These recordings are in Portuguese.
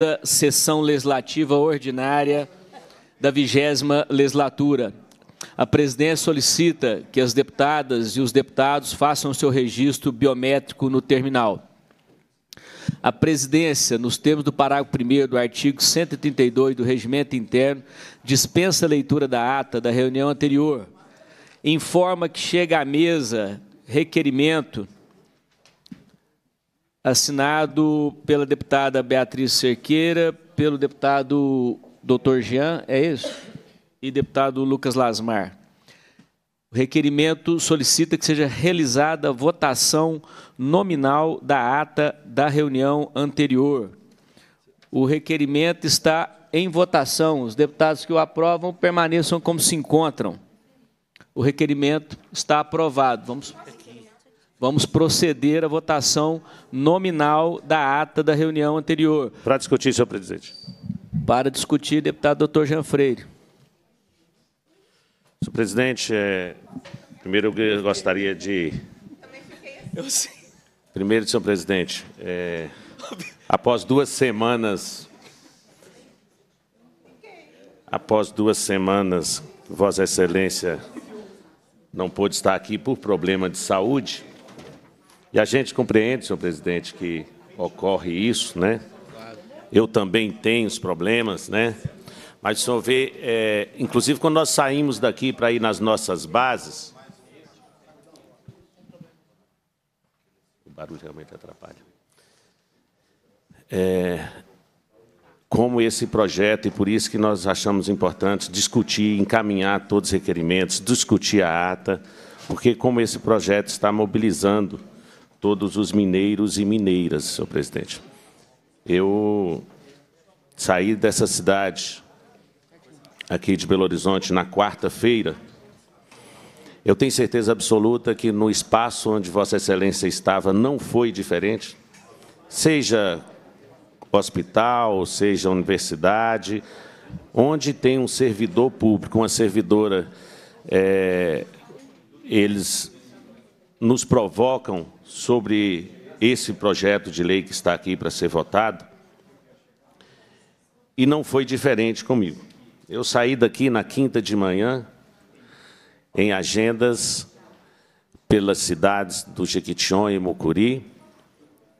da sessão legislativa ordinária da vigésima legislatura. A presidência solicita que as deputadas e os deputados façam seu registro biométrico no terminal. A presidência, nos termos do parágrafo 1 do artigo 132 do Regimento Interno, dispensa a leitura da ata da reunião anterior. Informa que chega à mesa requerimento assinado pela deputada Beatriz Cerqueira, pelo deputado Dr. Jean, é isso? E deputado Lucas Lasmar. O requerimento solicita que seja realizada a votação nominal da ata da reunião anterior. O requerimento está em votação. Os deputados que o aprovam permaneçam como se encontram. O requerimento está aprovado. Vamos. Vamos proceder à votação nominal da ata da reunião anterior. Para discutir, senhor presidente. Para discutir, deputado doutor Jean Freire. Senhor presidente, é... primeiro eu gostaria de... Eu sim. Primeiro, senhor presidente, é... após duas semanas... Após duas semanas, Vossa Excelência não pôde estar aqui por problema de saúde, e a gente compreende, senhor presidente, que ocorre isso, né? Eu também tenho os problemas, né? Mas o senhor vê, é, inclusive quando nós saímos daqui para ir nas nossas bases. O barulho realmente atrapalha. É, como esse projeto, e por isso que nós achamos importante discutir, encaminhar todos os requerimentos, discutir a ata, porque como esse projeto está mobilizando todos os mineiros e mineiras, senhor presidente. Eu saí dessa cidade, aqui de Belo Horizonte, na quarta-feira. Eu tenho certeza absoluta que no espaço onde Vossa Excelência estava não foi diferente, seja hospital, seja universidade, onde tem um servidor público, uma servidora, é, eles nos provocam sobre esse projeto de lei que está aqui para ser votado, e não foi diferente comigo. Eu saí daqui na quinta de manhã, em agendas pelas cidades do Jequitinhonha e Mucuri,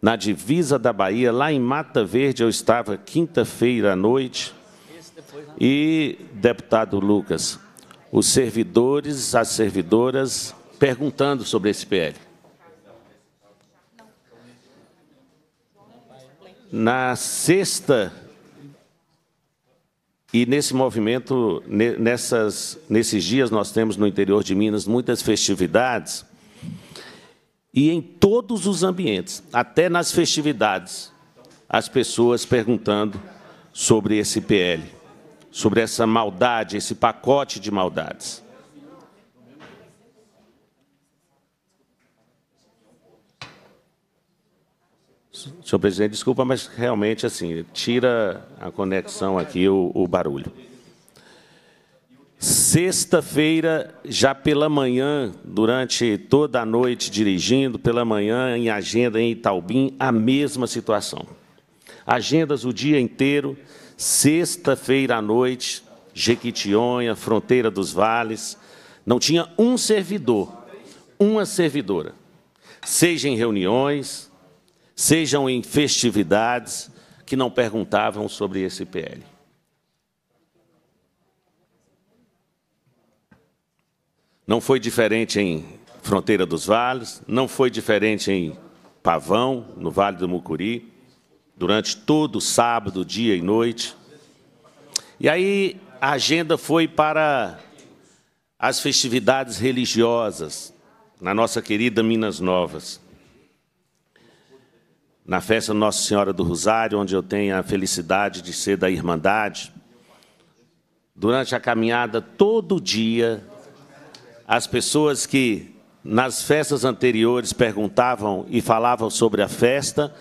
na divisa da Bahia, lá em Mata Verde, eu estava quinta-feira à noite, e, deputado Lucas, os servidores, as servidoras, perguntando sobre esse PL. na sexta e nesse movimento, nessas, nesses dias, nós temos no interior de Minas muitas festividades e em todos os ambientes, até nas festividades, as pessoas perguntando sobre esse PL, sobre essa maldade, esse pacote de maldades. Senhor presidente, desculpa, mas realmente, assim, tira a conexão aqui, o, o barulho. Sexta-feira, já pela manhã, durante toda a noite dirigindo, pela manhã em agenda em Itaubim, a mesma situação. Agendas o dia inteiro, sexta-feira à noite, Jequitionha, Fronteira dos Vales, não tinha um servidor, uma servidora, seja em reuniões, sejam em festividades, que não perguntavam sobre esse PL. Não foi diferente em Fronteira dos Vales, não foi diferente em Pavão, no Vale do Mucuri, durante todo sábado, dia e noite. E aí a agenda foi para as festividades religiosas na nossa querida Minas Novas na festa Nossa Senhora do Rosário, onde eu tenho a felicidade de ser da Irmandade. Durante a caminhada, todo dia, as pessoas que nas festas anteriores perguntavam e falavam sobre a festa,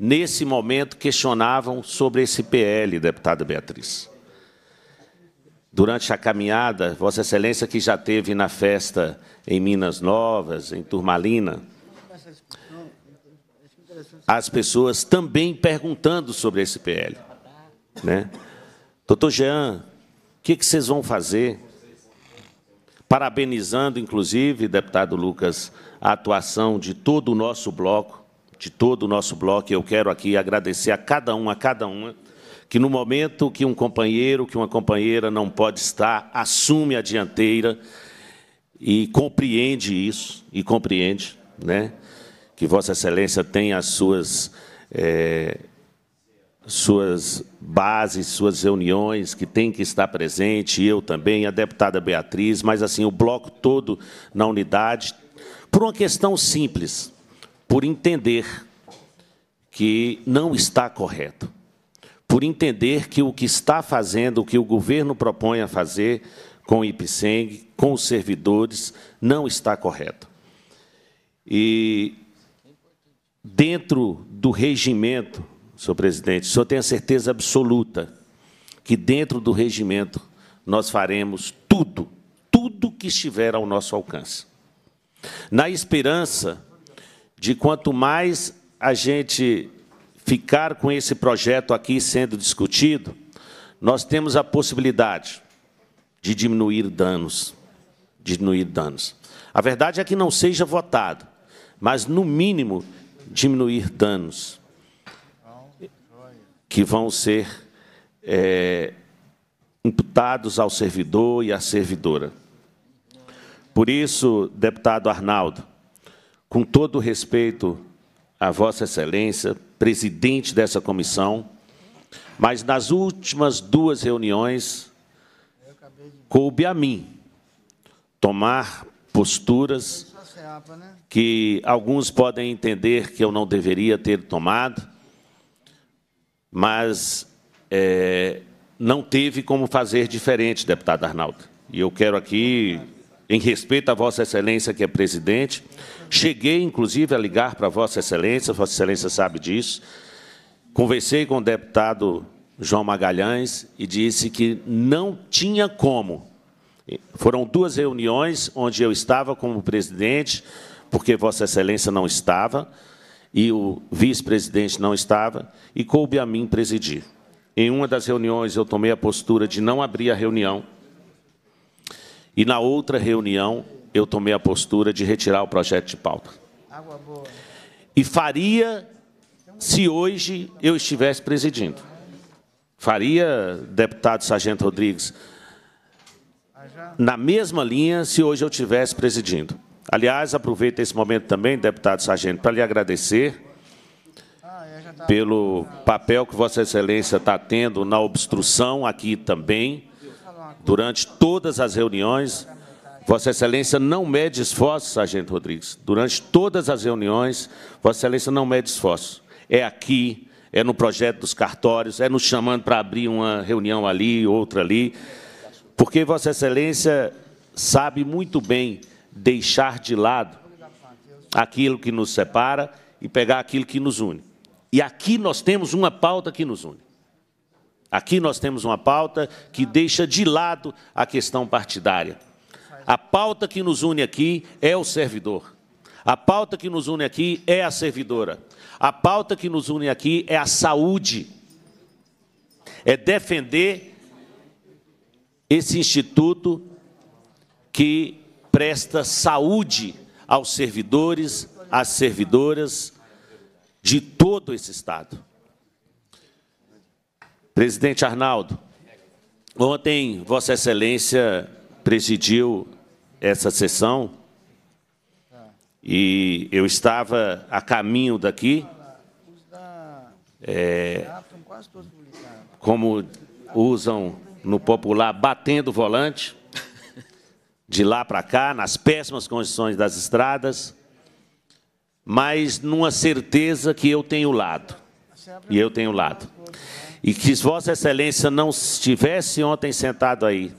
nesse momento questionavam sobre esse PL, deputada Beatriz. Durante a caminhada, Vossa Excelência, que já teve na festa em Minas Novas, em Turmalina, as pessoas também perguntando sobre esse PL. Né? Doutor Jean, o que, que vocês vão fazer? Parabenizando, inclusive, deputado Lucas, a atuação de todo o nosso bloco, de todo o nosso bloco. Eu quero aqui agradecer a cada um, a cada uma, que no momento que um companheiro, que uma companheira não pode estar, assume a dianteira e compreende isso, e compreende, né? que Vossa Excelência tem as suas, é, suas bases, suas reuniões, que tem que estar presente, eu também, a deputada Beatriz, mas assim o bloco todo na unidade, por uma questão simples, por entender que não está correto, por entender que o que está fazendo, o que o governo propõe a fazer com o IPSENG, com os servidores, não está correto. E dentro do regimento, senhor presidente, o senhor tem a certeza absoluta que dentro do regimento nós faremos tudo, tudo que estiver ao nosso alcance. Na esperança de quanto mais a gente ficar com esse projeto aqui sendo discutido, nós temos a possibilidade de diminuir danos, diminuir danos. A verdade é que não seja votado, mas, no mínimo, diminuir danos que vão ser é, imputados ao servidor e à servidora. Por isso, deputado Arnaldo, com todo o respeito a Vossa Excelência, presidente dessa comissão, mas nas últimas duas reuniões, coube a mim tomar posturas né? que alguns podem entender que eu não deveria ter tomado, mas é, não teve como fazer diferente, deputado Arnaldo. E eu quero aqui, em respeito a Vossa Excelência, que é presidente, cheguei, inclusive, a ligar para Vossa Excelência, Vossa Excelência sabe disso, conversei com o deputado João Magalhães e disse que não tinha como foram duas reuniões onde eu estava como presidente, porque Vossa Excelência não estava, e o vice-presidente não estava, e coube a mim presidir. Em uma das reuniões, eu tomei a postura de não abrir a reunião, e na outra reunião, eu tomei a postura de retirar o projeto de pauta. E faria se hoje eu estivesse presidindo. Faria, deputado Sargento Rodrigues, na mesma linha se hoje eu estivesse presidindo. Aliás, aproveito esse momento também, deputado Sargento, para lhe agradecer pelo papel que Vossa Excelência está tendo na obstrução aqui também, durante todas as reuniões. Vossa Excelência não mede esforço, Sargento Rodrigues. Durante todas as reuniões, Vossa Excelência não mede esforço. É aqui, é no projeto dos cartórios, é nos chamando para abrir uma reunião ali, outra ali porque Vossa Excelência sabe muito bem deixar de lado aquilo que nos separa e pegar aquilo que nos une. E aqui nós temos uma pauta que nos une. Aqui nós temos uma pauta que deixa de lado a questão partidária. A pauta que nos une aqui é o servidor. A pauta que nos une aqui é a servidora. A pauta que nos une aqui é a saúde. É defender esse instituto que presta saúde aos servidores, às servidoras de todo esse Estado. Presidente Arnaldo, ontem Vossa Excelência presidiu essa sessão e eu estava a caminho daqui. É, como usam no popular batendo o volante, de lá para cá, nas péssimas condições das estradas, mas numa certeza que eu tenho lado. E eu tenho lado. E que se Vossa Excelência não estivesse ontem sentado aí,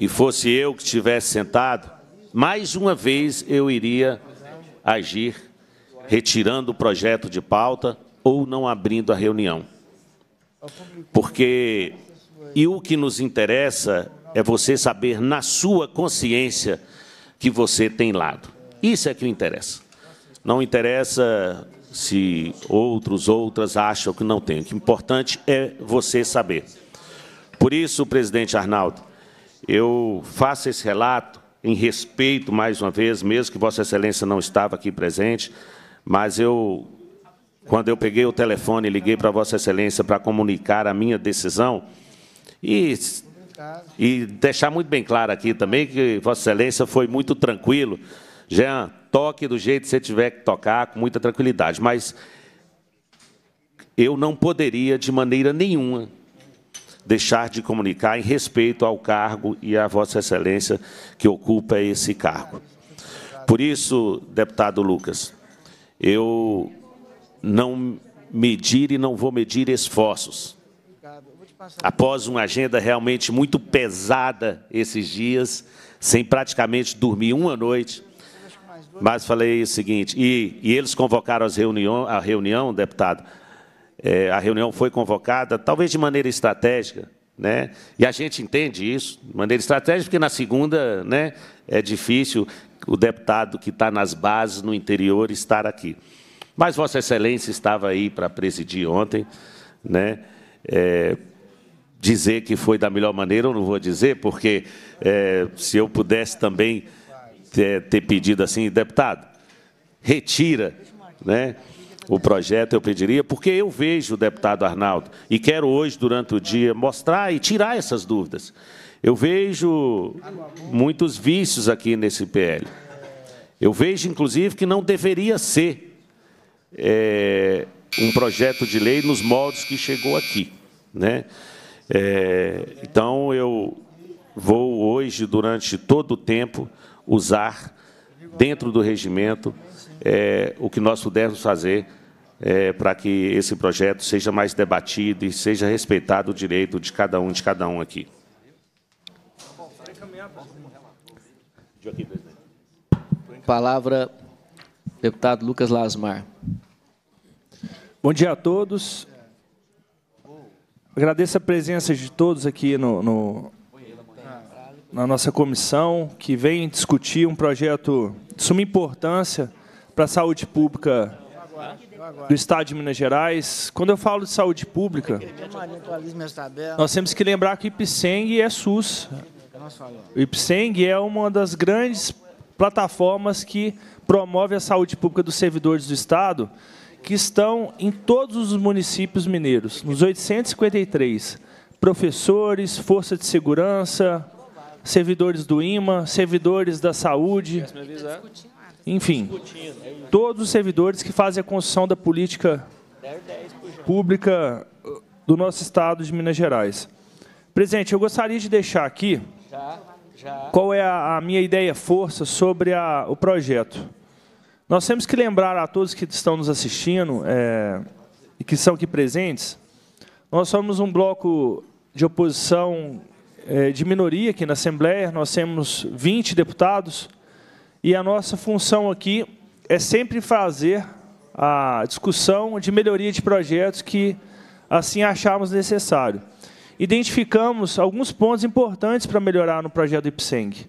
e fosse eu que estivesse sentado, mais uma vez eu iria agir retirando o projeto de pauta ou não abrindo a reunião. Porque e o que nos interessa é você saber na sua consciência que você tem lado. Isso é que interessa. Não interessa se outros, outras acham que não tem. O que é importante é você saber. Por isso, presidente Arnaldo, eu faço esse relato em respeito, mais uma vez, mesmo que Vossa Excelência não estava aqui presente, mas eu, quando eu peguei o telefone e liguei para Vossa Excelência para comunicar a minha decisão, e, e deixar muito bem claro aqui também que Vossa Excelência foi muito tranquilo. Jean, toque do jeito que você tiver que tocar, com muita tranquilidade. Mas eu não poderia, de maneira nenhuma, deixar de comunicar em respeito ao cargo e à Vossa Excelência que ocupa esse cargo. Por isso, deputado Lucas, eu não medir e não vou medir esforços após uma agenda realmente muito pesada esses dias, sem praticamente dormir uma noite. Mas falei o seguinte, e, e eles convocaram as reunião, a reunião, deputado, é, a reunião foi convocada, talvez de maneira estratégica, né? e a gente entende isso, de maneira estratégica, porque na segunda né, é difícil o deputado que está nas bases, no interior, estar aqui. Mas Vossa Excelência estava aí para presidir ontem, né? É, dizer que foi da melhor maneira, eu não vou dizer, porque é, se eu pudesse também ter, é, ter, pedido assim, deputado, retira né, o projeto, eu pediria, porque eu vejo o deputado Arnaldo e quero hoje, durante o dia, mostrar e tirar essas dúvidas. Eu vejo muitos vícios aqui nesse PL. Eu vejo, inclusive, que não deveria ser é, um projeto de lei nos modos que chegou aqui. Né? É, então, eu vou hoje, durante todo o tempo, usar, dentro do regimento, é, o que nós pudermos fazer é, para que esse projeto seja mais debatido e seja respeitado o direito de cada um de cada um aqui. Palavra, deputado Lucas Lasmar. Bom dia a todos. Agradeço a presença de todos aqui no, no, na nossa comissão, que vem discutir um projeto de suma importância para a saúde pública do Estado de Minas Gerais. Quando eu falo de saúde pública, nós temos que lembrar que o IPSENG é SUS. O IPSENG é uma das grandes plataformas que promove a saúde pública dos servidores do Estado, que estão em todos os municípios mineiros, nos 853. Professores, força de segurança, servidores do IMA, servidores da saúde, enfim, todos os servidores que fazem a construção da política pública uh, do nosso estado de Minas Gerais. Presidente, eu gostaria de deixar aqui qual é a minha ideia força sobre a, o projeto. Nós temos que lembrar a todos que estão nos assistindo é, e que são aqui presentes, nós somos um bloco de oposição é, de minoria aqui na Assembleia, nós temos 20 deputados, e a nossa função aqui é sempre fazer a discussão de melhoria de projetos que assim acharmos necessário. Identificamos alguns pontos importantes para melhorar no projeto do IPSENG.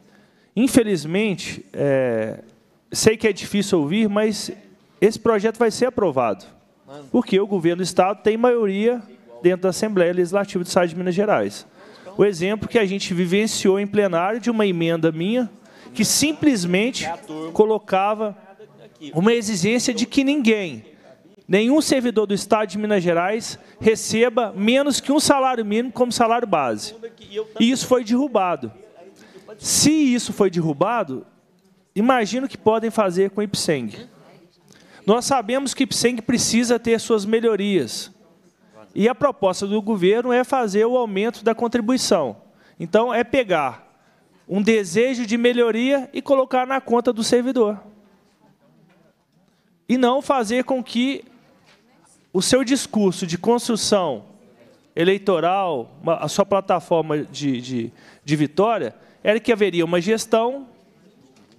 Infelizmente, é, sei que é difícil ouvir, mas esse projeto vai ser aprovado. Porque o governo do Estado tem maioria dentro da Assembleia Legislativa do Estado de Minas Gerais. O exemplo que a gente vivenciou em plenário de uma emenda minha, que simplesmente é colocava uma exigência de que ninguém, nenhum servidor do Estado de Minas Gerais, receba menos que um salário mínimo como salário base. E isso foi derrubado. Se isso foi derrubado, Imagina o que podem fazer com Ipseng. Nós sabemos que Ipseng precisa ter suas melhorias. E a proposta do governo é fazer o aumento da contribuição. Então, é pegar um desejo de melhoria e colocar na conta do servidor. E não fazer com que o seu discurso de construção eleitoral, a sua plataforma de, de, de vitória, era que haveria uma gestão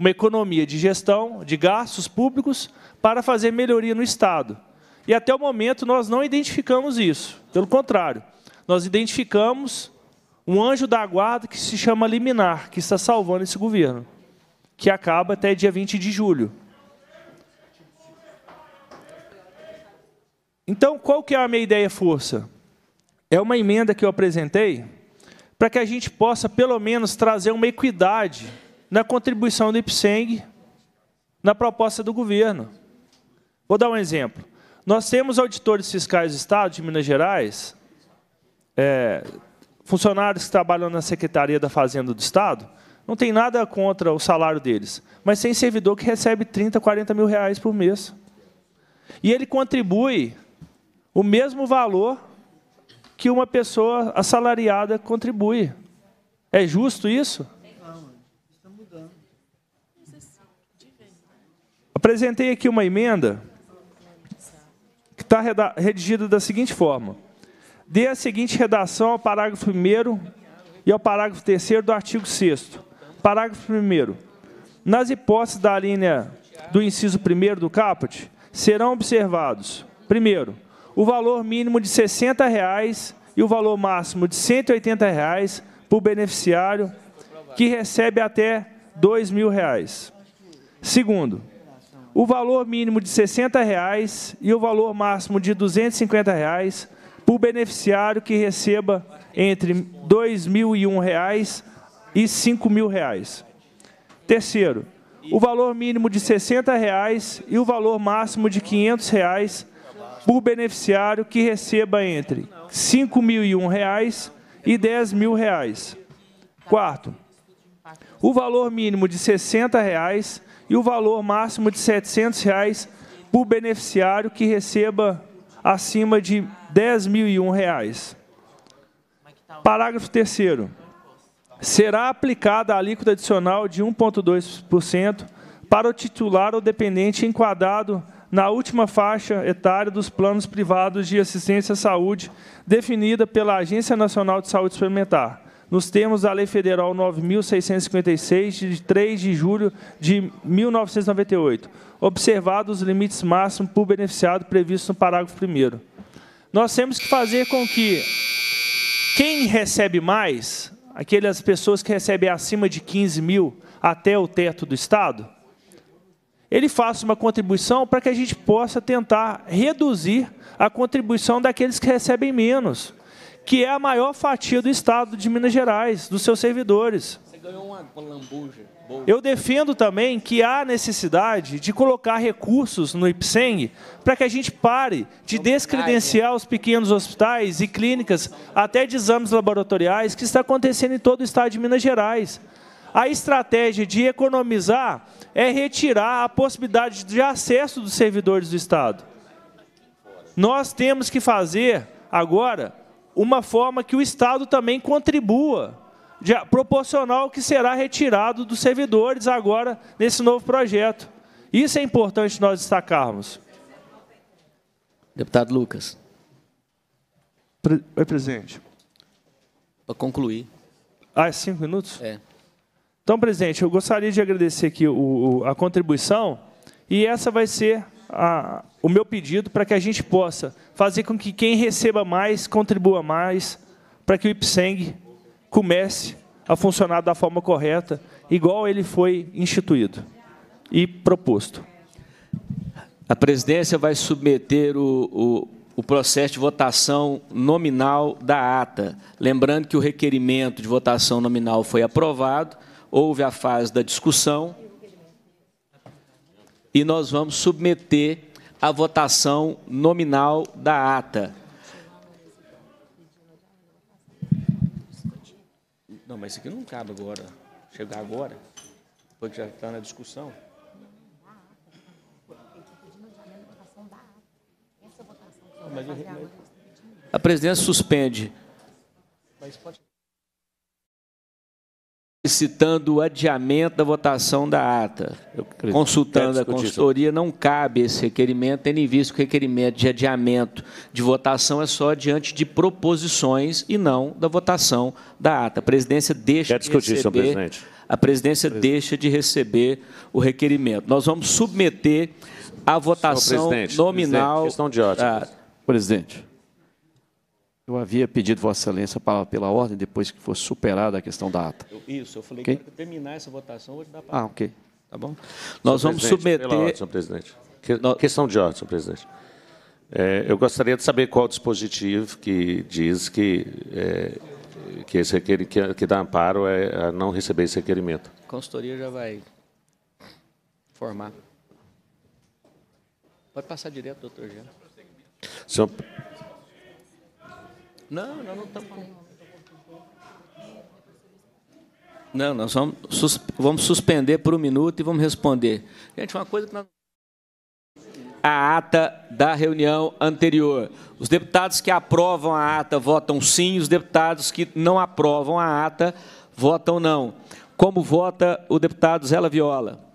uma economia de gestão de gastos públicos para fazer melhoria no Estado. E até o momento nós não identificamos isso. Pelo contrário, nós identificamos um anjo da guarda que se chama liminar, que está salvando esse governo, que acaba até dia 20 de julho. Então, qual que é a minha ideia força? É uma emenda que eu apresentei para que a gente possa, pelo menos, trazer uma equidade na contribuição do IPSENG na proposta do governo. Vou dar um exemplo. Nós temos auditores fiscais do Estado de Minas Gerais, é, funcionários que trabalham na Secretaria da Fazenda do Estado, não tem nada contra o salário deles, mas tem servidor que recebe 30, 40 mil reais por mês. E ele contribui o mesmo valor que uma pessoa assalariada contribui. É justo isso? Apresentei aqui uma emenda que está redigida da seguinte forma: dê a seguinte redação ao parágrafo 1 e ao parágrafo 3 do artigo 6. Parágrafo 1. Nas hipóteses da linha do inciso 1 do caput, serão observados, primeiro, o valor mínimo de R$ 60,00 e o valor máximo de R$ 180,00 por beneficiário que recebe até R$ 2.000,00. Segundo, o valor mínimo de R$ 60,00 e o valor máximo de R$ 250,00 por beneficiário que receba entre R$ 2.001 e R$ 5.000. Terceiro, o valor mínimo de R$ 60,00 e o valor máximo de R$ 500,00 por beneficiário que receba entre R$ 5.001 e R$ 10.000. Quarto, o valor mínimo de R$ 60 reais e o valor máximo de R$ 700,00 reais por beneficiário que receba acima de R$ 10.001. Reais. Parágrafo 3 Será aplicada a alíquota adicional de 1,2% para o titular ou dependente enquadrado na última faixa etária dos planos privados de assistência à saúde definida pela Agência Nacional de Saúde Suplementar nos termos da Lei Federal 9656 de 3 de julho de 1998, observados os limites máximos por beneficiado previstos no parágrafo 1 Nós temos que fazer com que quem recebe mais, aquelas pessoas que recebem acima de 15 mil até o teto do Estado, ele faça uma contribuição para que a gente possa tentar reduzir a contribuição daqueles que recebem menos que é a maior fatia do Estado de Minas Gerais, dos seus servidores. Você ganhou uma, lambuja. Eu defendo também que há necessidade de colocar recursos no IPSENG para que a gente pare de descredenciar os pequenos hospitais e clínicas, até de exames laboratoriais, que está acontecendo em todo o Estado de Minas Gerais. A estratégia de economizar é retirar a possibilidade de acesso dos servidores do Estado. Nós temos que fazer agora uma forma que o Estado também contribua, de, proporcional ao que será retirado dos servidores agora nesse novo projeto. Isso é importante nós destacarmos. Deputado Lucas. Pre Oi, presidente. Para concluir. Ah, é cinco minutos? É. Então, presidente, eu gostaria de agradecer aqui o, o, a contribuição e essa vai ser a, o meu pedido para que a gente possa fazer com que quem receba mais contribua mais para que o IPSENG comece a funcionar da forma correta, igual ele foi instituído e proposto. A presidência vai submeter o, o, o, processo de votação nominal da ata. Lembrando que o requerimento de votação nominal foi aprovado, houve a fase da discussão, e nós vamos submeter a votação nominal da ata. Não, mas isso aqui não cabe agora. Chegar agora, depois que já está na discussão. Não, mas eu... A presidência suspende. Mas pode solicitando o adiamento da votação da ata. Consultando a consultoria, não cabe esse requerimento, tendo em vista que o requerimento de adiamento de votação é só diante de proposições e não da votação da ata. A presidência deixa Quer discutir, de receber, senhor presidente. A presidência presidente. deixa de receber o requerimento. Nós vamos submeter à votação presidente, nominal. Presidente, questão de ordem. Da... Presidente. Eu havia pedido Vossa Excelência palavra pela ordem, depois que for superada a questão da ata. Eu, isso, eu falei okay? que terminar essa votação, vou te dar palavra. Ah, ok. Tá bom. Nós senhor vamos submeter. Pela ordem, senhor presidente. Que, no... Questão de ordem, senhor presidente. É, eu gostaria de saber qual o dispositivo que diz que, é, que, esse requer, que, que dá amparo é a não receber esse requerimento. A consultoria já vai formar. Pode passar direto, doutor Jean. Senhor não, nós não estamos Não, nós vamos, sus... vamos suspender por um minuto e vamos responder. Gente, uma coisa que nós a ata da reunião anterior. Os deputados que aprovam a ata votam sim, os deputados que não aprovam a ata votam não. Como vota o deputado Zela Viola?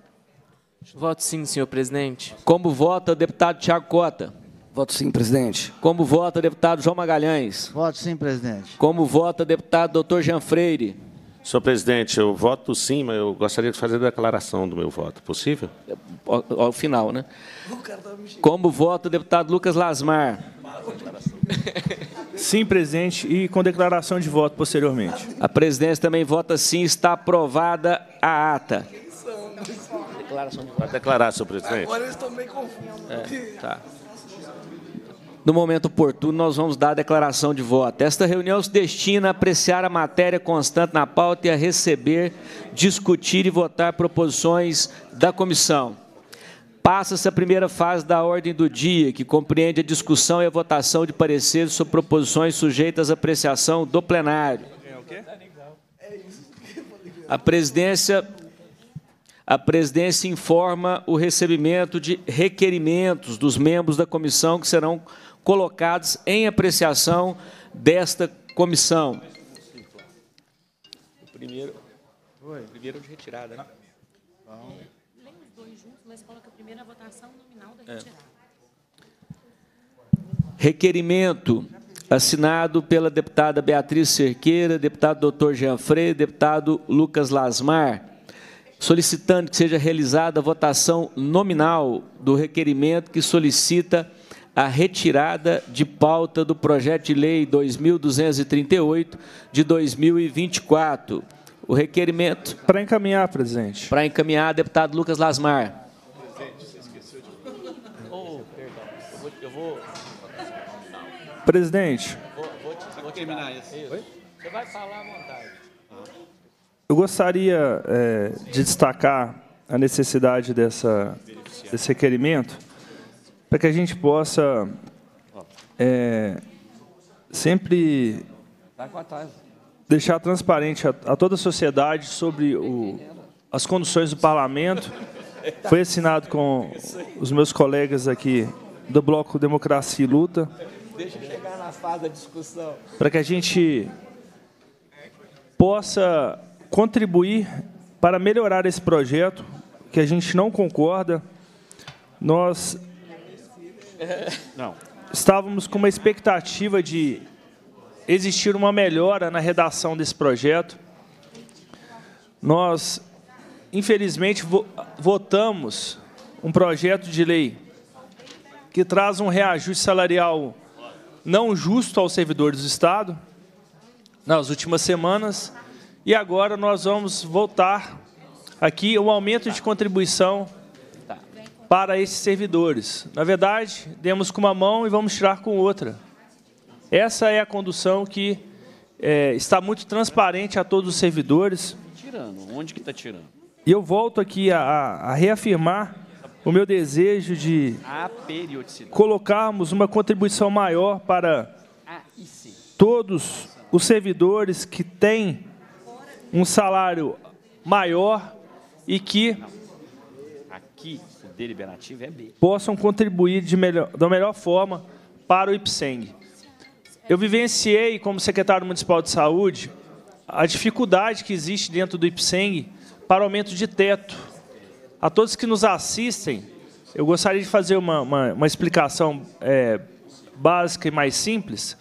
Voto sim, senhor presidente. Como vota o deputado Tiago Cota? Voto sim, presidente. Como vota deputado João Magalhães? Voto sim, presidente. Como vota deputado doutor Jean Freire? Senhor presidente, eu voto sim, mas eu gostaria de fazer a declaração do meu voto. Possível? Ao, final, né? Como vota deputado Lucas Lasmar? Sim, presidente, e com declaração de voto posteriormente. A presidência também vota sim, está aprovada a ata. Declaração de voto. Vai declarar, senhor presidente. Agora eles estou meio É, tá. No momento oportuno, nós vamos dar a declaração de voto. Esta reunião se destina a apreciar a matéria constante na pauta e a receber, discutir e votar proposições da comissão. Passa-se a primeira fase da ordem do dia, que compreende a discussão e a votação de pareceres sobre proposições sujeitas à apreciação do plenário. A presidência a presidência informa o recebimento de requerimentos dos membros da comissão que serão colocados em apreciação desta comissão. O primeiro, O primeiro de retirada, né? Vamos. os dois juntos, mas coloca votação nominal da é. retirada. Requerimento assinado pela deputada Beatriz Cerqueira, deputado doutor Jean Freire, deputado Lucas Lasmar, solicitando que seja realizada a votação nominal do requerimento que solicita a retirada de pauta do projeto de lei 2238 de 2024. O requerimento. Para encaminhar, presidente. Para encaminhar, deputado Lucas Lasmar. Presidente, você esqueceu de. Oh, perdão. Eu vou. Presidente. Vou, terminar Você vai falar à vontade. Eu gostaria é, de destacar a necessidade dessa, desse requerimento para que a gente possa é, sempre deixar transparente a, a, toda a sociedade sobre o, as conduções do parlamento. Foi assinado com os meus colegas aqui do Bloco Democracia e Luta. Deixa chegar na fase da discussão. Para que a gente possa contribuir para melhorar esse projeto, que a gente não concorda. Nós Não. Estávamos com uma expectativa de existir uma melhora na redação desse projeto. Nós, infelizmente, votamos um projeto de lei que traz um reajuste salarial não justo aos servidores do Estado nas últimas semanas. E agora nós vamos votar aqui o um aumento de contribuição para esses servidores. Na verdade, demos com uma mão e vamos tirar com outra. Essa é a condução que é, está muito transparente a todos os servidores. Tirando, onde que está tirando? E eu volto aqui a, a reafirmar o meu desejo de colocarmos uma contribuição maior para ah, todos os servidores que têm um salário maior e que deliberativa é B. Possam contribuir de melhor, da melhor forma para o IPSENG. Eu vivenciei, como secretário municipal de saúde, a dificuldade que existe dentro do IPSENG para aumento de teto. A todos que nos assistem, eu gostaria de fazer uma, uma, uma explicação é, básica e mais simples.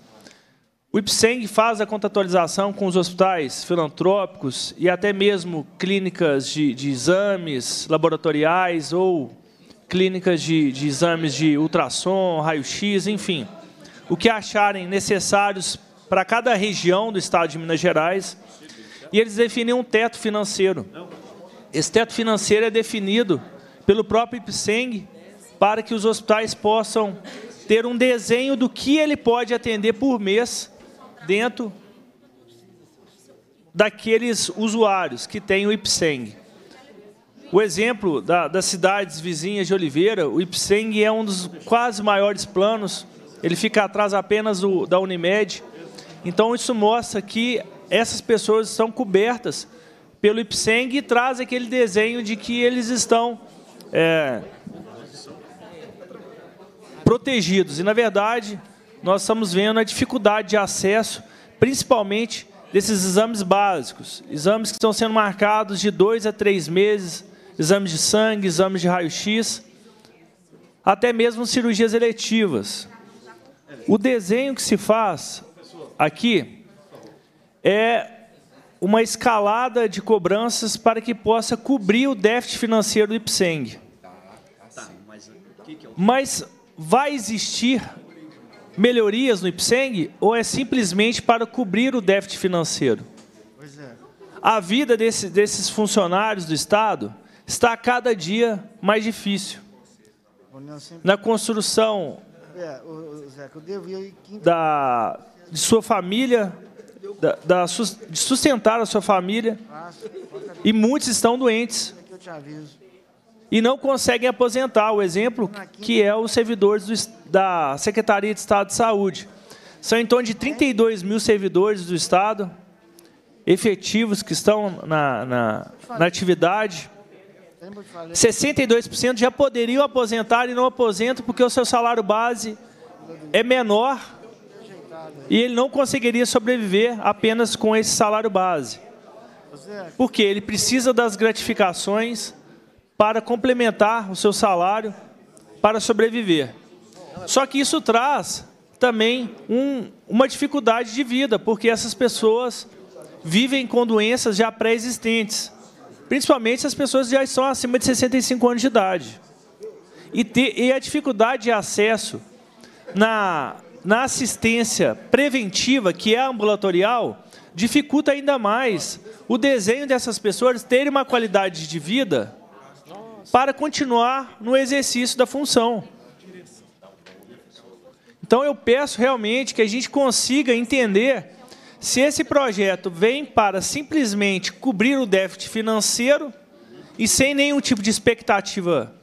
O IPSENG faz a contratualização com os hospitais filantrópicos e até mesmo clínicas de, de exames laboratoriais ou clínicas de, de exames de ultrassom, raio-x, enfim. O que acharem necessários para cada região do estado de Minas Gerais. E eles definem um teto financeiro. Esse teto financeiro é definido pelo próprio IPSENG para que os hospitais possam ter um desenho do que ele pode atender por mês dentro daqueles usuários que têm o IPSENG. O exemplo da, das cidades vizinhas de Oliveira, o Ipseng é um dos quase maiores planos, ele fica atrás apenas do, da Unimed. Então, isso mostra que essas pessoas são cobertas pelo Ipseng e traz aquele desenho de que eles estão é, protegidos. E, na verdade, nós estamos vendo a dificuldade de acesso, principalmente desses exames básicos, exames que estão sendo marcados de dois a três meses exames de sangue, exames de raio-x, até mesmo cirurgias eletivas. O desenho que se faz aqui é uma escalada de cobranças para que possa cobrir o déficit financeiro do IPSENG. Mas vai existir melhorias no IPSENG ou é simplesmente para cobrir o déficit financeiro? É. A vida desse, desses funcionários do Estado está a cada dia mais difícil. Na construção é, da, de sua família, da, da, de sustentar a sua família, e muitos estão doentes é e não conseguem aposentar. O exemplo que é os servidores do, da Secretaria de Estado de Saúde. São em torno de 32 mil servidores do Estado, efetivos que estão na, na, na atividade, 62% já poderiam aposentar e não aposentam porque o seu salário base é menor e ele não conseguiria sobreviver apenas com esse salário base. Porque ele precisa das gratificações para complementar o seu salário para sobreviver. Só que isso traz também um, uma dificuldade de vida, porque essas pessoas vivem com doenças já pré-existentes. Principalmente se as pessoas já estão acima de 65 anos de idade. E, ter, e a dificuldade de acesso na, na assistência preventiva, que é ambulatorial, dificulta ainda mais o desenho dessas pessoas terem uma qualidade de vida para continuar no exercício da função. Então eu peço realmente que a gente consiga entender se esse projeto vem para simplesmente cobrir o déficit financeiro e sem nenhum tipo de expectativa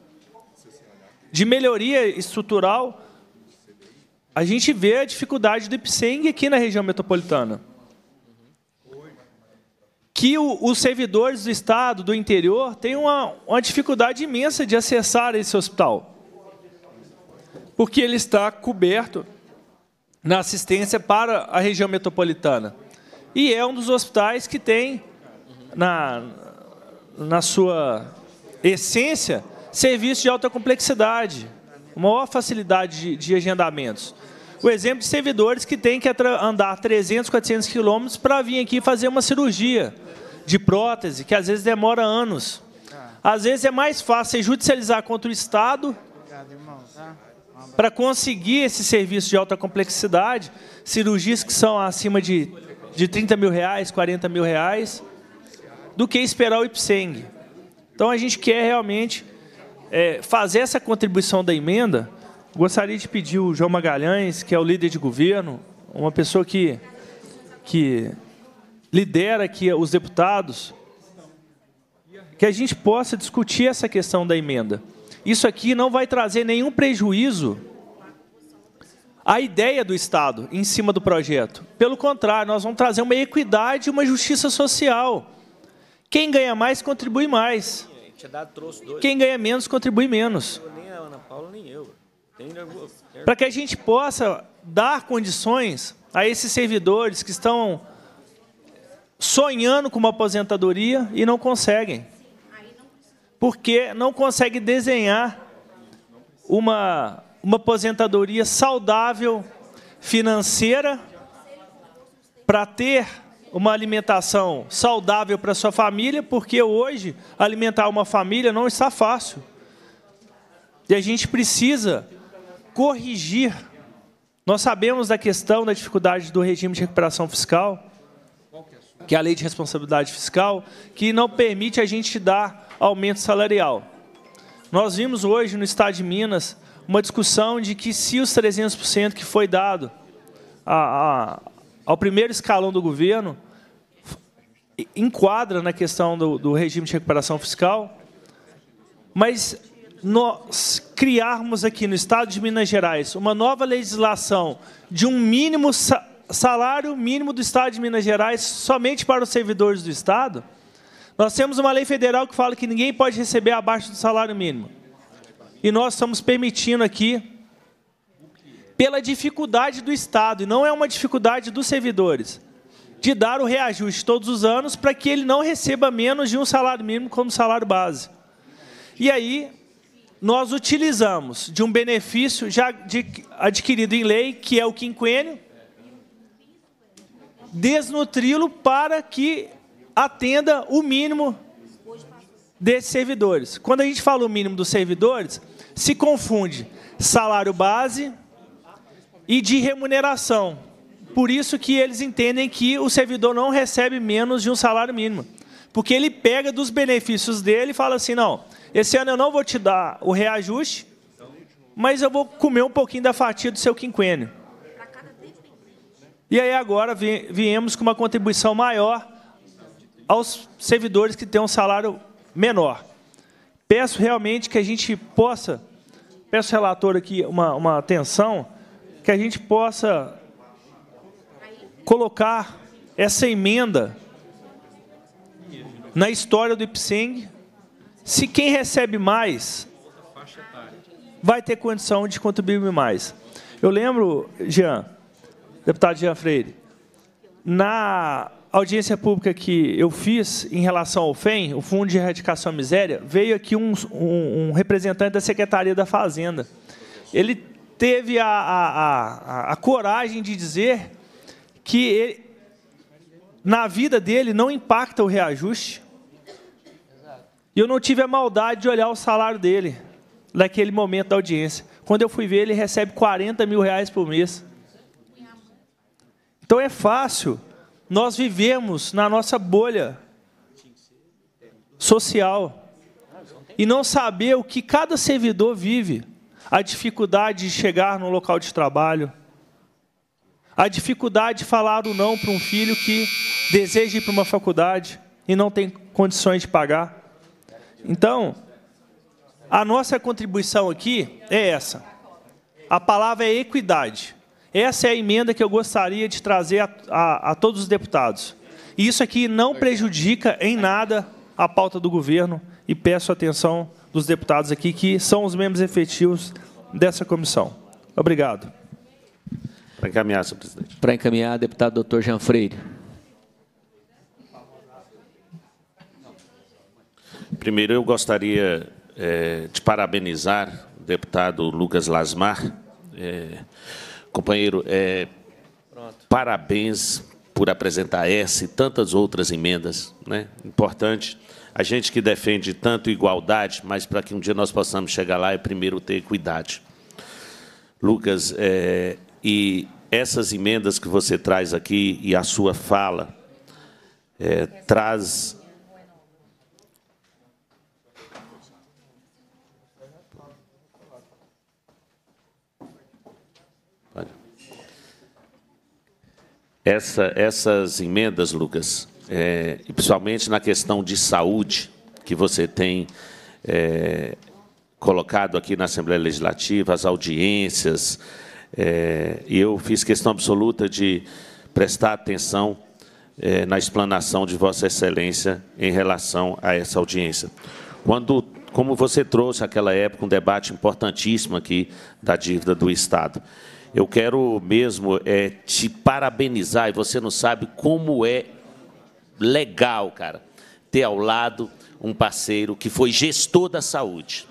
de melhoria estrutural, a gente vê a dificuldade do IPSENG aqui na região metropolitana. Que o, os servidores do Estado, do interior, têm uma, uma dificuldade imensa de acessar esse hospital. Porque ele está coberto na assistência para a região metropolitana. E é um dos hospitais que tem, na, na sua essência, serviço de alta complexidade, maior facilidade de, de agendamentos. O exemplo de servidores que têm que andar 300, 400 quilômetros para vir aqui fazer uma cirurgia de prótese, que às vezes demora anos. Às vezes é mais fácil judicializar contra o Estado para conseguir esse serviço de alta complexidade, cirurgias que são acima de, de 30 mil reais, 40 mil reais, do que esperar o IPSENG. Então a gente quer realmente é, fazer essa contribuição da emenda. Gostaria de pedir o João Magalhães, que é o líder de governo, uma pessoa que, que lidera aqui os deputados, que a gente possa discutir essa questão da emenda isso aqui não vai trazer nenhum prejuízo à ideia do Estado em cima do projeto. Pelo contrário, nós vamos trazer uma equidade e uma justiça social. Quem ganha mais, contribui mais. Quem ganha menos, contribui menos. Para que a gente possa dar condições a esses servidores que estão sonhando com uma aposentadoria e não conseguem porque não consegue desenhar uma, uma aposentadoria saudável financeira para ter uma alimentação saudável para sua família, porque hoje alimentar uma família não está fácil. E a gente precisa corrigir. Nós sabemos da questão da dificuldade do regime de recuperação fiscal que é a lei de responsabilidade fiscal, que não permite a gente dar aumento salarial. Nós vimos hoje no Estado de Minas uma discussão de que se os 300% que foi dado a, a, ao primeiro escalão do governo enquadra na questão do, do regime de recuperação fiscal, mas nós criarmos aqui no Estado de Minas Gerais uma nova legislação de um mínimo salarial salário mínimo do Estado de Minas Gerais somente para os servidores do Estado, nós temos uma lei federal que fala que ninguém pode receber abaixo do salário mínimo. E nós estamos permitindo aqui, pela dificuldade do Estado, e não é uma dificuldade dos servidores, de dar o reajuste todos os anos para que ele não receba menos de um salário mínimo como salário base. E aí, nós utilizamos de um benefício já adquirido em lei, que é o quinquênio, desnutri-lo para que atenda o mínimo desses servidores. Quando a gente fala o mínimo dos servidores, se confunde salário base e de remuneração. Por isso que eles entendem que o servidor não recebe menos de um salário mínimo. Porque ele pega dos benefícios dele e fala assim, não, esse ano eu não vou te dar o reajuste, mas eu vou comer um pouquinho da fatia do seu quinquênio. E aí agora viemos com uma contribuição maior aos servidores que têm um salário menor. Peço realmente que a gente possa, peço ao relator aqui uma, uma atenção, que a gente possa colocar essa emenda na história do IPSENG, se quem recebe mais vai ter condição de contribuir mais. Eu lembro, Jean, deputado Jean Freire, na audiência pública que eu fiz em relação ao FEM, o Fundo de Erradicação à Miséria, veio aqui um, um, um representante da Secretaria da Fazenda. Ele teve a, a, a, a coragem de dizer que ele, na vida dele não impacta o reajuste. E eu não tive a maldade de olhar o salário dele naquele momento da audiência. Quando eu fui ver, ele recebe 40 mil reais por mês. Então é fácil nós vivemos na nossa bolha social e não saber o que cada servidor vive, a dificuldade de chegar no local de trabalho, a dificuldade de falar o não para um filho que deseja ir para uma faculdade e não tem condições de pagar. Então, a nossa contribuição aqui é essa. A palavra é equidade. Essa é a emenda que eu gostaria de trazer a, a, a todos os deputados. E isso aqui não prejudica em nada a pauta do governo e peço atenção dos deputados aqui, que são os membros efetivos dessa comissão. Obrigado. Para encaminhar, senhor presidente. Para encaminhar, deputado doutor Jean Freire. Primeiro, eu gostaria é, de parabenizar o deputado Lucas Lasmar. É, Companheiro, é, parabéns por apresentar essa e tantas outras emendas. Né? Importante. A gente que defende tanto igualdade, mas para que um dia nós possamos chegar lá, é primeiro ter equidade. Lucas, é, e essas emendas que você traz aqui e a sua fala é, traz Essa, essas emendas, Lucas, é, principalmente na questão de saúde, que você tem é, colocado aqui na Assembleia Legislativa, as audiências, é, eu fiz questão absoluta de prestar atenção é, na explanação de Vossa Excelência em relação a essa audiência. Quando, como você trouxe naquela época um debate importantíssimo aqui da dívida do Estado eu quero mesmo é, te parabenizar, e você não sabe como é legal, cara, ter ao lado um parceiro que foi gestor da saúde.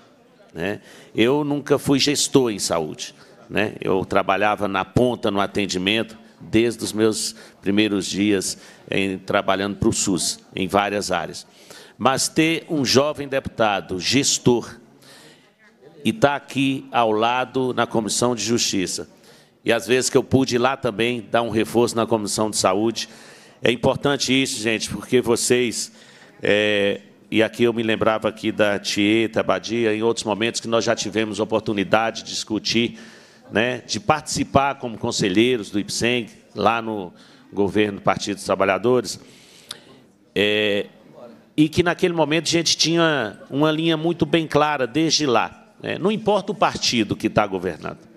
Né? Eu nunca fui gestor em saúde. Né? Eu trabalhava na ponta, no atendimento, desde os meus primeiros dias em, trabalhando para o SUS, em várias áreas. Mas ter um jovem deputado, gestor, e estar tá aqui ao lado na Comissão de Justiça, e às vezes que eu pude ir lá também dar um reforço na Comissão de Saúde. É importante isso, gente, porque vocês, é, e aqui eu me lembrava aqui da Tieta, Badia, em outros momentos que nós já tivemos oportunidade de discutir, né, de participar como conselheiros do IPSENG, lá no governo do Partido dos Trabalhadores, é, e que naquele momento a gente tinha uma linha muito bem clara desde lá. Né, não importa o partido que está governando,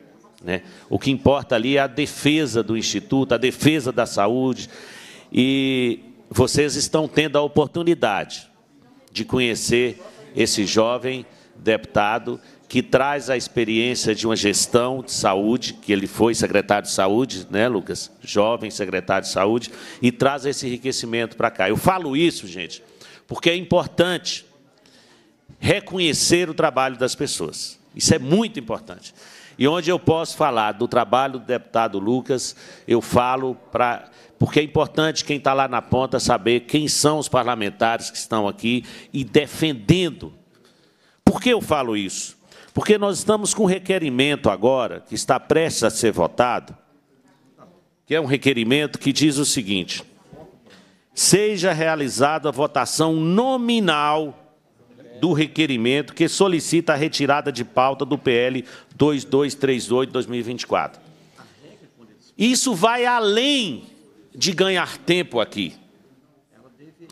né? O que importa ali é a defesa do Instituto, a defesa da saúde. E vocês estão tendo a oportunidade de conhecer esse jovem deputado que traz a experiência de uma gestão de saúde, que ele foi secretário de saúde, né, Lucas? Jovem secretário de saúde, e traz esse enriquecimento para cá. Eu falo isso, gente, porque é importante reconhecer o trabalho das pessoas. Isso é muito importante. E onde eu posso falar do trabalho do deputado Lucas, eu falo para. Porque é importante quem está lá na ponta saber quem são os parlamentares que estão aqui e defendendo. Por que eu falo isso? Porque nós estamos com um requerimento agora, que está prestes a ser votado, que é um requerimento que diz o seguinte: seja realizada a votação nominal do requerimento que solicita a retirada de pauta do PL 2238-2024. Isso vai além de ganhar tempo aqui.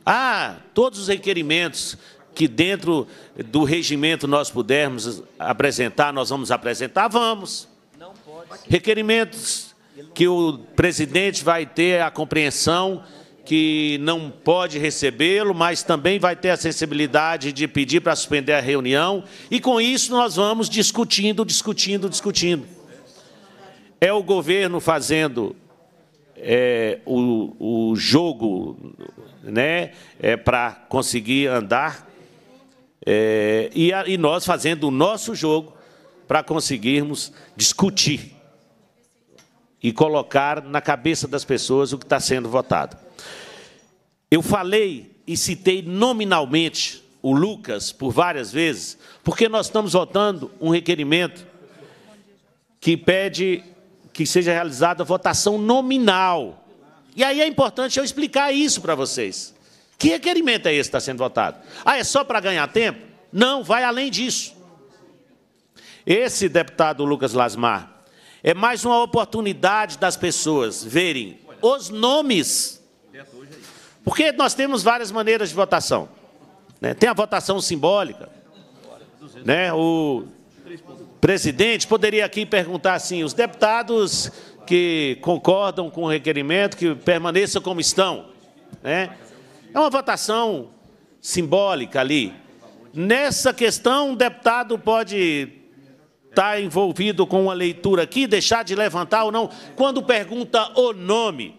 Ah, todos os requerimentos que dentro do regimento nós pudermos apresentar, nós vamos apresentar, vamos. Requerimentos que o presidente vai ter a compreensão que não pode recebê-lo, mas também vai ter a sensibilidade de pedir para suspender a reunião, e com isso nós vamos discutindo, discutindo, discutindo. É o governo fazendo é, o, o, jogo né, é, para conseguir andar, é, e, a, e nós fazendo o nosso jogo para conseguirmos discutir e colocar na cabeça das pessoas o que está sendo votado. Eu falei e citei nominalmente o Lucas por várias vezes, porque nós estamos votando um requerimento que pede que seja realizada a votação nominal. E aí é importante eu explicar isso para vocês. Que requerimento é esse que está sendo votado? Ah, é só para ganhar tempo? Não, vai além disso. Esse deputado Lucas Lasmar é mais uma oportunidade das pessoas verem os nomes porque nós temos várias maneiras de votação. Né? Tem a votação simbólica. Né? O presidente poderia aqui perguntar assim, os deputados que concordam com o requerimento, que permaneçam como estão. Né? É uma votação simbólica ali. Nessa questão, um deputado pode estar tá envolvido com uma leitura aqui, deixar de levantar ou não. Quando pergunta o nome,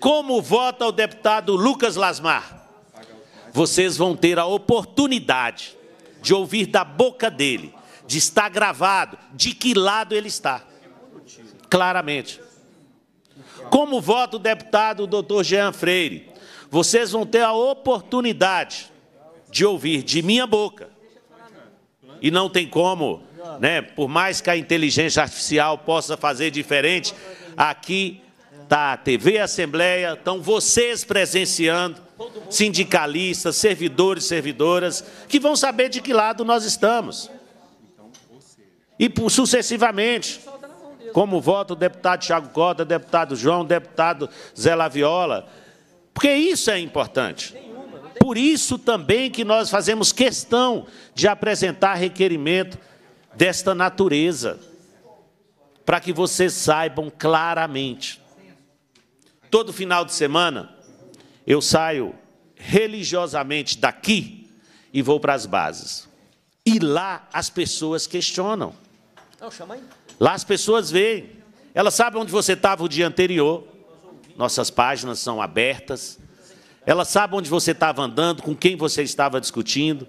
como vota o deputado Lucas Lasmar? Vocês vão ter a oportunidade de ouvir da boca dele, de estar gravado, de que lado ele está. Claramente. Como vota o deputado doutor Jean Freire? Vocês vão ter a oportunidade de ouvir de minha boca. E não tem como, né? por mais que a inteligência artificial possa fazer diferente, aqui está a TV Assembleia, estão vocês presenciando, sindicalistas, servidores, servidoras, que vão saber de que lado nós estamos. E sucessivamente, como vota o deputado Tiago Corda, deputado João, deputado Zé Laviola, porque isso é importante. Por isso também que nós fazemos questão de apresentar requerimento desta natureza, para que vocês saibam claramente Todo final de semana eu saio religiosamente daqui e vou para as bases. E lá as pessoas questionam. Lá as pessoas veem. Elas sabem onde você estava o dia anterior. Nossas páginas são abertas. Elas sabem onde você estava andando, com quem você estava discutindo.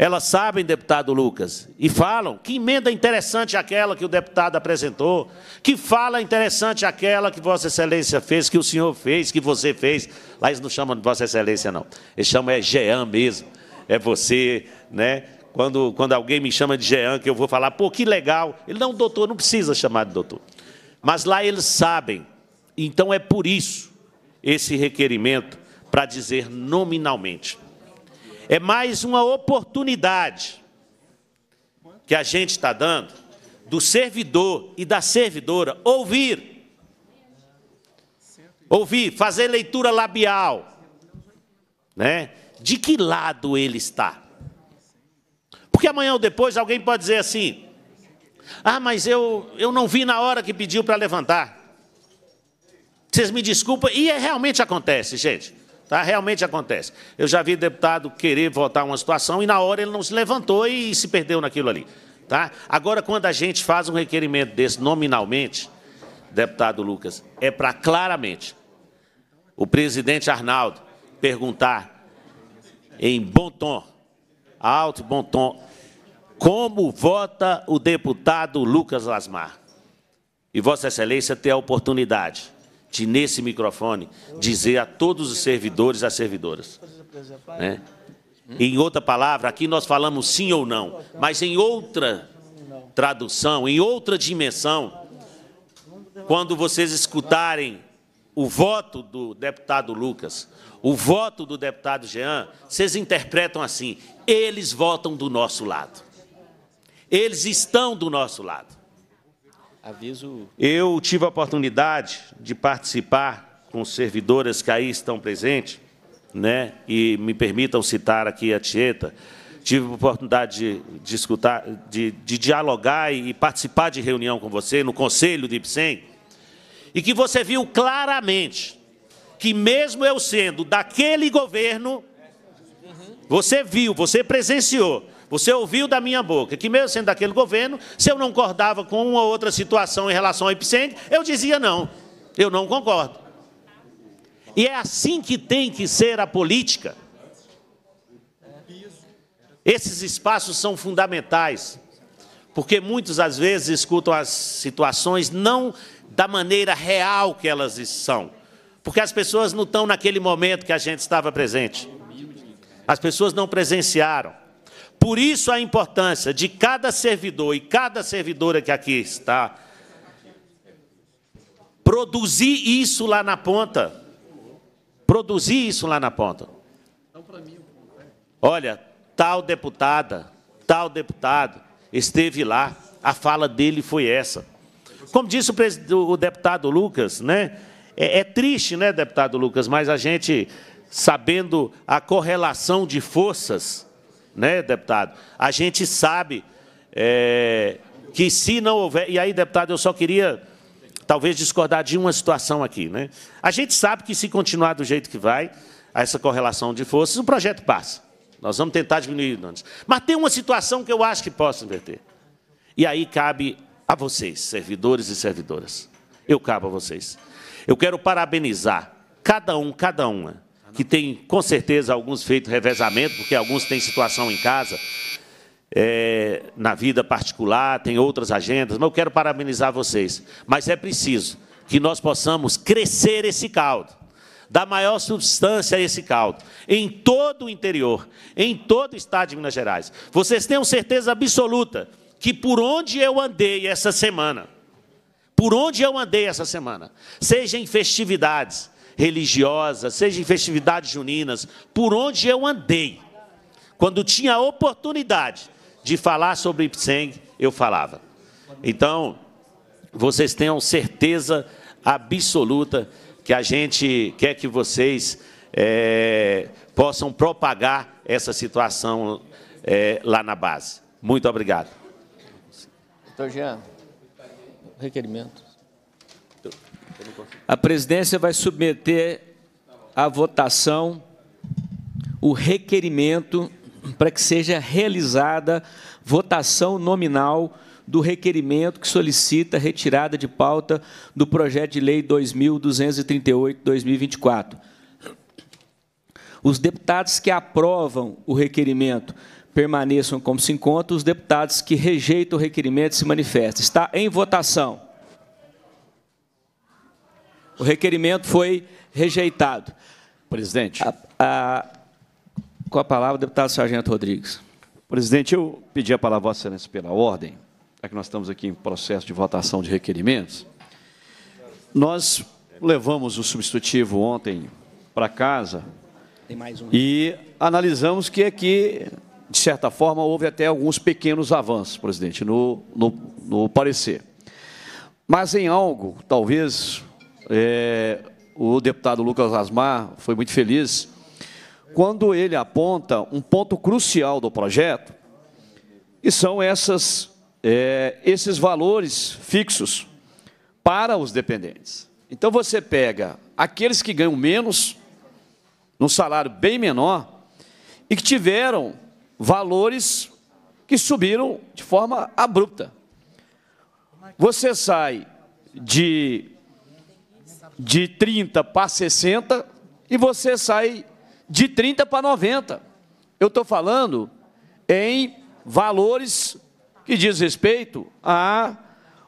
Elas sabem, deputado Lucas, e falam que emenda interessante aquela que o deputado apresentou, que fala interessante aquela que Vossa Excelência fez, que o senhor fez, que você fez. Lá eles não chamam de Vossa Excelência, não. Eles chamam é Jean mesmo. É você, né? Quando, quando alguém me chama de Jean, que eu vou falar, pô, que legal. Ele, não, doutor, não precisa chamar de doutor. Mas lá eles sabem. Então é por isso esse requerimento para dizer nominalmente é mais uma oportunidade que a gente está dando do servidor e da servidora ouvir. Ouvir, fazer leitura labial. Né? De que lado ele está? Porque amanhã ou depois alguém pode dizer assim: Ah, mas eu, eu não vi na hora que pediu para levantar. Vocês me desculpem, e é realmente acontece, gente. Tá? Realmente acontece. Eu já vi deputado querer votar uma situação e, na hora, ele não se levantou e se perdeu naquilo ali. Tá? Agora, quando a gente faz um requerimento desse nominalmente, deputado Lucas, é para claramente o presidente Arnaldo perguntar em bom tom, alto e bom tom, como vota o deputado Lucas Lasmar. E Vossa Excelência ter a oportunidade de, nesse microfone, dizer a todos os servidores e as servidoras. Né? Em outra palavra, aqui nós falamos sim ou não, mas em outra tradução, em outra dimensão, quando vocês escutarem o voto do deputado Lucas, o voto do deputado Jean, vocês interpretam assim, eles votam do nosso lado. Eles estão do nosso lado. Aviso. Eu tive a oportunidade de participar com servidoras que aí estão presentes, né? e me permitam citar aqui a Tieta, tive a oportunidade de, de, escutar, de, de dialogar e participar de reunião com você no Conselho do IPSEM, e que você viu claramente que, mesmo eu sendo daquele governo, você viu, você presenciou você ouviu da minha boca que, mesmo sendo daquele governo, se eu não concordava com uma ou outra situação em relação ao IPSENG, eu dizia não, eu não concordo. E é assim que tem que ser a política. Esses espaços são fundamentais, porque muitos, às vezes, escutam as situações não da maneira real que elas são, porque as pessoas não estão naquele momento que a gente estava presente. As pessoas não presenciaram. Por isso a importância de cada servidor e cada servidora que aqui está produzir isso lá na ponta. Produzir isso lá na ponta. Olha, tal deputada, tal deputado esteve lá, a fala dele foi essa. Como disse o, deputado Lucas, né? É, é triste, né, deputado Lucas, mas a gente sabendo a correlação de forças, né, deputado? A gente sabe é, que se não houver... E aí, deputado, eu só queria talvez discordar de uma situação aqui. Né? A gente sabe que, se continuar do jeito que vai, essa correlação de forças, o projeto passa. Nós vamos tentar diminuir. Mas tem uma situação que eu acho que posso inverter. E aí cabe a vocês, servidores e servidoras. Eu cabo a vocês. Eu quero parabenizar cada um, cada uma, que tem com certeza alguns feito revezamento, porque alguns têm situação em casa, é, na vida particular, tem outras agendas, mas eu quero parabenizar vocês. Mas é preciso que nós possamos crescer esse caldo, dar maior substância a esse caldo, em todo o interior, em todo o estado de Minas Gerais. Vocês tenham certeza absoluta que por onde eu andei essa semana, por onde eu andei essa semana, seja em festividades, religiosas, seja em festividades juninas, por onde eu andei, quando tinha a oportunidade de falar sobre Ipseng, eu falava. Então, vocês tenham certeza absoluta que a gente quer que vocês é, possam propagar essa situação é, lá na base. Muito obrigado. Doutor Jean, requerimento. A presidência vai submeter à votação o requerimento para que seja realizada votação nominal do requerimento que solicita retirada de pauta do projeto de lei 2238/2024. Os deputados que aprovam o requerimento permaneçam como se encontra, os deputados que rejeitam o requerimento se manifestam. Está em votação. O requerimento foi rejeitado. Presidente. A, a, com a palavra, deputado Sargento Rodrigues. Presidente, eu pedi a palavra a Vossa Excelência pela ordem, já que nós estamos aqui em processo de votação de requerimentos. Nós levamos o substitutivo ontem para casa e analisamos que aqui, de certa forma, houve até alguns pequenos avanços, presidente, no, no, no parecer. Mas em algo, talvez, é, o deputado Lucas Asmar foi muito feliz quando ele aponta um ponto crucial do projeto, e são essas, é, esses valores fixos para os dependentes. Então, você pega aqueles que ganham menos, num salário bem menor, e que tiveram valores que subiram de forma abrupta. Você sai de de 30 para 60 e você sai de 30 para 90. Eu estou falando em valores que diz respeito a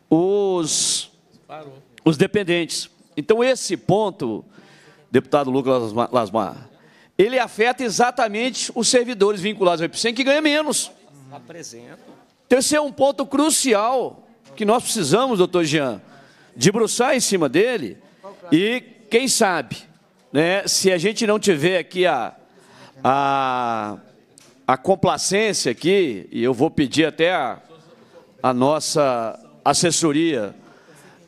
os, os dependentes. Então, esse ponto, deputado Lucas Lasmar, ele afeta exatamente os servidores vinculados ao IPCEM, que ganham menos. Então, esse é um ponto crucial que nós precisamos, doutor Jean, debruçar em cima dele e quem sabe, né, se a gente não tiver aqui a, a, a complacência aqui, e eu vou pedir até a, a nossa assessoria,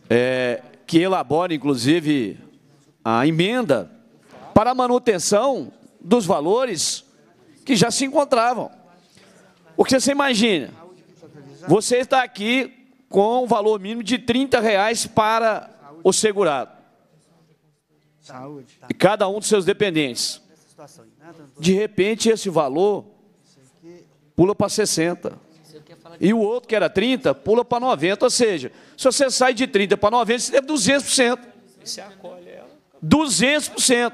é, que elabore inclusive, a emenda para a manutenção dos valores que já se encontravam. Porque você imagina, você está aqui com o um valor mínimo de R$ 30 para o segurado. Saúde. E cada um dos seus dependentes. De repente, esse valor pula para 60. E o outro, que era 30, pula para 90. Ou seja, se você sai de 30 para 90, você deve 200%. E você acolhe ela. 200%.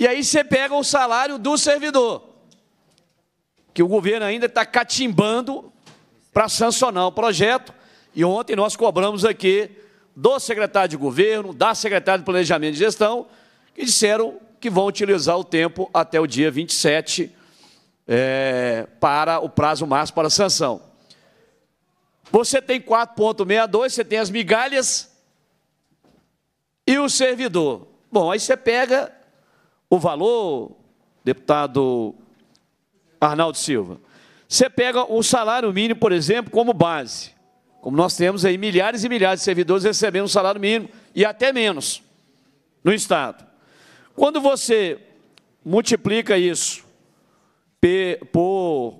E aí você pega o salário do servidor, que o governo ainda está catimbando para sancionar o projeto. E ontem nós cobramos aqui do secretário de governo, da secretária de planejamento e gestão, que disseram que vão utilizar o tempo até o dia 27 é, para o prazo máximo para sanção. Você tem 4,62, você tem as migalhas e o servidor. Bom, aí você pega o valor, deputado Arnaldo Silva. Você pega o salário mínimo, por exemplo, como base. Como nós temos aí milhares e milhares de servidores recebendo um salário mínimo e até menos no Estado. Quando você multiplica isso por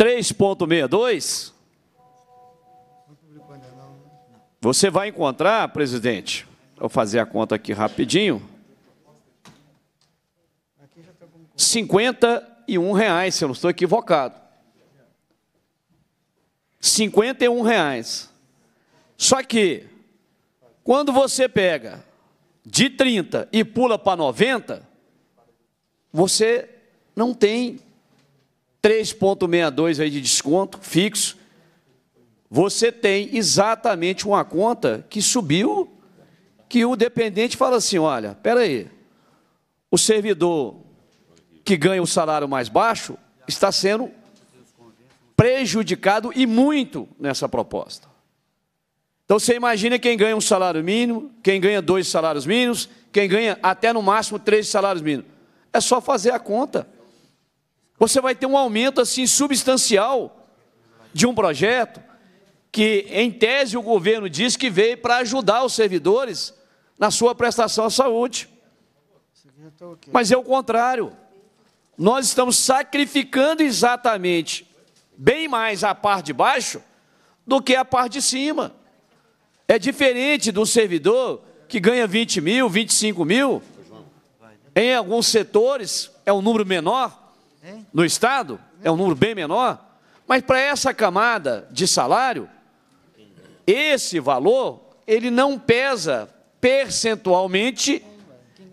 3,62, você vai encontrar, presidente, vou fazer a conta aqui rapidinho, R$ 51,00, se eu não estou equivocado. 51 reais. Só que, quando você pega de 30 e pula para 90, você não tem 3,62 aí de desconto fixo. Você tem exatamente uma conta que subiu, que o dependente fala assim: olha, espera aí, o servidor que ganha o salário mais baixo está sendo prejudicado e muito nessa proposta. Então você imagina quem ganha um salário mínimo, quem ganha dois salários mínimos, quem ganha até no máximo três salários mínimos. É só fazer a conta. Você vai ter um aumento assim substancial de um projeto que, em tese, o governo diz que veio para ajudar os servidores na sua prestação à saúde. Mas é o contrário. Nós estamos sacrificando exatamente bem mais a parte de baixo do que a parte de cima. É diferente do servidor que ganha 20 mil, 25 mil. Em alguns setores é um número menor, no Estado é um número bem menor, mas para essa camada de salário, esse valor ele não pesa percentualmente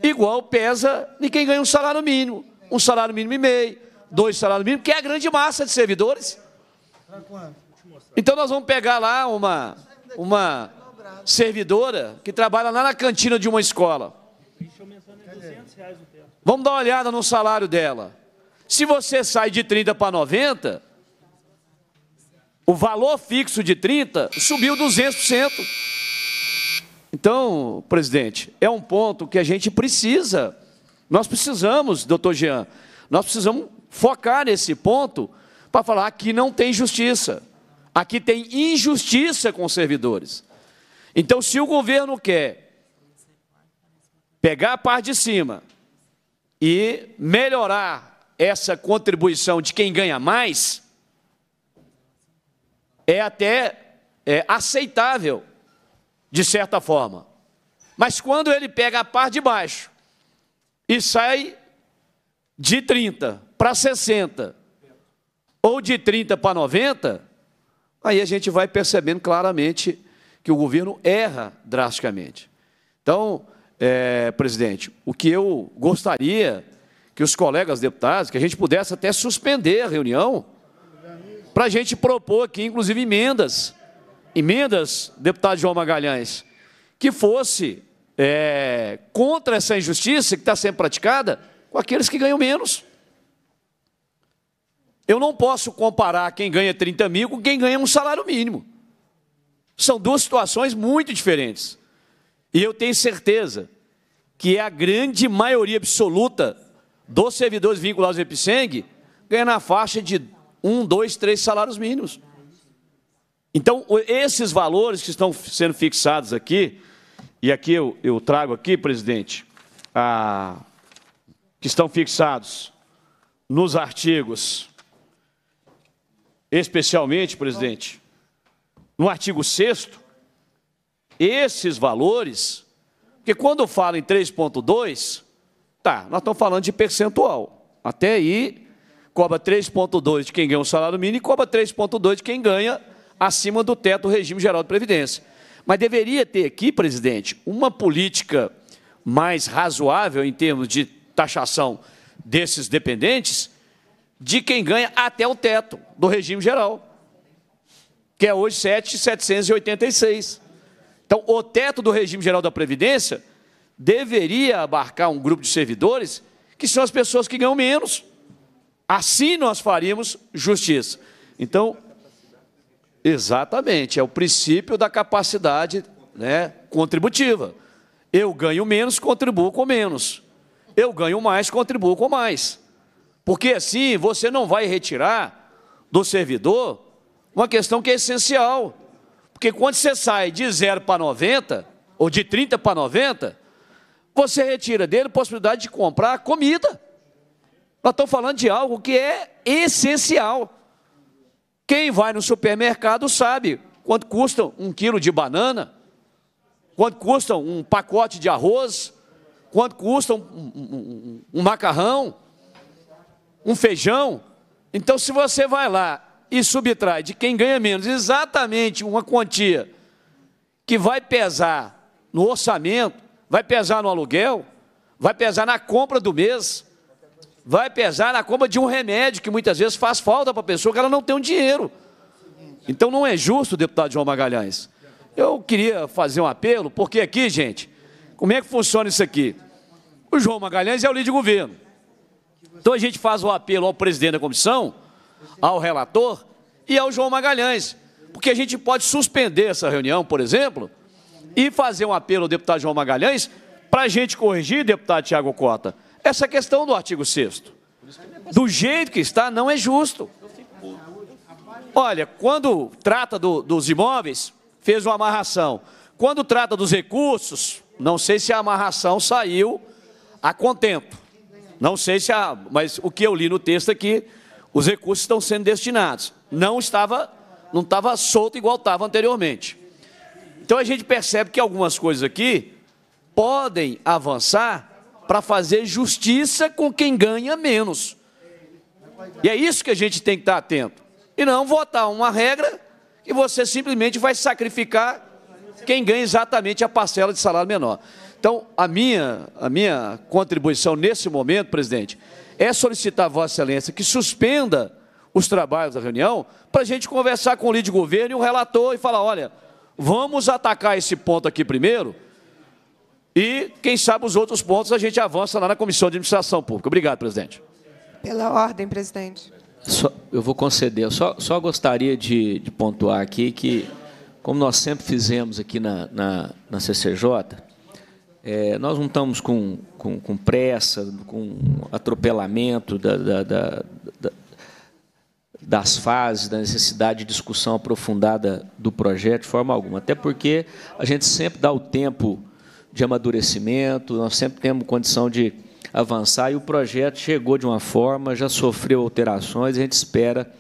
igual pesa de quem ganha um salário mínimo, um salário mínimo e meio, dois salários mínimos, que é a grande massa de servidores. Então nós vamos pegar lá uma, uma servidora que trabalha lá na cantina de uma escola. Vamos dar uma olhada no salário dela. Se você sai de 30 para 90, o valor fixo de 30 subiu 200%. Então, presidente, é um ponto que a gente precisa. Nós precisamos, doutor Jean, nós precisamos focar nesse ponto para falar que não tem justiça. Aqui tem injustiça com os servidores. Então, se o governo quer pegar a parte de cima e melhorar essa contribuição de quem ganha mais, é até é, aceitável, de certa forma. Mas quando ele pega a parte de baixo e sai de 30 para 60 ou de 30 para 90, aí a gente vai percebendo claramente que o governo erra drasticamente. Então, é, presidente, o que eu gostaria que os colegas deputados, que a gente pudesse até suspender a reunião, para a gente propor aqui, inclusive, emendas, emendas, deputado João Magalhães, que fosse é, contra essa injustiça que está sendo praticada, com aqueles que ganham menos. Eu não posso comparar quem ganha 30 mil com quem ganha um salário mínimo. São duas situações muito diferentes. E eu tenho certeza que a grande maioria absoluta dos servidores vinculados ao Epiceng ganha na faixa de um, dois, três salários mínimos. Então, esses valores que estão sendo fixados aqui, e aqui eu, eu trago aqui, presidente, a que estão fixados nos artigos, especialmente, presidente, no artigo 6 esses valores, porque quando fala em 3,2, tá, nós estamos falando de percentual. Até aí, cobra 3,2 de quem ganha um salário mínimo e cobra 3,2 de quem ganha acima do teto do regime geral de previdência. Mas deveria ter aqui, presidente, uma política mais razoável em termos de taxação desses dependentes de quem ganha até o teto do regime geral, que é hoje 7,786. Então, o teto do regime geral da Previdência deveria abarcar um grupo de servidores que são as pessoas que ganham menos. Assim nós faríamos justiça. Então, exatamente, é o princípio da capacidade né, contributiva. Eu ganho menos, contribuo com menos eu ganho mais, contribuo com mais. Porque assim você não vai retirar do servidor uma questão que é essencial. Porque quando você sai de 0 para 90, ou de 30 para 90, você retira dele a possibilidade de comprar comida. Nós estamos falando de algo que é essencial. Quem vai no supermercado sabe quanto custa um quilo de banana, quanto custa um pacote de arroz, Quanto custa um, um, um, macarrão? Um feijão? Então, se você vai lá e subtrai de quem ganha menos exatamente uma quantia que vai pesar no orçamento, vai pesar no aluguel, vai pesar na compra do mês, vai pesar na compra de um remédio que muitas vezes faz falta para a pessoa que ela não tem um dinheiro. Então não é justo, deputado João Magalhães. Eu queria fazer um apelo, porque aqui, gente, como é que funciona isso aqui? O João Magalhães é o líder de governo. Então a gente faz o apelo ao presidente da comissão, ao relator e ao João Magalhães, porque a gente pode suspender essa reunião, por exemplo, e fazer um apelo ao deputado João Magalhães para a gente corrigir, deputado Tiago Cota, essa questão do artigo 6 Do jeito que está, não é justo. Olha, quando trata do, dos imóveis, fez uma amarração. Quando trata dos recursos, não sei se a amarração saiu a contento. Não sei se há, mas o que eu li no texto aqui, é os recursos estão sendo destinados. Não estava, não estava solto igual estava anteriormente. Então a gente percebe que algumas coisas aqui podem avançar para fazer justiça com quem ganha menos. E é isso que a gente tem que estar atento. E não votar uma regra que você simplesmente vai sacrificar quem ganha exatamente a parcela de salário menor. Então, a minha, a minha contribuição nesse momento, presidente, é solicitar a Vossa Excelência que suspenda os trabalhos da reunião para a gente conversar com o líder de governo e o relator e falar: olha, vamos atacar esse ponto aqui primeiro e, quem sabe, os outros pontos a gente avança lá na Comissão de Administração Pública. Obrigado, presidente. Pela ordem, presidente. Só, eu vou conceder. Eu só, só gostaria de, de, pontuar aqui que, como nós sempre fizemos aqui na, na, na CCJ, é, nós não estamos com, com, com, pressa, com atropelamento da, da, da, das fases, da necessidade de discussão aprofundada do projeto, de forma alguma. Até porque a gente sempre dá o tempo de amadurecimento, nós sempre temos condição de avançar e o projeto chegou de uma forma, já sofreu alterações, a gente espera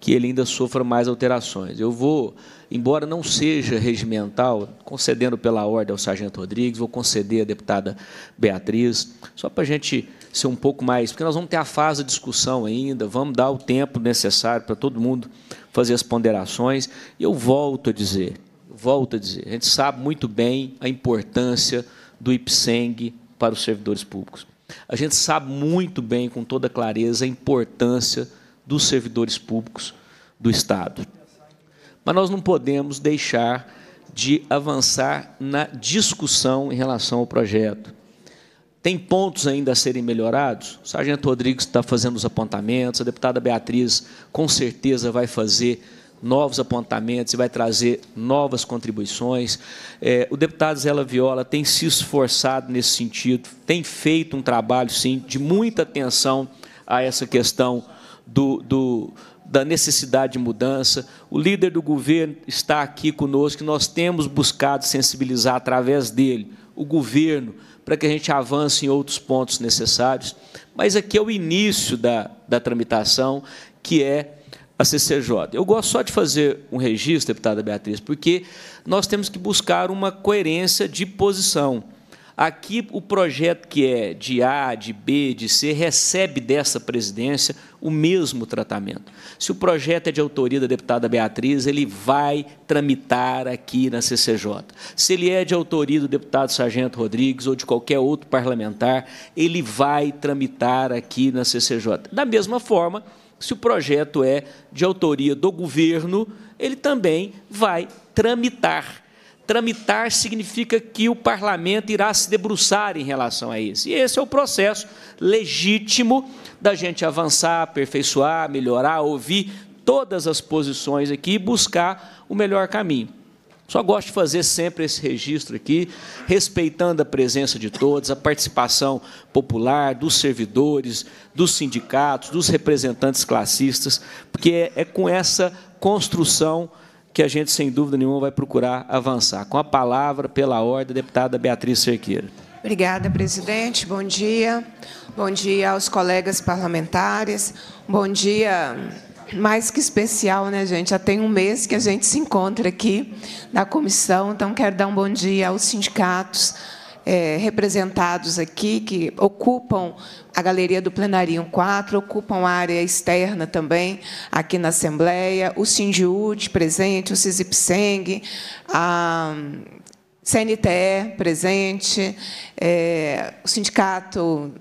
que ele ainda sofra mais alterações. Eu vou, embora não seja regimental, concedendo pela ordem ao Sargento Rodrigues, vou conceder à deputada Beatriz, só para a gente ser um pouco mais, porque nós vamos ter a fase de discussão ainda, vamos dar o tempo necessário para todo mundo fazer as ponderações. E eu volto a dizer, volto a dizer, a gente sabe muito bem a importância do IPSENG para os servidores públicos. A gente sabe muito bem, com toda clareza, a importância dos servidores públicos do Estado. Mas nós não podemos deixar de avançar na discussão em relação ao projeto. Tem pontos ainda a serem melhorados? O sargento Rodrigues está fazendo os apontamentos, a deputada Beatriz com certeza vai fazer novos apontamentos e vai trazer novas contribuições. É, o deputado Zé Viola tem se esforçado nesse sentido, tem feito um trabalho, sim, de muita atenção a essa questão do, do, da necessidade de mudança. O líder do governo está aqui conosco, nós temos buscado sensibilizar através dele o governo para que a gente avance em outros pontos necessários. Mas aqui é o início da, da tramitação, que é a CCJ. Eu gosto só de fazer um registro, deputada Beatriz, porque nós temos que buscar uma coerência de posição. Aqui, o projeto que é de A, de B, de C, recebe dessa presidência o mesmo tratamento. Se o projeto é de autoria da deputada Beatriz, ele vai tramitar aqui na CCJ. Se ele é de autoria do deputado Sargento Rodrigues ou de qualquer outro parlamentar, ele vai tramitar aqui na CCJ. Da mesma forma, se o projeto é de autoria do governo, ele também vai tramitar Tramitar significa que o parlamento irá se debruçar em relação a isso. E esse é o processo legítimo da gente avançar, aperfeiçoar, melhorar, ouvir todas as posições aqui e buscar o melhor caminho. Só gosto de fazer sempre esse registro aqui, respeitando a presença de todos, a participação popular, dos servidores, dos sindicatos, dos representantes classistas, porque é, é com essa construção que a gente, sem dúvida nenhuma, vai procurar avançar. Com a palavra, pela ordem, deputada Beatriz Cerqueira. Obrigada, presidente. Bom dia. Bom dia aos colegas parlamentares. Bom dia mais que especial, né, gente? Já tem um mês que a gente se encontra aqui na comissão, então quero dar um bom dia aos sindicatos, é, representados aqui, que ocupam a galeria do Plenarinho 4, ocupam a área externa também, aqui na Assembleia, o Sindiúd presente, o Sisipseng, a hum, CNTE presente, é, o Sindicato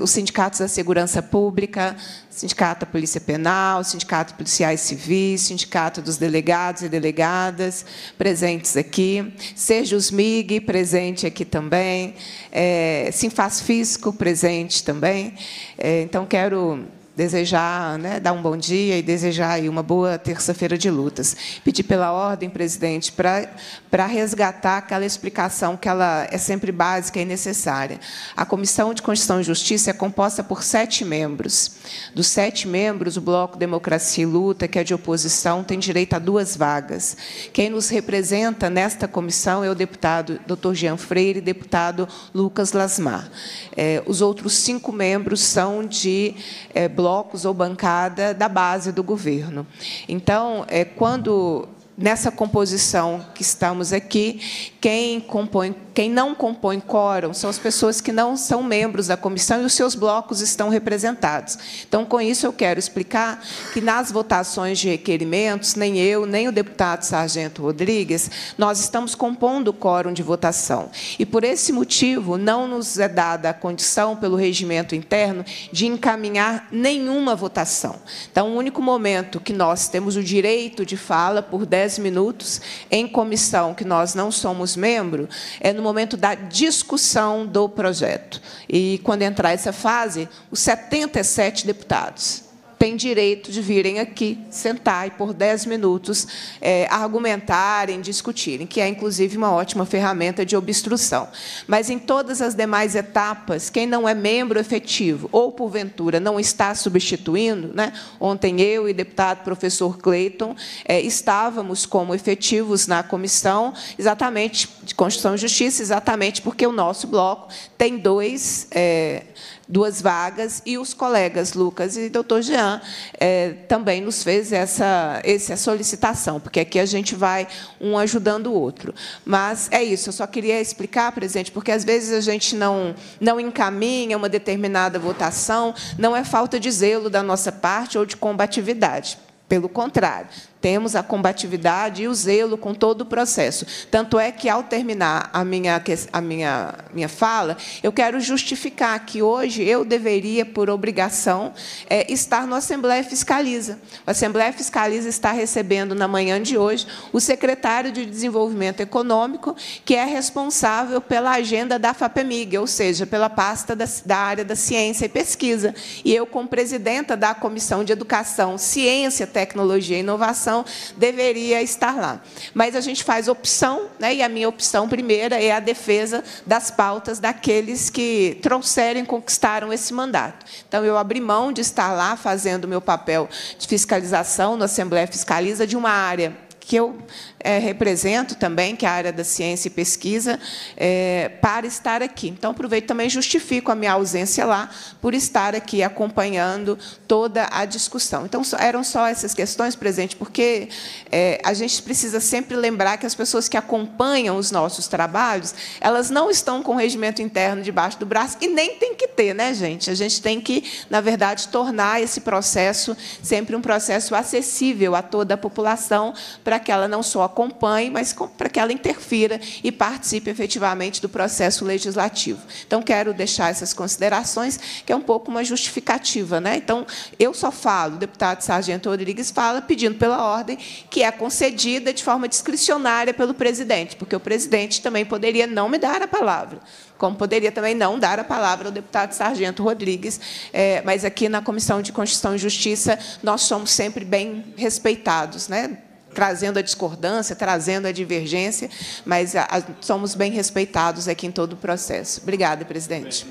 os sindicatos da segurança pública, sindicato da polícia penal, sindicato policiais civis, sindicato dos delegados e delegadas presentes aqui, seja os MIG presente aqui também, é, Sinfaz Fisco presente também. É, então quero desejar, né, dar um bom dia e desejar aí uma boa terça-feira de lutas. Pedir pela ordem, presidente, para, para resgatar aquela explicação que ela é sempre básica e necessária. A Comissão de Constituição e Justiça é composta por sete membros. Dos sete membros, o Bloco Democracia e Luta, que é de oposição, tem direito a duas vagas. Quem nos representa nesta comissão é o deputado Dr. Jean Freire e deputado Lucas Lasmar. É, os outros cinco membros são de é, bloco blocos ou bancada da base do governo. Então, é, quando nessa composição que estamos aqui, quem, compõe, quem não compõe quórum são as pessoas que não são membros da comissão e os seus blocos estão representados. Então, com isso, eu quero explicar que, nas votações de requerimentos, nem eu, nem o deputado Sargento Rodrigues, nós estamos compondo o quórum de votação. E, por esse motivo, não nos é dada a condição, pelo regimento interno, de encaminhar nenhuma votação. Então, o único momento que nós temos o direito de fala por 10 10 minutos em comissão que nós não somos membro, é no momento da discussão do projeto. E quando entrar essa fase, os 77 deputados têm direito de virem aqui, sentar e, por 10 minutos, é, argumentarem, discutirem, que é, inclusive, uma ótima ferramenta de obstrução. Mas, em todas as demais etapas, quem não é membro efetivo ou, porventura, não está substituindo, né? ontem eu e o deputado professor Clayton é, estávamos como efetivos na comissão, exatamente de Constituição e Justiça, exatamente porque o nosso bloco tem dois é, duas vagas, e os colegas Lucas e doutor Jean é, também nos fez essa, essa solicitação, porque aqui a gente vai um ajudando o outro. Mas é isso, eu só queria explicar, presidente, porque às vezes a gente não, não encaminha uma determinada votação, não é falta de zelo da nossa parte ou de combatividade. Pelo contrário, temos a combatividade e o zelo com todo o processo. Tanto é que, ao terminar a minha, a minha, minha fala, eu quero justificar que hoje eu deveria, por obrigação, é, estar no Assembleia Fiscaliza. A Assembleia Fiscaliza está recebendo, na manhã de hoje, o secretário de Desenvolvimento Econômico, que é responsável pela agenda da FAPEMIG, ou seja, pela pasta da, da área da ciência e pesquisa. E eu, como presidenta da Comissão de Educação, Ciência, Tecnologia e Inovação, coração deveria estar lá. Mas a gente faz opção, né? e a minha opção primeira é a defesa das pautas daqueles que trouxeram e conquistaram esse mandato. Então, eu abri mão de estar lá fazendo o meu papel de fiscalização na Assembleia Fiscaliza de uma área que eu é, represento também, que é a área da ciência e pesquisa, é, para estar aqui. Então, aproveito também e justifico a minha ausência lá por estar aqui acompanhando toda a discussão. Então, só, eram só essas questões, presidente, porque é, a gente precisa sempre lembrar que as pessoas que acompanham os nossos trabalhos, elas não estão com o regimento interno debaixo do braço e nem tem que ter, né, gente? A gente tem que, na verdade, tornar esse processo sempre um processo acessível a toda a população para que ela não só acompanhe, mas para que ela interfira e participe efetivamente do processo legislativo. Então, quero deixar essas considerações, que é um pouco uma justificativa. Né? Então, eu só falo, o deputado Sargento Rodrigues fala, pedindo pela ordem, que é concedida de forma discricionária pelo presidente, porque o presidente também poderia não me dar a palavra como poderia também não dar a palavra ao deputado Sargento Rodrigues, é, mas aqui na Comissão de Constituição e Justiça nós somos sempre bem respeitados, né? trazendo a discordância, trazendo a divergência, mas a, ah, a, ah, somos bem respeitados aqui em todo o processo. Obrigada, presidente.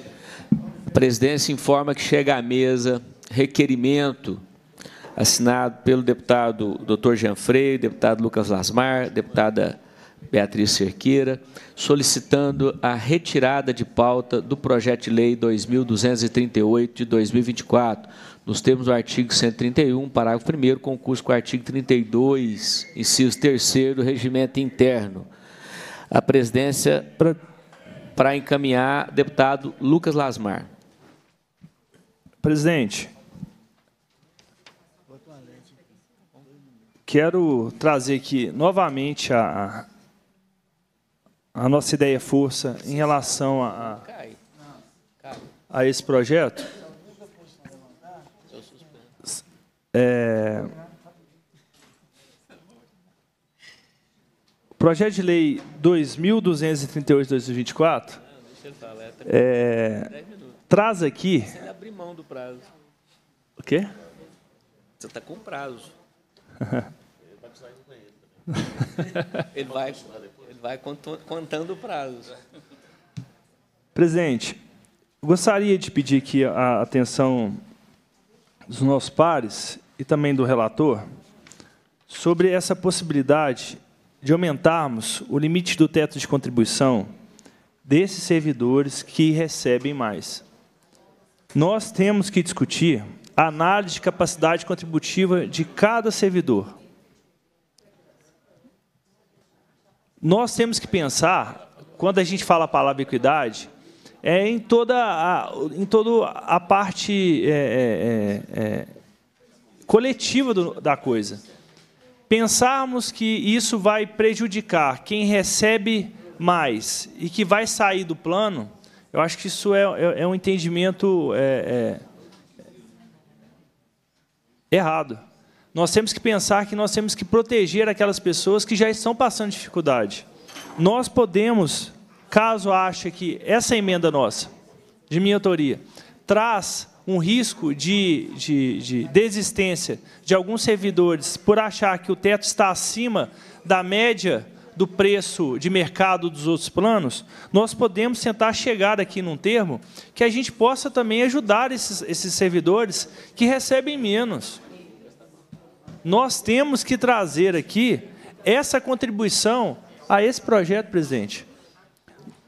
A presidência informa que chega à mesa requerimento assinado pelo deputado Dr. Jean Freire, deputado Lucas Lasmar, deputada Beatriz Cerqueira, solicitando a retirada de pauta do projeto de lei 2238 de 2024 nos termos do artigo 131, parágrafo 1, concurso com o artigo 32, inciso 3 do regimento interno. A presidência para encaminhar deputado Lucas Lasmar. Presidente, quero trazer aqui novamente a, a nossa ideia força em relação a, a, a esse projeto é... Projeto de Lei 2.238-2024 é, tá é traz aqui... Você abrir mão do prazo. O quê? Você está com prazo. ele vai, ele vai contando o prazo. Presidente, gostaria de pedir aqui a atenção dos nossos pares e também do relator sobre essa possibilidade de aumentarmos o limite do teto de contribuição desses servidores que recebem mais. Nós temos que discutir a análise de capacidade contributiva de cada servidor. Nós temos que pensar, quando a gente fala a palavra equidade, é em toda a, em toda a parte é, é, é, é, coletiva do, da coisa. Pensarmos que isso vai prejudicar quem recebe mais e que vai sair do plano, eu acho que isso é, é, é um entendimento errado. Nós temos que pensar que nós temos que proteger aquelas pessoas que já estão passando dificuldade. Nós podemos caso ache que essa emenda nossa, de minha autoria, traz um risco de, de, de desistência de alguns servidores por achar que o teto está acima da média do preço de mercado dos outros planos, nós podemos tentar chegar aqui num termo que a gente possa também ajudar esses, esses servidores que recebem menos. Nós temos que trazer aqui essa contribuição a esse projeto, presidente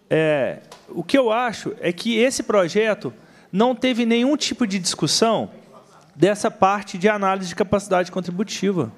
é, o que eu acho é que esse projeto não teve nenhum tipo de discussão dessa parte de análise de capacidade contributiva.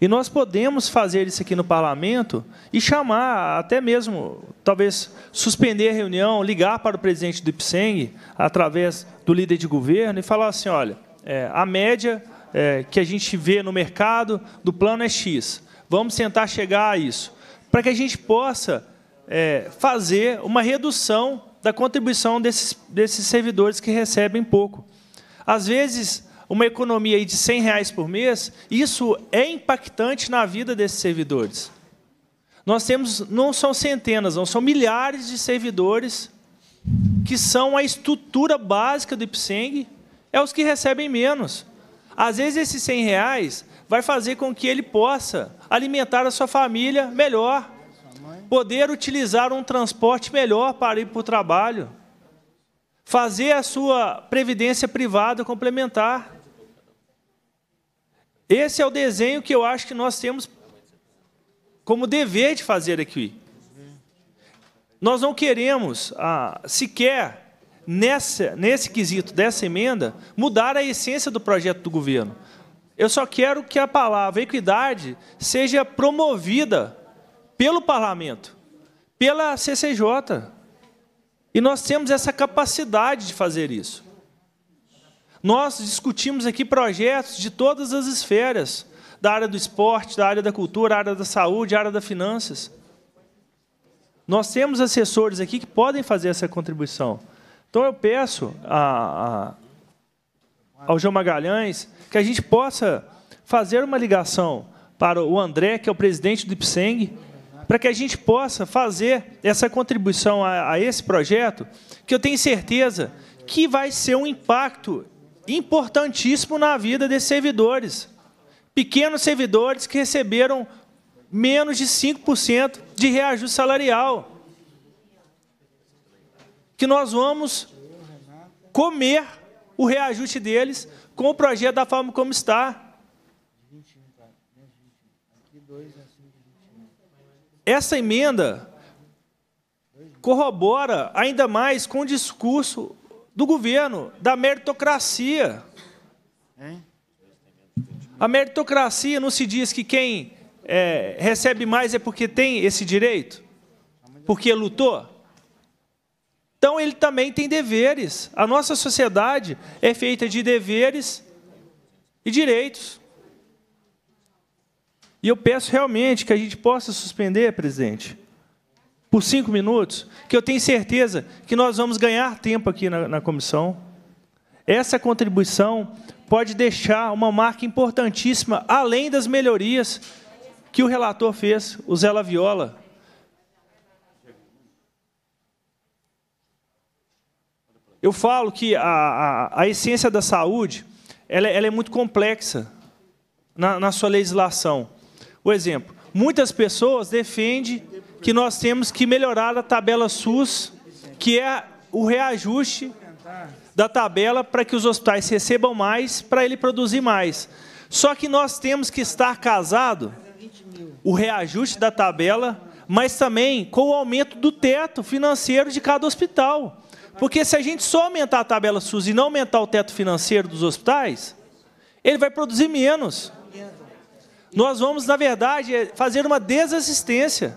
E nós podemos fazer isso aqui no parlamento e chamar, até mesmo, talvez, suspender a reunião, ligar para o presidente do IPSENG, através do líder de governo, e falar assim, olha, é, a média é, que a gente vê no mercado do plano é X. Vamos tentar chegar a isso, para que a gente possa é, fazer uma redução da contribuição desses, desses servidores que recebem pouco. Às vezes, uma economia de R$ reais por mês, isso é impactante na vida desses servidores. Nós temos, não são centenas, não são milhares de servidores que são a estrutura básica do IPSENG, é os que recebem menos. Às vezes, esses R$ reais vai fazer com que ele possa alimentar a sua família melhor, poder utilizar um transporte melhor para ir para o trabalho, fazer a sua previdência privada complementar. Esse é o desenho que eu acho que nós temos como dever de fazer aqui. Nós não queremos ah, sequer, nessa, nesse quesito dessa emenda, mudar a essência do projeto do governo. Eu só quero que a palavra equidade seja promovida pelo parlamento, pela CCJ. E nós temos essa capacidade de fazer isso. Nós discutimos aqui projetos de todas as esferas, da área do esporte, da área da cultura, da área da saúde, da área das finanças. Nós temos assessores aqui que podem fazer essa contribuição. Então eu peço a, a, ao João Magalhães que a gente possa fazer uma ligação para o André, que é o presidente do IPSENG, para que a gente possa fazer essa contribuição a, a esse projeto, que eu tenho certeza que vai ser um impacto importantíssimo na vida desses servidores. Pequenos servidores que receberam menos de 5% de reajuste salarial. Que nós vamos comer o reajuste deles com o projeto da forma como está. Essa emenda corrobora ainda mais com o discurso do governo da meritocracia. A meritocracia não se diz que quem é, recebe mais é porque tem esse direito, porque lutou. Então ele também tem deveres. A nossa sociedade é feita de deveres e direitos. E eu peço realmente que a gente possa suspender, presidente, por cinco minutos, que eu tenho certeza que nós vamos ganhar tempo aqui na, na comissão. Essa contribuição pode deixar uma marca importantíssima, além das melhorias que o relator fez, o Zé Laviola. Eu falo que a, a, a essência da saúde ela, é, ela é muito complexa na, na sua legislação. O exemplo, muitas pessoas defendem que nós temos que melhorar a tabela SUS, que é o reajuste da tabela para que os hospitais recebam mais, para ele produzir mais. Só que nós temos que estar casado o reajuste da tabela, mas também com o aumento do teto financeiro de cada hospital. Porque se a gente só aumentar a tabela SUS e não aumentar o teto financeiro dos hospitais, ele vai produzir menos nós vamos, na verdade, fazer uma desassistência.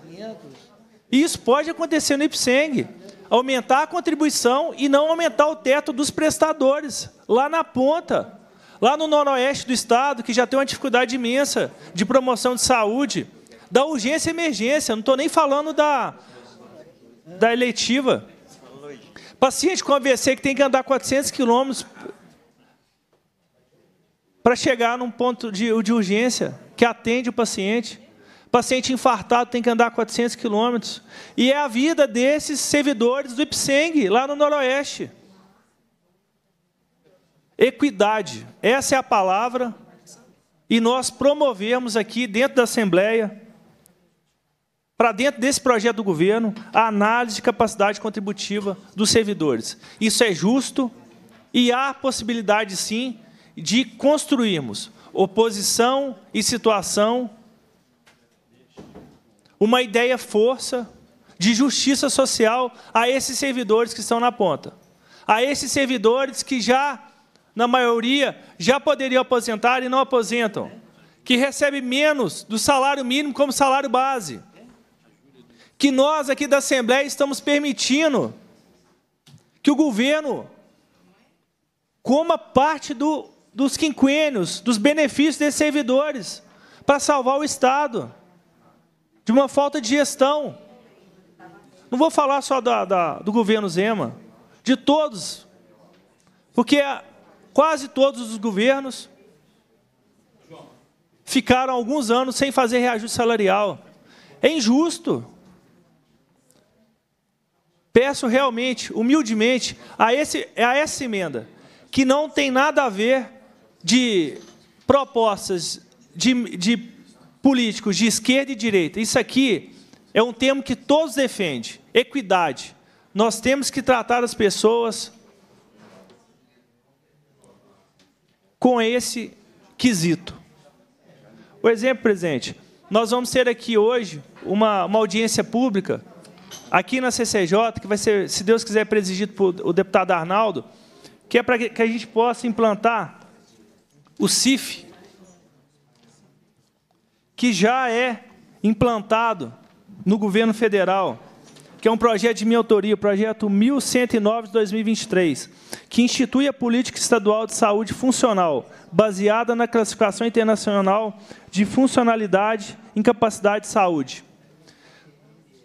E isso pode acontecer no IPSENG. Aumentar a contribuição e não aumentar o teto dos prestadores, lá na ponta. Lá no noroeste do estado, que já tem uma dificuldade imensa de promoção de saúde, da urgência e emergência, não estou nem falando da, da eletiva. Paciente com AVC que tem que andar 400 quilômetros para chegar num ponto de, de urgência que atende o paciente. O paciente infartado tem que andar 400 quilômetros. E é a vida desses servidores do IPSENG, lá no Noroeste. Equidade, essa é a palavra. E nós promovemos aqui, dentro da Assembleia, para dentro desse projeto do governo, a análise de capacidade contributiva dos servidores. Isso é justo e há possibilidade, sim, de construirmos oposição e situação, uma ideia força de justiça social a esses servidores que estão na ponta, a esses servidores que já, na maioria, já poderiam aposentar e não aposentam, que recebem menos do salário mínimo como salário base, que nós aqui da Assembleia estamos permitindo que o governo coma parte do dos quinquênios, dos benefícios desses servidores, para salvar o Estado de uma falta de gestão. Não vou falar só da, da, do governo Zema, de todos, porque quase todos os governos ficaram alguns anos sem fazer reajuste salarial. É injusto. Peço realmente, humildemente, a, esse, a essa emenda, que não tem nada a ver de propostas de, de políticos de esquerda e direita. Isso aqui é um termo que todos defendem: equidade. Nós temos que tratar as pessoas com esse quesito. O exemplo, presidente, nós vamos ter aqui hoje uma, uma audiência pública, aqui na CCJ, que vai ser, se Deus quiser, presidido por o deputado Arnaldo, que é para que a gente possa implantar o CIF, que já é implantado no governo federal, que é um projeto de minha autoria, o projeto 1109 de 2023, que institui a política estadual de saúde funcional, baseada na classificação internacional de funcionalidade e incapacidade de saúde.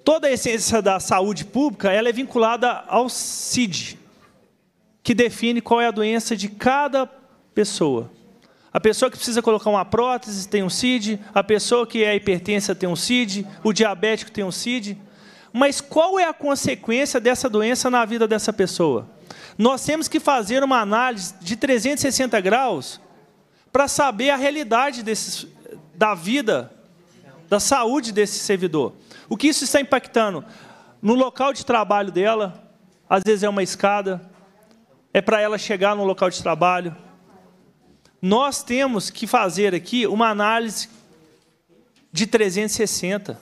Toda a essência da saúde pública ela é vinculada ao CID, que define qual é a doença de cada pessoa. A pessoa que precisa colocar uma prótese tem um CID, a pessoa que é hipertensa tem um CID, o diabético tem um CID. Mas qual é a consequência dessa doença na vida dessa pessoa? Nós temos que fazer uma análise de 360 graus para saber a realidade da vida, da saúde desse servidor. O que isso está impactando? No local de trabalho dela, às vezes é uma escada, é para ela chegar no local de trabalho, nós temos que fazer aqui uma análise de 360.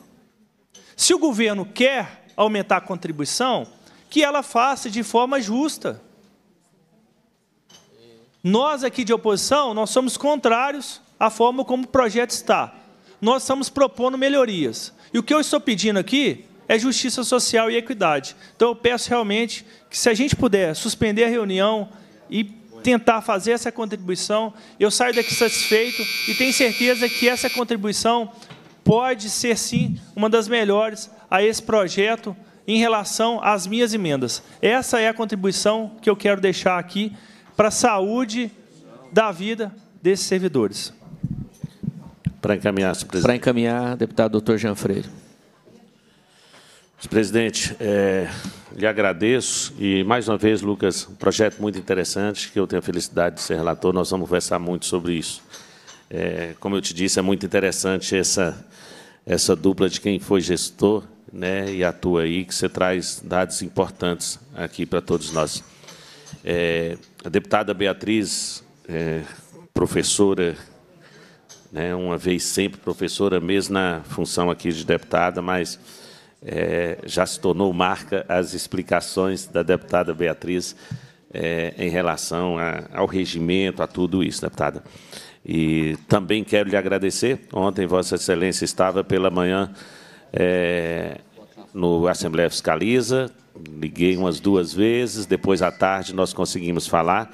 Se o governo quer aumentar a contribuição, que ela faça de forma justa. Nós aqui de oposição, nós somos contrários à forma como o projeto está. Nós estamos propondo melhorias. E o que eu estou pedindo aqui é justiça social e equidade. Então eu peço realmente que se a gente puder suspender a reunião e tentar fazer essa contribuição. Eu saio daqui satisfeito e tenho certeza que essa contribuição pode ser, sim, uma das melhores a esse projeto em relação às minhas emendas. Essa é a contribuição que eu quero deixar aqui para a saúde da vida desses servidores. Para encaminhar, senhor presidente. Para encaminhar, deputado doutor Jean Freire. Presidente, é, lhe agradeço e, mais uma vez, Lucas, um projeto muito interessante que eu tenho a felicidade de ser relator, nós vamos conversar muito sobre isso. É, como eu te disse, é muito interessante essa, essa dupla de quem foi gestor né, e atua aí, que você traz dados importantes aqui para todos nós. É, a deputada Beatriz, é, professora né, uma vez sempre professora, mesmo na função aqui de deputada, mas é, já se tornou marca as explicações da deputada Beatriz é, em relação a, ao regimento, a tudo isso, deputada. E também quero lhe agradecer. Ontem, Vossa Excelência estava pela manhã é, no Assembleia Fiscaliza, liguei umas duas vezes, depois à tarde nós conseguimos falar.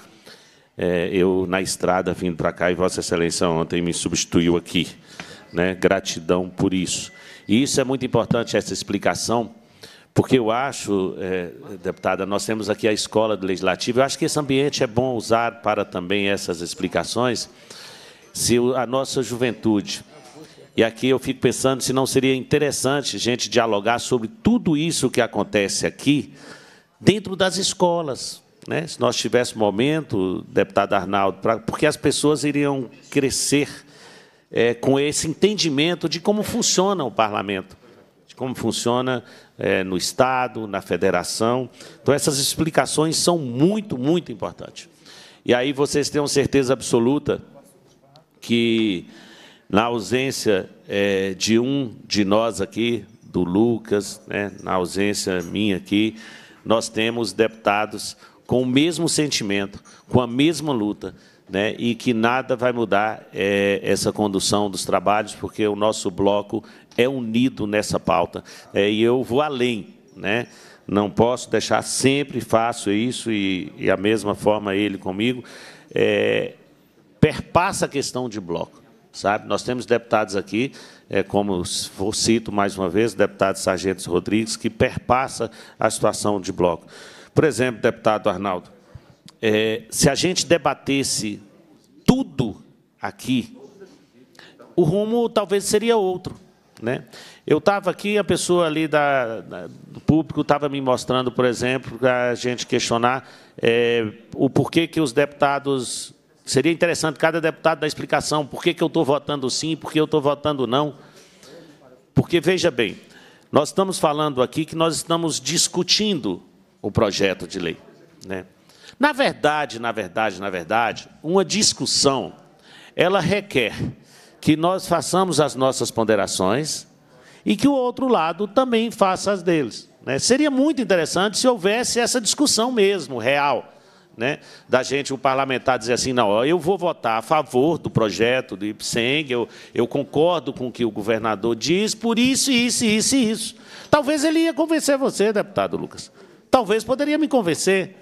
É, eu na estrada vindo para cá e Vossa Excelência ontem me substituiu aqui. Né? Gratidão por isso. E isso é muito importante, essa explicação, porque eu acho, é, deputada, nós temos aqui a escola do legislativo, eu acho que esse ambiente é bom usar para também essas explicações, se a nossa juventude. E aqui eu fico pensando se não seria interessante a gente dialogar sobre tudo isso que acontece aqui dentro das escolas. Né? Se nós tivéssemos momento, deputado Arnaldo, pra, porque as pessoas iriam crescer é, com esse entendimento de como funciona o parlamento, de como funciona é, no Estado, na federação. Então, essas explicações são muito, muito importantes. E aí vocês tenham certeza absoluta que, na ausência é, de um de nós aqui, do Lucas, né, na ausência minha aqui, nós temos deputados com o mesmo sentimento, com a mesma luta, né, e que nada vai mudar é, essa condução dos trabalhos, porque o nosso bloco é unido nessa pauta. É, e eu vou além. Né? Não posso deixar, sempre faço isso, e, e a mesma forma ele comigo, é, perpassa a questão de bloco. Sabe? Nós temos deputados aqui, é, como cito mais uma vez, o deputado Sargento Rodrigues, que perpassa a situação de bloco. Por exemplo, deputado Arnaldo, é, se a gente debatesse tudo aqui, o rumo talvez seria outro. Né? Eu estava aqui, a pessoa ali da, da do público estava me mostrando, por exemplo, para a gente questionar é, o porquê que os deputados. Seria interessante cada deputado dar explicação por que, que eu estou votando sim, por que eu estou votando não. Porque, veja bem, nós estamos falando aqui que nós estamos discutindo o projeto de lei. Né? Na verdade, na verdade, na verdade, uma discussão, ela requer que nós façamos as nossas ponderações e que o outro lado também faça as deles. Né? Seria muito interessante se houvesse essa discussão mesmo, real, né? da gente, o parlamentar, dizer assim, não, eu vou votar a favor do projeto do IPSENG, eu, eu concordo com o que o governador diz, por isso, isso, isso e isso. Talvez ele ia convencer você, deputado Lucas. Talvez poderia me convencer.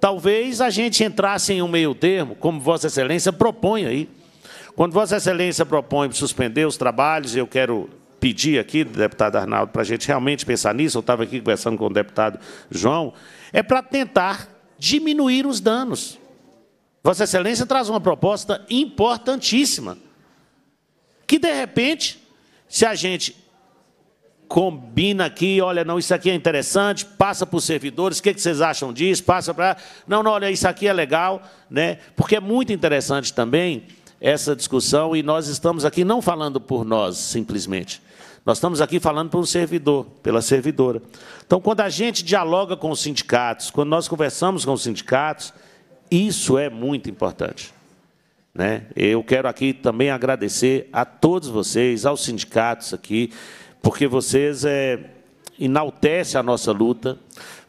Talvez a gente entrasse em um meio termo, como Vossa Excelência propõe aí. Quando Vossa Excelência propõe suspender os trabalhos, eu quero pedir aqui, deputado Arnaldo, para a gente realmente pensar nisso, eu estava aqui conversando com o deputado João, é para tentar diminuir os danos. Vossa Excelência traz uma proposta importantíssima, que, de repente, se a gente combina aqui, olha, não, isso aqui é interessante, passa para os servidores, o que, que vocês acham disso? Passa para. Não, não, olha, isso aqui é legal, né? porque é muito interessante também essa discussão e nós estamos aqui não falando por nós, simplesmente. Nós estamos aqui falando por um servidor, pela servidora. Então, quando a gente dialoga com os sindicatos, quando nós conversamos com os sindicatos, isso é muito importante. Né? Eu quero aqui também agradecer a todos vocês, aos sindicatos aqui, porque vocês é, enaltecem a nossa luta,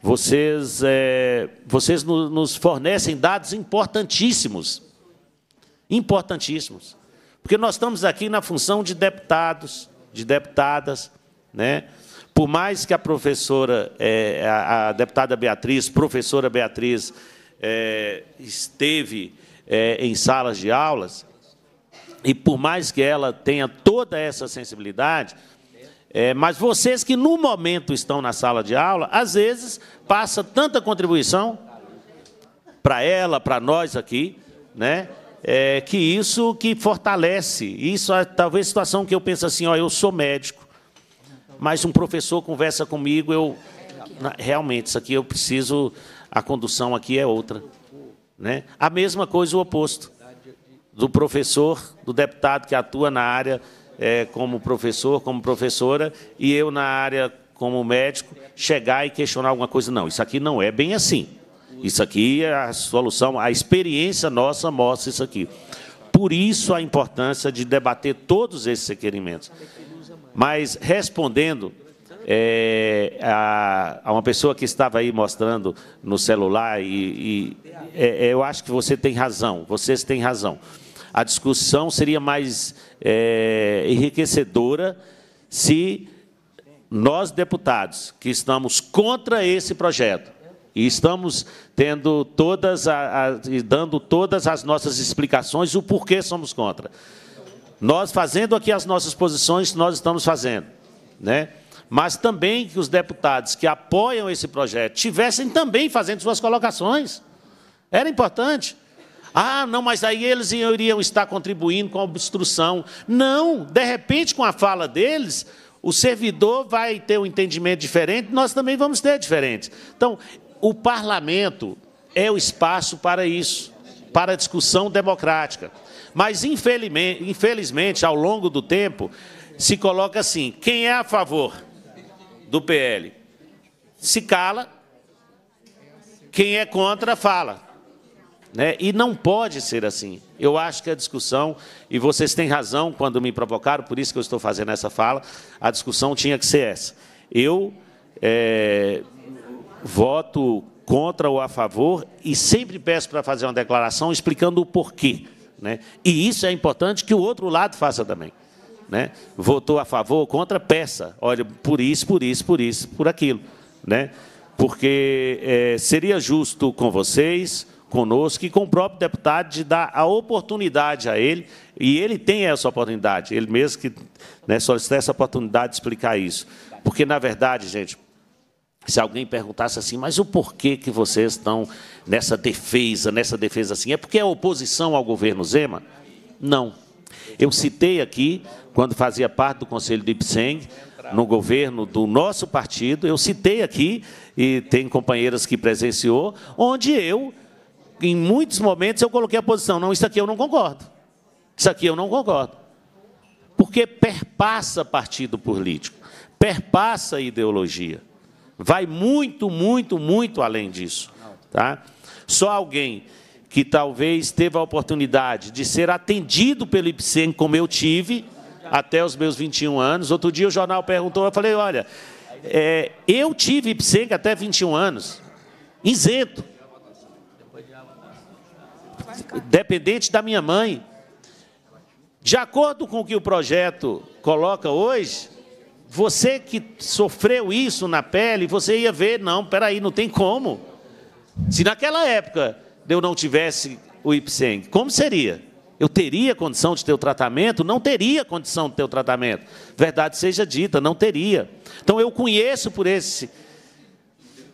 vocês, é, vocês nos fornecem dados importantíssimos. Importantíssimos. Porque nós estamos aqui na função de deputados, de deputadas, né? Por mais que a professora, é, a, a, deputada Beatriz, professora Beatriz, é, esteve é, em salas de aulas, e por mais que ela tenha toda essa sensibilidade, é, mas vocês que no momento estão na sala de aula, às vezes passa tanta contribuição para ela, para nós aqui, né? É, que isso que fortalece. Isso é talvez situação que eu penso assim, ó, eu sou médico, mas um professor conversa comigo, eu realmente isso aqui eu preciso, a condução aqui é outra, né? A mesma coisa o oposto do professor, do deputado que atua na área é, como professor, como professora, e eu na área como médico, chegar e questionar alguma coisa. Não, isso aqui não é bem assim. Isso aqui é a solução, a experiência nossa mostra isso aqui. Por isso a importância de debater todos esses requerimentos. Mas, respondendo é, a, a, uma pessoa que estava aí mostrando no celular, e, e é, é eu acho que você tem razão, vocês têm razão. A discussão seria mais é, enriquecedora se nós, deputados, que estamos contra esse projeto, e estamos tendo todas a, a, dando todas as nossas explicações o porquê somos contra. Nós fazendo aqui as nossas posições, nós estamos fazendo, né? Mas também que os deputados que apoiam esse projeto tivessem também fazendo suas colocações. Era importante. Ah, não, mas aí eles iriam estar contribuindo com a obstrução. Não, de repente, com a fala deles, o servidor vai ter um entendimento diferente, nós também vamos ter diferente. Então, o parlamento é o espaço para isso, para a discussão democrática. Mas, infelizmente, infelizmente, ao longo do tempo, se coloca assim: quem é a favor do PL se cala, quem é contra fala. Né? E não pode ser assim. Eu acho que a discussão, e vocês têm razão quando me provocaram, por isso que eu estou fazendo essa fala, a discussão tinha que ser essa. Eu é, voto contra ou a favor e sempre peço para fazer uma declaração explicando o porquê. Né? E isso é importante que o outro lado faça também. Né? Votou a favor ou contra, peça. Olha, por isso, por isso, por isso, por aquilo. Né? Porque é, seria justo com vocês conosco e com o próprio deputado de dar a oportunidade a ele, e ele tem essa oportunidade, ele mesmo que né, solicitar essa oportunidade de explicar isso. Porque, na verdade, gente, se alguém perguntasse assim, mas o porquê que vocês estão nessa defesa, nessa defesa assim, é porque é oposição ao governo Zema? Não. Eu citei aqui, quando fazia parte do Conselho do Ipseng, no governo do nosso partido, eu citei aqui, e tem companheiras que presenciou, onde eu em muitos momentos eu coloquei a posição, não, isso aqui eu não concordo. Isso aqui eu não concordo. Porque perpassa partido político, perpassa ideologia. Vai muito, muito, muito além disso. Tá? Só alguém que talvez teve a oportunidade de ser atendido pelo IPSEM, como eu tive, até os meus 21 anos. Outro dia o jornal perguntou, eu falei, olha, é, eu tive IPSEM até 21 anos, isento dependente da minha mãe. De acordo com o que o projeto coloca hoje, você que sofreu isso na pele, você ia ver, não, peraí, não tem como. Se naquela época eu não tivesse o Ipseng, como seria? Eu teria condição de ter o tratamento? Não teria condição de ter o tratamento. Verdade seja dita, não teria. Então eu conheço por esse,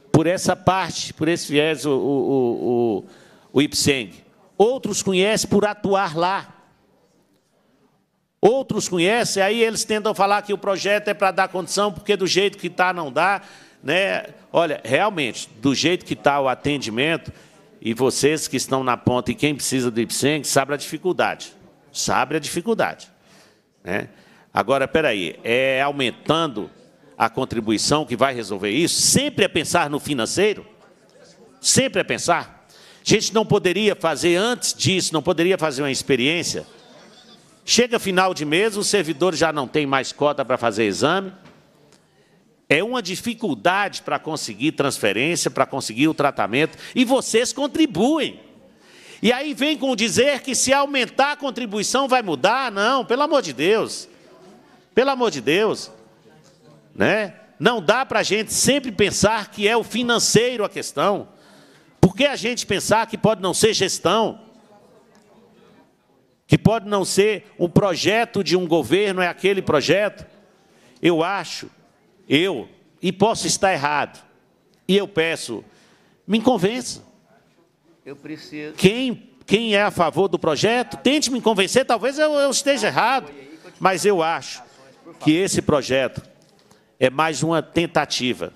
por essa parte, por esse viés o, o, o, o Ipseng. Outros conhecem por atuar lá. Outros conhecem, aí eles tentam falar que o projeto é para dar condição, porque do jeito que está não dá. Né? Olha, realmente, do jeito que está o atendimento, e vocês que estão na ponta e quem precisa do IPSEM, sabe a dificuldade. Sabe a dificuldade. Né? Agora, espera aí, é aumentando a contribuição que vai resolver isso? Sempre é pensar no financeiro? Sempre é pensar? gente não poderia fazer antes disso, não poderia fazer uma experiência. Chega final de mês, os servidores já não têm mais cota para fazer exame. É uma dificuldade para conseguir transferência, para conseguir o tratamento, e vocês contribuem. E aí vem com dizer que se aumentar a contribuição vai mudar? Não, pelo amor de Deus. Pelo amor de Deus. Né? Não dá para a gente sempre pensar que é o financeiro a questão que a gente pensar que pode não ser gestão? Que pode não ser um projeto de um governo, é aquele projeto? Eu acho, eu, e posso estar errado, e eu peço, me convença. Eu preciso. Quem, quem é a favor do projeto, tente me convencer, talvez eu, eu esteja errado, mas eu acho que esse projeto é mais uma tentativa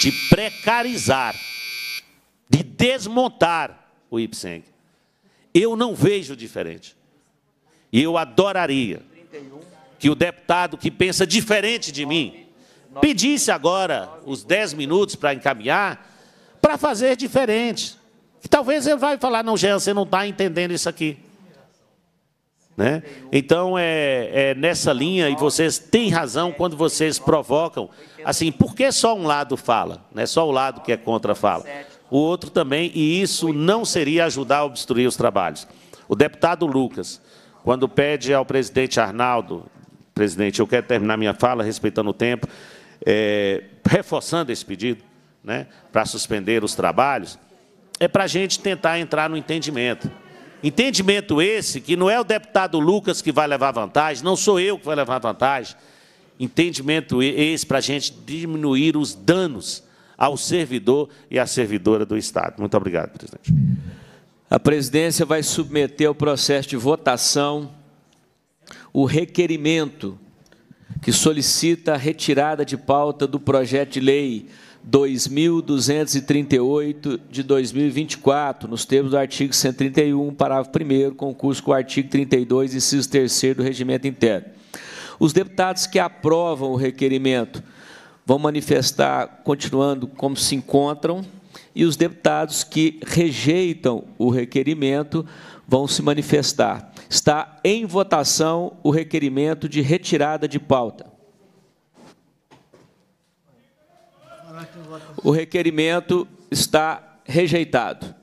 de precarizar de desmontar o Ipseng. Eu não vejo diferente. E eu adoraria que o deputado que pensa diferente de mim pedisse agora os 10 minutos para encaminhar para fazer diferente. E talvez ele vai falar, não, Jean, você não está entendendo isso aqui. Né? Então, é, é, nessa linha, e vocês têm razão quando vocês provocam, assim, por que só um lado fala? Né? Só o lado que é contra fala o outro também, e isso não seria ajudar a obstruir os trabalhos. O deputado Lucas, quando pede ao presidente Arnaldo, presidente, eu quero terminar minha fala respeitando o tempo, é, reforçando esse pedido né, para suspender os trabalhos, é para a gente tentar entrar no entendimento. Entendimento esse que não é o deputado Lucas que vai levar vantagem, não sou eu que vai levar vantagem. Entendimento esse para a gente diminuir os danos ao servidor e à servidora do Estado. Muito obrigado, presidente. A presidência vai submeter ao processo de votação o requerimento que solicita a retirada de pauta do projeto de lei 2238 de 2024, nos termos do artigo 131, parágrafo 1 concurso com o artigo 32, inciso 3 do regimento interno. Os deputados que aprovam o requerimento vão manifestar continuando como se encontram e os deputados que rejeitam o requerimento vão se manifestar. Está em votação o requerimento de retirada de pauta. O requerimento está rejeitado.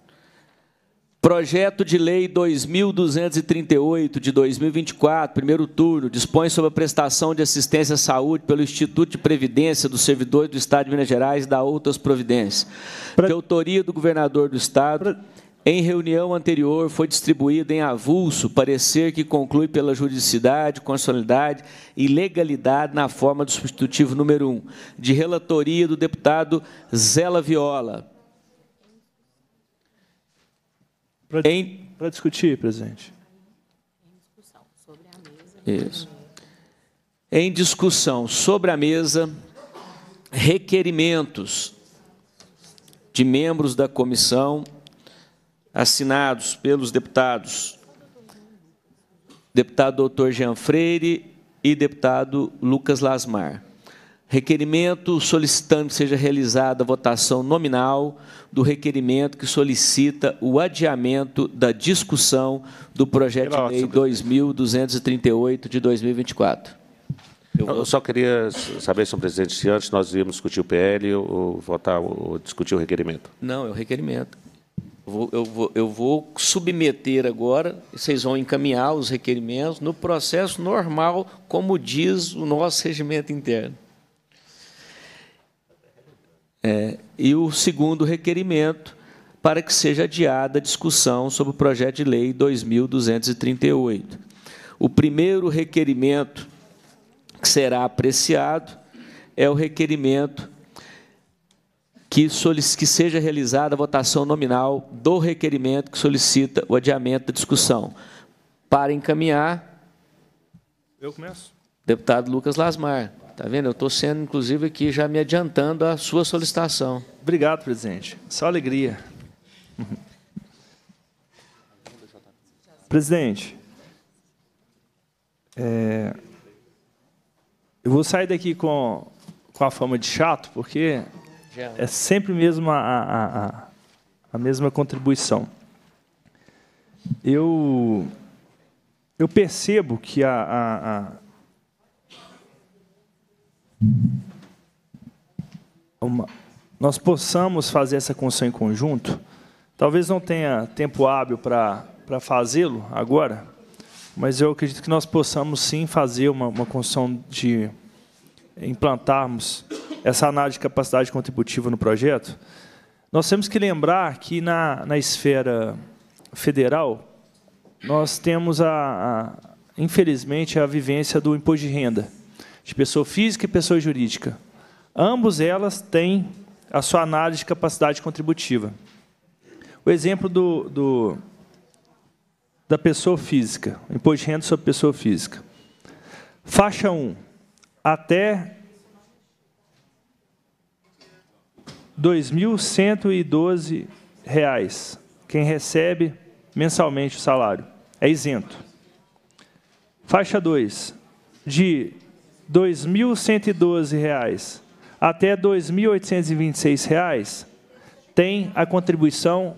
Projeto de Lei 2238 de 2024, primeiro turno, dispõe sobre a prestação de assistência à saúde pelo Instituto de Previdência dos Servidores do Estado de Minas Gerais e da outras providências. Pra... De autoria do governador do Estado. Pra... Em reunião anterior, foi distribuído em avulso parecer que conclui pela juridicidade, constitucionalidade e legalidade na forma do substitutivo número 1, de relatoria do deputado Zela Viola. Pra... para discutir, presidente? Isso. Em discussão sobre a mesa, requerimentos de membros da comissão assinados pelos deputados deputado doutor Jean Freire e deputado Lucas Lasmar. Requerimento solicitando seja realizada a votação nominal do requerimento que solicita o adiamento da discussão do projeto de lei 2238 de 2024. Eu, eu só queria saber, senhor presidente, se antes nós íamos discutir o PL ou votar ou discutir o requerimento. Não, é o requerimento. Eu vou, eu, vou, eu vou submeter agora, vocês vão encaminhar os requerimentos no processo normal, como diz o nosso regimento interno. É, e o segundo requerimento para que seja adiada a discussão sobre o projeto de lei 2238. O primeiro requerimento que será apreciado é o requerimento que, que seja realizada a votação nominal do requerimento que solicita o adiamento da discussão. Para encaminhar. Eu começo. Deputado Lucas Lasmar. Está vendo? Eu estou sendo, inclusive, aqui já me adiantando à sua solicitação. Obrigado, presidente. Só alegria. presidente, é, eu vou sair daqui com, com a fama de chato, porque é sempre mesmo a, a, a, a mesma contribuição. Eu, eu percebo que a, a uma, nós possamos fazer essa construção em conjunto. Talvez não tenha tempo hábil para fazê-lo agora, mas eu acredito que nós possamos sim fazer uma, uma construção de implantarmos essa análise de capacidade contributiva no projeto. Nós temos que lembrar que na, na esfera federal nós temos a, a infelizmente a vivência do imposto de renda de pessoa física e pessoa jurídica. Ambos elas têm a sua análise de capacidade contributiva. O exemplo do, do da pessoa física, imposto de renda sobre pessoa física. Faixa 1, até 2.112 reais. Quem recebe mensalmente o salário é isento. Faixa 2, de 2.112 reais até 2.826 reais tem a contribuição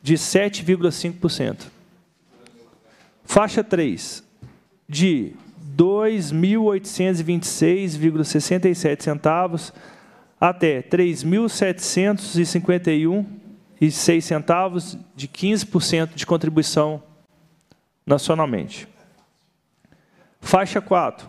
de 7,5%. Faixa 3, de 2.826,67 centavos até 3.751,6 centavos de 15% de contribuição nacionalmente. Faixa 4,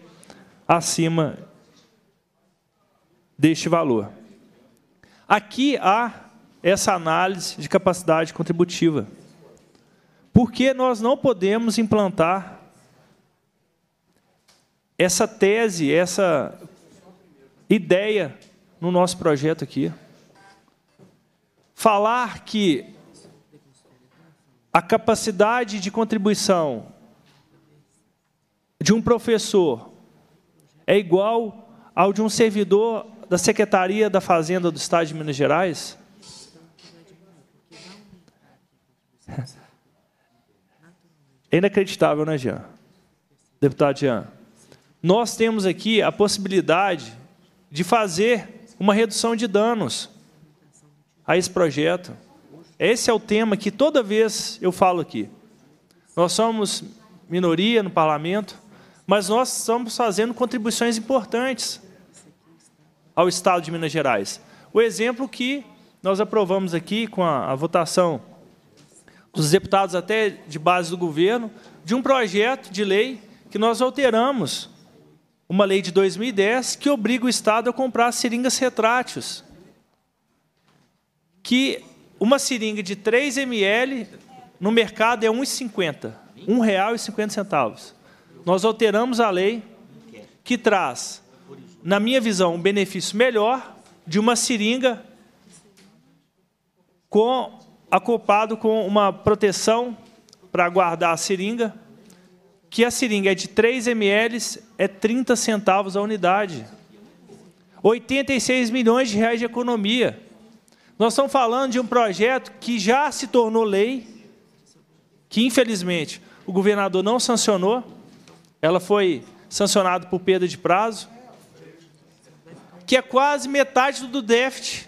acima deste valor. Aqui há essa análise de capacidade contributiva. Porque nós não podemos implantar essa tese, essa ideia no nosso projeto aqui. Falar que a capacidade de contribuição de um professor é igual ao de um servidor da Secretaria da Fazenda do Estado de Minas Gerais? É inacreditável, né, Jean? Deputado Jean. Nós temos aqui a possibilidade de fazer uma redução de danos a esse projeto. Esse é o tema que toda vez eu falo aqui. Nós somos minoria no parlamento, mas nós estamos fazendo contribuições importantes ao Estado de Minas Gerais. O exemplo que nós aprovamos aqui com a, a votação dos deputados até de base do governo, de um projeto de lei que nós alteramos uma lei de 2010 que obriga o Estado a comprar seringas retráteis. Que uma seringa de 3 ml no mercado é R$ 1,50. R$ 1,50. Nós alteramos a lei que traz, na minha visão, um benefício melhor de uma seringa com acoplado com uma proteção para guardar a seringa, que a seringa é de 3 ml, é 30 centavos a unidade. 86 milhões de reais de economia. Nós estamos falando de um projeto que já se tornou lei, que infelizmente o governador não sancionou, ela foi sancionada por perda de prazo, que é quase metade do déficit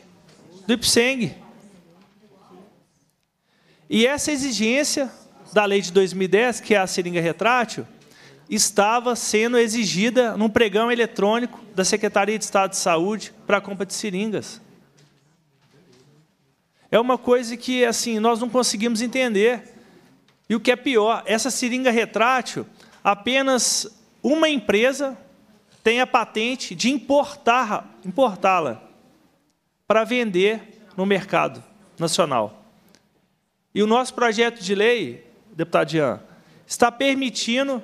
do IPSENG. E essa exigência da lei de 2010, que é a seringa retrátil, estava sendo exigida num pregão eletrônico da Secretaria de Estado de Saúde para a compra de seringas. É uma coisa que assim nós não conseguimos entender. E o que é pior, essa seringa retrátil, apenas uma empresa tem a patente de importar, importá-la para vender no mercado nacional. E o nosso projeto de lei, deputado Jean, está permitindo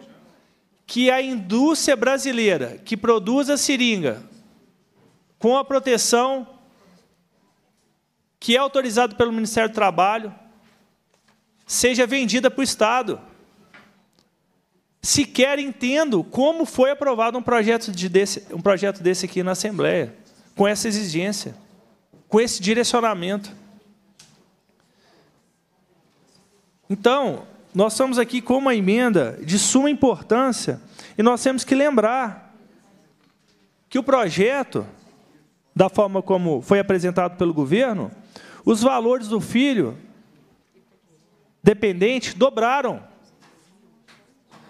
que a indústria brasileira que produz a seringa com a proteção que é autorizada pelo Ministério do Trabalho seja vendida para o Estado sequer entendo como foi aprovado um projeto, de desse, um projeto desse aqui na Assembleia, com essa exigência, com esse direcionamento. Então, nós estamos aqui com uma emenda de suma importância e nós temos que lembrar que o projeto, da forma como foi apresentado pelo governo, os valores do filho dependente dobraram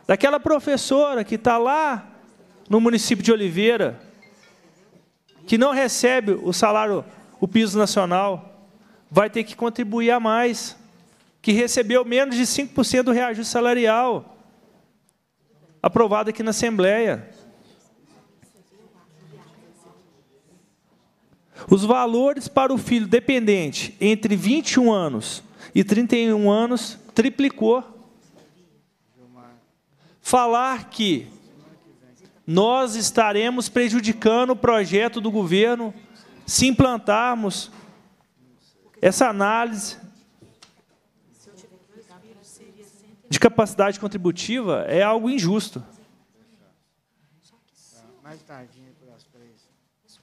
daquela professora que está lá no município de Oliveira, que não recebe o salário, o piso nacional, vai ter que contribuir a mais, que recebeu menos de 5% do reajuste salarial, aprovado aqui na Assembleia. Os valores para o filho dependente entre 21 anos e 31 anos triplicou falar que nós estaremos prejudicando o projeto do governo se implantarmos essa análise de capacidade contributiva é algo injusto.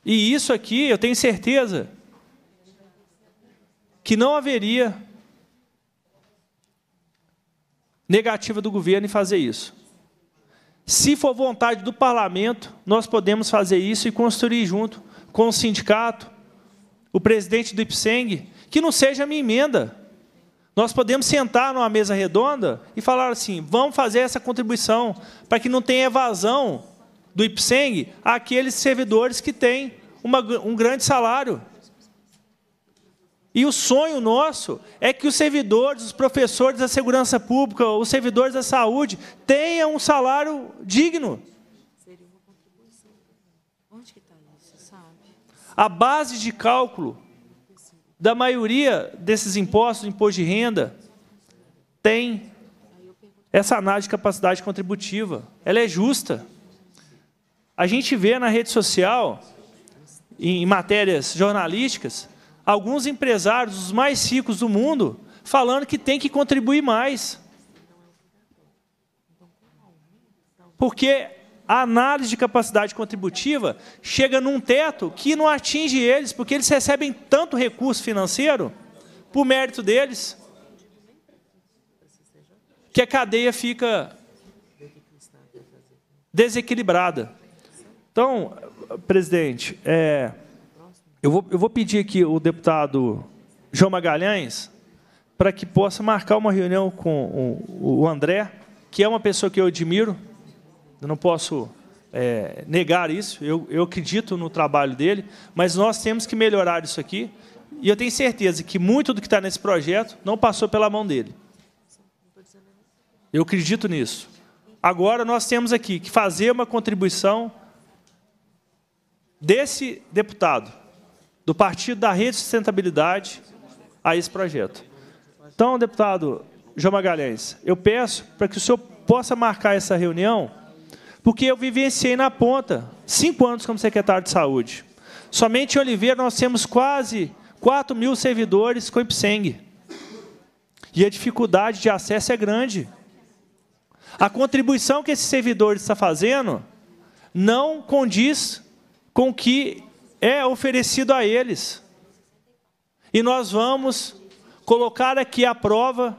E isso aqui, eu tenho certeza que não haveria negativa do governo em fazer isso. Se for vontade do parlamento, nós podemos fazer isso e construir junto com o sindicato, o presidente do IPSENG, que não seja minha emenda. Nós podemos sentar numa mesa redonda e falar assim: vamos fazer essa contribuição para que não tenha evasão do IPSENG àqueles servidores que têm uma, um grande salário. E o sonho nosso é que os servidores, os professores da segurança pública, os servidores da saúde tenham um salário digno. Seria uma contribuição. Onde está isso, sabe? A base de cálculo da maioria desses impostos, imposto de renda, tem essa análise de capacidade contributiva. Ela é justa. A gente vê na rede social, em matérias jornalísticas, alguns empresários, os mais ricos do mundo, falando que tem que contribuir mais. Porque a análise de capacidade contributiva chega num teto que não atinge eles, porque eles recebem tanto recurso financeiro por mérito deles, que a cadeia fica desequilibrada. Então, presidente, é, eu vou, eu vou pedir aqui o deputado João Magalhães para que possa marcar uma reunião com o, o André, que é uma pessoa que eu admiro, eu não posso é, negar isso, eu, eu acredito no trabalho dele, mas nós temos que melhorar isso aqui, e eu tenho certeza que muito do que está nesse projeto não passou pela mão dele. Eu acredito nisso. Agora nós temos aqui que fazer uma contribuição desse deputado do Partido da Rede de Sustentabilidade a esse projeto. Então, deputado João Magalhães, eu peço para que o senhor possa marcar essa reunião, porque eu vivenciei na ponta cinco anos como secretário de Saúde. Somente em Oliveira nós temos quase 4 mil servidores com IPSENG. E a dificuldade de acesso é grande. A contribuição que esses servidores estão fazendo não condiz com o que é oferecido a eles. E nós vamos colocar aqui a prova,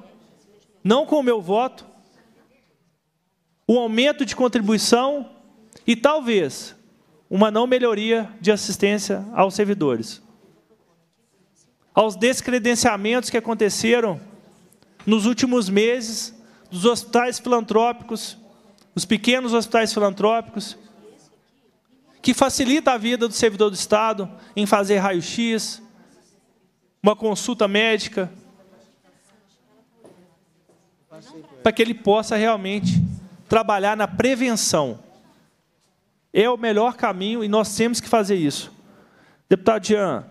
não com o meu voto, o aumento de contribuição e talvez uma não melhoria de assistência aos servidores. Aos descredenciamentos que aconteceram nos últimos meses dos hospitais filantrópicos, os pequenos hospitais filantrópicos, que facilita a vida do servidor do Estado em fazer raio-x, uma consulta médica, para que ele possa realmente trabalhar na prevenção. É o melhor caminho e nós temos que fazer isso. Deputado Jean,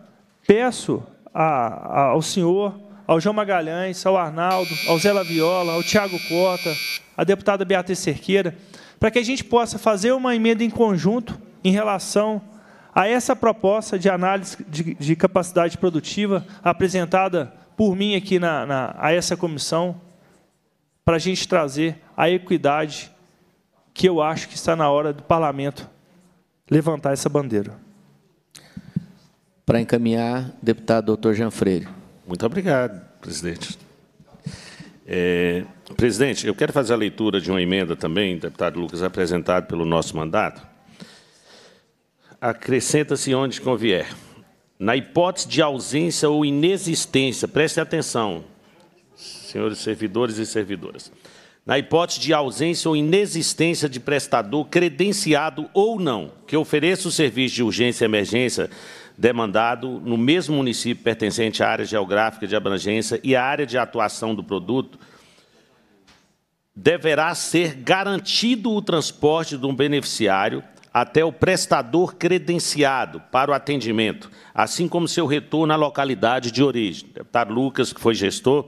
peço a, a, ao senhor, ao João Magalhães, ao Arnaldo, ao Zé Laviola, ao Tiago Cota, à deputada Beatriz Cerqueira, para que a gente possa fazer uma emenda em conjunto em relação a essa proposta de análise de, de capacidade produtiva apresentada por mim aqui na, na a essa comissão, para a gente trazer a equidade que eu acho que está na hora do parlamento levantar essa bandeira. Para encaminhar, deputado doutor Jean Freire. Muito obrigado, presidente. É, presidente, eu quero fazer a leitura de uma emenda também, deputado Lucas, apresentado pelo nosso mandato, acrescenta-se onde convier. Na hipótese de ausência ou inexistência, preste atenção, senhores servidores e servidoras. Na hipótese de ausência ou inexistência de prestador credenciado ou não, que ofereça o serviço de urgência e emergência demandado no mesmo município pertencente à área geográfica de abrangência e à área de atuação do produto, deverá ser garantido o transporte de um beneficiário até o prestador credenciado para o atendimento, assim como seu retorno à localidade de origem. Deputado Lucas, que foi gestor.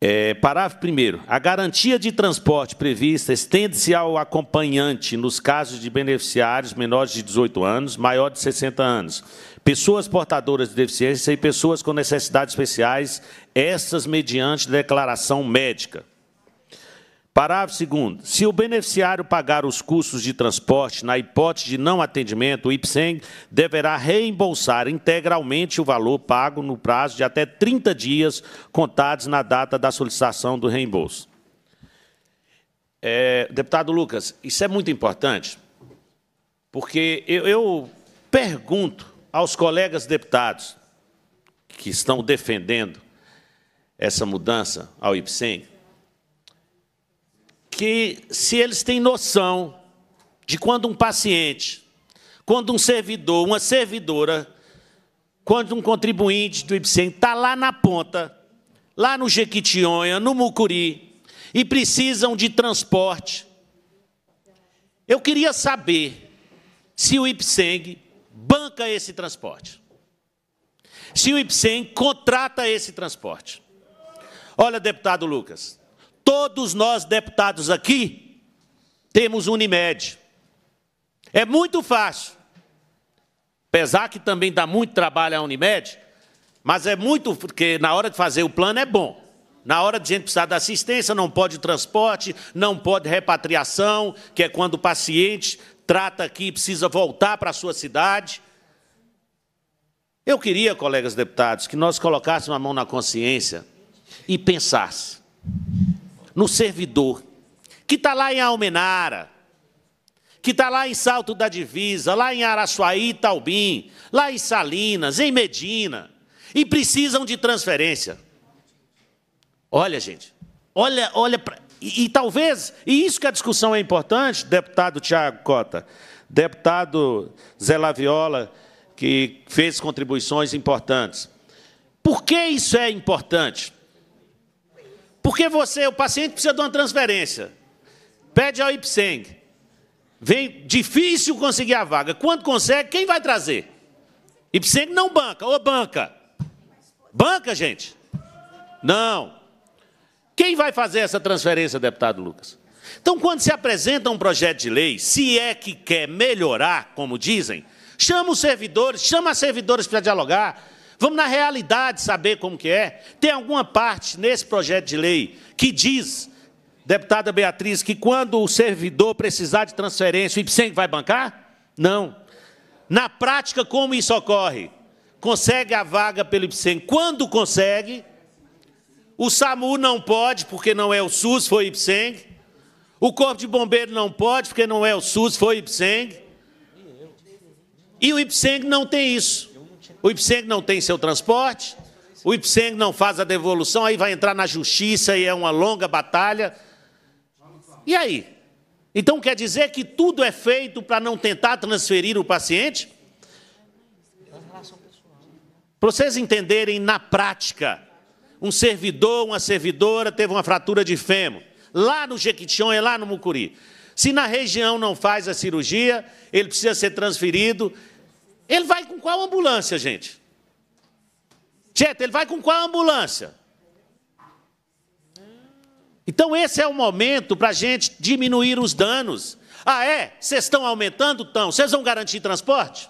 É, parágrafo 1. A garantia de transporte prevista estende-se ao acompanhante nos casos de beneficiários menores de 18 anos, maior de 60 anos, pessoas portadoras de deficiência e pessoas com necessidades especiais, estas mediante declaração médica. Parágrafo segundo. Se o beneficiário pagar os custos de transporte na hipótese de não atendimento, o IPSEM deverá reembolsar integralmente o valor pago no prazo de até 30 dias contados na data da solicitação do reembolso. É, deputado Lucas, isso é muito importante, porque eu, eu pergunto aos colegas deputados que estão defendendo essa mudança ao IPSEM, que se eles têm noção de quando um paciente, quando um servidor, uma servidora, quando um contribuinte do IBSEM está lá na ponta, lá no Jequitinhonha, no Mucuri, e precisam de transporte, eu queria saber se o IPSENG banca esse transporte. Se o IPSENG contrata esse transporte. Olha, deputado Lucas, Todos nós deputados aqui temos Unimed. É muito fácil. Apesar que também dá muito trabalho a Unimed, mas é muito, porque na hora de fazer o plano é bom. Na hora de gente precisar da assistência, não pode transporte, não pode repatriação, que é quando o paciente trata aqui e precisa voltar para a sua cidade. Eu queria, colegas deputados, que nós colocássemos a mão na consciência e pensássemos no servidor, que está lá em Almenara, que está lá em Salto da Divisa, lá em Araçuaí, Taubim, lá em Salinas, em Medina, e precisam de transferência. Olha, gente, olha, olha, pra, e, e talvez, e isso que a discussão é importante, deputado Tiago Cota, deputado Zé Laviola, que fez contribuições importantes. Por que isso é importante? Porque você, o paciente precisa de uma transferência. Pede ao IPSENG. Vem difícil conseguir a vaga. Quando consegue, quem vai trazer? IPSENG não banca, Ô, banca. Banca, gente? Não. Quem vai fazer essa transferência, deputado Lucas? Então, quando se apresenta um projeto de lei, se é que quer melhorar, como dizem, chama os servidores, chama as servidoras para dialogar, Vamos na realidade saber como que é. Tem alguma parte nesse projeto de lei que diz, deputada Beatriz, que quando o servidor precisar de transferência, o IPSEM vai bancar? Não. Na prática, como isso ocorre? Consegue a vaga pelo IPSEM quando consegue. O SAMU não pode, porque não é o SUS, foi o IPSEM. O Corpo de Bombeiro não pode, porque não é o SUS, foi o IPSEM. E o IPSENG não tem isso o IPSENG não tem seu transporte, o IPSENG não faz a devolução, aí vai entrar na justiça e é uma longa batalha. E aí? Então quer dizer que tudo é feito para não tentar transferir o paciente? Para vocês entenderem, na prática, um servidor, uma servidora teve uma fratura de fêmur, lá no Jequitinhonha, lá no Mucuri. Se na região não faz a cirurgia, ele precisa ser transferido ele vai com qual ambulância, gente? Gente, ele vai com qual ambulância? Então, esse é o momento para a gente diminuir os danos. Ah, é? Vocês estão aumentando? Estão. Vocês vão garantir transporte?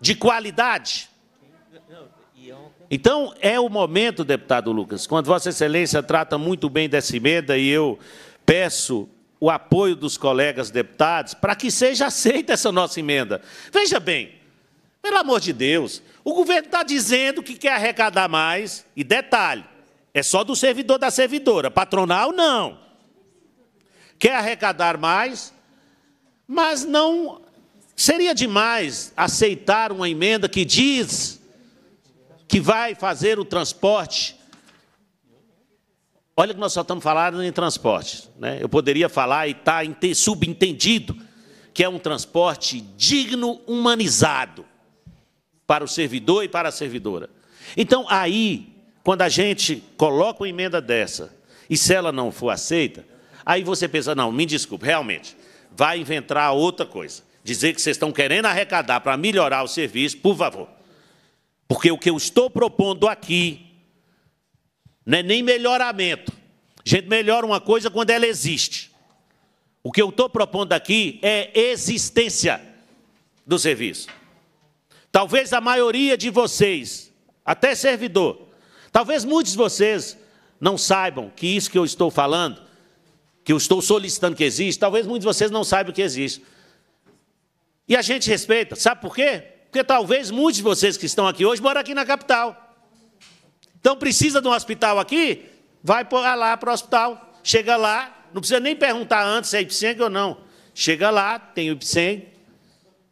De qualidade? Então, é o momento, deputado Lucas, quando Vossa Excelência trata muito bem dessa emenda, e eu peço o apoio dos colegas deputados para que seja aceita essa nossa emenda. Veja bem, pelo amor de Deus, o governo está dizendo que quer arrecadar mais, e detalhe, é só do servidor da servidora, patronal não. Quer arrecadar mais, mas não seria demais aceitar uma emenda que diz que vai fazer o transporte Olha que nós só estamos falando em transporte. Né? Eu poderia falar e está subentendido que é um transporte digno, humanizado para o servidor e para a servidora. Então, aí, quando a gente coloca uma emenda dessa, e se ela não for aceita, aí você pensa, não, me desculpe, realmente, vai inventar outra coisa. Dizer que vocês estão querendo arrecadar para melhorar o serviço, por favor. Porque o que eu estou propondo aqui não é nem melhoramento. A gente melhora uma coisa quando ela existe. O que eu estou propondo aqui é existência do serviço. Talvez a maioria de vocês, até servidor, talvez muitos de vocês não saibam que isso que eu estou falando, que eu estou solicitando que existe, talvez muitos de vocês não saibam que existe. E a gente respeita, sabe por quê? Porque talvez muitos de vocês que estão aqui hoje moram aqui na capital. Então precisa de um hospital aqui? Vai lá para o hospital. Chega lá, não precisa nem perguntar antes se é IPSENG ou não. Chega lá, tem o IPSENG,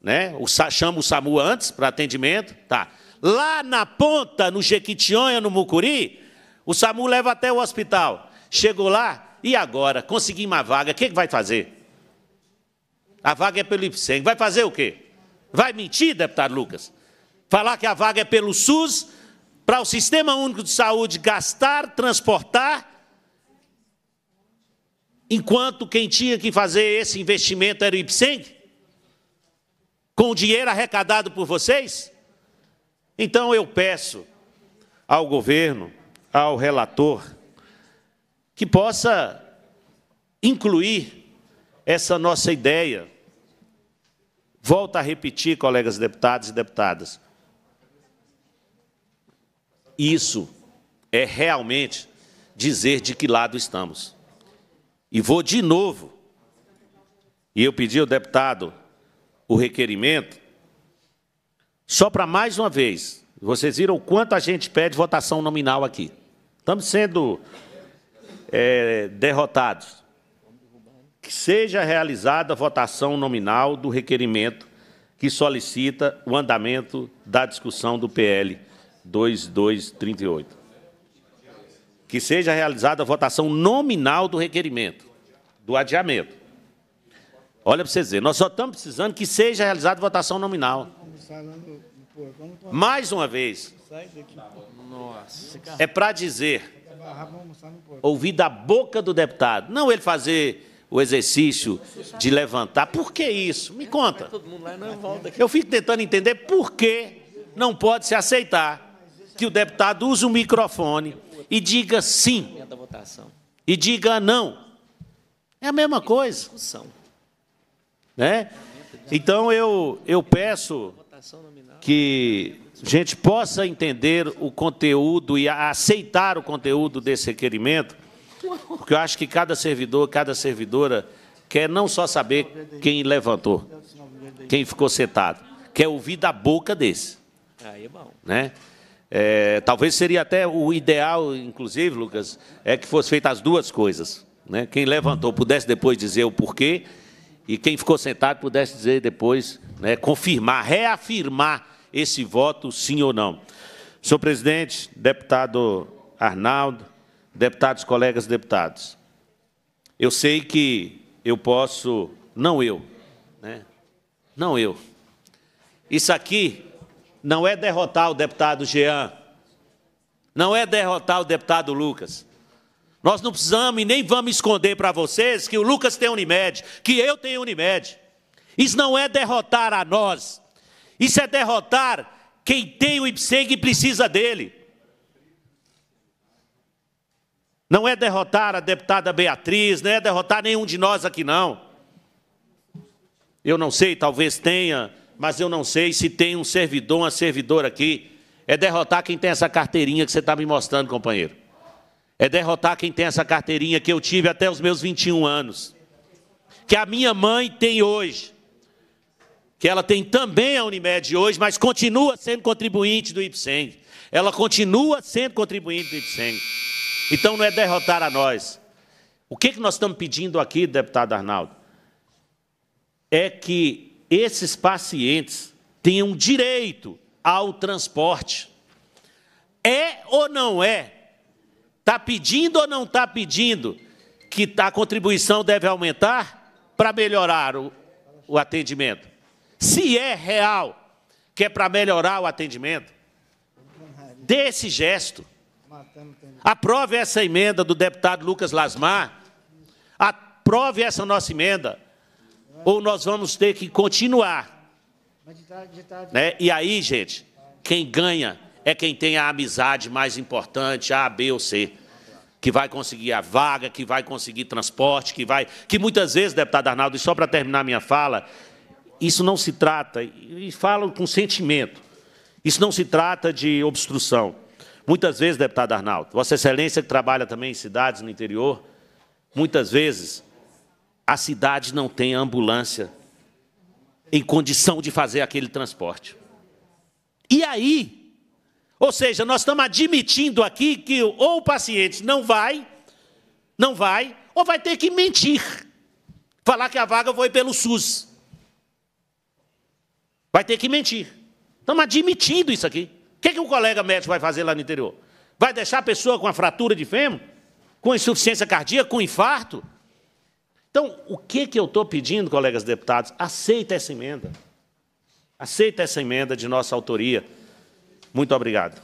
né? chama o SAMU antes para atendimento. Tá. Lá na ponta, no Jequitinhonha, no Mucuri, o SAMU leva até o hospital. Chegou lá, e agora? Consegui uma vaga, o que, que vai fazer? A vaga é pelo IPSEM. Vai fazer o quê? Vai mentir, deputado Lucas? Falar que a vaga é pelo SUS para o Sistema Único de Saúde gastar, transportar, enquanto quem tinha que fazer esse investimento era o IPSENG, com o dinheiro arrecadado por vocês? Então eu peço ao governo, ao relator, que possa incluir essa nossa ideia. Volto a repetir, colegas deputados e deputadas. Isso é realmente dizer de que lado estamos. E vou de novo. E eu pedi ao deputado o requerimento, só para mais uma vez. Vocês viram o quanto a gente pede votação nominal aqui. Estamos sendo é, derrotados. Que seja realizada a votação nominal do requerimento que solicita o andamento da discussão do PL 2238. Que seja realizada a votação nominal do requerimento, do adiamento. Olha para vocês verem, nós só estamos precisando que seja realizada a votação nominal. Mais uma vez. É para dizer, ouvir da boca do deputado, não ele fazer o exercício de levantar. Por que isso? Me conta. Eu fico tentando entender por que não pode se aceitar que o deputado use o microfone e diga sim. E diga não. É a mesma coisa. Né? Então, eu, eu peço que a gente possa entender o conteúdo e aceitar o conteúdo desse requerimento, porque eu acho que cada servidor, cada servidora quer não só saber quem levantou, quem ficou sentado, quer ouvir da boca desse. Aí é bom. Né? É, talvez seria até o ideal, inclusive, Lucas, é que fosse feita as duas coisas. Né? Quem levantou pudesse depois dizer o porquê e quem ficou sentado pudesse dizer depois, né, confirmar, reafirmar esse voto, sim ou não. Senhor presidente, deputado Arnaldo, deputados, colegas deputados, eu sei que eu posso, não eu, né? não eu. Isso aqui não é derrotar o deputado Jean, não é derrotar o deputado Lucas. Nós não precisamos e nem vamos esconder para vocês que o Lucas tem Unimed, que eu tenho Unimed. Isso não é derrotar a nós. Isso é derrotar quem tem o IPSEG e precisa dele. Não é derrotar a deputada Beatriz, não é derrotar nenhum de nós aqui, não. Eu não sei, talvez tenha mas eu não sei se tem um servidor, uma servidora aqui. É derrotar quem tem essa carteirinha que você está me mostrando, companheiro. É derrotar quem tem essa carteirinha que eu tive até os meus 21 anos. Que a minha mãe tem hoje. Que ela tem também a Unimed hoje, mas continua sendo contribuinte do IPSENG. Ela continua sendo contribuinte do IPSENG. Então não é derrotar a nós. O que, que nós estamos pedindo aqui, deputado Arnaldo? É que esses pacientes tenham direito ao transporte. É ou não é? Está pedindo ou não está pedindo que tá, a contribuição deve aumentar para melhorar o, o atendimento? Se é real que é para melhorar o atendimento, dê esse gesto. Aprove essa emenda do deputado Lucas Lasmar. Aprove essa nossa emenda ou nós vamos ter que continuar. Né? E aí, gente, quem ganha é quem tem a amizade mais importante, A, B ou C, que vai conseguir a vaga, que vai conseguir transporte, que vai. Que muitas vezes, deputado Arnaldo, e só para terminar minha fala, isso não se trata, e falo com sentimento, isso não se trata de obstrução. Muitas vezes, deputado Arnaldo, Vossa Excelência que trabalha também em cidades no interior, muitas vezes a cidade não tem ambulância em condição de fazer aquele transporte. E aí? Ou seja, nós estamos admitindo aqui que ou o paciente não vai, não vai, ou vai ter que mentir. Falar que a vaga foi pelo SUS. Vai ter que mentir. Estamos admitindo isso aqui. O que, é que o colega médico vai fazer lá no interior? Vai deixar a pessoa com a fratura de fêmur? Com insuficiência cardíaca? Com infarto? Então, o que, que eu estou pedindo, colegas deputados? Aceita essa emenda. Aceita essa emenda de nossa autoria. Muito obrigado.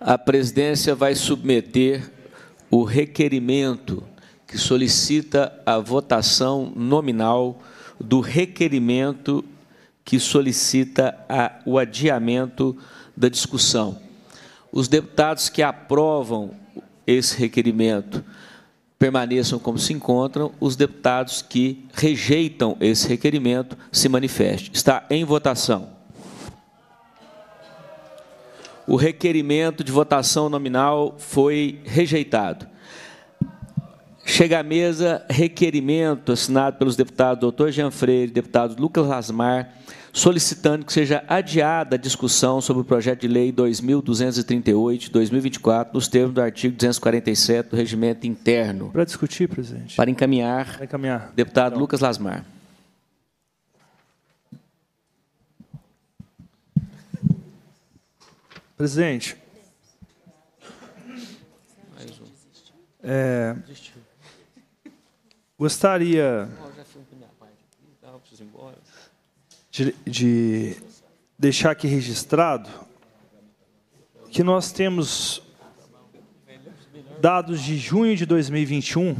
A presidência vai submeter o requerimento que solicita a votação nominal do requerimento que solicita a, o adiamento da discussão. Os deputados que aprovam esse requerimento permaneçam como se encontram, os deputados que rejeitam esse requerimento se manifestem. Está em votação. O requerimento de votação nominal foi rejeitado. Chega à mesa requerimento assinado pelos deputados Dr. Jean Freire, deputado Lucas Lasmar, solicitando que seja adiada a discussão sobre o projeto de lei 2238-2024, nos termos do artigo 247 do Regimento Interno. Para discutir, presidente. Para encaminhar, Para encaminhar. deputado então. Lucas Lasmar. Presidente. Mais um. É, gostaria de, de deixar aqui registrado que nós temos dados de junho de 2021.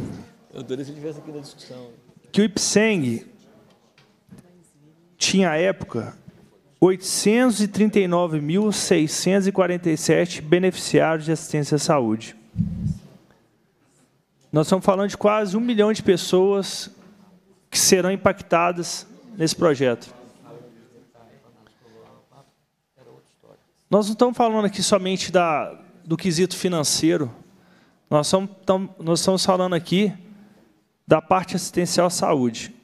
Que o Ipseng tinha à época 839.647 beneficiários de assistência à saúde. Nós estamos falando de quase um milhão de pessoas que serão impactadas nesse projeto. Nós não estamos falando aqui somente da, do quesito financeiro, nós estamos, nós estamos falando aqui da parte assistencial à saúde.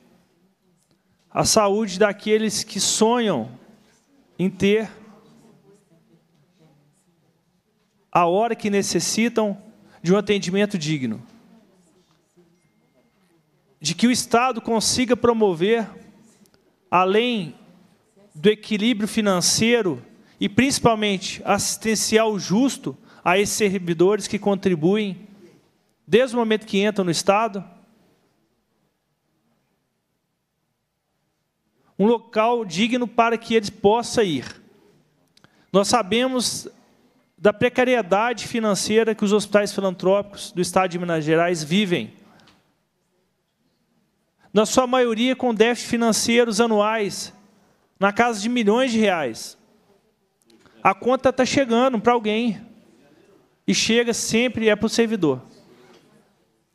A saúde daqueles que sonham em ter a hora que necessitam de um atendimento digno. De que o Estado consiga promover, além do equilíbrio financeiro e principalmente assistencial justo a esses servidores que contribuem desde o momento que entram no Estado. Um local digno para que eles possam ir. Nós sabemos da precariedade financeira que os hospitais filantrópicos do Estado de Minas Gerais vivem. Na sua maioria com déficits financeiros anuais, na casa de milhões de reais. A conta está chegando para alguém. E chega sempre, é para o servidor.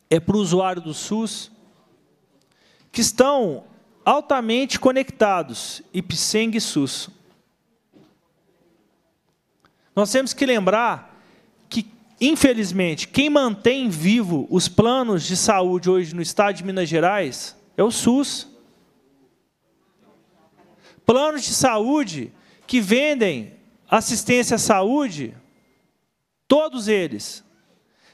É para o usuário do SUS, que estão altamente conectados, IPSENG e SUS. Nós temos que lembrar que, infelizmente, quem mantém vivo os planos de saúde hoje no estado de Minas Gerais é o SUS. Planos de saúde que vendem assistência à saúde, todos eles,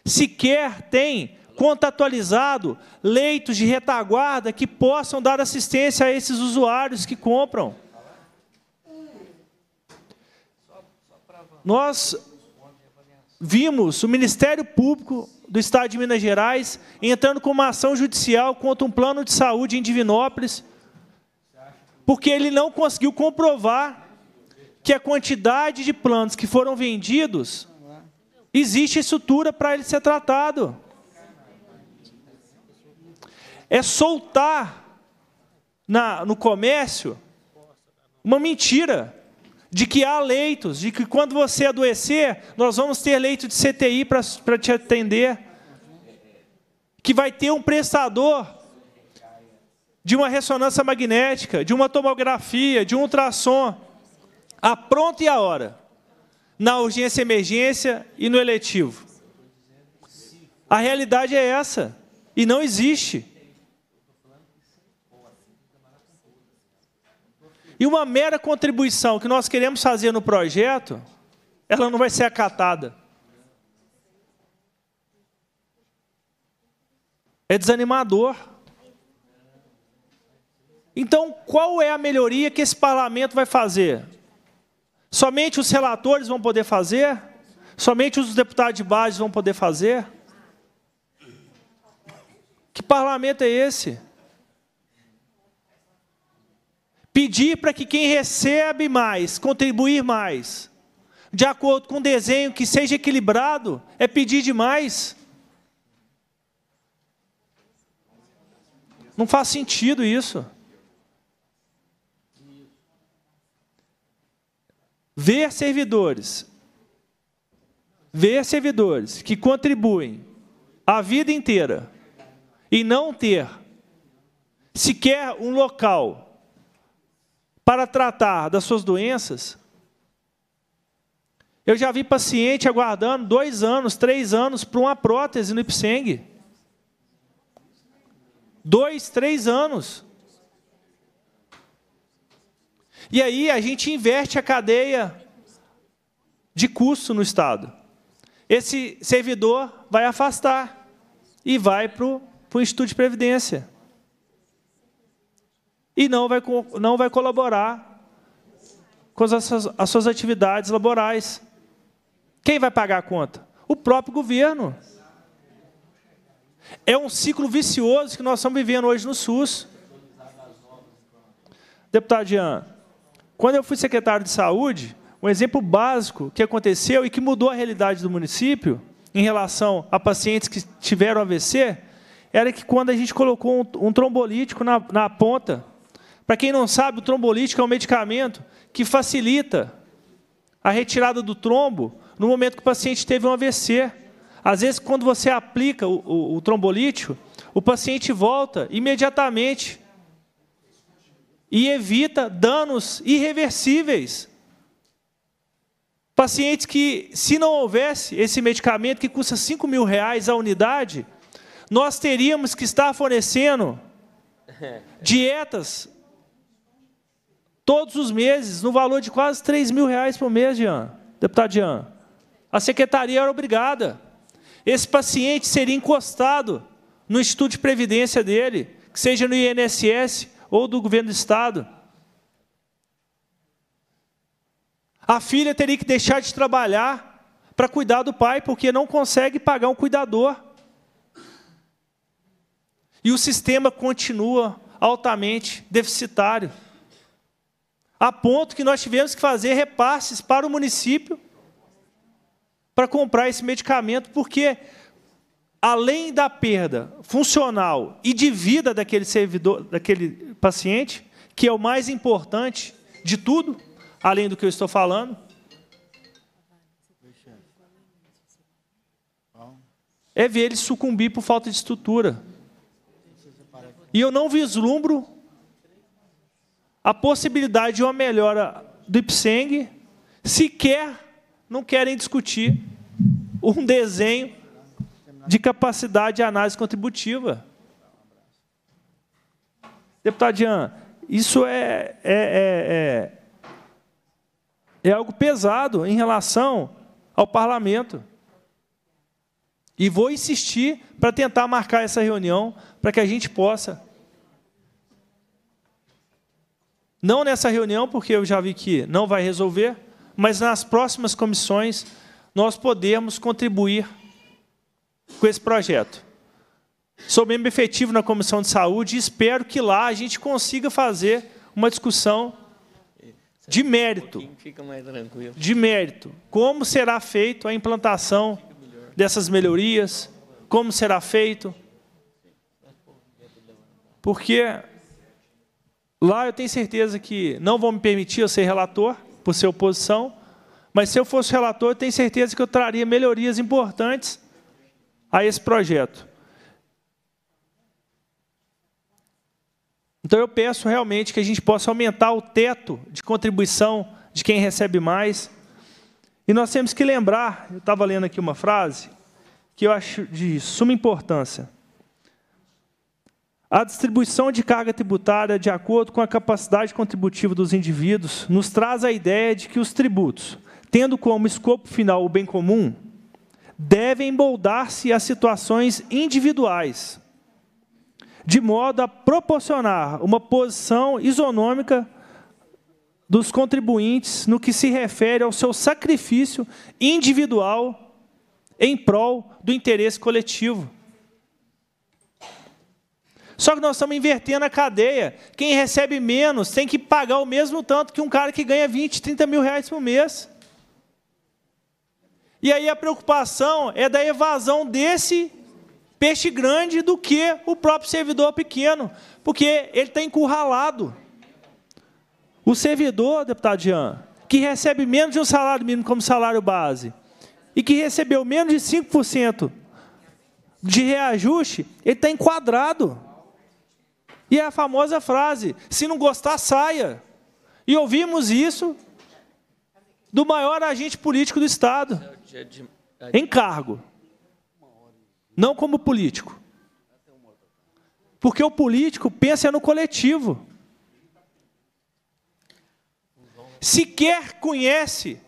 sequer têm contratualizado leitos de retaguarda que possam dar assistência a esses usuários que compram. Nós vimos o Ministério Público do Estado de Minas Gerais entrando com uma ação judicial contra um plano de saúde em Divinópolis, porque ele não conseguiu comprovar que a quantidade de planos que foram vendidos, existe estrutura para ele ser tratado. É soltar na, no comércio uma mentira de que há leitos, de que quando você adoecer, nós vamos ter leito de CTI para te atender, que vai ter um prestador de uma ressonância magnética, de uma tomografia, de um ultrassom a pronta e a hora, na urgência emergência e no eletivo. A realidade é essa, e não existe. E uma mera contribuição que nós queremos fazer no projeto, ela não vai ser acatada. É desanimador. Então, qual é a melhoria que esse parlamento vai fazer? Somente os relatores vão poder fazer? Somente os deputados de base vão poder fazer? Que parlamento é esse? Pedir para que quem recebe mais, contribuir mais, de acordo com o desenho que seja equilibrado, é pedir demais. Não faz sentido isso. ver servidores, ver servidores que contribuem a vida inteira e não ter sequer um local para tratar das suas doenças, eu já vi paciente aguardando dois anos, três anos para uma prótese no Ipseng. Dois, três anos. E aí a gente inverte a cadeia de custo no Estado. Esse servidor vai afastar e vai para o Instituto de Previdência. E não vai, não vai colaborar com as suas, as suas atividades laborais. Quem vai pagar a conta? O próprio governo. É um ciclo vicioso que nós estamos vivendo hoje no SUS. Deputado Jean, quando eu fui secretário de saúde, um exemplo básico que aconteceu e que mudou a realidade do município em relação a pacientes que tiveram AVC era que quando a gente colocou um, um trombolítico na, na ponta. Para quem não sabe, o trombolítico é um medicamento que facilita a retirada do trombo no momento que o paciente teve um AVC. Às vezes, quando você aplica o, o, o trombolítico, o paciente volta imediatamente e evita danos irreversíveis. Pacientes que, se não houvesse esse medicamento que custa 5 mil reais a unidade, nós teríamos que estar fornecendo dietas todos os meses, no valor de quase 3 mil reais por mês, Jean, deputado Jean. A secretaria era obrigada. Esse paciente seria encostado no Instituto de Previdência dele, que seja no INSS ou do governo do Estado. A filha teria que deixar de trabalhar para cuidar do pai, porque não consegue pagar um cuidador. E o sistema continua altamente deficitário, a ponto que nós tivemos que fazer repasses para o município para comprar esse medicamento, porque além da perda funcional e de vida daquele servidor, daquele paciente, que é o mais importante de tudo, além do que eu estou falando. É ver ele sucumbir por falta de estrutura. E eu não vislumbro a possibilidade de uma melhora do Ipseng, sequer não querem discutir um desenho né? de capacidade de análise contributiva. Deputado Jean, isso é, é, é, é, é algo pesado em relação ao parlamento. E vou insistir para tentar marcar essa reunião para que a gente possa. Não nessa reunião, porque eu já vi que não vai resolver, mas nas próximas comissões nós podemos contribuir com esse projeto. Sou membro efetivo na Comissão de Saúde e espero que lá a gente consiga fazer uma discussão de mérito. De mérito. Como será feita a implantação dessas melhorias? Como será feito? Porque lá eu tenho certeza que não vão me permitir eu ser relator, por ser oposição, mas se eu fosse relator, eu tenho certeza que eu traria melhorias importantes a esse projeto. Então eu peço realmente que a gente possa aumentar o teto de contribuição de quem recebe mais. E nós temos que lembrar, eu estava lendo aqui uma frase que eu acho de suma importância. A distribuição de carga tributária de acordo com a capacidade contributiva dos indivíduos nos traz a ideia de que os tributos, tendo como escopo final o bem comum, devem moldar-se às situações individuais, de modo a proporcionar uma posição isonômica dos contribuintes no que se refere ao seu sacrifício individual em prol do interesse coletivo. Só que nós estamos invertendo a cadeia. Quem recebe menos tem que pagar o mesmo tanto que um cara que ganha 20, 30 mil reais por mês. E aí a preocupação é da evasão desse peixe grande do que o próprio servidor pequeno, porque ele está encurralado. O servidor, deputado Jean, que recebe menos de um salário mínimo como salário base e que recebeu menos de 5% de reajuste, ele está enquadrado. E é a famosa frase: se não gostar, saia. E ouvimos isso do maior agente político do Estado em é, cargo, não como político. Porque o político pensa no coletivo. Sequer conhece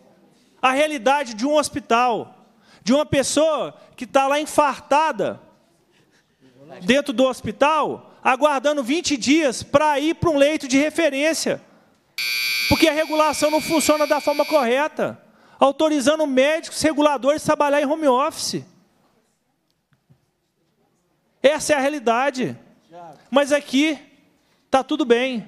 a realidade de um hospital, de uma pessoa que está lá infartada dentro do hospital, aguardando 20 dias para ir para um leito de referência. Porque a regulação não funciona da forma correta autorizando médicos, reguladores a trabalhar em home office. Essa é a realidade. Mas aqui está tudo bem.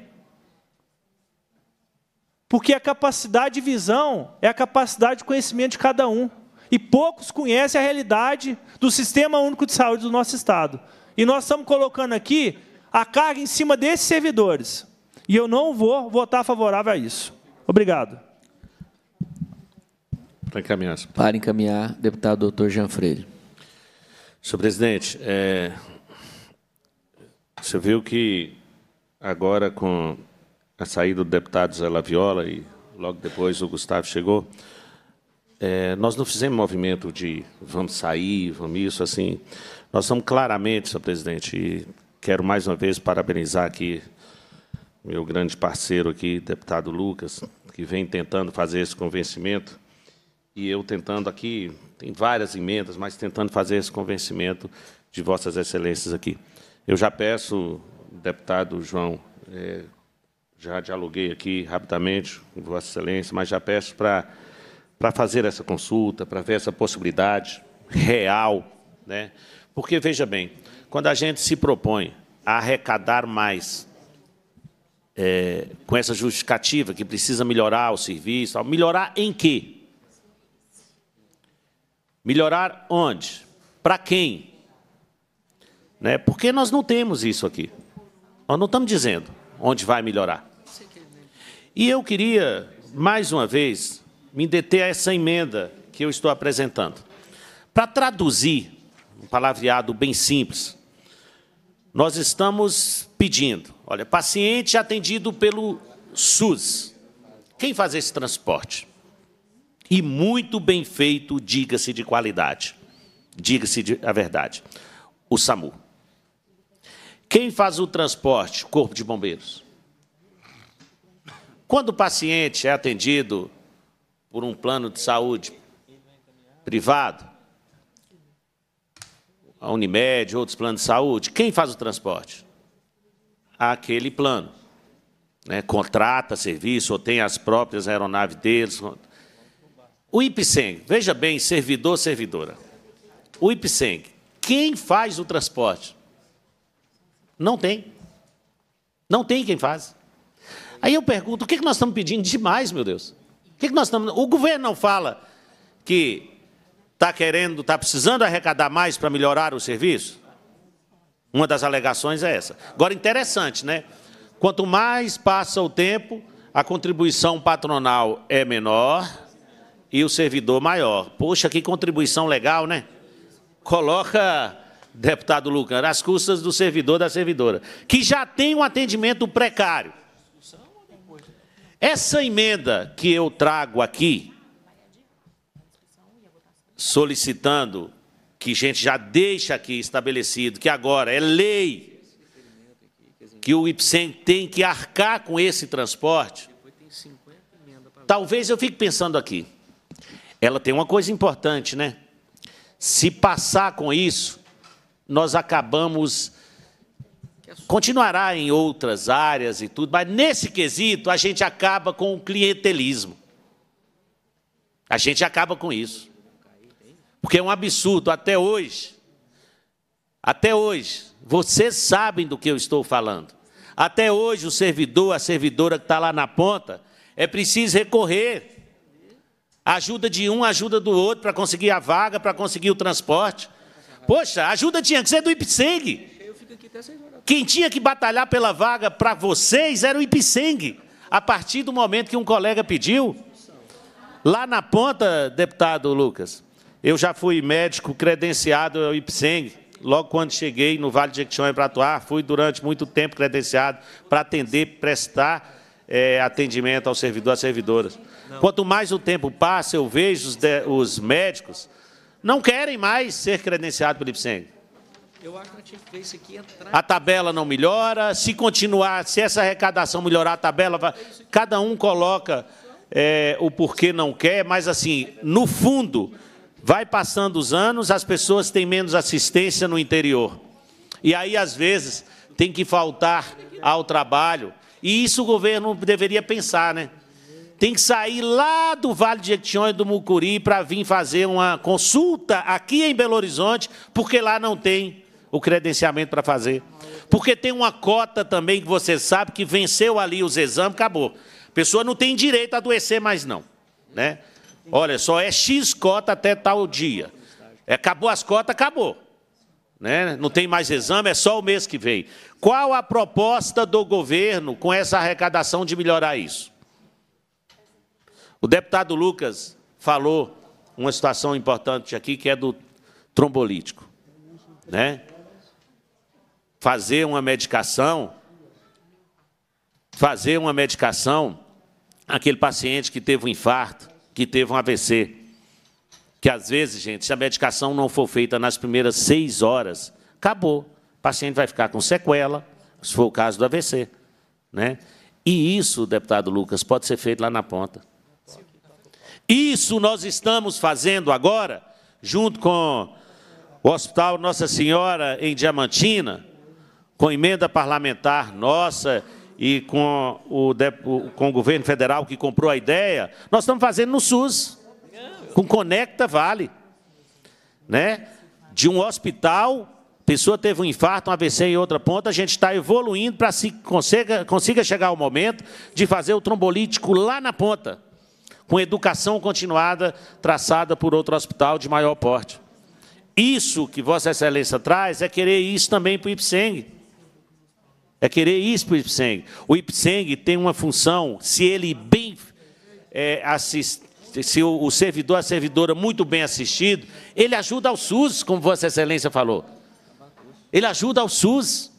Porque a capacidade de visão é a capacidade de conhecimento de cada um. E poucos conhecem a realidade do sistema único de saúde do nosso Estado. E nós estamos colocando aqui a carga em cima desses servidores. E eu não vou votar favorável a isso. Obrigado. Para encaminhar. Para encaminhar, deputado doutor Jean Freire. Senhor presidente, é, você viu que agora com a saída do deputado Zé Laviola e logo depois o Gustavo chegou, é, nós não fizemos movimento de vamos sair, vamos isso, assim. Nós estamos claramente, senhor presidente, e quero mais uma vez parabenizar aqui meu grande parceiro aqui, deputado Lucas, que vem tentando fazer esse convencimento e eu tentando aqui, tem várias emendas, mas tentando fazer esse convencimento de vossas excelências aqui. Eu já peço, deputado João, é, já dialoguei aqui rapidamente com vossa excelência, mas já peço para para fazer essa consulta, para ver essa possibilidade real, né? Porque veja bem, quando a gente se propõe a arrecadar mais é, com essa justificativa que precisa melhorar o serviço, melhorar em quê? Melhorar onde? Para quem? Né? Porque nós não temos isso aqui. Nós não estamos dizendo onde vai melhorar. E eu queria, mais uma vez, me deter a essa emenda que eu estou apresentando. Para traduzir, um palavreado bem simples, nós estamos pedindo, olha, paciente atendido pelo SUS. Quem faz esse transporte? e muito bem feito, diga-se de qualidade. Diga-se a verdade. O SAMU. Quem faz o transporte? Corpo de Bombeiros. Quando o paciente é atendido por um plano de saúde privado, a Unimed, outros planos de saúde, quem faz o transporte? Aquele plano. Né? Contrata serviço ou tem as próprias aeronaves deles. O IPSENG, veja bem, servidor, servidora. O IPSENG, quem faz o transporte? Não tem. Não tem quem faz. Aí eu pergunto, o que, é que nós estamos pedindo demais, meu Deus? O que, é que nós estamos... O governo não fala que está querendo, está precisando arrecadar mais para melhorar o serviço? Uma das alegações é essa. Agora, interessante, né? Quanto mais passa o tempo, a contribuição patronal é menor, e o servidor maior. Poxa, que contribuição legal, né? Coloca, deputado Lucas, as custas do servidor da servidora, que já tem um atendimento precário. Essa emenda que eu trago aqui, solicitando que a gente já deixa aqui estabelecido que agora é lei que o IPSEM tem que arcar com esse transporte, talvez eu fique pensando aqui, ela tem uma coisa importante, né? Se passar com isso, nós acabamos. Continuará em outras áreas e tudo, mas nesse quesito a gente acaba com o clientelismo. A gente acaba com isso. Porque é um absurdo até hoje. Até hoje, vocês sabem do que eu estou falando. Até hoje, o servidor, a servidora que está lá na ponta, é preciso recorrer Ajuda de um, ajuda do outro para conseguir a vaga, para conseguir o transporte. Poxa, ajuda tinha que ser do IPSENG. Quem tinha que batalhar pela vaga para vocês era o IPSENG, A partir do momento que um colega pediu, lá na ponta, deputado Lucas, eu já fui médico credenciado ao IPSENG, logo quando cheguei no Vale de Jequitinhonha para atuar, fui durante muito tempo credenciado para atender, prestar é, atendimento ao servidor, às servidoras. Não. Quanto mais o tempo passa, eu vejo os, de, os médicos não querem mais ser credenciados pelo IPSEN. Eu acho que tinha que isso aqui entrar... É a tabela não melhora, se continuar, se essa arrecadação melhorar, a tabela vai... Cada um coloca é, o porquê não quer, mas, assim, no fundo, vai passando os anos, as pessoas têm menos assistência no interior. E aí, às vezes, tem que faltar ao trabalho. E isso o governo deveria pensar, né? tem que sair lá do Vale de e do Mucuri para vir fazer uma consulta aqui em Belo Horizonte, porque lá não tem o credenciamento para fazer. Porque tem uma cota também que você sabe que venceu ali os exames, acabou. A pessoa não tem direito a adoecer mais não, né? Olha, só é X cota até tal dia. É, acabou as cotas, acabou. Né? Não tem mais exame, é só o mês que vem. Qual a proposta do governo com essa arrecadação de melhorar isso? O deputado Lucas falou uma situação importante aqui, que é do trombolítico. Né? Fazer uma medicação, fazer uma medicação aquele paciente que teve um infarto, que teve um AVC, que às vezes, gente, se a medicação não for feita nas primeiras seis horas, acabou. O paciente vai ficar com sequela, se for o caso do AVC. Né? E isso, deputado Lucas, pode ser feito lá na ponta. Isso nós estamos fazendo agora, junto com o Hospital Nossa Senhora em Diamantina, com emenda parlamentar nossa e com o, com o governo federal que comprou a ideia, nós estamos fazendo no SUS, com Conecta Vale. Né? De um hospital, pessoa teve um infarto, um AVC em outra ponta, a gente está evoluindo para que consiga, consiga chegar o momento de fazer o trombolítico lá na ponta com educação continuada traçada por outro hospital de maior porte. Isso que Vossa Excelência traz é querer isso também para o IPSENG. É querer isso para o IPSENG. O IPSENG tem uma função, se ele bem é, se o, o servidor, a servidora muito bem assistido, ele ajuda ao SUS, como Vossa Excelência falou. Ele ajuda ao SUS.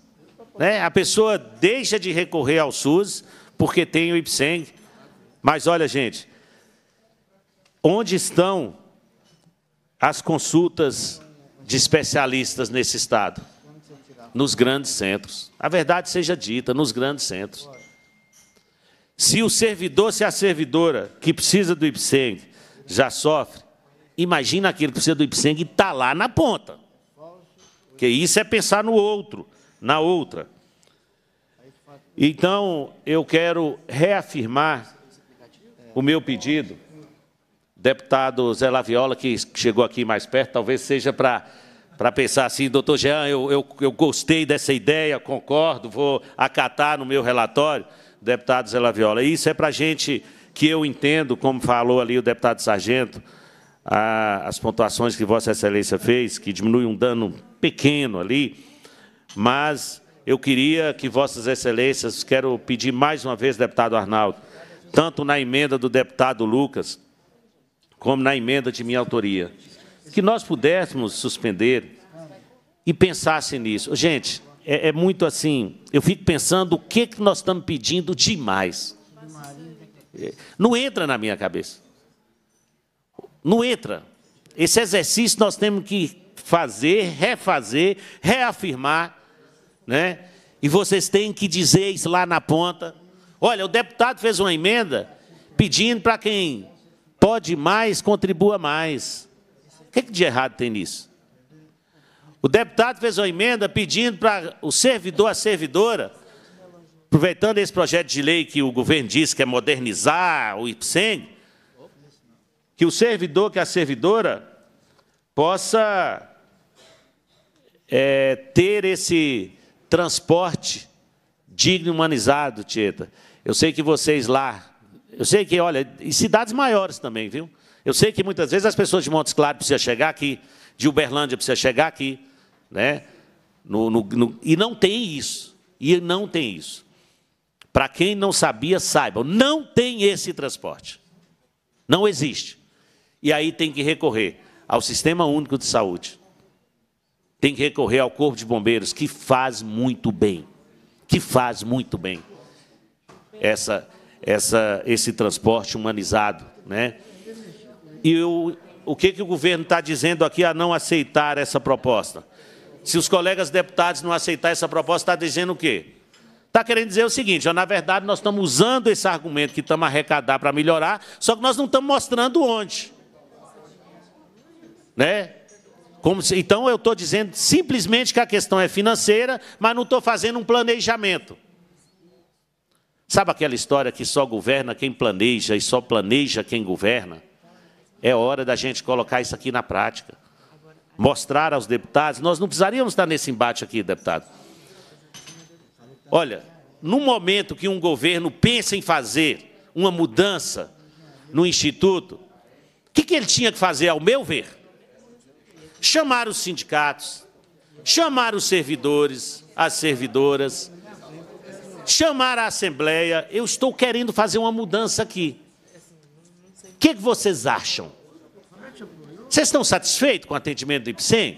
Né? A pessoa deixa de recorrer ao SUS porque tem o IPSENG. Mas olha, gente, Onde estão as consultas de especialistas nesse estado? Nos grandes centros. A verdade seja dita, nos grandes centros. Se o servidor, se a servidora que precisa do IPSENG já sofre, imagina aquele que precisa do IPSENG e está lá na ponta. Porque isso é pensar no outro, na outra. Então, eu quero reafirmar o meu pedido deputado Zé Laviola, que chegou aqui mais perto, talvez seja para para pensar assim, doutor Jean, eu, eu, eu gostei dessa ideia, concordo, vou acatar no meu relatório, deputado Zé Laviola. Isso é para a gente, que eu entendo, como falou ali o deputado Sargento, a, as pontuações que Vossa Excelência fez, que diminui um dano pequeno ali, mas eu queria que Vossas Excelências, quero pedir mais uma vez, deputado Arnaldo, tanto na emenda do deputado Lucas, como na emenda de minha autoria, que nós pudéssemos suspender e pensasse assim nisso. Gente, é, é muito assim, eu fico pensando o que, que nós estamos pedindo demais. Não entra na minha cabeça. Não entra. Esse exercício nós temos que fazer, refazer, reafirmar, né? E vocês têm que dizer isso lá na ponta. Olha, o deputado fez uma emenda pedindo para quem Pode mais, contribua mais. O que, é que de errado tem nisso? O deputado fez uma emenda pedindo para o servidor, a servidora, aproveitando esse projeto de lei que o governo disse que é modernizar o IPSEN, que o servidor, que a servidora, possa é, ter esse transporte digno e humanizado, Tieta. Eu sei que vocês lá eu sei que, olha, em cidades maiores também, viu? Eu sei que muitas vezes as pessoas de Montes Claros precisam chegar aqui, de Uberlândia precisam chegar aqui, né? No, no, no, e não tem isso. E não tem isso. Para quem não sabia, saibam, não tem esse transporte. Não existe. E aí tem que recorrer ao Sistema Único de Saúde. Tem que recorrer ao Corpo de Bombeiros, que faz muito bem. Que faz muito bem essa essa, esse transporte humanizado. Né? E o, o que, que o governo está dizendo aqui a não aceitar essa proposta? Se os colegas deputados não aceitar essa proposta, está dizendo o quê? Está querendo dizer o seguinte, ó, na verdade, nós estamos usando esse argumento que estamos a arrecadar para melhorar, só que nós não estamos mostrando onde. Né? Se, então, eu estou dizendo simplesmente que a questão é financeira, mas não estou fazendo um planejamento. Sabe aquela história que só governa quem planeja e só planeja quem governa? É hora da gente colocar isso aqui na prática. Mostrar aos deputados. Nós não precisaríamos estar nesse embate aqui, deputado. Olha, no momento que um governo pensa em fazer uma mudança no Instituto, o que, que ele tinha que fazer, ao meu ver? Chamar os sindicatos, chamar os servidores, as servidoras, chamar a Assembleia. Eu estou querendo fazer uma mudança aqui. O que, é que vocês acham? Vocês estão satisfeitos com o atendimento do IPSEM?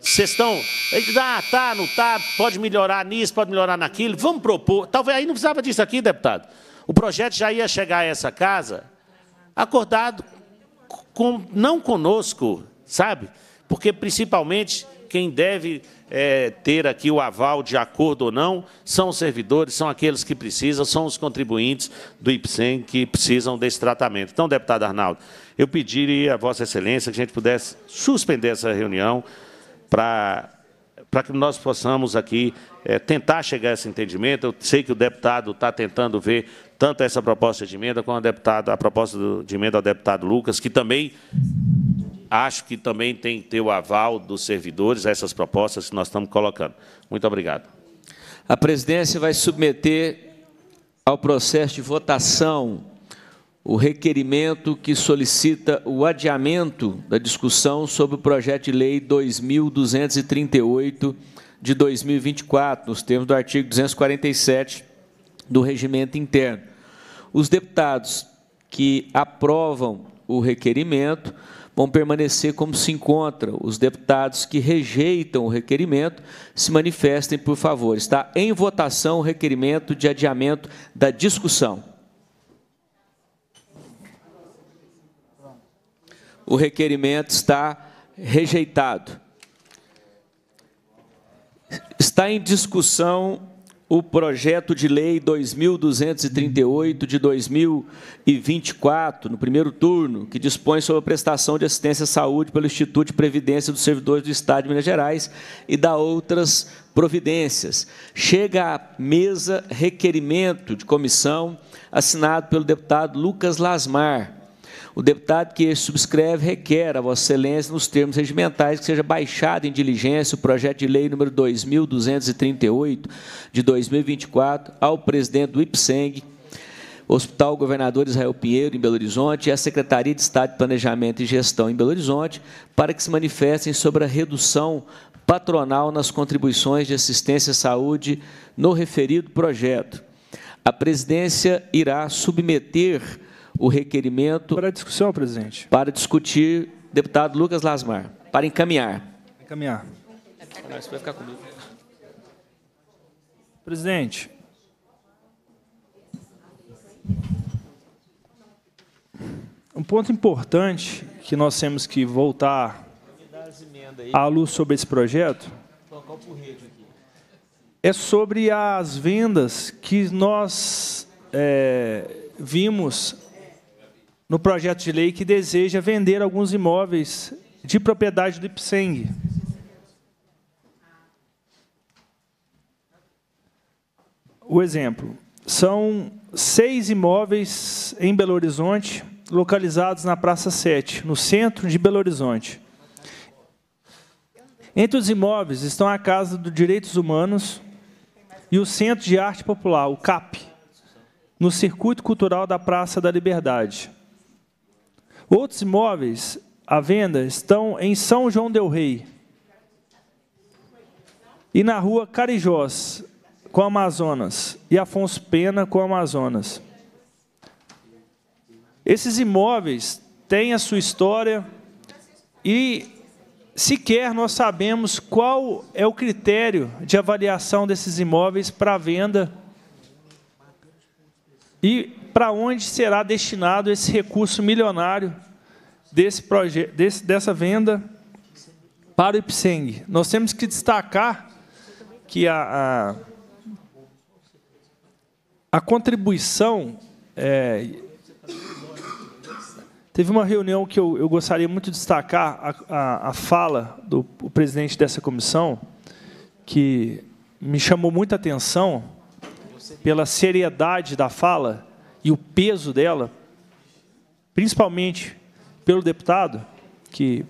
Vocês estão. Ah, tá, não tá, pode melhorar nisso, pode melhorar naquilo. Vamos propor. Talvez aí não precisava disso aqui, deputado. O projeto já ia chegar a essa casa acordado com, não conosco, sabe? Porque principalmente quem deve é, ter aqui o aval de acordo ou não, são os servidores, são aqueles que precisam, são os contribuintes do IPSEM que precisam desse tratamento. Então, deputado Arnaldo, eu pediria a Vossa Excelência que a gente pudesse suspender essa reunião para para que nós possamos aqui é, tentar chegar a esse entendimento. Eu sei que o deputado está tentando ver tanto essa proposta de emenda como a, deputada, a proposta de emenda ao deputado Lucas, que também Acho que também tem que ter o aval dos servidores a essas propostas que nós estamos colocando. Muito obrigado. A presidência vai submeter ao processo de votação o requerimento que solicita o adiamento da discussão sobre o projeto de lei 2238 de 2024, nos termos do artigo 247 do regimento interno. Os deputados que aprovam o requerimento vão permanecer como se encontra. Os deputados que rejeitam o requerimento se manifestem por favor. Está em votação o requerimento de adiamento da discussão. O requerimento está rejeitado. Está em discussão o projeto de lei 2238 de 2024, no primeiro turno, que dispõe sobre a prestação de assistência à saúde pelo Instituto de Previdência dos Servidores do Estado de Minas Gerais e da outras providências. Chega à mesa requerimento de comissão assinado pelo deputado Lucas Lasmar, o deputado que subscreve requer a Vossa Excelência, nos termos regimentais, que seja baixado em diligência o projeto de lei número 2238 de 2024 ao presidente do IPSENG, Hospital Governador Israel Pinheiro, em Belo Horizonte, e à Secretaria de Estado de Planejamento e Gestão, em Belo Horizonte, para que se manifestem sobre a redução patronal nas contribuições de assistência à saúde no referido projeto. A presidência irá submeter o requerimento. Para discussão, presidente. Para discutir, deputado Lucas Lasmar. Para encaminhar. Encaminhar. vai ficar comigo. Presidente. Um ponto importante que nós temos que voltar à luz sobre esse projeto é sobre as vendas que nós é, vimos no projeto de lei que deseja vender alguns imóveis de propriedade do Ipseng. O exemplo são seis imóveis em Belo Horizonte, localizados na Praça 7, no centro de Belo Horizonte. Entre os imóveis estão a Casa dos Direitos Humanos e o Centro de Arte Popular, o CAP, no Circuito Cultural da Praça da Liberdade. Outros imóveis à venda estão em São João Del Rei e na rua Carijós, com Amazonas, e Afonso Pena, com Amazonas. Esses imóveis têm a sua história e sequer nós sabemos qual é o critério de avaliação desses imóveis para venda. E para onde será destinado esse recurso milionário desse projeto, desse, dessa venda para o Ipseng. Nós temos que destacar que a, a, a contribuição... É, teve uma reunião que eu, eu gostaria muito de destacar a, a, a fala do presidente dessa comissão, que me chamou muita atenção pela seriedade da fala e o peso dela, principalmente pelo deputado, que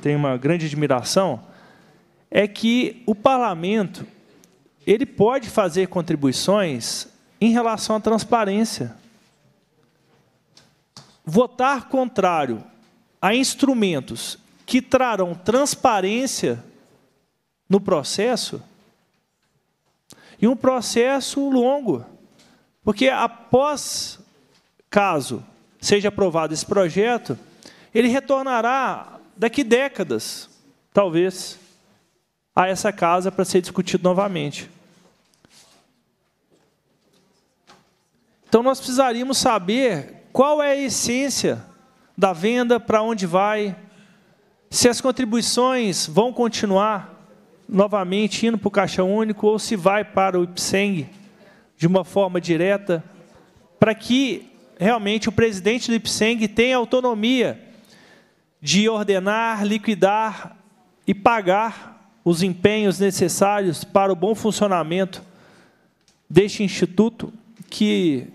tem uma grande admiração, é que o parlamento ele pode fazer contribuições em relação à transparência. Votar contrário a instrumentos que trarão transparência no processo, e um processo longo. Porque após caso seja aprovado esse projeto, ele retornará daqui décadas, talvez, a essa casa para ser discutido novamente. Então nós precisaríamos saber qual é a essência da venda, para onde vai, se as contribuições vão continuar novamente indo para o Caixa Único ou se vai para o IPSENG de uma forma direta, para que realmente o presidente do IPSENG tenha autonomia de ordenar, liquidar e pagar os empenhos necessários para o bom funcionamento deste instituto que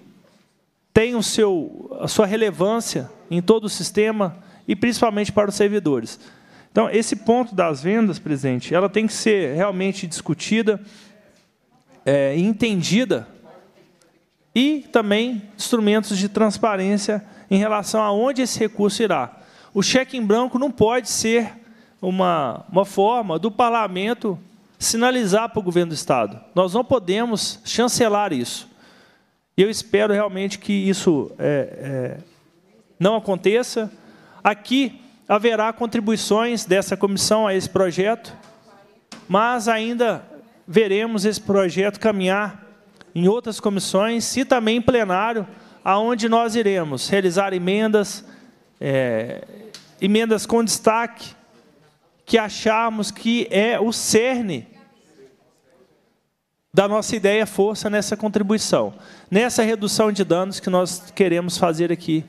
tem o seu, a sua relevância em todo o sistema e principalmente para os servidores. Então, esse ponto das vendas, presidente, ela tem que ser realmente discutida eh, e é, entendida e também instrumentos de transparência em relação a onde esse recurso irá. O cheque em branco não pode ser uma, uma forma do parlamento sinalizar para o governo do Estado. Nós não podemos chancelar isso. Eu espero realmente que isso é, é, não aconteça. Aqui haverá contribuições dessa comissão a esse projeto, mas ainda veremos esse projeto caminhar em outras comissões e também em plenário, aonde nós iremos realizar emendas, é, emendas com destaque, que acharmos que é o cerne da nossa ideia força nessa contribuição, nessa redução de danos que nós queremos fazer aqui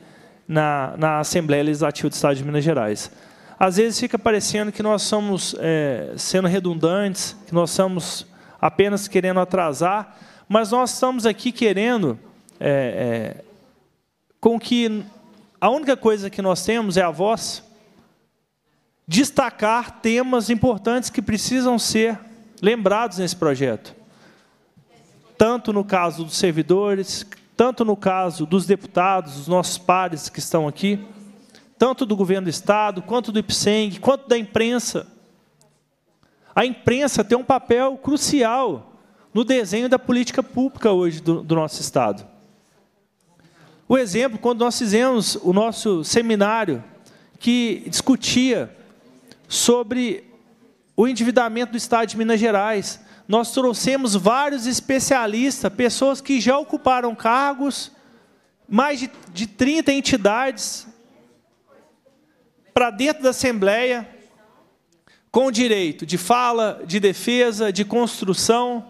na, na Assembleia Legislativa do Estado de Minas Gerais. Às vezes fica parecendo que nós somos é, sendo redundantes, que nós estamos apenas querendo atrasar, mas nós estamos aqui querendo é, é, com que a única coisa que nós temos é a voz, destacar temas importantes que precisam ser lembrados nesse projeto. Tanto no caso dos servidores, tanto no caso dos deputados, dos nossos pares que estão aqui, tanto do governo do Estado, quanto do IPSENG, quanto da imprensa. A imprensa tem um papel crucial no desenho da política pública hoje do, do nosso Estado. O exemplo, quando nós fizemos o nosso seminário que discutia sobre o endividamento do Estado de Minas Gerais, nós trouxemos vários especialistas, pessoas que já ocuparam cargos, mais de, de 30 entidades, para dentro da Assembleia, com direito de fala, de defesa, de construção,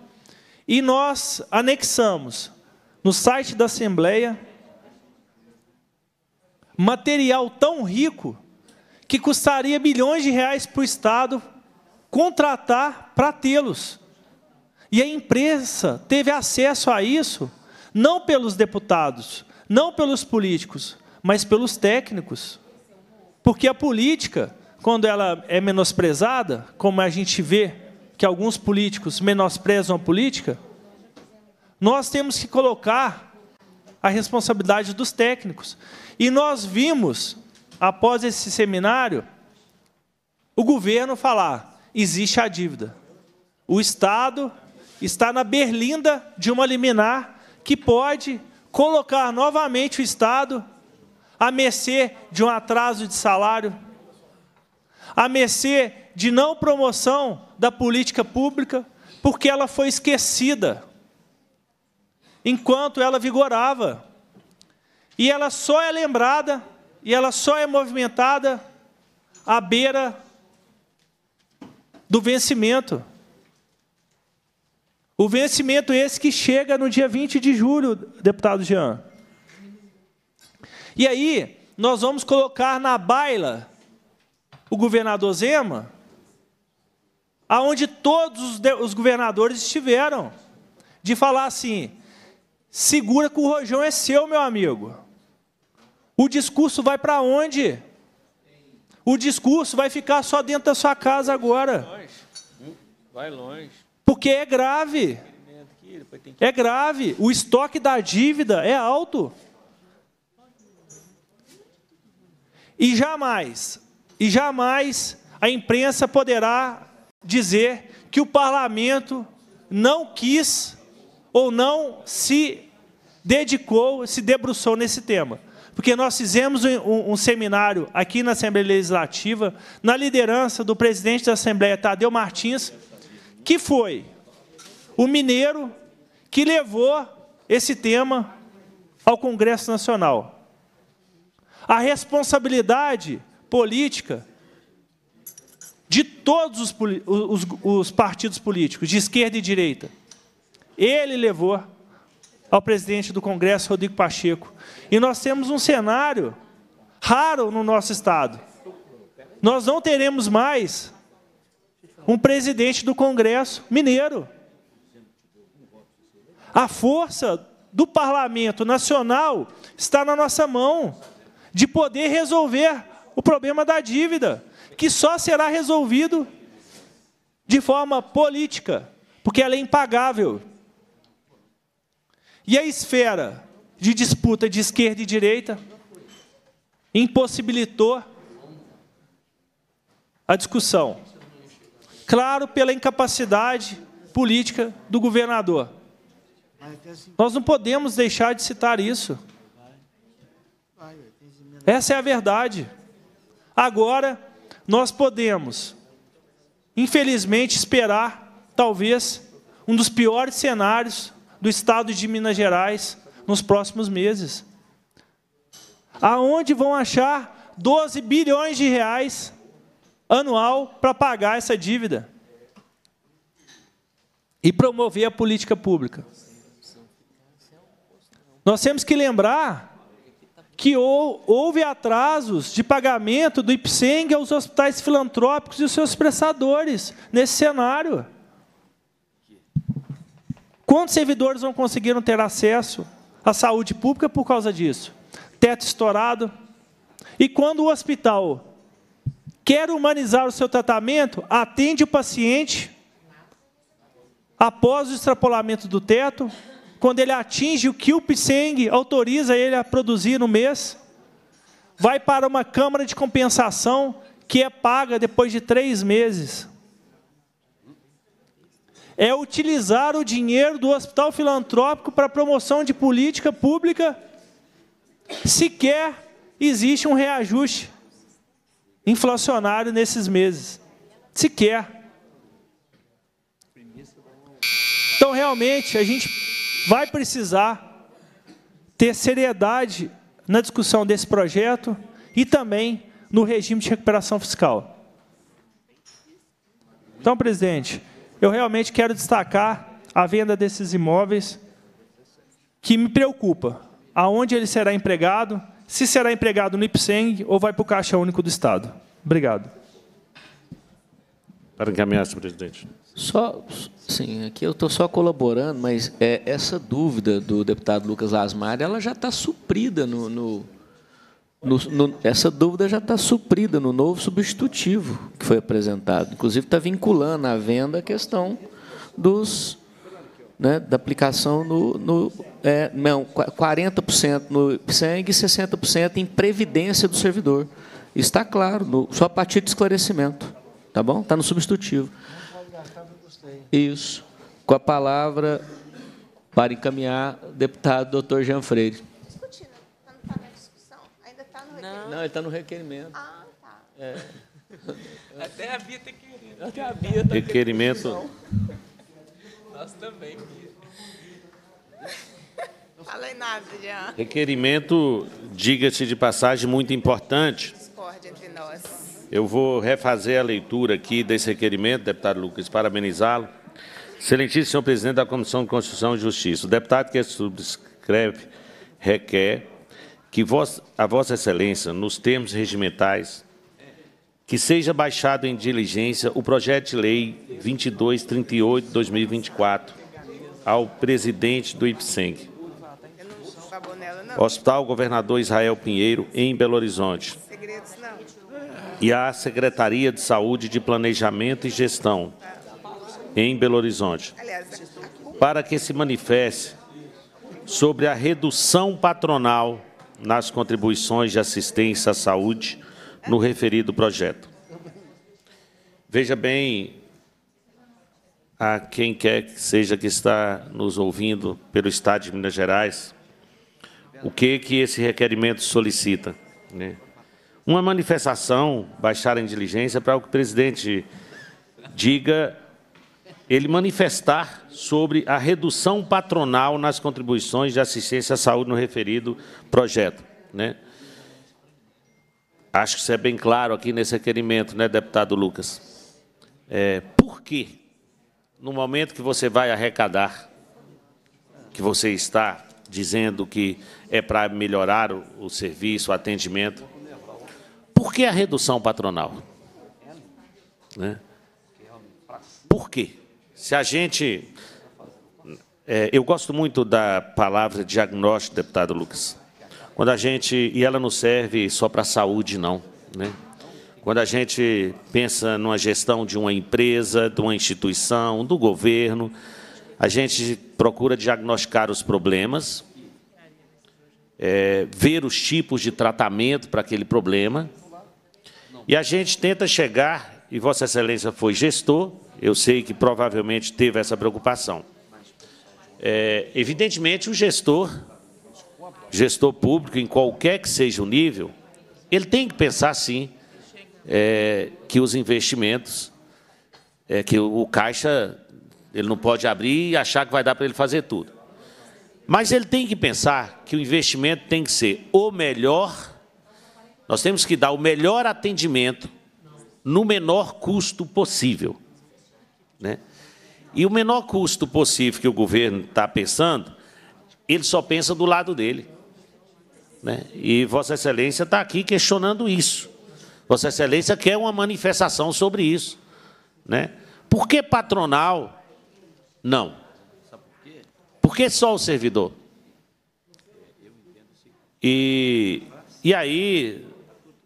e nós anexamos no site da Assembleia material tão rico que custaria bilhões de reais para o Estado contratar para tê-los. E a imprensa teve acesso a isso não pelos deputados, não pelos políticos, mas pelos técnicos. Porque a política, quando ela é menosprezada, como a gente vê que alguns políticos menosprezam a política, nós temos que colocar a responsabilidade dos técnicos. E nós vimos, após esse seminário, o governo falar: existe a dívida. O Estado está na berlinda de uma liminar que pode colocar novamente o Estado à mercê de um atraso de salário, à mercê de não promoção da política pública, porque ela foi esquecida enquanto ela vigorava. E ela só é lembrada e ela só é movimentada à beira do vencimento. O vencimento é esse que chega no dia 20 de julho, deputado Jean. E aí, nós vamos colocar na baila o governador Zema aonde todos os governadores estiveram, de falar assim: segura que o rojão é seu, meu amigo. O discurso vai para onde? O discurso vai ficar só dentro da sua casa agora. Vai longe. Hum, Porque é grave. É grave. O estoque da dívida é alto. E jamais, e jamais a imprensa poderá dizer que o parlamento não quis ou não se dedicou, se debruçou nesse tema. Porque nós fizemos um, um seminário aqui na Assembleia Legislativa, na liderança do presidente da Assembleia, Tadeu Martins, que foi o mineiro que levou esse tema ao Congresso Nacional. A responsabilidade política de todos os, os, os partidos políticos, de esquerda e direita. Ele levou ao presidente do Congresso, Rodrigo Pacheco. E nós temos um cenário raro no nosso Estado. Nós não teremos mais um presidente do Congresso mineiro. A força do parlamento nacional está na nossa mão de poder resolver o problema da dívida que só será resolvido de forma política, porque ela é impagável. E a esfera de disputa de esquerda e direita impossibilitou a discussão. Claro, pela incapacidade política do governador. Nós não podemos deixar de citar isso. Essa é a verdade. Agora, nós podemos, infelizmente, esperar, talvez, um dos piores cenários do estado de Minas Gerais nos próximos meses. Aonde vão achar 12 bilhões de reais anual para pagar essa dívida? E promover a política pública. Nós temos que lembrar que houve atrasos de pagamento do IPSENG aos hospitais filantrópicos e os seus prestadores nesse cenário. Quantos servidores não conseguiram ter acesso à saúde pública por causa disso? Teto estourado. E quando o hospital quer humanizar o seu tratamento, atende o paciente após o extrapolamento do teto, quando ele atinge o que o Pseng autoriza ele a produzir no mês, vai para uma câmara de compensação que é paga depois de três meses. É utilizar o dinheiro do hospital filantrópico para promoção de política pública, sequer existe um reajuste inflacionário nesses meses. Sequer. Então, realmente, a gente vai precisar ter seriedade na discussão desse projeto e também no regime de recuperação fiscal. Então, presidente, eu realmente quero destacar a venda desses imóveis que me preocupa. Aonde ele será empregado, se será empregado no IPSENG ou vai para o Caixa Único do Estado. Obrigado. Para encaminhar, senhor presidente. Só, sim, aqui eu estou só colaborando, mas é, essa dúvida do deputado Lucas Lasmar, ela já está suprida no, no, no, no essa dúvida já está suprida no novo substitutivo que foi apresentado. Inclusive está vinculando à venda a questão dos né, da aplicação no, no é, não 40% no PSENG e 60% em previdência do servidor. Está claro, no, só a partir de esclarecimento, tá bom? Está no substitutivo. Isso. Com a palavra para encaminhar o deputado doutor Jean Freire. Discutindo, não está tá na discussão. Ainda está no requerimento. Não, ele está no requerimento. Ah, tá. É. Até a Bia está querendo. Até a Bia está Requerimento. Nós também, Bia. Não falei nada, Jean. Requerimento, diga-se de passagem, muito importante. Discorde entre nós eu vou refazer a leitura aqui desse requerimento, deputado Lucas, parabenizá-lo. Excelentíssimo senhor presidente da Comissão de Constituição e Justiça, o deputado que subscreve requer que a vossa excelência, nos termos regimentais, que seja baixado em diligência o projeto de lei 2238 2024 ao presidente do IPSENG, Hospital Governador Israel Pinheiro, em Belo Horizonte, e à Secretaria de Saúde de Planejamento e Gestão em Belo Horizonte, para que se manifeste sobre a redução patronal nas contribuições de assistência à saúde no referido projeto. Veja bem, a quem quer que seja que está nos ouvindo pelo Estado de Minas Gerais, o que, que esse requerimento solicita. Né? uma manifestação, baixar a inteligência para o que o presidente diga, ele manifestar sobre a redução patronal nas contribuições de assistência à saúde no referido projeto. Né? Acho que isso é bem claro aqui nesse requerimento, né, deputado Lucas? É, por No momento que você vai arrecadar, que você está dizendo que é para melhorar o, o serviço, o atendimento, por que a redução patronal? Né? Por quê? Se a gente... É, eu gosto muito da palavra diagnóstico, deputado Lucas. Quando a gente... E ela não serve só para a saúde, não. Né? Quando a gente pensa numa gestão de uma empresa, de uma instituição, do governo, a gente procura diagnosticar os problemas, é, ver os tipos de tratamento para aquele problema e a gente tenta chegar, e Vossa Excelência foi gestor, eu sei que provavelmente teve essa preocupação. É, evidentemente, o gestor, gestor público, em qualquer que seja o nível, ele tem que pensar, sim, é, que os investimentos, é, que o, o caixa, ele não pode abrir e achar que vai dar para ele fazer tudo. Mas ele tem que pensar que o investimento tem que ser o melhor nós temos que dar o melhor atendimento no menor custo possível. Né? E o menor custo possível que o governo está pensando, ele só pensa do lado dele. Né? E Vossa Excelência está aqui questionando isso. Vossa Excelência quer uma manifestação sobre isso. Né? Por que patronal? Não. Por que só o servidor? E, e aí,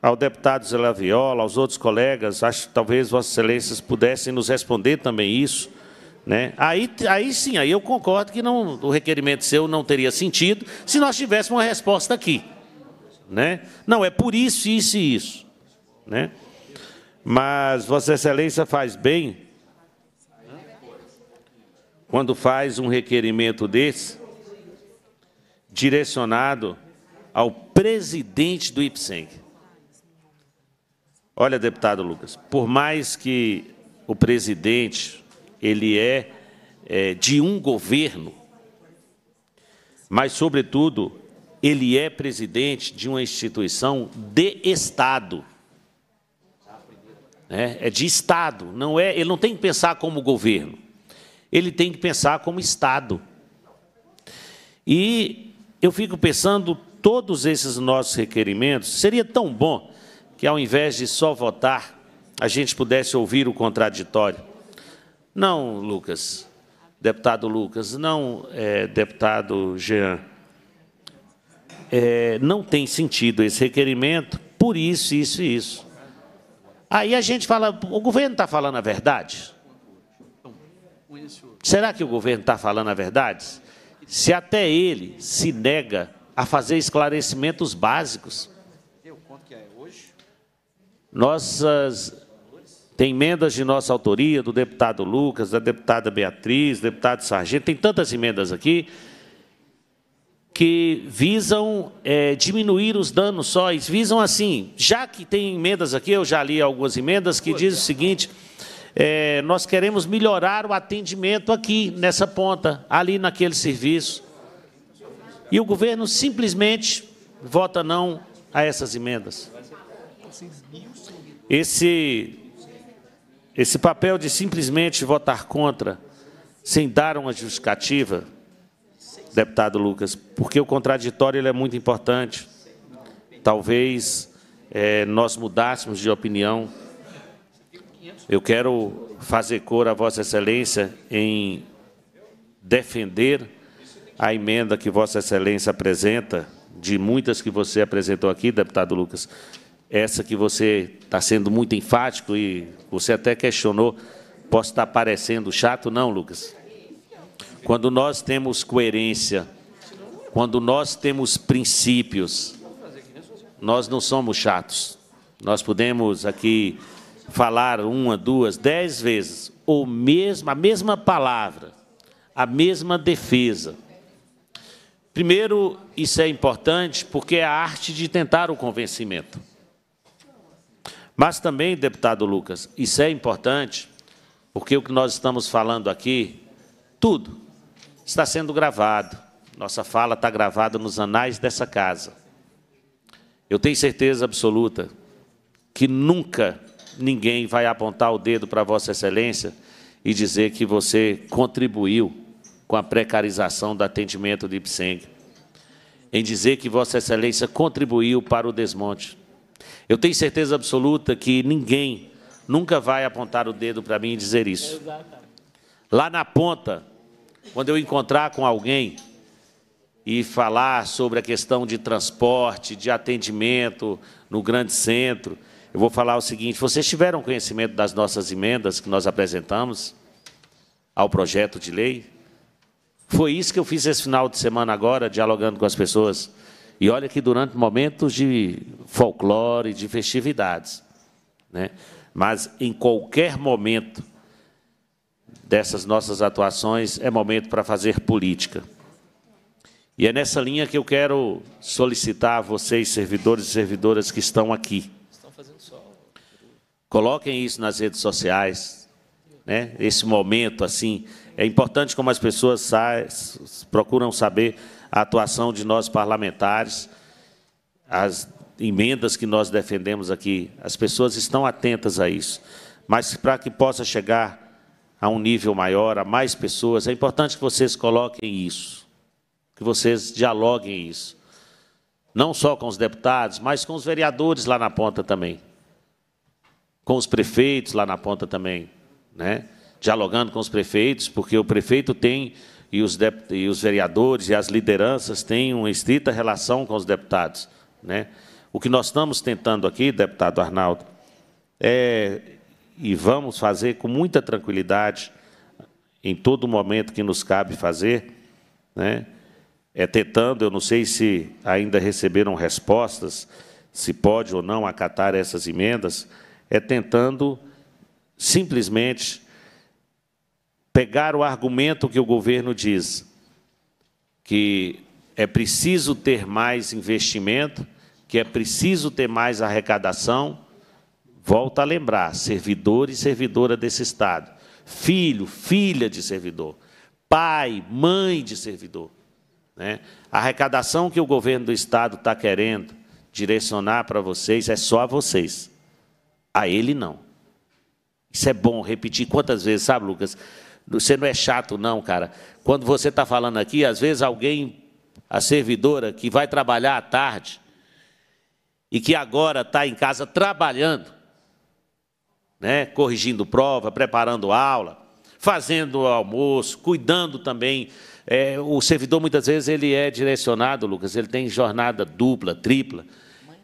ao deputado Zé Laviola, aos outros colegas, acho que talvez Vossas Excelências pudessem nos responder também isso. Né? Aí, aí sim, aí eu concordo que não, o requerimento seu não teria sentido se nós tivéssemos uma resposta aqui. Né? Não, é por isso, isso e isso. Né? Mas Vossa Excelência faz bem quando faz um requerimento desse direcionado ao presidente do IPSENG. Olha, deputado Lucas, por mais que o presidente ele é, é de um governo, mas, sobretudo, ele é presidente de uma instituição de Estado. Né? É de Estado, não é, ele não tem que pensar como governo, ele tem que pensar como Estado. E eu fico pensando, todos esses nossos requerimentos, seria tão bom que ao invés de só votar, a gente pudesse ouvir o contraditório. Não, Lucas, deputado Lucas, não, é, deputado Jean, é, não tem sentido esse requerimento por isso, isso e isso. Aí a gente fala, o governo está falando a verdade? Será que o governo está falando a verdade? Se até ele se nega a fazer esclarecimentos básicos. Nossas tem emendas de nossa autoria, do deputado Lucas, da deputada Beatriz, deputado Sargento, tem tantas emendas aqui que visam é, diminuir os danos sóis. visam assim, já que tem emendas aqui, eu já li algumas emendas que diz o seguinte, é, nós queremos melhorar o atendimento aqui, nessa ponta, ali naquele serviço. E o governo simplesmente vota não a essas emendas. 6 mil esse, esse papel de simplesmente votar contra, sem dar uma justificativa, deputado Lucas, porque o contraditório ele é muito importante. Talvez é, nós mudássemos de opinião. Eu quero fazer cor a Vossa Excelência em defender a emenda que Vossa Excelência apresenta, de muitas que você apresentou aqui, deputado Lucas, essa que você está sendo muito enfático e você até questionou, posso estar parecendo chato? Não, Lucas. Quando nós temos coerência, quando nós temos princípios, nós não somos chatos. Nós podemos aqui falar uma, duas, dez vezes ou mesmo, a mesma palavra, a mesma defesa. Primeiro, isso é importante porque é a arte de tentar o convencimento. Mas também, deputado Lucas, isso é importante, porque o que nós estamos falando aqui, tudo está sendo gravado. Nossa fala está gravada nos anais dessa casa. Eu tenho certeza absoluta que nunca ninguém vai apontar o dedo para Vossa Excelência e dizer que você contribuiu com a precarização do atendimento de IPSENG, em dizer que Vossa Excelência contribuiu para o desmonte. Eu tenho certeza absoluta que ninguém nunca vai apontar o dedo para mim e dizer isso. Lá na ponta, quando eu encontrar com alguém e falar sobre a questão de transporte, de atendimento no grande centro, eu vou falar o seguinte: vocês tiveram conhecimento das nossas emendas que nós apresentamos ao projeto de lei? Foi isso que eu fiz esse final de semana agora, dialogando com as pessoas. E olha que durante momentos de folclore, de festividades, né? mas em qualquer momento dessas nossas atuações é momento para fazer política. E é nessa linha que eu quero solicitar a vocês, servidores e servidoras que estão aqui. Coloquem isso nas redes sociais, né? esse momento assim. É importante como as pessoas procuram saber a atuação de nós parlamentares, as emendas que nós defendemos aqui. As pessoas estão atentas a isso. Mas para que possa chegar a um nível maior, a mais pessoas, é importante que vocês coloquem isso, que vocês dialoguem isso. Não só com os deputados, mas com os vereadores lá na ponta também. Com os prefeitos lá na ponta também. Né? Dialogando com os prefeitos, porque o prefeito tem e os, e os vereadores e as lideranças têm uma estrita relação com os deputados. Né? O que nós estamos tentando aqui, deputado Arnaldo, é, e vamos fazer com muita tranquilidade, em todo momento que nos cabe fazer, né? é tentando, eu não sei se ainda receberam respostas, se pode ou não acatar essas emendas, é tentando simplesmente pegar o argumento que o governo diz, que é preciso ter mais investimento, que é preciso ter mais arrecadação, volta a lembrar, servidor e servidora desse Estado, filho, filha de servidor, pai, mãe de servidor. Né? A arrecadação que o governo do Estado está querendo direcionar para vocês é só a vocês, a ele não. Isso é bom repetir quantas vezes, sabe, Lucas? Você não é chato, não, cara. Quando você está falando aqui, às vezes alguém, a servidora, que vai trabalhar à tarde e que agora está em casa trabalhando, né, corrigindo prova, preparando aula, fazendo almoço, cuidando também. É, o servidor, muitas vezes, ele é direcionado, Lucas, ele tem jornada dupla, tripla.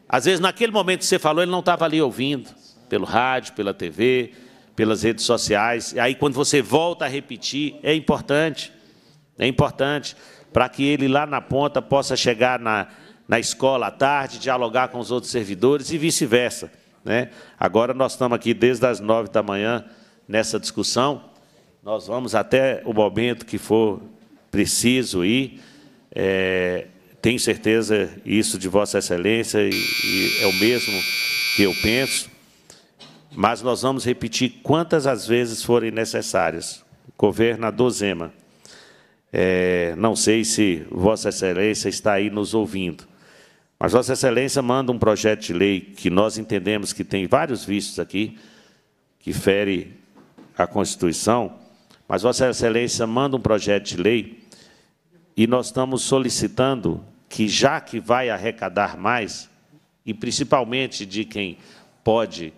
Às vezes, naquele momento que você falou, ele não estava ali ouvindo, pelo rádio, pela TV, pelas redes sociais. E aí, quando você volta a repetir, é importante, é importante, para que ele lá na ponta possa chegar na, na escola à tarde, dialogar com os outros servidores e vice-versa. Né? Agora nós estamos aqui desde as nove da manhã nessa discussão. Nós vamos até o momento que for preciso ir. É, tenho certeza isso de Vossa Excelência e, e é o mesmo que eu penso mas nós vamos repetir quantas as vezes forem necessárias. Governador Zema, é, não sei se Vossa Excelência está aí nos ouvindo, mas Vossa Excelência manda um projeto de lei que nós entendemos que tem vários vistos aqui, que fere a Constituição, mas Vossa Excelência manda um projeto de lei e nós estamos solicitando que, já que vai arrecadar mais, e principalmente de quem pode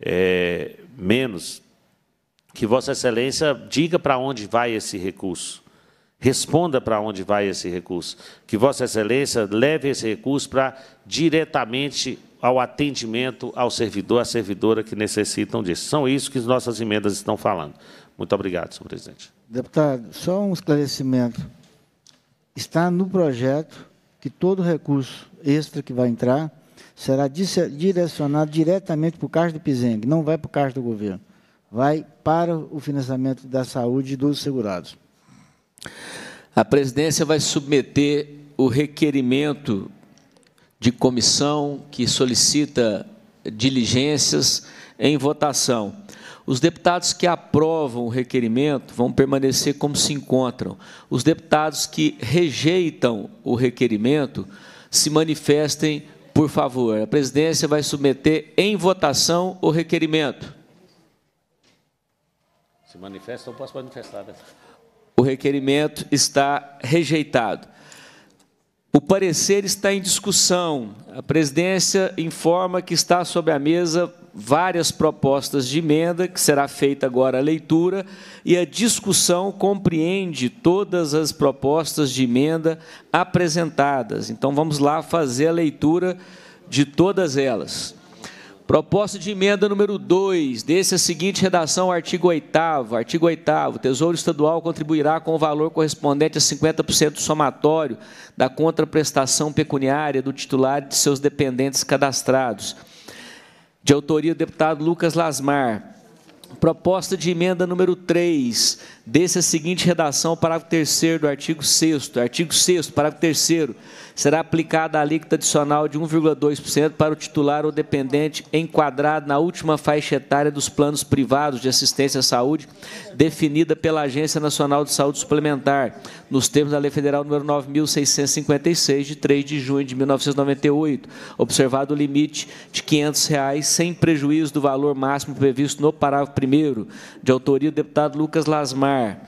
é, menos, que Vossa Excelência diga para onde vai esse recurso, responda para onde vai esse recurso, que Vossa Excelência leve esse recurso para diretamente ao atendimento ao servidor, à servidora que necessitam disso. São isso que as nossas emendas estão falando. Muito obrigado, senhor presidente. Deputado, só um esclarecimento. Está no projeto que todo recurso extra que vai entrar será direcionado diretamente para o caixa do PISENG, não vai para o caixa do governo, vai para o financiamento da saúde dos segurados. A presidência vai submeter o requerimento de comissão que solicita diligências em votação. Os deputados que aprovam o requerimento vão permanecer como se encontram. Os deputados que rejeitam o requerimento se manifestem por favor, a presidência vai submeter em votação o requerimento. Se manifesta, não posso manifestar. Né? O requerimento está rejeitado. O parecer está em discussão. A presidência informa que está sobre a mesa várias propostas de emenda, que será feita agora a leitura, e a discussão compreende todas as propostas de emenda apresentadas. Então, vamos lá fazer a leitura de todas elas. Proposta de emenda número 2, desse é a seguinte redação artigo 8 Artigo 8 o Tesouro Estadual contribuirá com o valor correspondente a 50% do somatório da contraprestação pecuniária do titular e de seus dependentes cadastrados de autoria do deputado Lucas Lasmar. Proposta de emenda número 3 desse a seguinte redação parágrafo 3 do artigo 6 Artigo 6 parágrafo 3 será aplicada a alíquota adicional de 1,2% para o titular ou dependente enquadrado na última faixa etária dos planos privados de assistência à saúde definida pela Agência Nacional de Saúde Suplementar, nos termos da Lei Federal nº 9656 de 3 de junho de 1998, observado o limite de R$ 500, reais, sem prejuízo do valor máximo previsto no parágrafo 1 de autoria do deputado Lucas Lasmar Mar.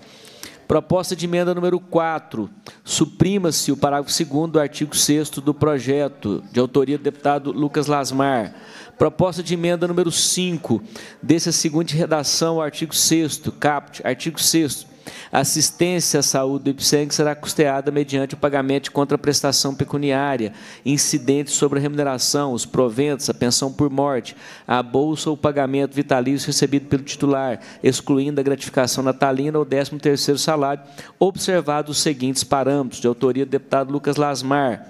Proposta de emenda número 4. Suprima-se o parágrafo 2 do artigo 6 do projeto, de autoria do deputado Lucas Lasmar. Proposta de emenda número 5. Desse a seguinte redação ao artigo 6, caput, artigo 6. Assistência à saúde do IPSENG será custeada mediante o pagamento de contraprestação pecuniária, incidentes sobre a remuneração, os proventos, a pensão por morte, a bolsa ou pagamento vitalício recebido pelo titular, excluindo a gratificação natalina ou 13º salário, observados os seguintes parâmetros, de autoria do deputado Lucas Lasmar.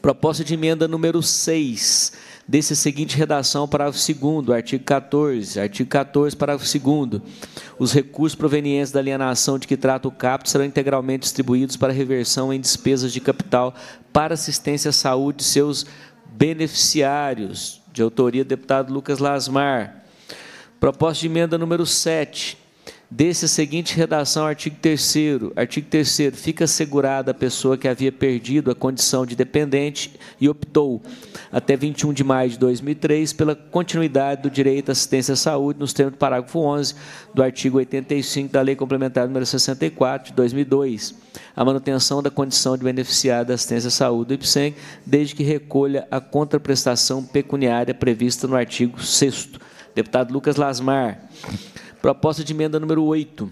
Proposta de emenda número 6 desse seguinte redação, parágrafo 2 artigo 14, artigo 14, parágrafo 2 Os recursos provenientes da alienação de que trata o CAPT serão integralmente distribuídos para reversão em despesas de capital para assistência à saúde de seus beneficiários, de autoria do deputado Lucas Lasmar. Proposta de emenda número 7 desse seguinte redação, artigo 3 Artigo 3 fica assegurada a pessoa que havia perdido a condição de dependente e optou, até 21 de maio de 2003, pela continuidade do direito à assistência à saúde nos termos do parágrafo 11 do artigo 85 da Lei Complementar nº 64 de 2002. A manutenção da condição de beneficiário da assistência à saúde do IPSEM, desde que recolha a contraprestação pecuniária prevista no artigo 6 Deputado Lucas Lasmar. Proposta de emenda número 8.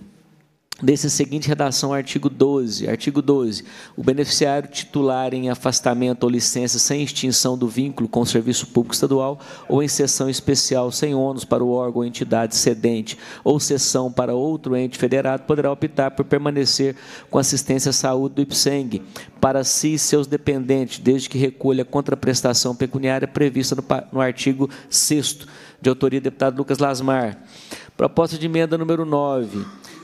Desse seguinte redação, artigo 12. Artigo 12. O beneficiário titular em afastamento ou licença sem extinção do vínculo com o serviço público estadual ou em sessão especial sem ônus para o órgão ou entidade cedente ou sessão para outro ente federado poderá optar por permanecer com assistência à saúde do IPSENG para si e seus dependentes, desde que recolha a contraprestação pecuniária prevista no, no artigo 6 de autoria do deputado Lucas Lasmar. Proposta de emenda número 9.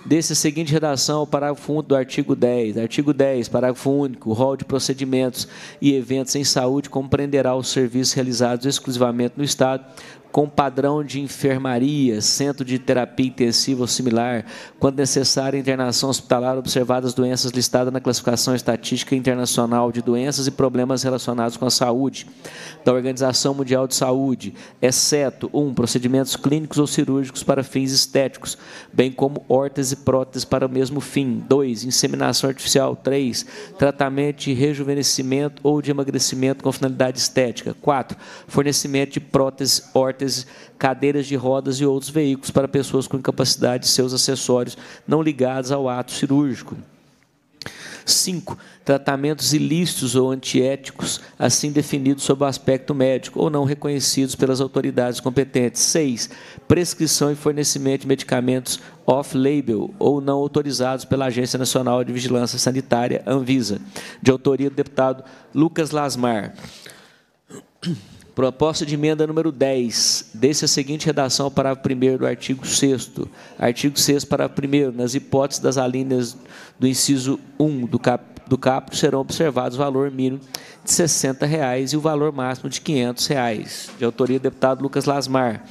Desse a seguinte redação ao parágrafo 1 do artigo 10. Artigo 10, parágrafo único. O rol de procedimentos e eventos em saúde compreenderá os serviços realizados exclusivamente no Estado com padrão de enfermaria, centro de terapia intensiva ou similar, quando necessária internação hospitalar observadas doenças listadas na classificação estatística internacional de doenças e problemas relacionados com a saúde da Organização Mundial de Saúde, exceto 1. Um, procedimentos clínicos ou cirúrgicos para fins estéticos, bem como órtese e prótese para o mesmo fim. 2. Inseminação artificial. 3. Tratamento de rejuvenescimento ou de emagrecimento com finalidade estética. 4. Fornecimento de prótese, órtese cadeiras de rodas e outros veículos para pessoas com incapacidade e seus acessórios não ligados ao ato cirúrgico. 5. Tratamentos ilícitos ou antiéticos, assim definidos sob o aspecto médico, ou não reconhecidos pelas autoridades competentes. 6. Prescrição e fornecimento de medicamentos off-label ou não autorizados pela Agência Nacional de Vigilância Sanitária, ANVISA, de autoria do deputado Lucas Lasmar. Proposta de emenda número 10. Desse a seguinte redação ao parágrafo 1 do artigo 6. Artigo 6, parágrafo 1. Nas hipóteses das alíneas do inciso 1 do, cap, do caput, serão observados o valor mínimo de R$ 60,00 e o valor máximo de R$ 500,00. de autoria do deputado Lucas Lasmar.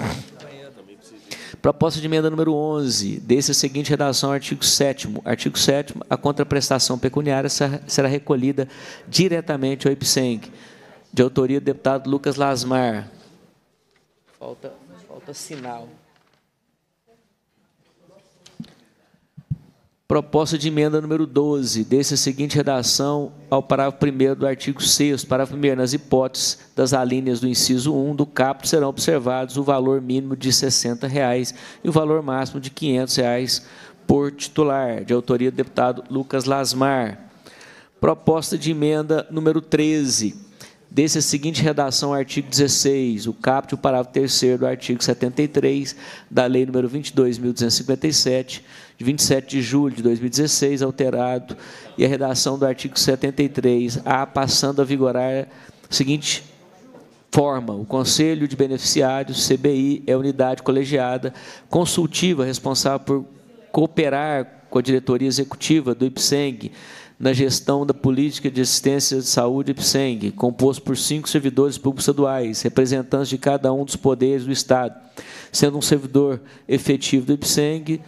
Proposta de emenda número 11. Desse a seguinte redação ao artigo 7. Artigo 7. A contraprestação pecuniária será recolhida diretamente ao IPSENG de autoria do deputado Lucas Lasmar. Falta, falta sinal. Proposta de emenda número 12. Desse a seguinte redação ao parágrafo 1 do artigo 6 Parágrafo 1 Nas hipóteses das alíneas do inciso 1 do caput serão observados o valor mínimo de R$ reais e o valor máximo de R$ reais por titular, de autoria do deputado Lucas Lasmar. Proposta de emenda número 13 desse a seguinte redação ao artigo 16, o caput, o parágrafo 3 do artigo 73 da Lei nº 22.257, de 27 de julho de 2016, alterado, e a redação do artigo 73-A, passando a vigorar a seguinte forma: o Conselho de Beneficiários, CBI, é unidade colegiada consultiva responsável por cooperar com a diretoria executiva do IPSENG na gestão da política de assistência de saúde IPSENG, composto por cinco servidores públicos estaduais, representantes de cada um dos poderes do Estado, sendo um servidor efetivo do IPSENG,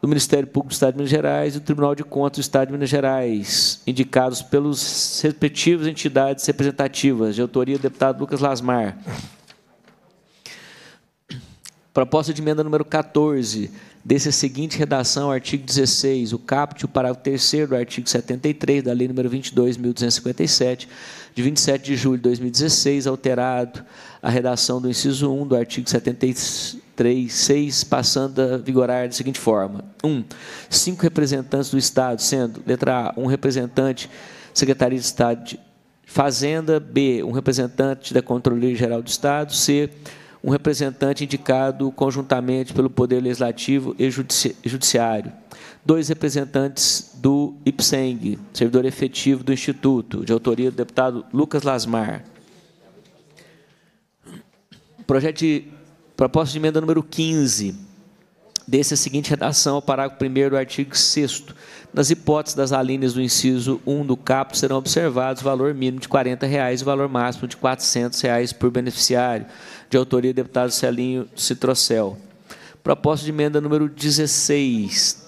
do Ministério Público do Estado de Minas Gerais e do Tribunal de Contas do Estado de Minas Gerais, indicados pelos respectivos entidades representativas, de autoria do deputado Lucas Lasmar. Proposta de emenda número 14 desse seguinte redação, artigo 16, o caput o parágrafo terceiro do artigo 73 da Lei nº 22.257, de 27 de julho de 2016, alterado a redação do inciso 1 do artigo 73, 6, passando a vigorar da seguinte forma. 1. Um, cinco representantes do Estado, sendo, letra A, um representante Secretaria de Estado de Fazenda, B, um representante da Controleria Geral do Estado, C, um representante indicado conjuntamente pelo Poder Legislativo e Judiciário, dois representantes do IPSENG, servidor efetivo do Instituto, de autoria do deputado Lucas Lasmar. Projeto de proposta de emenda número 15 desse a seguinte redação ao parágrafo 1 do artigo 6 Nas hipóteses das alíneas do inciso 1 do caput serão observados o valor mínimo de R$ 40,00 reais e o valor máximo de R$ 400,00 reais por beneficiário, de autoria do deputado Celinho Citrocel. Proposta de emenda número 16.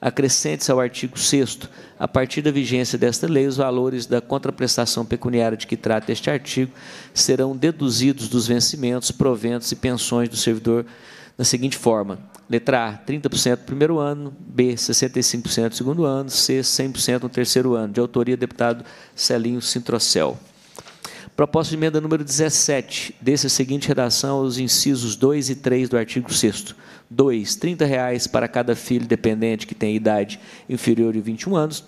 Acrescente-se ao artigo 6 a partir da vigência desta lei, os valores da contraprestação pecuniária de que trata este artigo serão deduzidos dos vencimentos, proventos e pensões do servidor da seguinte forma: letra A, 30% no primeiro ano, B, 65% no segundo ano, C, 100% no terceiro ano, de autoria deputado Celinho Sintrocel. Proposta de emenda número 17, desse a seguinte redação aos incisos 2 e 3 do artigo 6 2, R$ 30,00 para cada filho dependente que tem idade inferior de 21 anos.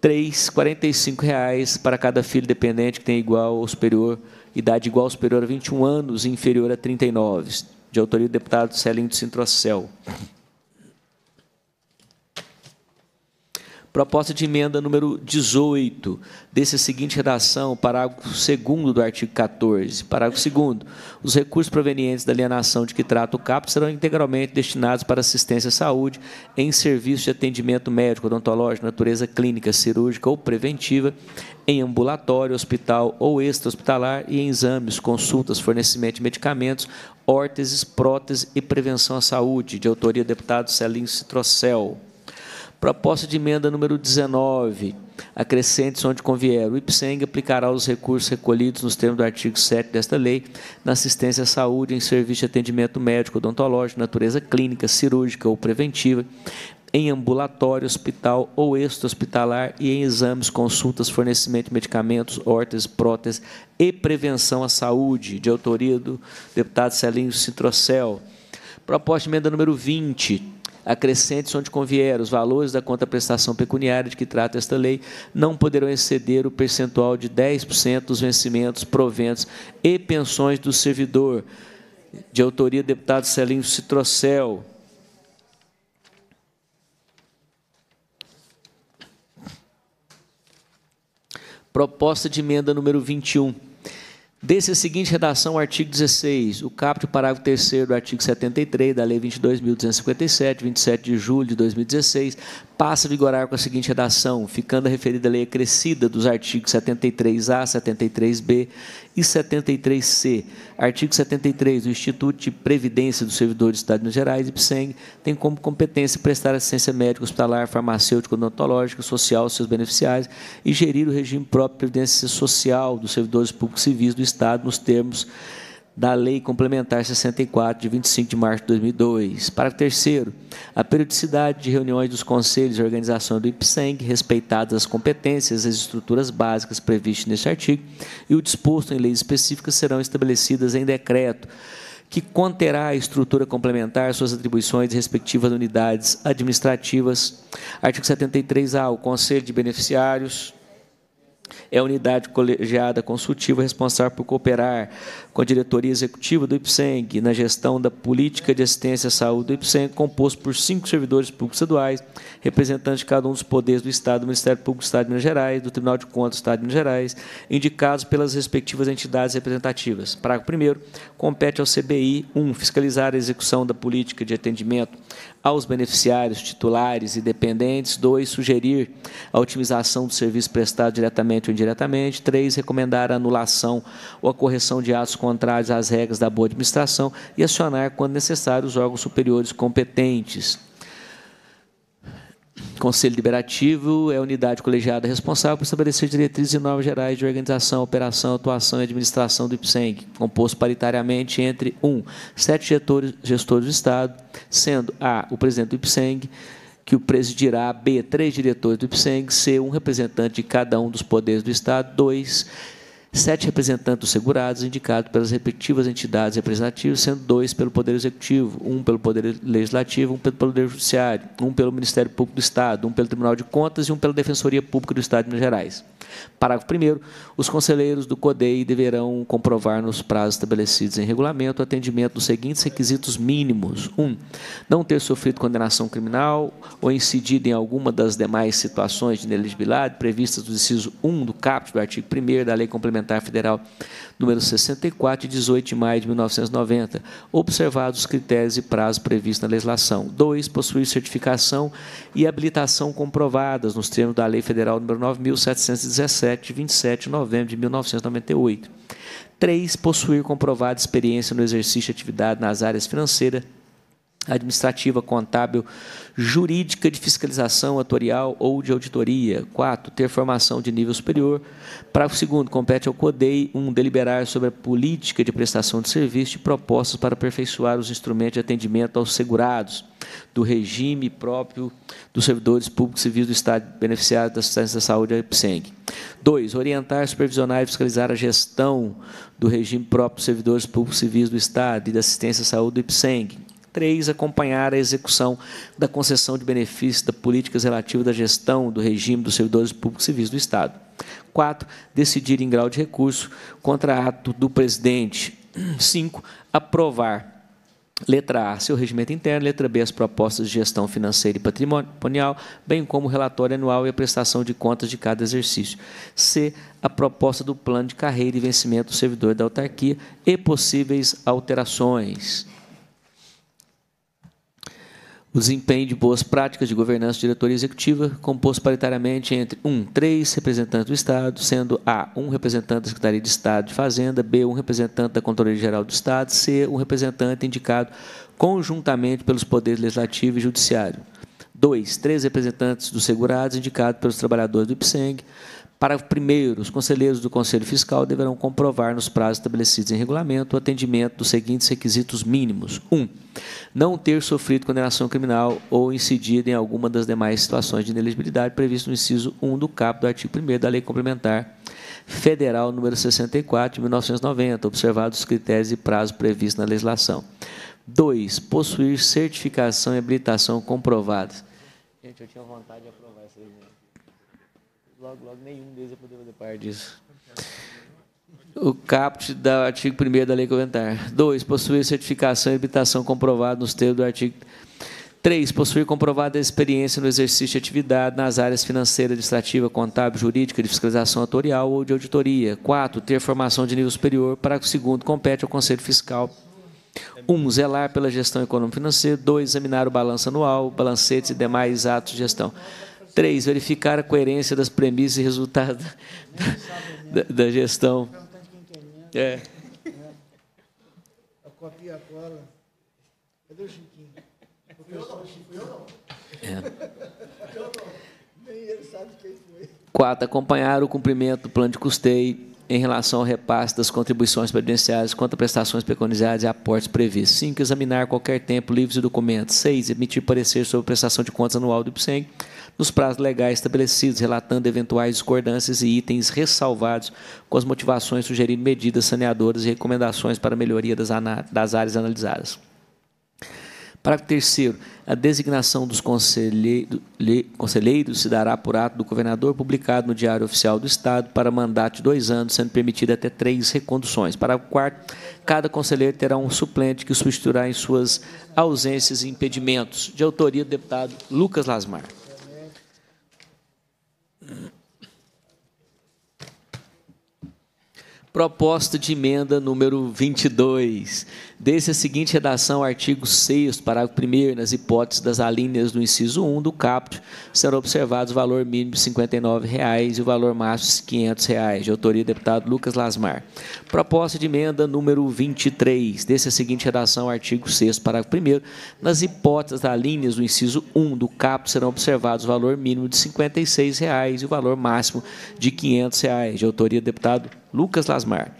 3, R$ 45,00 para cada filho dependente que tem igual ou superior, idade igual ou superior a 21 anos e inferior a 39 de autoria do deputado Celinho de Sintrocel. Proposta de emenda número 18. Desse a seguinte redação, parágrafo 2 do artigo 14. Parágrafo 2. Os recursos provenientes da alienação de que trata o CAP serão integralmente destinados para assistência à saúde em serviços de atendimento médico, odontológico, natureza clínica, cirúrgica ou preventiva, em ambulatório, hospital ou extra-hospitalar e em exames, consultas, fornecimento de medicamentos órteses, próteses e prevenção à saúde, de autoria do deputado Celinho Citrocel. Proposta de emenda número 19, acrescentes onde convier. O IPSENG aplicará os recursos recolhidos nos termos do artigo 7 desta lei na assistência à saúde em serviço de atendimento médico, odontológico, natureza clínica, cirúrgica ou preventiva, em ambulatório, hospital ou extra-hospitalar e em exames, consultas, fornecimento de medicamentos, órteses, próteses e prevenção à saúde, de autoria do deputado Celinho Citrocel. Proposta de emenda número 20. Acrescente-se onde convier os valores da contraprestação pecuniária de que trata esta lei não poderão exceder o percentual de 10% dos vencimentos, proventos e pensões do servidor, de autoria do deputado Celinho Citrocel. Proposta de emenda número 21. Desse a seguinte redação o artigo 16, o caput, parágrafo 3 do artigo 73 da Lei 22.257, 27 de julho de 2016, passa a vigorar com a seguinte redação, ficando a referida lei acrescida dos artigos 73A, 73B e 73C. Artigo 73. O Instituto de Previdência dos Servidores do Estado de Minas Gerais, IPSENG, tem como competência prestar assistência médica, hospitalar, farmacêutica, odontológica, social aos seus beneficiários e gerir o regime próprio de previdência social dos servidores públicos civis do Estado nos termos da Lei Complementar 64, de 25 de março de 2002. Parágrafo terceiro, a periodicidade de reuniões dos conselhos e organizações do IPSENG, respeitadas as competências e as estruturas básicas previstas neste artigo, e o disposto em leis específicas serão estabelecidas em decreto, que conterá a estrutura complementar, suas atribuições e respectivas unidades administrativas. Artigo 73-A, o Conselho de Beneficiários é a unidade colegiada consultiva responsável por cooperar com a diretoria executiva do IPSENG na gestão da política de assistência à saúde do IPSENG, composto por cinco servidores públicos estaduais, representantes de cada um dos poderes do Estado, do Ministério Público do Estado de Minas Gerais, do Tribunal de Contas do Estado de Minas Gerais, indicados pelas respectivas entidades representativas. Parágrafo 1 compete ao CBI 1 um, fiscalizar a execução da política de atendimento aos beneficiários, titulares e dependentes, 2 sugerir a otimização do serviço prestado diretamente ao indiretamente. Três, recomendar a anulação ou a correção de atos contrários às regras da boa administração e acionar, quando necessário, os órgãos superiores competentes. Conselho Deliberativo é a unidade colegiada responsável por estabelecer diretrizes e normas gerais de organização, operação, atuação e administração do IPSENG, composto paritariamente entre 1. Um, sete gestores, gestores do Estado, sendo A. o presidente do IPSENG, que o presidirá B, três diretores do IPSENG, C, um representante de cada um dos poderes do Estado, dois sete representantes segurados indicados pelas respectivas entidades representativas, sendo dois pelo Poder Executivo, um pelo Poder Legislativo, um pelo Poder Judiciário, um pelo Ministério Público do Estado, um pelo Tribunal de Contas e um pela Defensoria Pública do Estado de Minas Gerais. Parágrafo 1 Os conselheiros do CODEI deverão comprovar nos prazos estabelecidos em regulamento o atendimento dos seguintes requisitos mínimos. 1. Um, não ter sofrido condenação criminal ou incidido em alguma das demais situações de ineligibilidade previstas no inciso 1 do caput do artigo 1 da Lei Complementar Complementar Federal número 64, de 18 de maio de 1990, observados os critérios e prazos previstos na legislação. 2. Possuir certificação e habilitação comprovadas nos termos da Lei Federal número 9717, de 27 de novembro de 1998. 3. Possuir comprovada experiência no exercício de atividade nas áreas financeira, administrativa, contábil, jurídica de fiscalização atuarial ou de auditoria. Quatro Ter formação de nível superior. Parágrafo segundo compete ao CODEI Um, deliberar sobre a política de prestação de serviço e propostas para aperfeiçoar os instrumentos de atendimento aos segurados do regime próprio dos servidores públicos civis do Estado beneficiários da assistência da saúde e PSENG. 2. Orientar, supervisionar e fiscalizar a gestão do regime próprio dos servidores públicos civis do Estado e da assistência à saúde do IPSENG. 3. Acompanhar a execução da concessão de benefícios da políticas relativas à gestão do regime dos servidores públicos civis do Estado. 4. Decidir em grau de recurso contra ato do presidente. 5. Aprovar Letra A, seu regimento interno. Letra B, as propostas de gestão financeira e patrimonial, bem como o relatório anual e a prestação de contas de cada exercício. C, a proposta do plano de carreira e vencimento do servidor da autarquia e possíveis alterações o desempenho de boas práticas de governança de diretoria executiva, composto paritariamente entre 1. Um, três representantes do Estado, sendo A. um representante da Secretaria de Estado de Fazenda, B. um representante da Controladoria Geral do Estado, C. um representante indicado conjuntamente pelos poderes legislativo e judiciário. 2. Três representantes dos segurados indicados pelos trabalhadores do IPSENG. Para primeiro, os conselheiros do Conselho Fiscal deverão comprovar nos prazos estabelecidos em regulamento o atendimento dos seguintes requisitos mínimos: 1. Um, não ter sofrido condenação criminal ou incidido em alguma das demais situações de inelegibilidade previsto no inciso 1 do caput do artigo 1 da Lei Complementar Federal número 64 de 1990, observados os critérios e prazos previstos na legislação. 2. Possuir certificação e habilitação comprovadas. Gente, eu tinha vontade de logo, logo nenhum deles vai poder fazer parte disso. O caput do artigo 1 da Lei Complementar. 2. Possuir certificação e habitação comprovada nos termos do artigo 3. Possuir comprovada experiência no exercício de atividade nas áreas financeira, administrativa, contábil, jurídica, de fiscalização atorial ou de auditoria. 4. Ter formação de nível superior. Parágrafo 2. Compete ao Conselho Fiscal. 1. Um, zelar pela gestão econômica financeira. 2. Examinar o balanço anual, balancetes e demais atos de gestão. Três, verificar a coerência das premissas e resultados da, da, da gestão. É. A copia a cola. Cadê o Chiquinho? eu não, Chiquinho, eu não. Eu é. não. Nem ele sabe Quatro, acompanhar o cumprimento do plano de custeio em relação ao repasse das contribuições previdenciárias quanto a prestações pecuniárias e aportes previstos. 5. Examinar qualquer tempo livros e documentos. 6. Emitir parecer sobre prestação de contas anual do IPSEM nos prazos legais estabelecidos, relatando eventuais discordâncias e itens ressalvados com as motivações sugerindo medidas saneadoras e recomendações para melhoria das, das áreas analisadas. Parágrafo terceiro. A designação dos conselheiros, conselheiros se dará por ato do governador publicado no Diário Oficial do Estado para mandato de dois anos, sendo permitida até três reconduções. Parágrafo quarto. Cada conselheiro terá um suplente que substituirá em suas ausências e impedimentos. De autoria do deputado Lucas Lasmar. Proposta de emenda número 22. Desse a seguinte redação, artigo 6 parágrafo 1 nas hipóteses das alíneas do inciso 1 do caput, serão observados o valor mínimo de R$ 59,00 e o valor máximo de R$ 500,00, de autoria do deputado Lucas Lasmar. Proposta de emenda número 23, desse a seguinte redação, artigo 6 parágrafo 1 nas hipóteses das alíneas do inciso 1 do caput, serão observados o valor mínimo de R$ 56,00 e o valor máximo de R$ 500,00, de autoria do deputado Lucas Lasmar.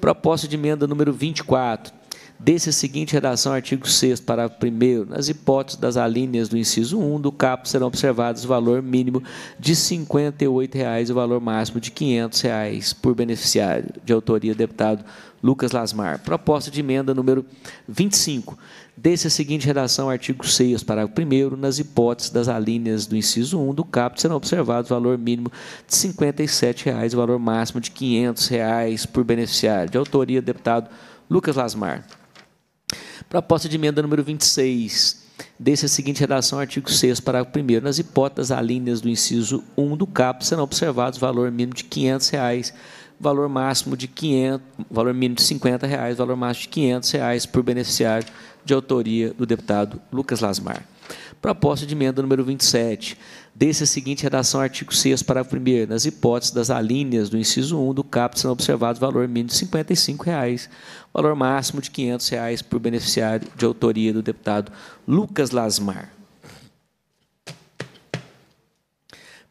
Proposta de emenda número 24, desse seguinte redação artigo 6 parágrafo 1 nas hipóteses das alíneas do inciso 1 do caput serão observados o valor mínimo de R$ 58,00 e o valor máximo de R$ 500,00 reais por beneficiário, de autoria do deputado Lucas Lasmar. Proposta de emenda número 25. Desse a seguinte redação, artigo 6, parágrafo 1 nas hipóteses das alíneas do inciso 1 do caput serão observados o valor mínimo de R$ 57,00 e o valor máximo de R$ 500,00 reais por beneficiário, de autoria do deputado Lucas Lasmar. Proposta de emenda número 26. Desse a seguinte redação, artigo 6 parágrafo 1 Nas hipóteses alíneas do inciso 1 do CAP, serão observados valor mínimo de R$ 500, reais, valor máximo de 500, valor mínimo de R$ 50, reais, valor máximo de R$ 500 reais por beneficiário de autoria do deputado Lucas Lasmar. Proposta de emenda número 27. Desse a seguinte redação, artigo 6 parágrafo 1 Nas hipóteses das alíneas do inciso 1 do caput serão observados valor mínimo de R$ 55,00, valor máximo de R$ reais por beneficiário de autoria do deputado Lucas Lasmar.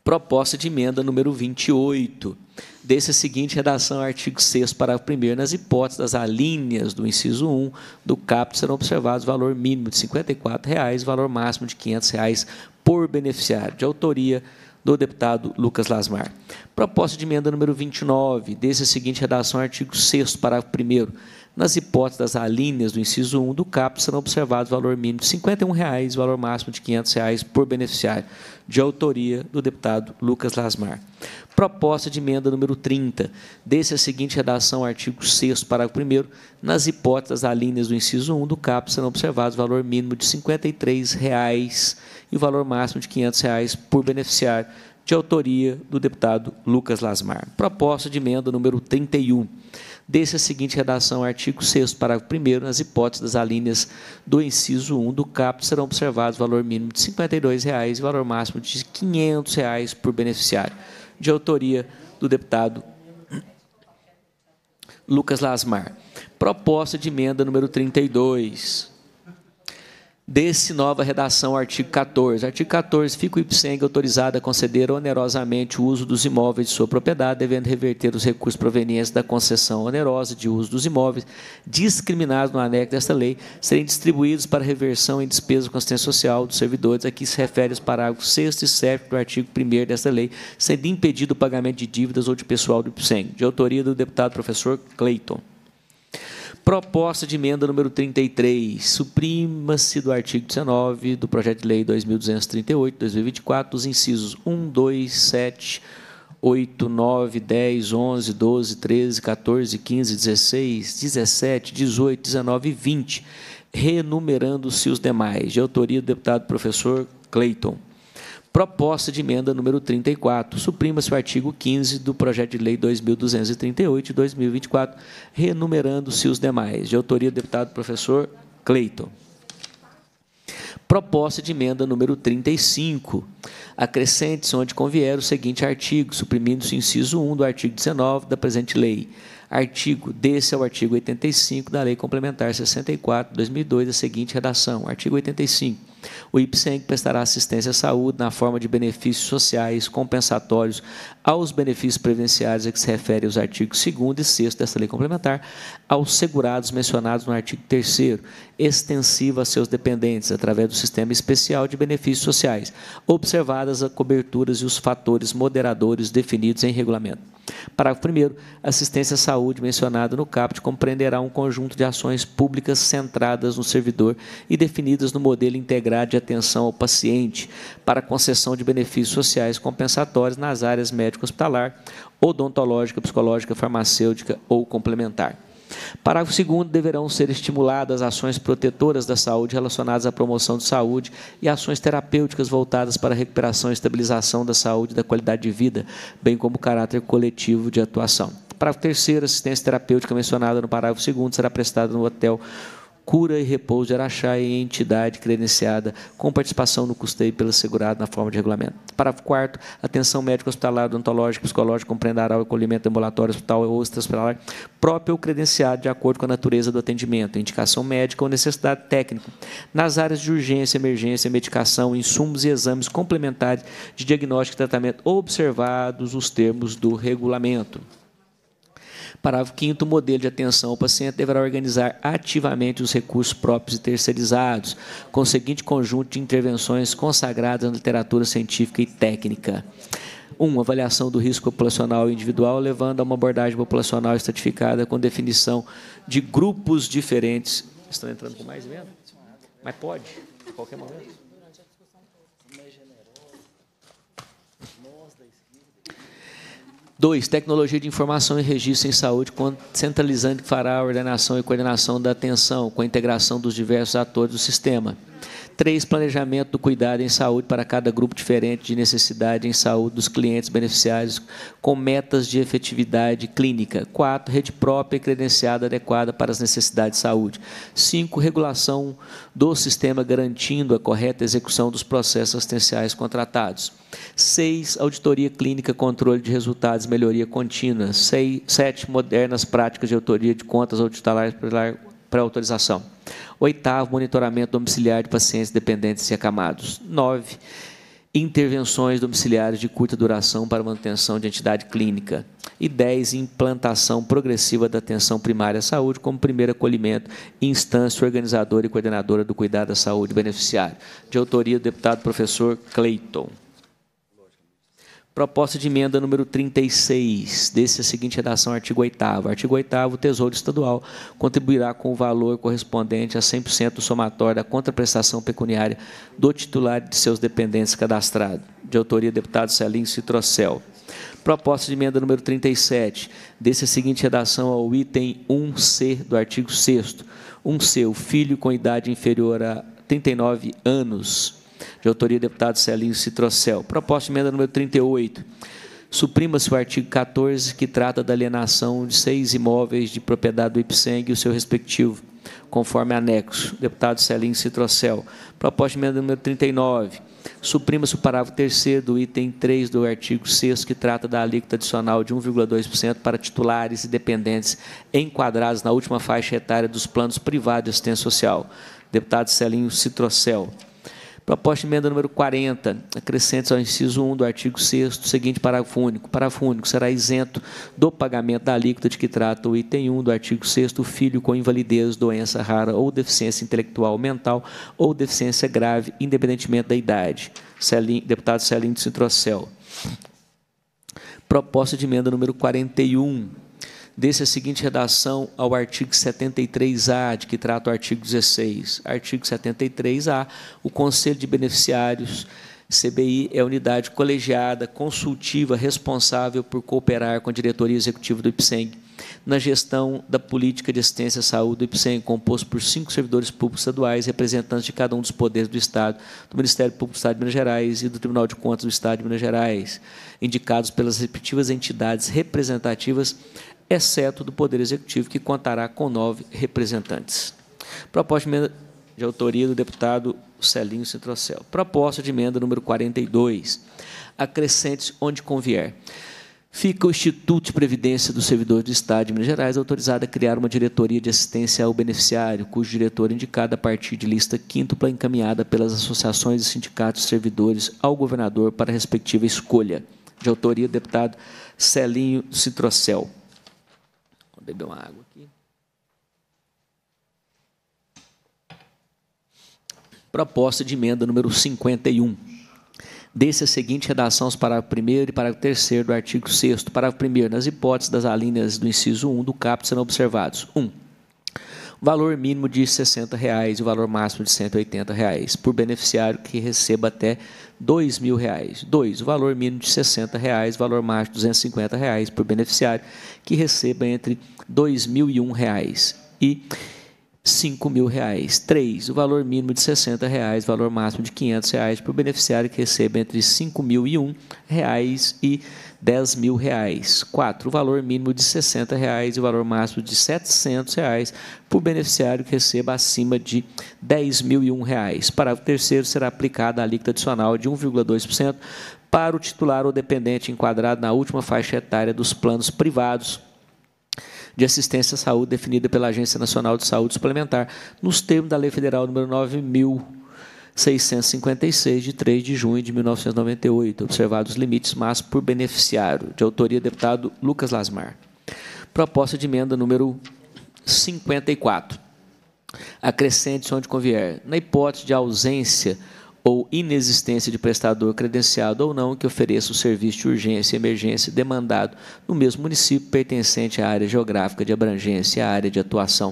Proposta de emenda número 28 desse a seguinte redação, artigo 6 parágrafo 1 nas hipóteses das alíneas do inciso 1 do caput serão observados valor mínimo de R$ 54,00, e valor máximo de R$ 500,00 por beneficiário, de autoria do deputado Lucas Lasmar. Proposta de emenda número 29, desse a seguinte redação, artigo 6 parágrafo 1 nas hipóteses das alíneas do inciso 1 do CAP, serão observados o valor mínimo de R$ 51,00 e o valor máximo de R$ 500,00 por beneficiário, de autoria do deputado Lucas Lasmar. Proposta de emenda número 30. Desse a seguinte redação artigo 6 parágrafo 1 Nas hipóteses das alíneas do inciso 1 do CAP, serão observados o valor mínimo de R$ 53,00 e o valor máximo de R$ 500,00 por beneficiário, de autoria do deputado Lucas Lasmar. Proposta de emenda número 31 desse a seguinte redação, artigo 6 parágrafo 1 nas hipóteses das alíneas do inciso 1 do caput serão observados o valor mínimo de R$ 52,00 e o valor máximo de R$ 500,00 reais por beneficiário, de autoria do deputado Lucas Lasmar. Proposta de emenda número 32 desse nova redação artigo 14. Artigo 14. Fica o IPSENG autorizado a conceder onerosamente o uso dos imóveis de sua propriedade, devendo reverter os recursos provenientes da concessão onerosa de uso dos imóveis discriminados no anexo desta lei, serem distribuídos para reversão em despesa com assistência social dos servidores a que se refere os parágrafos 6 e 7 do artigo 1 desta lei, sendo impedido o pagamento de dívidas ou de pessoal do IPSENG. De autoria do deputado professor Cleiton. Proposta de emenda número 33. Suprima-se do artigo 19 do projeto de lei 2238-2024 os incisos 1, 2, 7, 8, 9, 10, 11, 12, 13, 14, 15, 16, 17, 18, 19 e 20, renumerando-se os demais. De autoria do deputado professor Cleiton. Proposta de emenda número 34. Suprima-se o artigo 15 do projeto de lei 2238 de 2024, renumerando-se os demais. De autoria do deputado professor Cleiton. Proposta de emenda número 35. Acrescente-se onde convier o seguinte artigo, suprimindo-se o inciso 1 do artigo 19 da presente lei. Artigo, desse é o artigo 85 da Lei Complementar 64, 2002, a seguinte redação. Artigo 85. O IPSENC prestará assistência à saúde na forma de benefícios sociais compensatórios aos benefícios previdenciários a que se refere os artigos 2 e 6 desta lei complementar, aos segurados mencionados no artigo 3 extensiva a seus dependentes, através do Sistema Especial de Benefícios Sociais, observadas as coberturas e os fatores moderadores definidos em regulamento. Parágrafo 1 assistência à saúde saúde mencionado no caput compreenderá um conjunto de ações públicas centradas no servidor e definidas no modelo integrado de atenção ao paciente para concessão de benefícios sociais compensatórios nas áreas médico-hospitalar, odontológica, psicológica, farmacêutica ou complementar. Parágrafo 2 deverão ser estimuladas ações protetoras da saúde relacionadas à promoção de saúde e ações terapêuticas voltadas para a recuperação e estabilização da saúde e da qualidade de vida, bem como o caráter coletivo de atuação. Para o terceiro, assistência terapêutica mencionada no parágrafo segundo será prestada no hotel Cura e Repouso de Araxá em entidade credenciada com participação no custeio pelo segurado na forma de regulamento. Parágrafo 4 atenção médica hospitalar, odontológica, psicológica, compreenderá o acolhimento ambulatório, hospital ou extra-hospitalar próprio ou credenciado de acordo com a natureza do atendimento, indicação médica ou necessidade técnica. Nas áreas de urgência, emergência, medicação, insumos e exames complementares de diagnóstico e tratamento observados os termos do regulamento. Parágrafo 5 modelo de atenção ao paciente deverá organizar ativamente os recursos próprios e terceirizados, com o seguinte conjunto de intervenções consagradas na literatura científica e técnica. 1. Um, avaliação do risco populacional individual, levando a uma abordagem populacional estratificada com definição de grupos diferentes. Estão entrando com mais mesmo? Mas pode, a qualquer momento. Dois, tecnologia de informação e registro em saúde, centralizando que fará a ordenação e coordenação da atenção, com a integração dos diversos atores do sistema. Três, planejamento do cuidado em saúde para cada grupo diferente de necessidade em saúde dos clientes beneficiários com metas de efetividade clínica. Quatro, rede própria e credenciada adequada para as necessidades de saúde. Cinco, regulação do sistema garantindo a correta execução dos processos assistenciais contratados. Seis, auditoria clínica, controle de resultados, melhoria contínua. Seis, sete, modernas práticas de autoria de contas auditalares para autorização. Oitavo, monitoramento domiciliar de pacientes dependentes e acamados. Nove, intervenções domiciliares de curta duração para manutenção de entidade clínica. E 10, implantação progressiva da atenção primária à saúde como primeiro acolhimento, instância organizadora e coordenadora do cuidado à saúde beneficiário. De autoria do deputado professor Cleiton. Proposta de emenda número 36, desse a seguinte redação, artigo 8 Artigo 8 o Tesouro Estadual contribuirá com o valor correspondente a 100% do somatório da contraprestação pecuniária do titular e de seus dependentes cadastrados, de autoria deputado Celinho Citrocel. Proposta de emenda número 37, desse a seguinte redação ao item 1C do artigo 6 1C, o filho com idade inferior a 39 anos de autoria do deputado Celinho Citrocel. Proposta de emenda número 38. Suprima-se o artigo 14, que trata da alienação de seis imóveis de propriedade do IPSENG e o seu respectivo, conforme anexo. Deputado Celinho Citrocel. Proposta de emenda número 39. Suprima-se o parágrafo 3 do item 3 do artigo 6 que trata da alíquota adicional de 1,2% para titulares e dependentes enquadrados na última faixa etária dos planos privados de assistência social. Deputado Celinho Citrocel. Proposta de emenda número 40, acrescente ao inciso 1 do artigo 6 seguinte parágrafo único. Parágrafo único será isento do pagamento da alíquota de que trata o item 1 do artigo 6 o filho com invalidez, doença rara ou deficiência intelectual mental ou deficiência grave, independentemente da idade. deputado Celinho de Citrocel. Proposta de emenda número 41 desse é a seguinte redação ao artigo 73A, de que trata o artigo 16. Artigo 73A, o Conselho de Beneficiários CBI é a unidade colegiada, consultiva, responsável por cooperar com a diretoria executiva do IPSENG na gestão da política de assistência à saúde do IPSENG, composto por cinco servidores públicos estaduais, representantes de cada um dos poderes do Estado, do Ministério Público do Estado de Minas Gerais e do Tribunal de Contas do Estado de Minas Gerais, indicados pelas respectivas entidades representativas exceto do Poder Executivo, que contará com nove representantes. Proposta de emenda de autoria do deputado Celinho Centrocel. Proposta de emenda número 42. acrescentes onde convier. Fica o Instituto de Previdência do Servidor do Estado de Minas Gerais autorizado a criar uma diretoria de assistência ao beneficiário, cujo diretor é indicado a partir de lista quíntupla encaminhada pelas associações e sindicatos servidores ao governador para a respectiva escolha. De autoria, deputado Celinho Citrocel beber uma água aqui. Proposta de emenda número 51. Desse a seguinte redação aos parágrafos 1 e parágrafo 3 do artigo 6. Parágrafo 1. Nas hipóteses das alíneas do inciso 1 do caput serão observados: 1. valor mínimo de R$ 60 reais e o valor máximo de R$ 180 reais, por beneficiário que receba até R$ dois mil reais. Dois, o valor mínimo de 60 reais, valor máximo de 250 reais por beneficiário, que receba entre dois mil e um reais. E 5 mil reais. 3. O valor mínimo de 60 reais, valor máximo de 500 reais para o beneficiário que receba entre 5 mil e 1 reais e 10 mil reais. 4. O valor mínimo de 60 reais e o valor máximo de 700 reais para o beneficiário que receba acima de 10 mil e 1 reais. Parágrafo terceiro será aplicada a alíquota adicional de 1,2% para o titular ou dependente enquadrado na última faixa etária dos planos privados de assistência à saúde definida pela Agência Nacional de Saúde Suplementar, nos termos da Lei Federal nº 9656 de 3 de junho de 1998, observados os limites máximos por beneficiário, de autoria do deputado Lucas Lasmar. Proposta de emenda número 54. Acrescente-se onde convier. Na hipótese de ausência ou inexistência de prestador credenciado ou não que ofereça o serviço de urgência e emergência demandado no mesmo município pertencente à área geográfica de abrangência e à área de atuação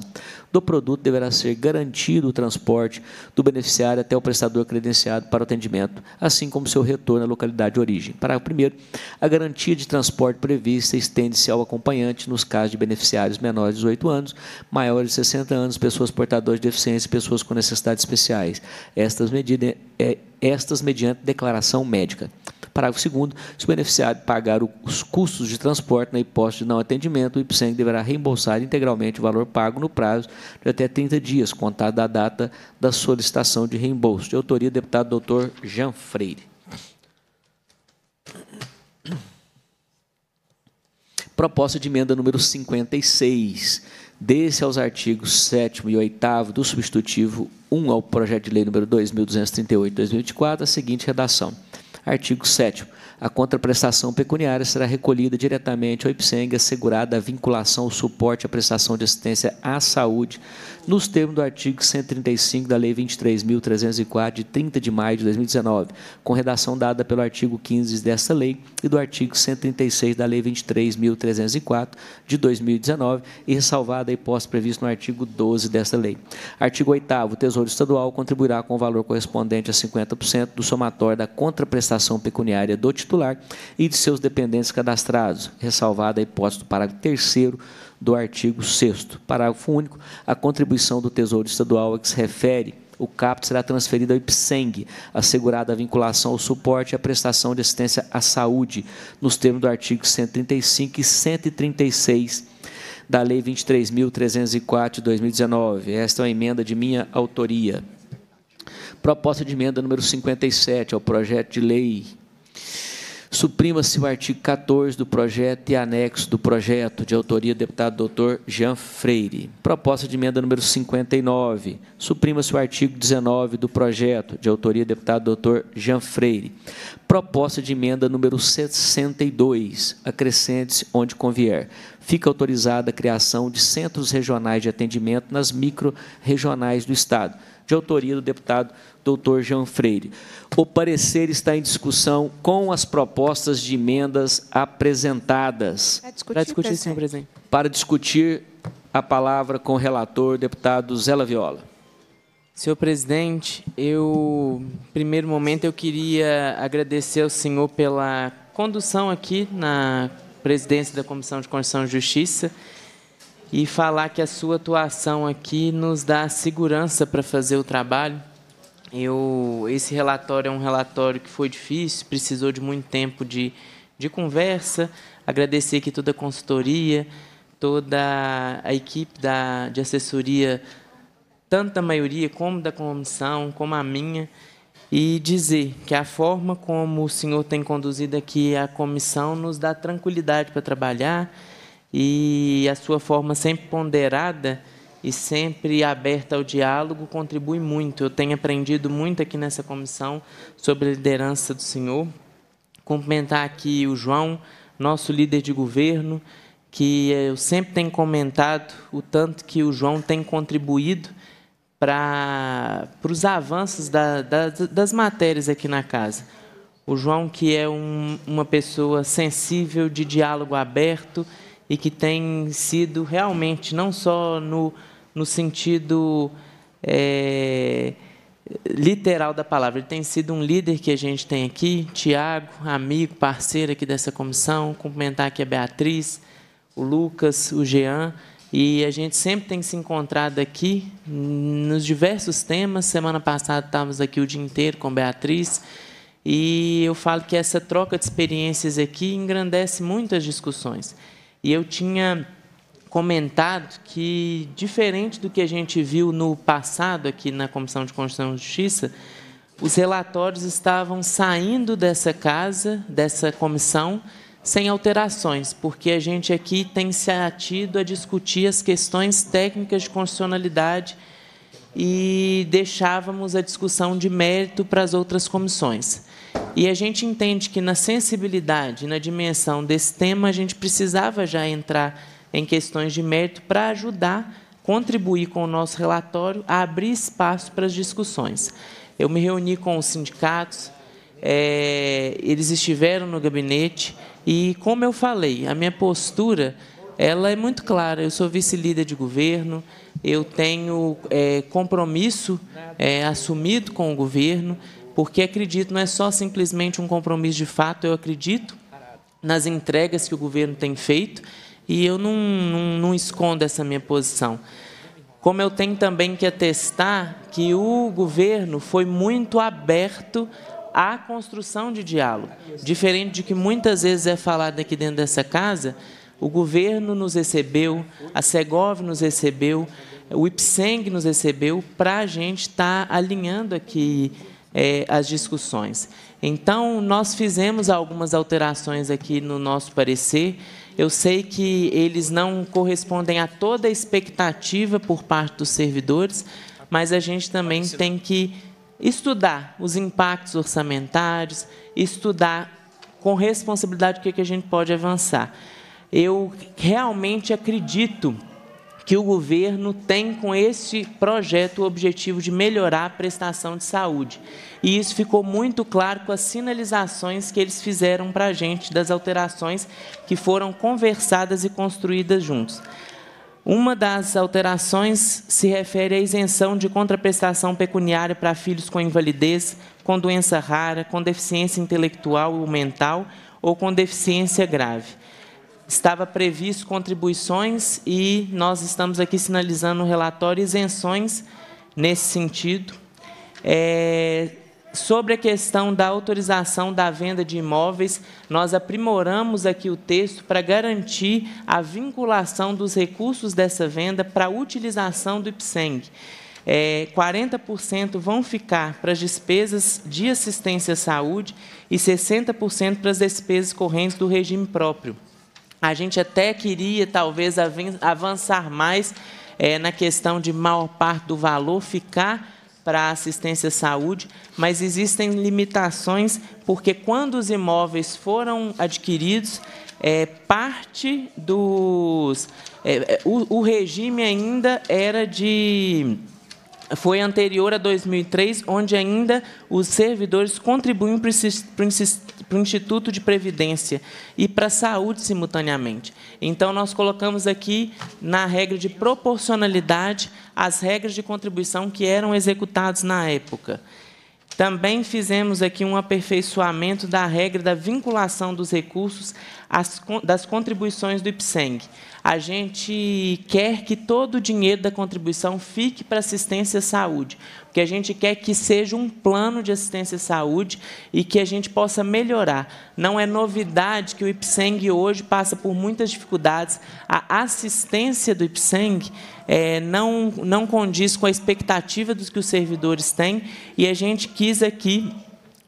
do produto deverá ser garantido o transporte do beneficiário até o prestador credenciado para o atendimento, assim como seu retorno à localidade de origem. Parágrafo 1. A garantia de transporte prevista estende-se ao acompanhante nos casos de beneficiários menores de 18 anos, maiores de 60 anos, pessoas portadoras de deficiência e pessoas com necessidades especiais. Estas medidas. É, estas mediante declaração médica. Parágrafo 2 se o beneficiário pagar os custos de transporte na hipótese de não atendimento, o IPSENG deverá reembolsar integralmente o valor pago no prazo de até 30 dias, contado da data da solicitação de reembolso. De autoria, deputado doutor Jean Freire. Proposta de emenda número 56. Desse aos artigos 7 e 8 do substitutivo 1 ao projeto de lei número 2238-2024, a seguinte redação. Artigo 7 a contraprestação pecuniária será recolhida diretamente ao IPSENG, assegurada a vinculação, o suporte à prestação de assistência à saúde nos termos do artigo 135 da Lei 23.304, de 30 de maio de 2019, com redação dada pelo artigo 15 desta lei e do artigo 136 da Lei 23.304, de 2019, e ressalvada a hipótese prevista no artigo 12 desta lei. Artigo 8 o Tesouro Estadual contribuirá com o valor correspondente a 50% do somatório da contraprestação pecuniária do titular e de seus dependentes cadastrados, ressalvada a hipótese do parágrafo 3 do artigo 6 parágrafo único, a contribuição do Tesouro Estadual a que se refere o CAPT será transferido ao IPSENG, assegurada a vinculação ao suporte e à prestação de assistência à saúde, nos termos do artigo 135 e 136 da Lei 23.304 de 2019. Esta é uma emenda de minha autoria. Proposta de emenda número 57 ao projeto de lei Suprima-se o artigo 14 do projeto e anexo do projeto, de autoria do deputado doutor Jean Freire. Proposta de emenda número 59. Suprima-se o artigo 19 do projeto, de autoria do deputado doutor Jean Freire. Proposta de emenda número 62. Acrescente-se onde convier. Fica autorizada a criação de centros regionais de atendimento nas micro-regionais do Estado de autoria do deputado doutor Jean Freire. O parecer está em discussão com as propostas de emendas apresentadas. Para discutir, Para discutir senhor presidente. Para discutir a palavra com o relator, deputado Zela Viola. Senhor presidente, eu, em primeiro momento, eu queria agradecer ao senhor pela condução aqui na presidência da Comissão de Constituição e Justiça e falar que a sua atuação aqui nos dá segurança para fazer o trabalho. Eu, esse relatório é um relatório que foi difícil, precisou de muito tempo de, de conversa. Agradecer aqui toda a consultoria, toda a equipe da, de assessoria, tanto da maioria como da comissão, como a minha, e dizer que a forma como o senhor tem conduzido aqui a comissão nos dá tranquilidade para trabalhar e a sua forma sempre ponderada e sempre aberta ao diálogo contribui muito. Eu tenho aprendido muito aqui nessa comissão sobre a liderança do senhor. Cumprimentar aqui o João, nosso líder de governo, que eu sempre tenho comentado o tanto que o João tem contribuído para, para os avanços da, da, das matérias aqui na casa. O João, que é um, uma pessoa sensível, de diálogo aberto, e que tem sido realmente, não só no, no sentido é, literal da palavra, ele tem sido um líder que a gente tem aqui, Tiago, amigo, parceiro aqui dessa comissão, cumprimentar aqui a Beatriz, o Lucas, o Jean, e a gente sempre tem se encontrado aqui nos diversos temas. Semana passada estávamos aqui o dia inteiro com Beatriz. E eu falo que essa troca de experiências aqui engrandece muito as discussões. E eu tinha comentado que, diferente do que a gente viu no passado aqui na Comissão de Constituição e Justiça, os relatórios estavam saindo dessa casa, dessa comissão, sem alterações, porque a gente aqui tem se atido a discutir as questões técnicas de constitucionalidade e deixávamos a discussão de mérito para as outras comissões. E a gente entende que na sensibilidade, na dimensão desse tema, a gente precisava já entrar em questões de mérito para ajudar, contribuir com o nosso relatório a abrir espaço para as discussões. Eu me reuni com os sindicatos, é, eles estiveram no gabinete e, como eu falei, a minha postura ela é muito clara. Eu sou vice-líder de governo, eu tenho é, compromisso é, assumido com o governo. Porque acredito, não é só simplesmente um compromisso de fato, eu acredito nas entregas que o governo tem feito e eu não, não, não escondo essa minha posição. Como eu tenho também que atestar que o governo foi muito aberto à construção de diálogo. Diferente de que muitas vezes é falado aqui dentro dessa casa, o governo nos recebeu, a Segov nos recebeu, o IPSENG nos recebeu, para a gente estar tá alinhando aqui é, as discussões. Então, nós fizemos algumas alterações aqui no nosso parecer. Eu sei que eles não correspondem a toda a expectativa por parte dos servidores, mas a gente também tem que estudar os impactos orçamentários, estudar com responsabilidade o que é a gente pode avançar. Eu realmente acredito que o governo tem com esse projeto o objetivo de melhorar a prestação de saúde. E isso ficou muito claro com as sinalizações que eles fizeram para a gente das alterações que foram conversadas e construídas juntos. Uma das alterações se refere à isenção de contraprestação pecuniária para filhos com invalidez, com doença rara, com deficiência intelectual ou mental ou com deficiência grave estava previsto contribuições e nós estamos aqui sinalizando no relatório isenções nesse sentido. É, sobre a questão da autorização da venda de imóveis, nós aprimoramos aqui o texto para garantir a vinculação dos recursos dessa venda para a utilização do IPSENG. É, 40% vão ficar para as despesas de assistência à saúde e 60% para as despesas correntes do regime próprio. A gente até queria, talvez, avançar mais é, na questão de maior parte do valor ficar para a assistência à saúde, mas existem limitações, porque quando os imóveis foram adquiridos, é, parte dos. É, o, o regime ainda era de foi anterior a 2003, onde ainda os servidores contribuem para para o Instituto de Previdência e para a saúde simultaneamente. Então, nós colocamos aqui, na regra de proporcionalidade, as regras de contribuição que eram executadas na época. Também fizemos aqui um aperfeiçoamento da regra da vinculação dos recursos às, das contribuições do IPSENG. A gente quer que todo o dinheiro da contribuição fique para assistência à saúde, que a gente quer que seja um plano de assistência à saúde e que a gente possa melhorar. Não é novidade que o IPSENG hoje passa por muitas dificuldades. A assistência do IPSENG é, não, não condiz com a expectativa dos que os servidores têm e a gente quis aqui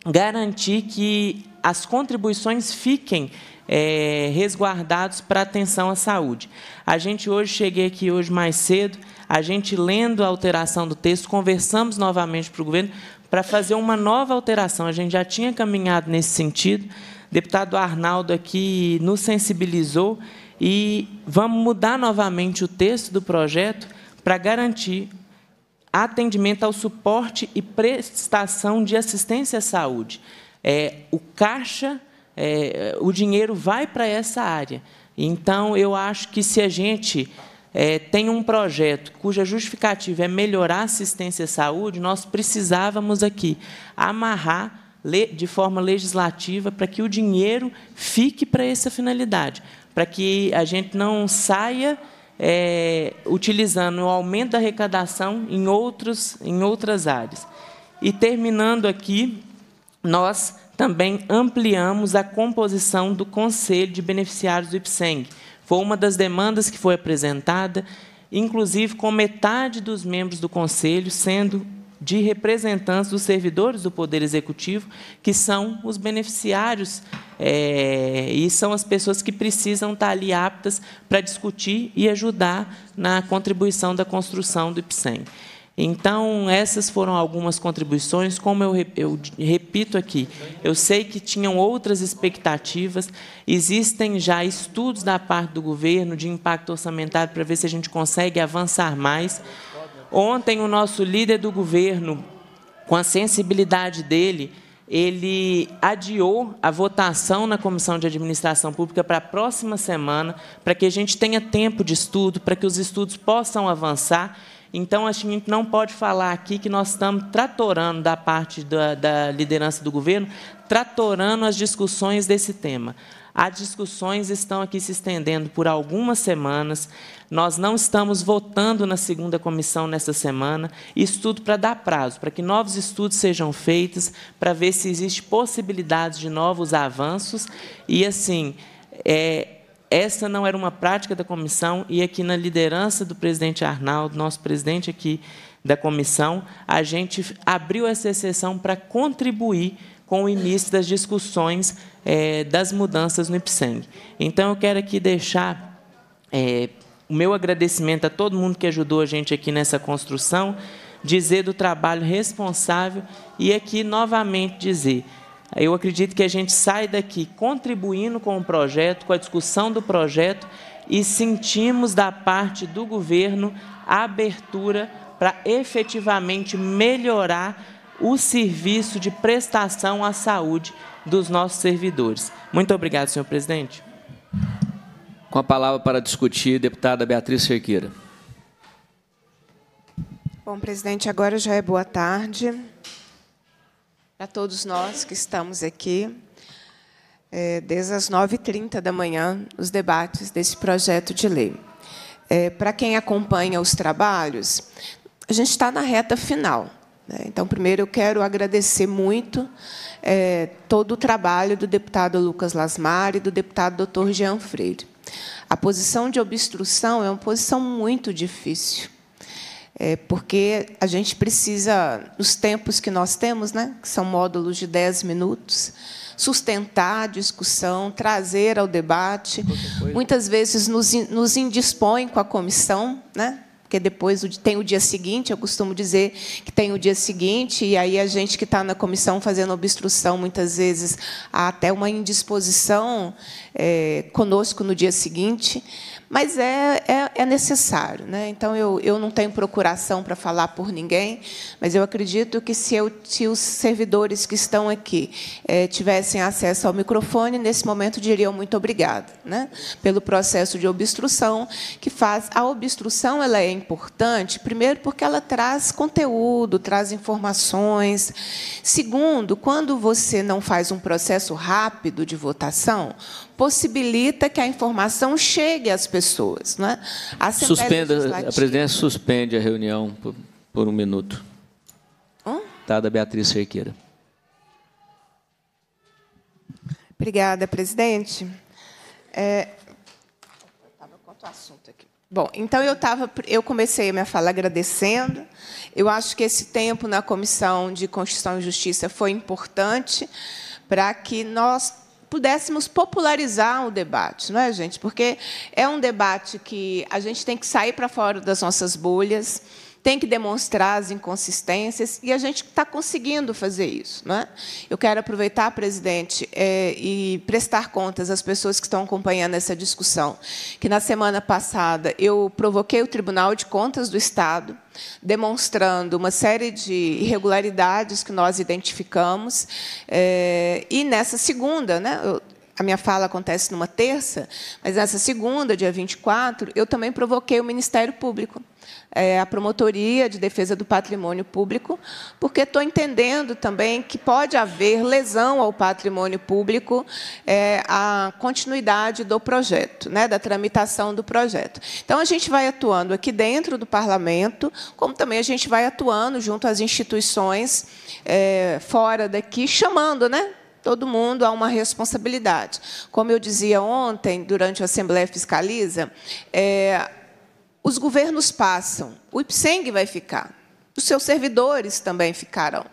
garantir que as contribuições fiquem é, resguardados para atenção à saúde. A gente hoje cheguei aqui hoje mais cedo, a gente lendo a alteração do texto, conversamos novamente para o governo para fazer uma nova alteração. A gente já tinha caminhado nesse sentido. O deputado Arnaldo aqui nos sensibilizou e vamos mudar novamente o texto do projeto para garantir atendimento ao suporte e prestação de assistência à saúde. É, o caixa, é, o dinheiro vai para essa área. Então, eu acho que se a gente é, tem um projeto cuja justificativa é melhorar a assistência à saúde, nós precisávamos aqui amarrar de forma legislativa para que o dinheiro fique para essa finalidade, para que a gente não saia é, utilizando o aumento da arrecadação em, outros, em outras áreas. E, terminando aqui, nós também ampliamos a composição do Conselho de Beneficiários do IPSENG foi uma das demandas que foi apresentada, inclusive com metade dos membros do Conselho sendo de representantes dos servidores do Poder Executivo, que são os beneficiários é, e são as pessoas que precisam estar ali aptas para discutir e ajudar na contribuição da construção do IPSEM. Então, essas foram algumas contribuições. Como eu, eu, repito aqui, eu sei que tinham outras expectativas. Existem já estudos da parte do governo de impacto orçamentário para ver se a gente consegue avançar mais. Ontem, o nosso líder do governo, com a sensibilidade dele, ele adiou a votação na Comissão de Administração Pública para a próxima semana, para que a gente tenha tempo de estudo, para que os estudos possam avançar então, a gente não pode falar aqui que nós estamos tratorando da parte da, da liderança do governo, tratorando as discussões desse tema. As discussões estão aqui se estendendo por algumas semanas. Nós não estamos votando na segunda comissão nesta semana. Isso tudo para dar prazo, para que novos estudos sejam feitos, para ver se existe possibilidade de novos avanços. E, assim, é, essa não era uma prática da comissão, e aqui na liderança do presidente Arnaldo, nosso presidente aqui da comissão, a gente abriu essa exceção para contribuir com o início das discussões é, das mudanças no IPSENG. Então, eu quero aqui deixar é, o meu agradecimento a todo mundo que ajudou a gente aqui nessa construção, dizer do trabalho responsável e aqui, novamente, dizer eu acredito que a gente sai daqui contribuindo com o projeto, com a discussão do projeto e sentimos da parte do governo a abertura para efetivamente melhorar o serviço de prestação à saúde dos nossos servidores. Muito obrigado, senhor presidente. Com a palavra para discutir, deputada Beatriz Cerqueira. Bom, presidente, agora já é boa tarde para todos nós que estamos aqui, é, desde as 9h30 da manhã, os debates desse projeto de lei. É, para quem acompanha os trabalhos, a gente está na reta final. Né? Então, primeiro, eu quero agradecer muito é, todo o trabalho do deputado Lucas Lasmar e do deputado doutor Jean Freire. A posição de obstrução é uma posição muito difícil. É porque a gente precisa, nos tempos que nós temos, né, que são módulos de 10 minutos, sustentar a discussão, trazer ao debate. Muitas vezes nos, nos indispõe com a comissão, né? porque depois tem o dia seguinte, eu costumo dizer que tem o dia seguinte, e aí a gente que está na comissão fazendo obstrução, muitas vezes, há até uma indisposição é, conosco no dia seguinte mas é, é, é necessário. Né? Então, eu, eu não tenho procuração para falar por ninguém, mas eu acredito que se, eu, se os servidores que estão aqui é, tivessem acesso ao microfone, nesse momento diriam muito obrigada né? pelo processo de obstrução que faz. A obstrução ela é importante, primeiro, porque ela traz conteúdo, traz informações. Segundo, quando você não faz um processo rápido de votação, possibilita que a informação chegue às pessoas. Né? A, Suspenda, a presidência suspende a reunião por, por um minuto. Hum? Tá, da Beatriz Cerqueira. Obrigada, presidente. É... assunto aqui? Bom, então eu tava, eu comecei a minha fala agradecendo. Eu acho que esse tempo na comissão de Constituição e Justiça foi importante para que nós pudéssemos popularizar o debate, não é, gente? Porque é um debate que a gente tem que sair para fora das nossas bolhas, tem que demonstrar as inconsistências, e a gente está conseguindo fazer isso. Não é? Eu quero aproveitar, presidente, é, e prestar contas às pessoas que estão acompanhando essa discussão, que na semana passada eu provoquei o Tribunal de Contas do Estado, demonstrando uma série de irregularidades que nós identificamos, é, e nessa segunda, né, eu, a minha fala acontece numa terça, mas nessa segunda, dia 24, eu também provoquei o Ministério Público é, a Promotoria de Defesa do Patrimônio Público, porque estou entendendo também que pode haver lesão ao patrimônio público é, a continuidade do projeto, né, da tramitação do projeto. Então, a gente vai atuando aqui dentro do Parlamento, como também a gente vai atuando junto às instituições é, fora daqui, chamando, né? todo mundo há uma responsabilidade. Como eu dizia ontem, durante a Assembleia Fiscaliza, é, os governos passam, o IPSENG vai ficar, os seus servidores também ficarão.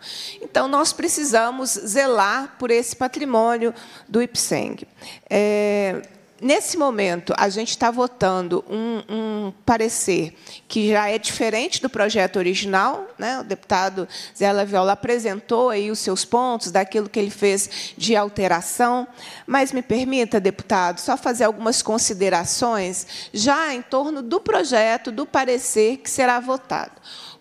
Então, nós precisamos zelar por esse patrimônio do IPSENG. É, nesse momento, a gente está votando um, um, parecer que já é diferente do projeto original. Né? O deputado Zé Laviola apresentou aí os seus pontos daquilo que ele fez de alteração. Mas me permita, deputado, só fazer algumas considerações já em torno do projeto, do parecer que será votado.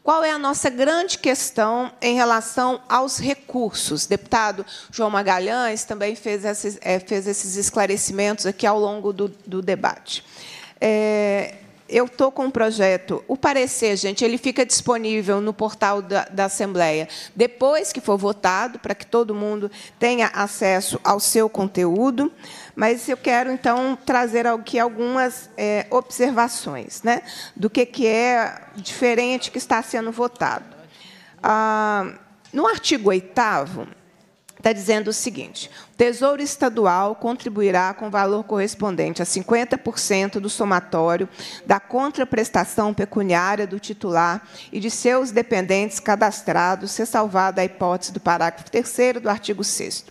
Qual é a nossa grande questão em relação aos recursos? Deputado João Magalhães também fez esses, é, fez esses esclarecimentos aqui ao longo do, do debate. É, eu estou com um projeto. O parecer, gente, ele fica disponível no portal da, da, Assembleia depois que for votado, para que todo mundo tenha acesso ao seu conteúdo mas eu quero, então, trazer aqui algumas é, observações né, do que, que é diferente que está sendo votado. Ah, no artigo 8 está dizendo o seguinte, o Tesouro Estadual contribuirá com valor correspondente a 50% do somatório da contraprestação pecuniária do titular e de seus dependentes cadastrados, se é salvada a hipótese do parágrafo 3 do artigo 6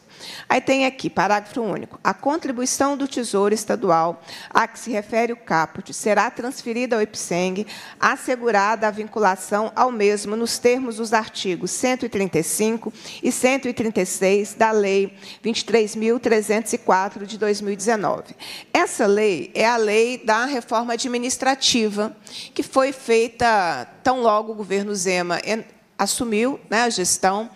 Aí tem aqui, parágrafo único. A contribuição do Tesouro Estadual a que se refere o caput será transferida ao IPSENG, assegurada a vinculação ao mesmo nos termos dos artigos 135 e 136 da Lei 23.304 de 2019. Essa lei é a lei da reforma administrativa que foi feita tão logo o governo Zema assumiu né, a gestão.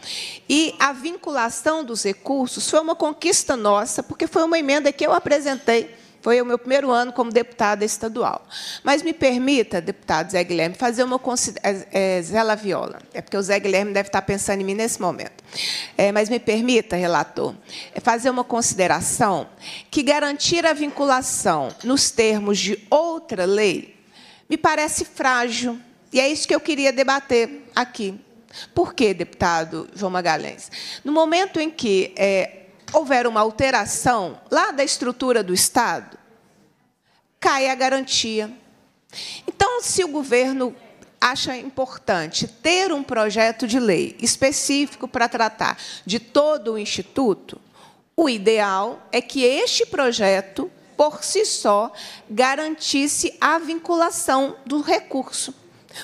E a vinculação dos recursos foi uma conquista nossa, porque foi uma emenda que eu apresentei. Foi o meu primeiro ano como deputada estadual. Mas me permita, deputado Zé Guilherme, fazer uma consideração. Eh, é, eh, Zé Laviola, é porque o Zé Guilherme deve estar pensando em mim nesse momento. É, mas me permita, relator, fazer uma consideração que garantir a vinculação nos termos de outra lei me parece frágil. E é isso que eu queria debater aqui. Por que, deputado João Magalhães? No momento em que é, houver uma alteração lá da estrutura do Estado, cai a garantia. Então, se o governo acha importante ter um projeto de lei específico para tratar de todo o Instituto, o ideal é que este projeto, por si só, garantisse a vinculação do recurso.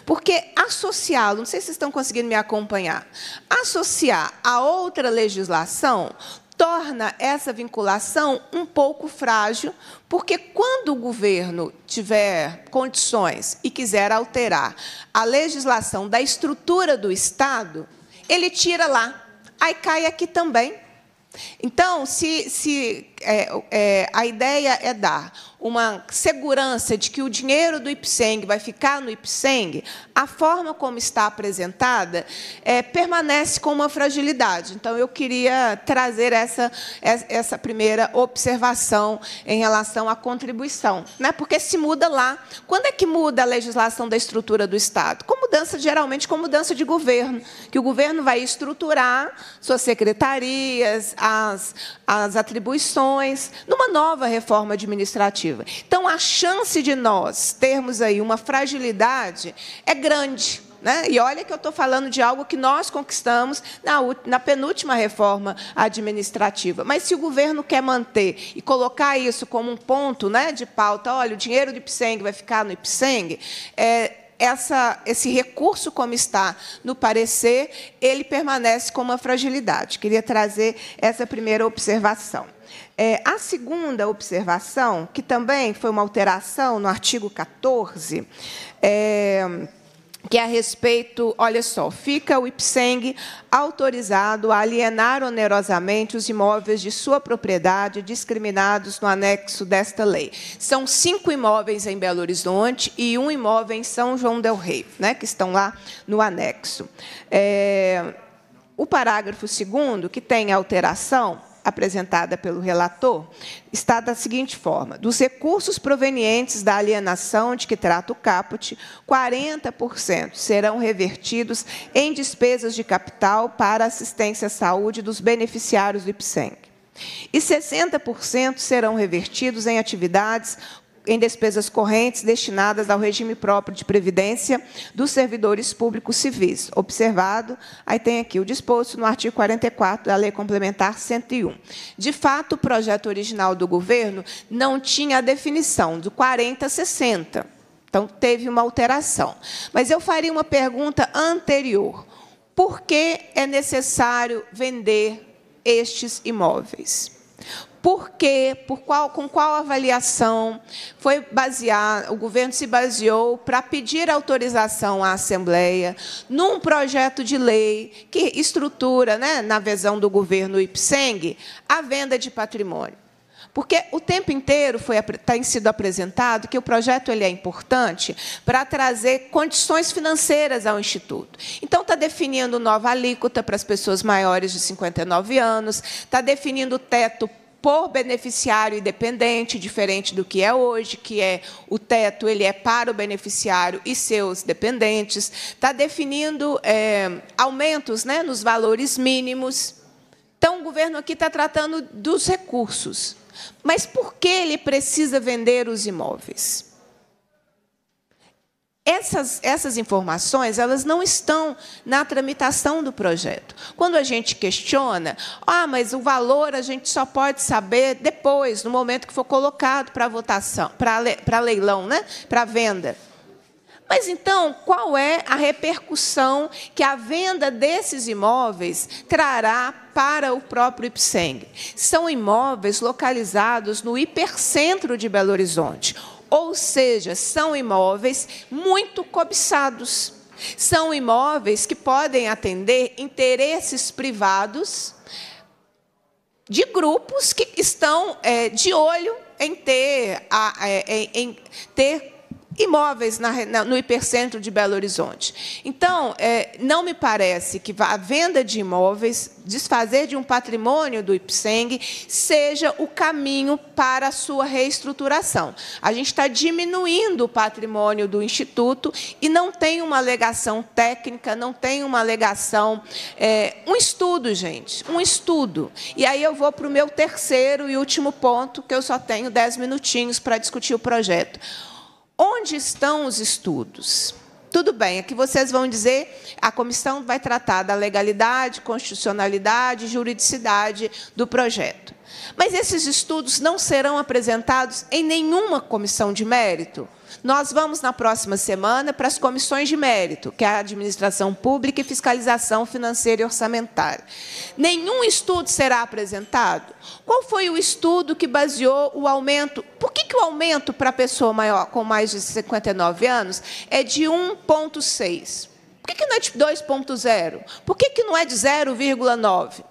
Porque associá-lo, não sei se estão conseguindo me acompanhar, associar a outra legislação torna essa vinculação um pouco frágil, porque quando o governo tiver condições e quiser alterar a legislação da estrutura do Estado, ele tira lá, aí cai aqui também. Então, se, se é, é, a ideia é dar uma segurança de que o dinheiro do IPSENG vai ficar no IPSENG, a forma como está apresentada é, permanece com uma fragilidade. Então, eu queria trazer essa, essa primeira observação em relação à contribuição. Né? Porque se muda lá. Quando é que muda a legislação da estrutura do Estado? Com mudança, geralmente, com mudança de governo, que o governo vai estruturar suas secretarias, as, as atribuições, numa nova reforma administrativa. Então, a chance de nós termos aí uma fragilidade é grande. Né? E olha que eu estou falando de algo que nós conquistamos na, na, penúltima reforma administrativa. Mas se o governo quer manter e colocar isso como um ponto né, de pauta, olha, o dinheiro do IPSENG vai ficar no IPSENG, é, essa, esse recurso, como está no parecer, ele permanece com uma fragilidade. Queria trazer essa primeira observação. É, a segunda observação, que também foi uma alteração no artigo 14, é, que é a respeito, olha só, fica o IPSENG autorizado a alienar onerosamente os imóveis de sua propriedade discriminados no anexo desta lei. São cinco imóveis em Belo Horizonte e um imóvel em São João del Rei, né, que estão lá no anexo. É, o parágrafo segundo, que tem alteração, apresentada pelo relator está da seguinte forma: dos recursos provenientes da alienação de que trata o caput, 40% serão revertidos em despesas de capital para assistência à saúde dos beneficiários do IPSENG. E 60% serão revertidos em atividades em despesas correntes destinadas ao regime próprio de previdência dos servidores públicos civis. Observado, aí tem aqui o disposto no artigo 44 da Lei Complementar 101. De fato, o projeto original do governo não tinha a definição do 40 a 60. Então, teve uma alteração. Mas eu faria uma pergunta anterior. Por que é necessário vender estes imóveis? por quê, por qual, com qual avaliação foi basear, o governo se baseou para pedir autorização à Assembleia num projeto de lei que estrutura, né, na visão do governo IPSENG, a venda de patrimônio. Porque o tempo inteiro foi, tá, tem sido apresentado que o projeto ele é importante para trazer condições financeiras ao Instituto. Então, está definindo nova alíquota para as pessoas maiores de 59 anos, está definindo teto por beneficiário e dependente, diferente do que é hoje, que é o teto, ele é para o beneficiário e seus dependentes. Está definindo é, aumentos né, nos valores mínimos. Então, o governo aqui está tratando dos recursos. Mas por que ele precisa vender os imóveis? essas, essas informações elas não estão na tramitação do projeto. Quando a gente questiona, ah, mas o valor a gente só pode saber depois, no momento que for colocado para votação, para leilão, né? para venda. Mas então, qual é a repercussão que a venda desses imóveis trará para o próprio IPSENG? São imóveis localizados no hipercentro de Belo Horizonte ou seja, são imóveis muito cobiçados. São imóveis que podem atender interesses privados de grupos que estão é, de olho em ter, a, é, em ter imóveis na, na, no hipercentro de Belo Horizonte. Então, é, não me parece que a venda de imóveis, desfazer de um patrimônio do IPSENG, seja o caminho para a sua reestruturação. A gente está diminuindo o patrimônio do Instituto e não tem uma alegação técnica, não tem uma alegação. É, um estudo, gente, um estudo. E aí eu vou para o meu terceiro e último ponto, que eu só tenho dez minutinhos para discutir o projeto Onde estão os estudos? Tudo bem, aqui vocês vão dizer, a comissão vai tratar da legalidade, constitucionalidade, juridicidade do projeto. Mas esses estudos não serão apresentados em nenhuma comissão de mérito? Nós vamos, na próxima semana, para as comissões de mérito, que é a administração pública e fiscalização financeira e orçamentária. Nenhum estudo será apresentado? Qual foi o estudo que baseou o aumento? Por que, que o aumento para a pessoa maior, com mais de 59 anos, é de 1,6%? Por que, não é de 2,0? Por que, que não é de 0,9? É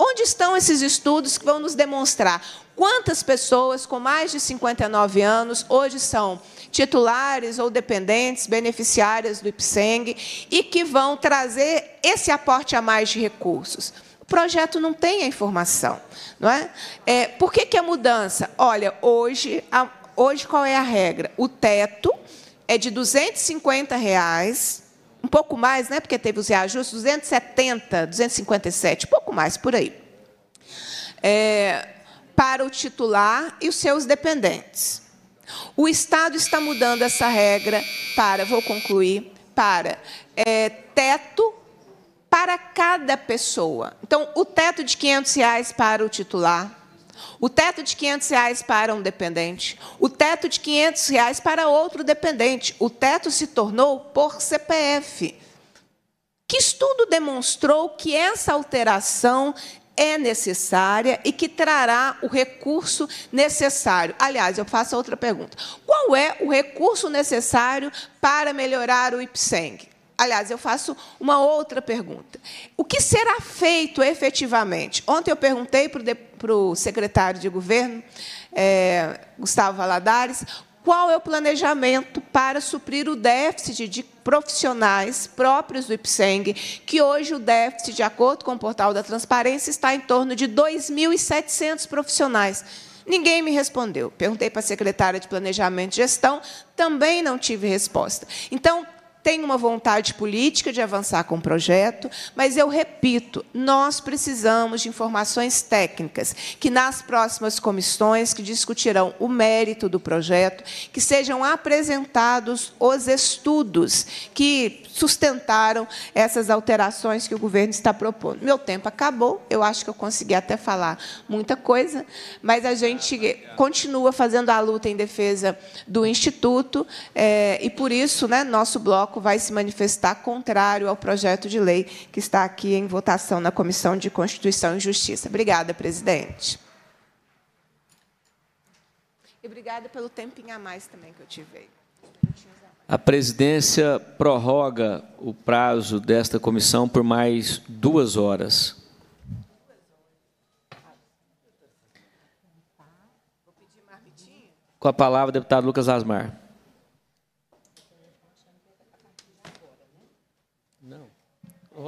Onde estão esses estudos que vão nos demonstrar Quantas pessoas com mais de 59 anos hoje são titulares ou dependentes, beneficiárias do IPSENG e que vão trazer esse aporte a mais de recursos? O projeto não tem a informação. Não é? é por que, que a é mudança? Olha, hoje, a, hoje qual é a regra? O teto é de R$ 250, reais, um pouco mais, né, porque teve os reajustes, 270, 257, pouco mais, por aí. É, para o titular e os seus dependentes. O Estado está mudando essa regra para, vou concluir, para é, teto para cada pessoa. Então, o teto de R$ 500 reais para o titular, o teto de R$ 500 reais para um dependente, o teto de R$ 500 reais para outro dependente. O teto se tornou por CPF. Que estudo demonstrou que essa alteração é necessária e que trará o recurso necessário. Aliás, eu faço outra pergunta. Qual é o recurso necessário para melhorar o IPSENG? Aliás, eu faço uma outra pergunta. O que será feito efetivamente? Ontem eu perguntei para o secretário de governo, é, Gustavo Valadares, qual é o planejamento para suprir o déficit de profissionais próprios do IPSENG, que hoje o déficit, de acordo com o portal da transparência, está em torno de 2.700 profissionais. Ninguém me respondeu. Perguntei para a secretária de Planejamento e Gestão, também não tive resposta. Então, tem uma vontade política de avançar com o projeto, mas eu repito, nós precisamos de informações técnicas que nas próximas comissões que discutirão o mérito do projeto, que sejam apresentados os estudos que sustentaram essas alterações que o governo está propondo. Meu tempo acabou, eu acho que eu consegui até falar muita coisa, mas a gente continua fazendo a luta em defesa do Instituto, é, e por isso né, nosso bloco bloco vai se manifestar contrário ao projeto de lei que está aqui em votação na Comissão de Constituição e Justiça. Obrigada, presidente. E obrigada pelo tempinho a mais também que eu tive. A presidência prorroga o prazo desta comissão por mais duas horas. Com a palavra, deputado Lucas Asmar.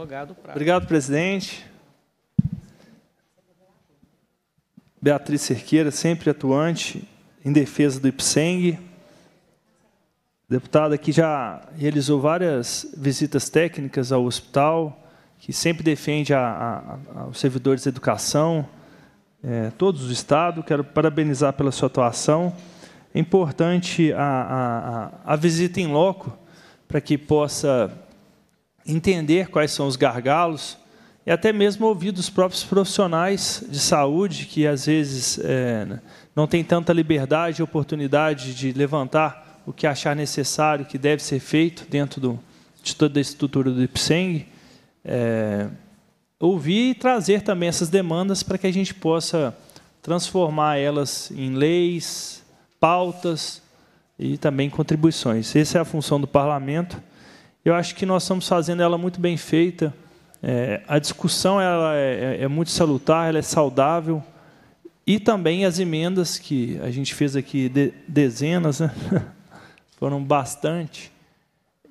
o prazo. Obrigado, presidente. Beatriz Cerqueira, sempre atuante em defesa do IPSENG. Deputada que já realizou várias visitas técnicas ao hospital, que sempre defende a, a, a os servidores de educação, é, todos do Estado. Quero parabenizar pela sua atuação. É importante a, a, a visita em loco para que possa entender quais são os gargalos e até mesmo ouvir dos próprios profissionais de saúde, que às vezes é, não tem tanta liberdade e oportunidade de levantar o que achar necessário, que deve ser feito dentro do, de toda a estrutura do IPSENG, é, ouvir e trazer também essas demandas para que a gente possa transformar elas em leis, pautas e também contribuições. Essa é a função do parlamento. Eu acho que nós estamos fazendo ela muito bem feita. É, a discussão ela é, é, é, muito salutar, ela é saudável. E também as emendas que a gente fez aqui, de, dezenas, né? foram bastante.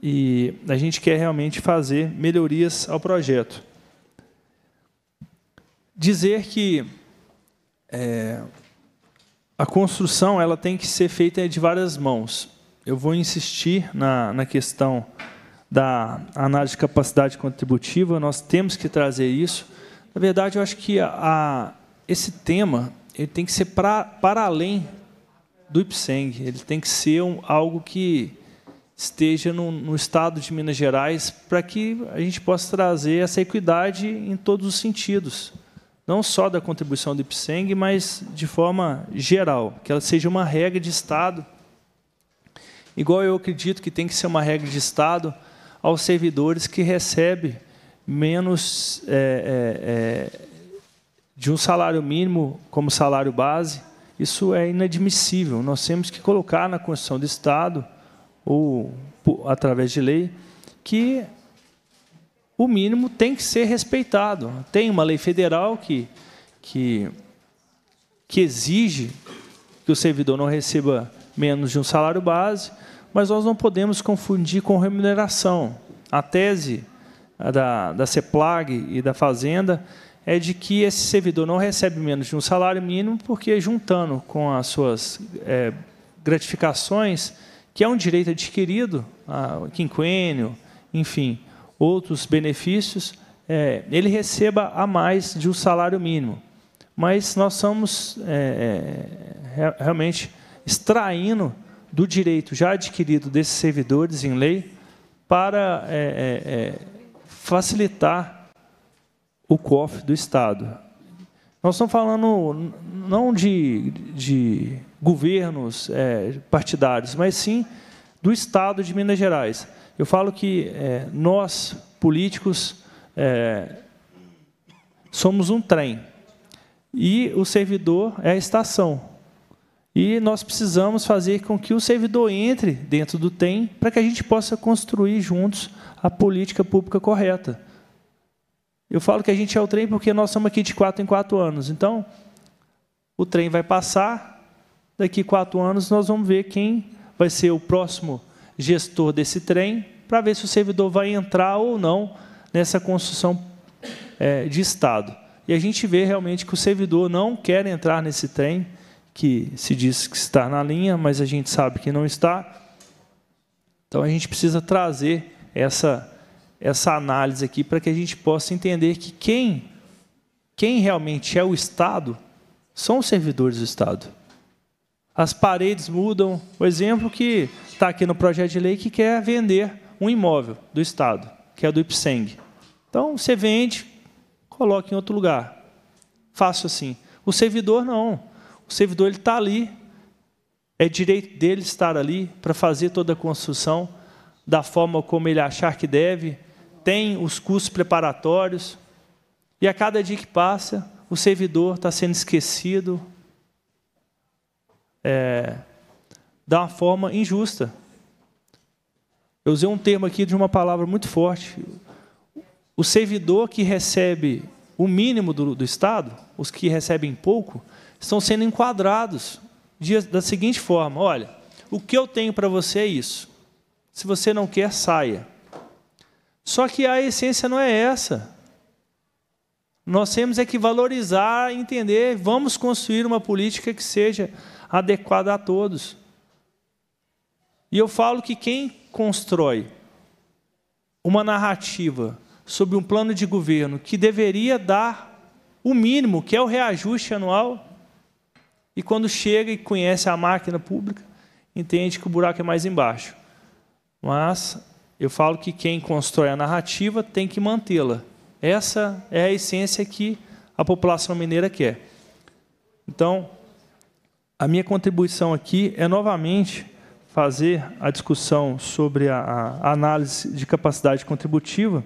E a gente quer realmente fazer melhorias ao projeto. Dizer que é, a construção ela tem que ser feita de várias mãos. Eu vou insistir na, na questão da análise de capacidade contributiva, nós temos que trazer isso. Na verdade, eu acho que a, esse tema ele tem que ser pra, para além do IPSENG, ele tem que ser um, algo que esteja no, no estado de Minas Gerais para que a gente possa trazer essa equidade em todos os sentidos, não só da contribuição do IPSENG, mas de forma geral, que ela seja uma regra de Estado, igual eu acredito que tem que ser uma regra de Estado aos servidores que recebem menos é, é, é, de um salário mínimo como salário base. Isso é inadmissível. Nós temos que colocar na Constituição do Estado, ou através de lei, que o mínimo tem que ser respeitado. Tem uma lei federal que, que, que exige que o servidor não receba menos de um salário base, mas nós não podemos confundir com remuneração. A tese da, da CEPLAG e da Fazenda é de que esse servidor não recebe menos de um salário mínimo, porque juntando com as suas é, gratificações, que é um direito adquirido, a quinquênio, enfim, outros benefícios, é, ele receba a mais de um salário mínimo. Mas nós estamos é, é, é, realmente extraindo do direito já adquirido desses servidores em lei para é, é, é facilitar o cofre do Estado. Nós estamos falando não de, de governos é, partidários, mas sim do Estado de Minas Gerais. Eu falo que é, nós, políticos, é, somos um trem. E o servidor é a estação. E nós precisamos fazer com que o servidor entre dentro do TEM para que a gente possa construir juntos a política pública correta. Eu falo que a gente é o trem porque nós estamos aqui de quatro em quatro anos. Então, o trem vai passar, daqui quatro anos nós vamos ver quem vai ser o próximo gestor desse trem, para ver se o servidor vai entrar ou não nessa construção é, de Estado. E a gente vê realmente que o servidor não quer entrar nesse trem, que se diz que está na linha, mas a gente sabe que não está. Então a gente precisa trazer essa essa análise aqui para que a gente possa entender que quem quem realmente é o Estado são os servidores do Estado. As paredes mudam. O exemplo que está aqui no projeto de lei que quer vender um imóvel do Estado, que é do Ipseng. Então, você vende, coloca em outro lugar. Fácil assim. O servidor não. O servidor ele está ali, é direito dele estar ali para fazer toda a construção da forma como ele achar que deve, tem os cursos preparatórios, e a cada dia que passa, o servidor está sendo esquecido é, da forma injusta. Eu usei um termo aqui de uma palavra muito forte. O servidor que recebe o mínimo do, do Estado, os que recebem pouco, estão sendo enquadrados da seguinte forma: olha, o que eu tenho para você é isso. Se você não quer, saia. Só que a essência não é essa. Nós temos é que valorizar, entender, vamos construir uma política que seja adequada a todos. E eu falo que quem constrói uma narrativa sobre um plano de governo que deveria dar o mínimo, que é o reajuste anual, e quando chega e conhece a máquina pública, entende que o buraco é mais embaixo. Mas eu falo que quem constrói a narrativa tem que mantê-la. Essa é a essência que a população mineira quer. Então, a minha contribuição aqui é novamente fazer a discussão sobre a, a análise de capacidade contributiva.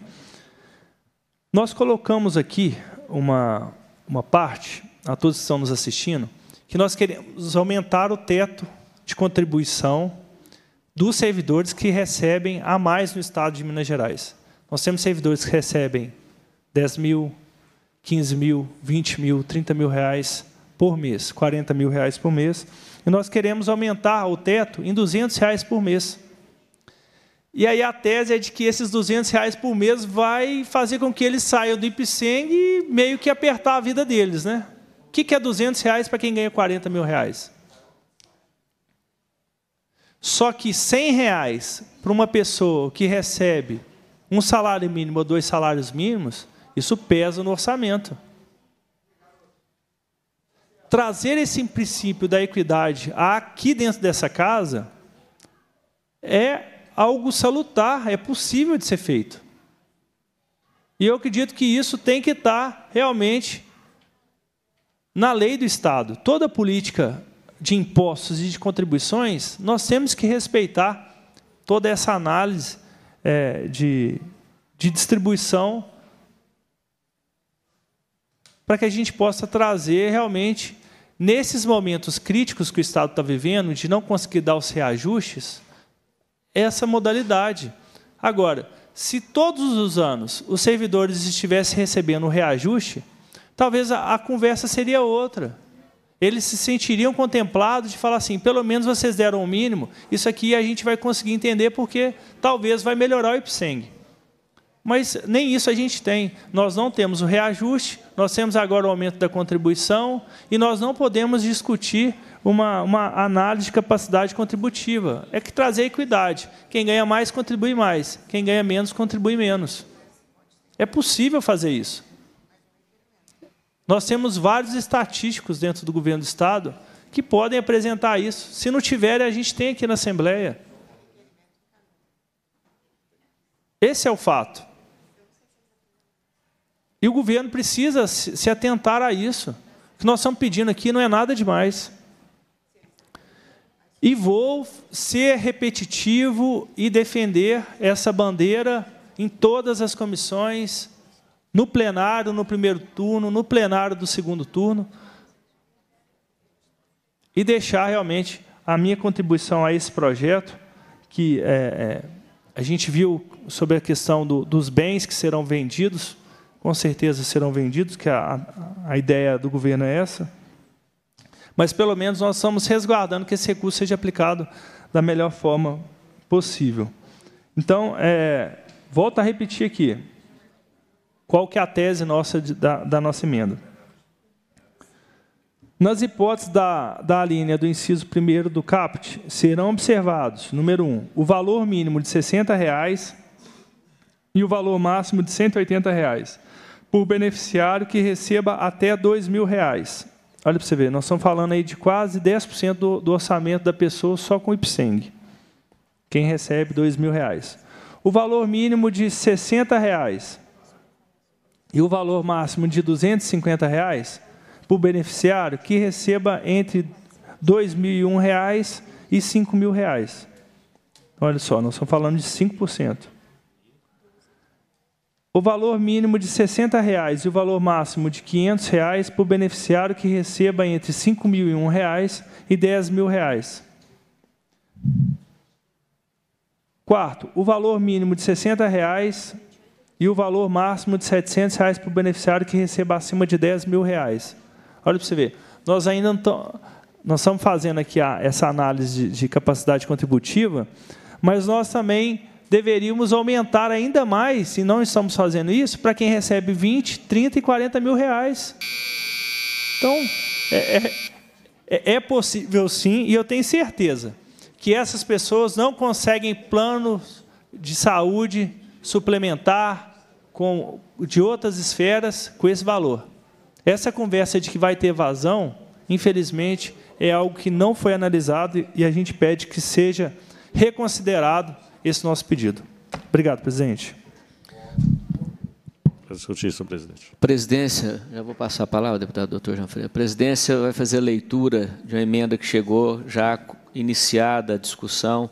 Nós colocamos aqui uma, uma parte, a todos que estão nos assistindo, que nós queremos aumentar o teto de contribuição dos servidores que recebem a mais no Estado de Minas Gerais. Nós temos servidores que recebem 10 mil, 15 mil, 20 mil, 30 mil reais por mês, 40 mil reais por mês, e nós queremos aumentar o teto em 200 reais por mês. E aí a tese é de que esses 200 reais por mês vai fazer com que eles saiam do IPSEM e meio que apertar a vida deles, né? que, que é 200 reais para quem ganha 40 mil reais? Só que 100 reais para uma pessoa que recebe um salário mínimo ou dois salários mínimos, isso pesa no orçamento. Trazer esse princípio da equidade aqui dentro dessa casa é algo salutar, é possível de ser feito. E eu acredito que isso tem que estar tá realmente na lei do Estado, toda política de impostos e de contribuições, nós temos que respeitar toda essa análise é, de, de distribuição para que a gente possa trazer realmente, nesses momentos críticos que o Estado está vivendo, de não conseguir dar os reajustes, essa modalidade. Agora, se todos os anos os servidores estivessem recebendo o reajuste, talvez a, a conversa seria outra. Eles se sentiriam contemplados de falar assim: pelo menos vocês deram o mínimo, isso aqui a gente vai conseguir entender porque talvez vai melhorar o IPSENG. Mas nem isso a gente tem. Nós não temos o reajuste, nós temos agora o aumento da contribuição e nós não podemos discutir uma, uma análise de capacidade contributiva. É que trazer equidade. Quem ganha mais, contribui mais. Quem ganha menos, contribui menos. É possível fazer isso. Nós temos vários estatísticos dentro do governo do Estado que podem apresentar isso. Se não tiverem, a gente tem aqui na Assembleia. Esse é o fato. E o governo precisa se atentar a isso. O que nós estamos pedindo aqui não é nada demais. E vou ser repetitivo e defender essa bandeira em todas as comissões, no plenário no primeiro turno, no plenário do segundo turno, e deixar realmente a minha contribuição a esse projeto, que é, é, a gente viu sobre a questão do, dos bens que serão vendidos, com certeza serão vendidos, que a, a ideia do governo é essa, mas pelo menos nós estamos resguardando que esse recurso seja aplicado da melhor forma possível. Então, é, volto a repetir aqui, qual que é a tese nossa de, da, da, nossa emenda? Nas hipóteses da, da linha do inciso 1 do CAPT, serão observados, número 1, um, o valor mínimo de R$ 60,00 e o valor máximo de R$ 180,00 por beneficiário que receba até R$ 2.000. Olha para você ver, nós estamos falando aí de quase 10% do, do orçamento da pessoa só com o IPSENG. Quem recebe R$ 2.000. O valor mínimo de R$ 60,00 e o valor máximo de R$ 250 reais para o beneficiário que receba entre R$ 2.001 reais e R$ 5.000. Reais. Olha só, nós estamos falando de 5%. O valor mínimo de R$ 60 reais e o valor máximo de R$ 500 reais para o beneficiário que receba entre R$ 5.001 reais e R$ 10.000. Reais. Quarto, o valor mínimo de R$ 60 reais e o valor máximo de 700 reais para o beneficiário que receba acima de 10 mil reais. Olha para você ver, nós ainda não estamos, nós estamos fazendo aqui a, essa análise de, de capacidade contributiva, mas nós também deveríamos aumentar ainda mais, e não estamos fazendo isso, para quem recebe 20, 30 e 40 mil reais. Então, é, é, é, é possível sim, e eu tenho certeza que essas pessoas não conseguem planos de saúde suplementar, com, de outras esferas com esse valor. Essa conversa de que vai ter evasão, infelizmente, é algo que não foi analisado e a gente pede que seja reconsiderado esse nosso pedido. Obrigado, presidente. Para discutir isso, presidente. Presidência, já vou passar a palavra, deputado doutor Jean A presidência vai fazer a leitura de uma emenda que chegou, já iniciada a discussão,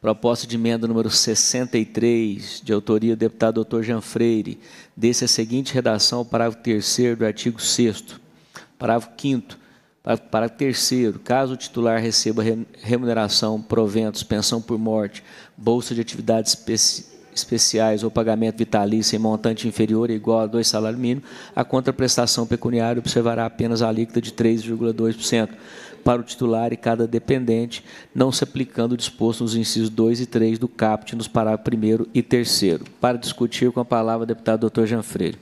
Proposta de emenda número 63, de autoria do deputado doutor Jean Freire, desse a seguinte redação ao parágrafo 3 do artigo 6 Parágrafo 5 Parágrafo 3 caso o titular receba remuneração, proventos, pensão por morte, bolsa de atividades especiais, especiais ou pagamento vitalício em montante inferior ou igual a dois salários mínimos, a contraprestação pecuniária observará apenas a alíquota de 3,2% para o titular e cada dependente, não se aplicando o disposto nos incisos 2 e 3 do CAPT, nos parágrafos 1 e 3. Para discutir, com a palavra, o deputado doutor Jean Freire.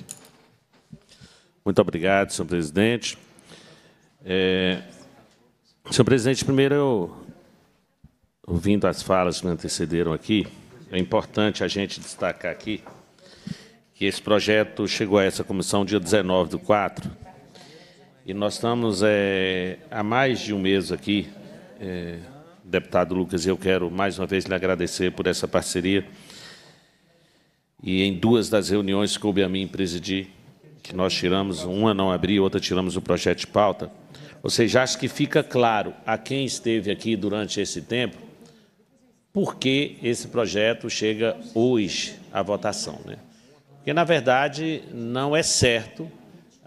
Muito obrigado, senhor presidente. É, senhor presidente, primeiro, eu, ouvindo as falas que me antecederam aqui, é importante a gente destacar aqui que esse projeto chegou a essa comissão dia 19 do 4 e nós estamos é, há mais de um mês aqui, é, deputado Lucas, eu quero mais uma vez lhe agradecer por essa parceria. E em duas das reuniões que coube a mim presidir, que nós tiramos, uma não abriu, outra tiramos o projeto de pauta. Ou seja, acho que fica claro a quem esteve aqui durante esse tempo por que esse projeto chega hoje à votação. Né? Porque, na verdade, não é certo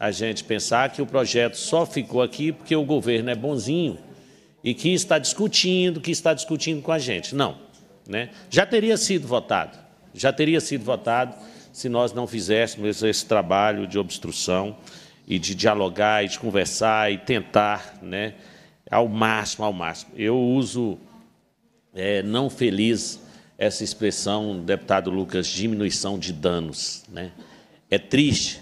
a gente pensar que o projeto só ficou aqui porque o governo é bonzinho e que está discutindo, que está discutindo com a gente. Não. Né? Já teria sido votado. Já teria sido votado se nós não fizéssemos esse trabalho de obstrução e de dialogar e de conversar e tentar né, ao máximo, ao máximo. Eu uso é, não feliz essa expressão, deputado Lucas, diminuição de danos. Né? É triste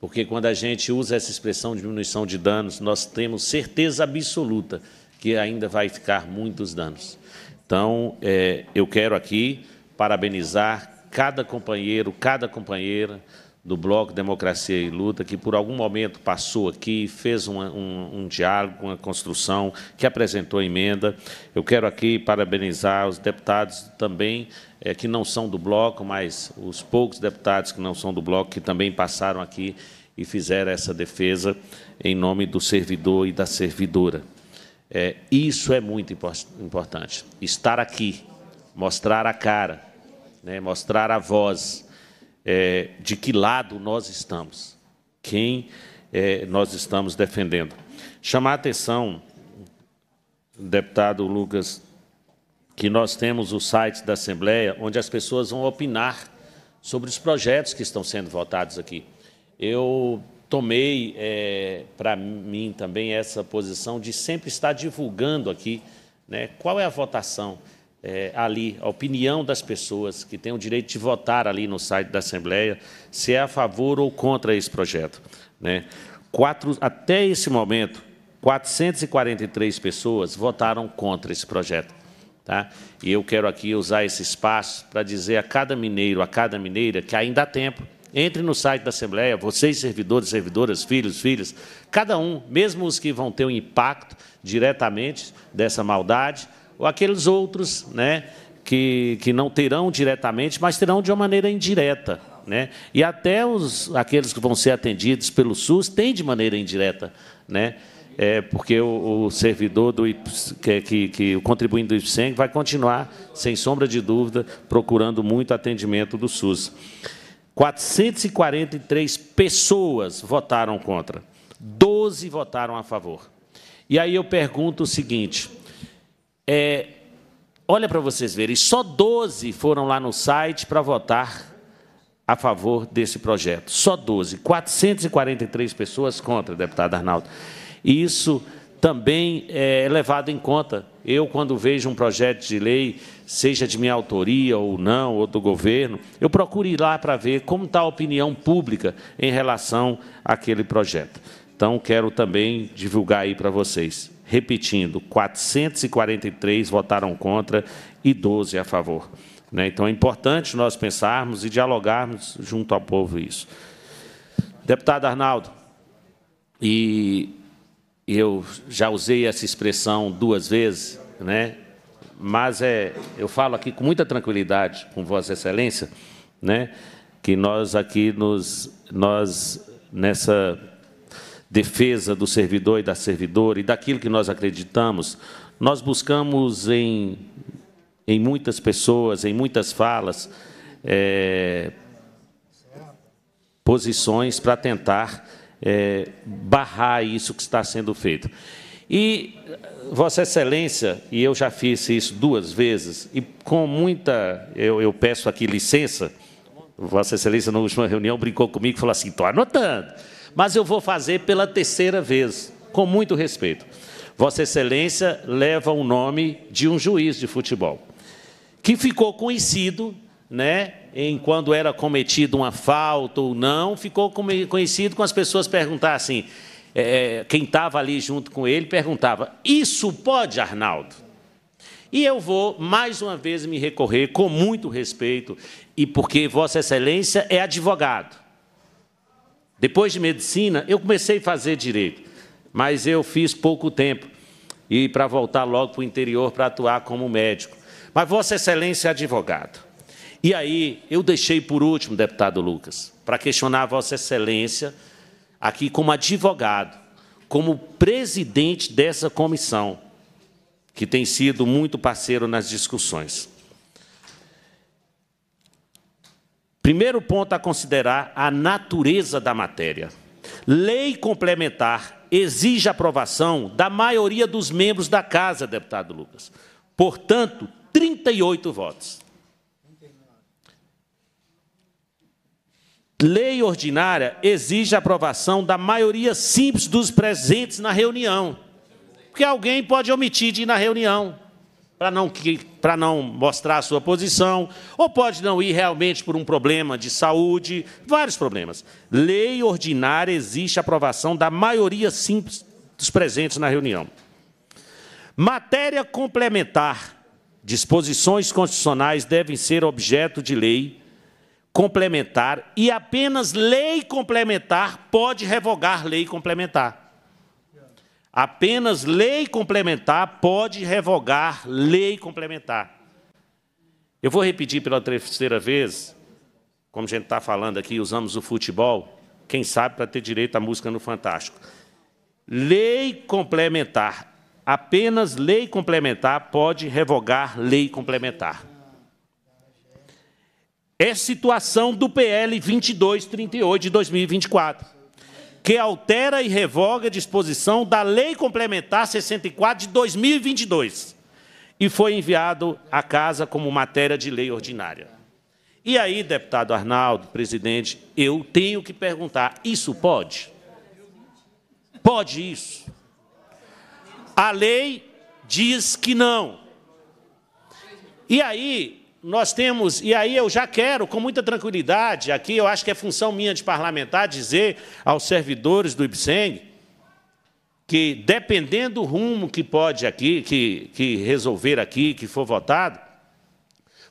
porque quando a gente usa essa expressão diminuição de danos, nós temos certeza absoluta que ainda vai ficar muitos danos. Então, é, eu quero aqui parabenizar cada companheiro, cada companheira do Bloco Democracia e Luta, que por algum momento passou aqui, fez um, um, um diálogo, uma construção, que apresentou a emenda. Eu quero aqui parabenizar os deputados também é, que não são do bloco, mas os poucos deputados que não são do bloco, que também passaram aqui e fizeram essa defesa em nome do servidor e da servidora. É, isso é muito importante. Estar aqui, mostrar a cara, né, mostrar a voz, é, de que lado nós estamos, quem é, nós estamos defendendo. Chamar a atenção, deputado Lucas, que nós temos o site da Assembleia, onde as pessoas vão opinar sobre os projetos que estão sendo votados aqui. Eu tomei é, para mim também essa posição de sempre estar divulgando aqui né, qual é a votação é, ali, a opinião das pessoas que têm o direito de votar ali no site da Assembleia, se é a favor ou contra esse projeto. Né. Quatro, até esse momento, 443 pessoas votaram contra esse projeto. Tá? E eu quero aqui usar esse espaço para dizer a cada mineiro, a cada mineira, que ainda há tempo. Entre no site da Assembleia, vocês, servidores, servidoras, filhos, filhas, cada um, mesmo os que vão ter um impacto diretamente dessa maldade, ou aqueles outros né, que, que não terão diretamente, mas terão de uma maneira indireta. Né? E até os, aqueles que vão ser atendidos pelo SUS têm de maneira indireta. Né? é, porque o, o, servidor do que, que, que o contribuinte do IPSEM vai continuar, sem sombra de dúvida, procurando muito atendimento do SUS. 443 pessoas votaram contra, 12 votaram a favor. E aí eu pergunto o seguinte: é, olha para vocês verem, só 12 foram lá no site para votar a favor desse projeto. Só 12. 443 pessoas contra, deputado Arnaldo e isso também é levado em conta. Eu, quando vejo um projeto de lei, seja de minha autoria ou não, ou do governo, eu procuro ir lá para ver como está a opinião pública em relação àquele projeto. Então, quero também divulgar aí para vocês. Repetindo, 443 votaram contra e 12 a favor. Né? Então, é importante nós pensarmos e dialogarmos junto ao povo isso. Deputado Arnaldo, e eu já usei essa expressão duas vezes, né? mas é, eu falo aqui com muita tranquilidade com Vossa Excelência, né? que nós aqui, nos, nós nessa defesa do servidor e da servidora e daquilo que nós acreditamos, nós buscamos em, em muitas pessoas, em muitas falas, é, posições para tentar é, barrar isso que está sendo feito. E Vossa Excelência, e eu já fiz isso duas vezes, e com muita. Eu, eu peço aqui licença, Vossa Excelência, na última reunião, brincou comigo e falou assim: estou anotando, mas eu vou fazer pela terceira vez, com muito respeito. Vossa Excelência leva o nome de um juiz de futebol, que ficou conhecido né, em quando era cometido uma falta ou não, ficou conhecido com as pessoas perguntassem, é, é, quem estava ali junto com ele perguntava, isso pode, Arnaldo? E eu vou, mais uma vez, me recorrer com muito respeito, e porque Vossa Excelência é advogado. Depois de medicina, eu comecei a fazer direito, mas eu fiz pouco tempo, e para voltar logo para o interior para atuar como médico. Mas Vossa Excelência é advogado. E aí, eu deixei por último, deputado Lucas, para questionar a Vossa Excelência, aqui como advogado, como presidente dessa comissão, que tem sido muito parceiro nas discussões. Primeiro ponto a considerar a natureza da matéria. Lei complementar exige aprovação da maioria dos membros da Casa, deputado Lucas. Portanto, 38 votos. Lei ordinária exige a aprovação da maioria simples dos presentes na reunião. Porque alguém pode omitir de ir na reunião para não, para não mostrar a sua posição, ou pode não ir realmente por um problema de saúde, vários problemas. Lei ordinária exige a aprovação da maioria simples dos presentes na reunião. Matéria complementar. Disposições constitucionais devem ser objeto de lei complementar e apenas lei complementar pode revogar lei complementar. Apenas lei complementar pode revogar lei complementar. Eu vou repetir pela terceira vez, como a gente está falando aqui, usamos o futebol, quem sabe para ter direito à música no Fantástico. Lei complementar. Apenas lei complementar pode revogar lei complementar é situação do PL 2238 de 2024, que altera e revoga a disposição da Lei Complementar 64 de 2022 e foi enviado à casa como matéria de lei ordinária. E aí, deputado Arnaldo, presidente, eu tenho que perguntar, isso pode? Pode isso? A lei diz que não. E aí, nós temos, e aí eu já quero, com muita tranquilidade, aqui eu acho que é função minha de parlamentar dizer aos servidores do IBSEN que, dependendo do rumo que pode aqui, que, que resolver aqui, que for votado,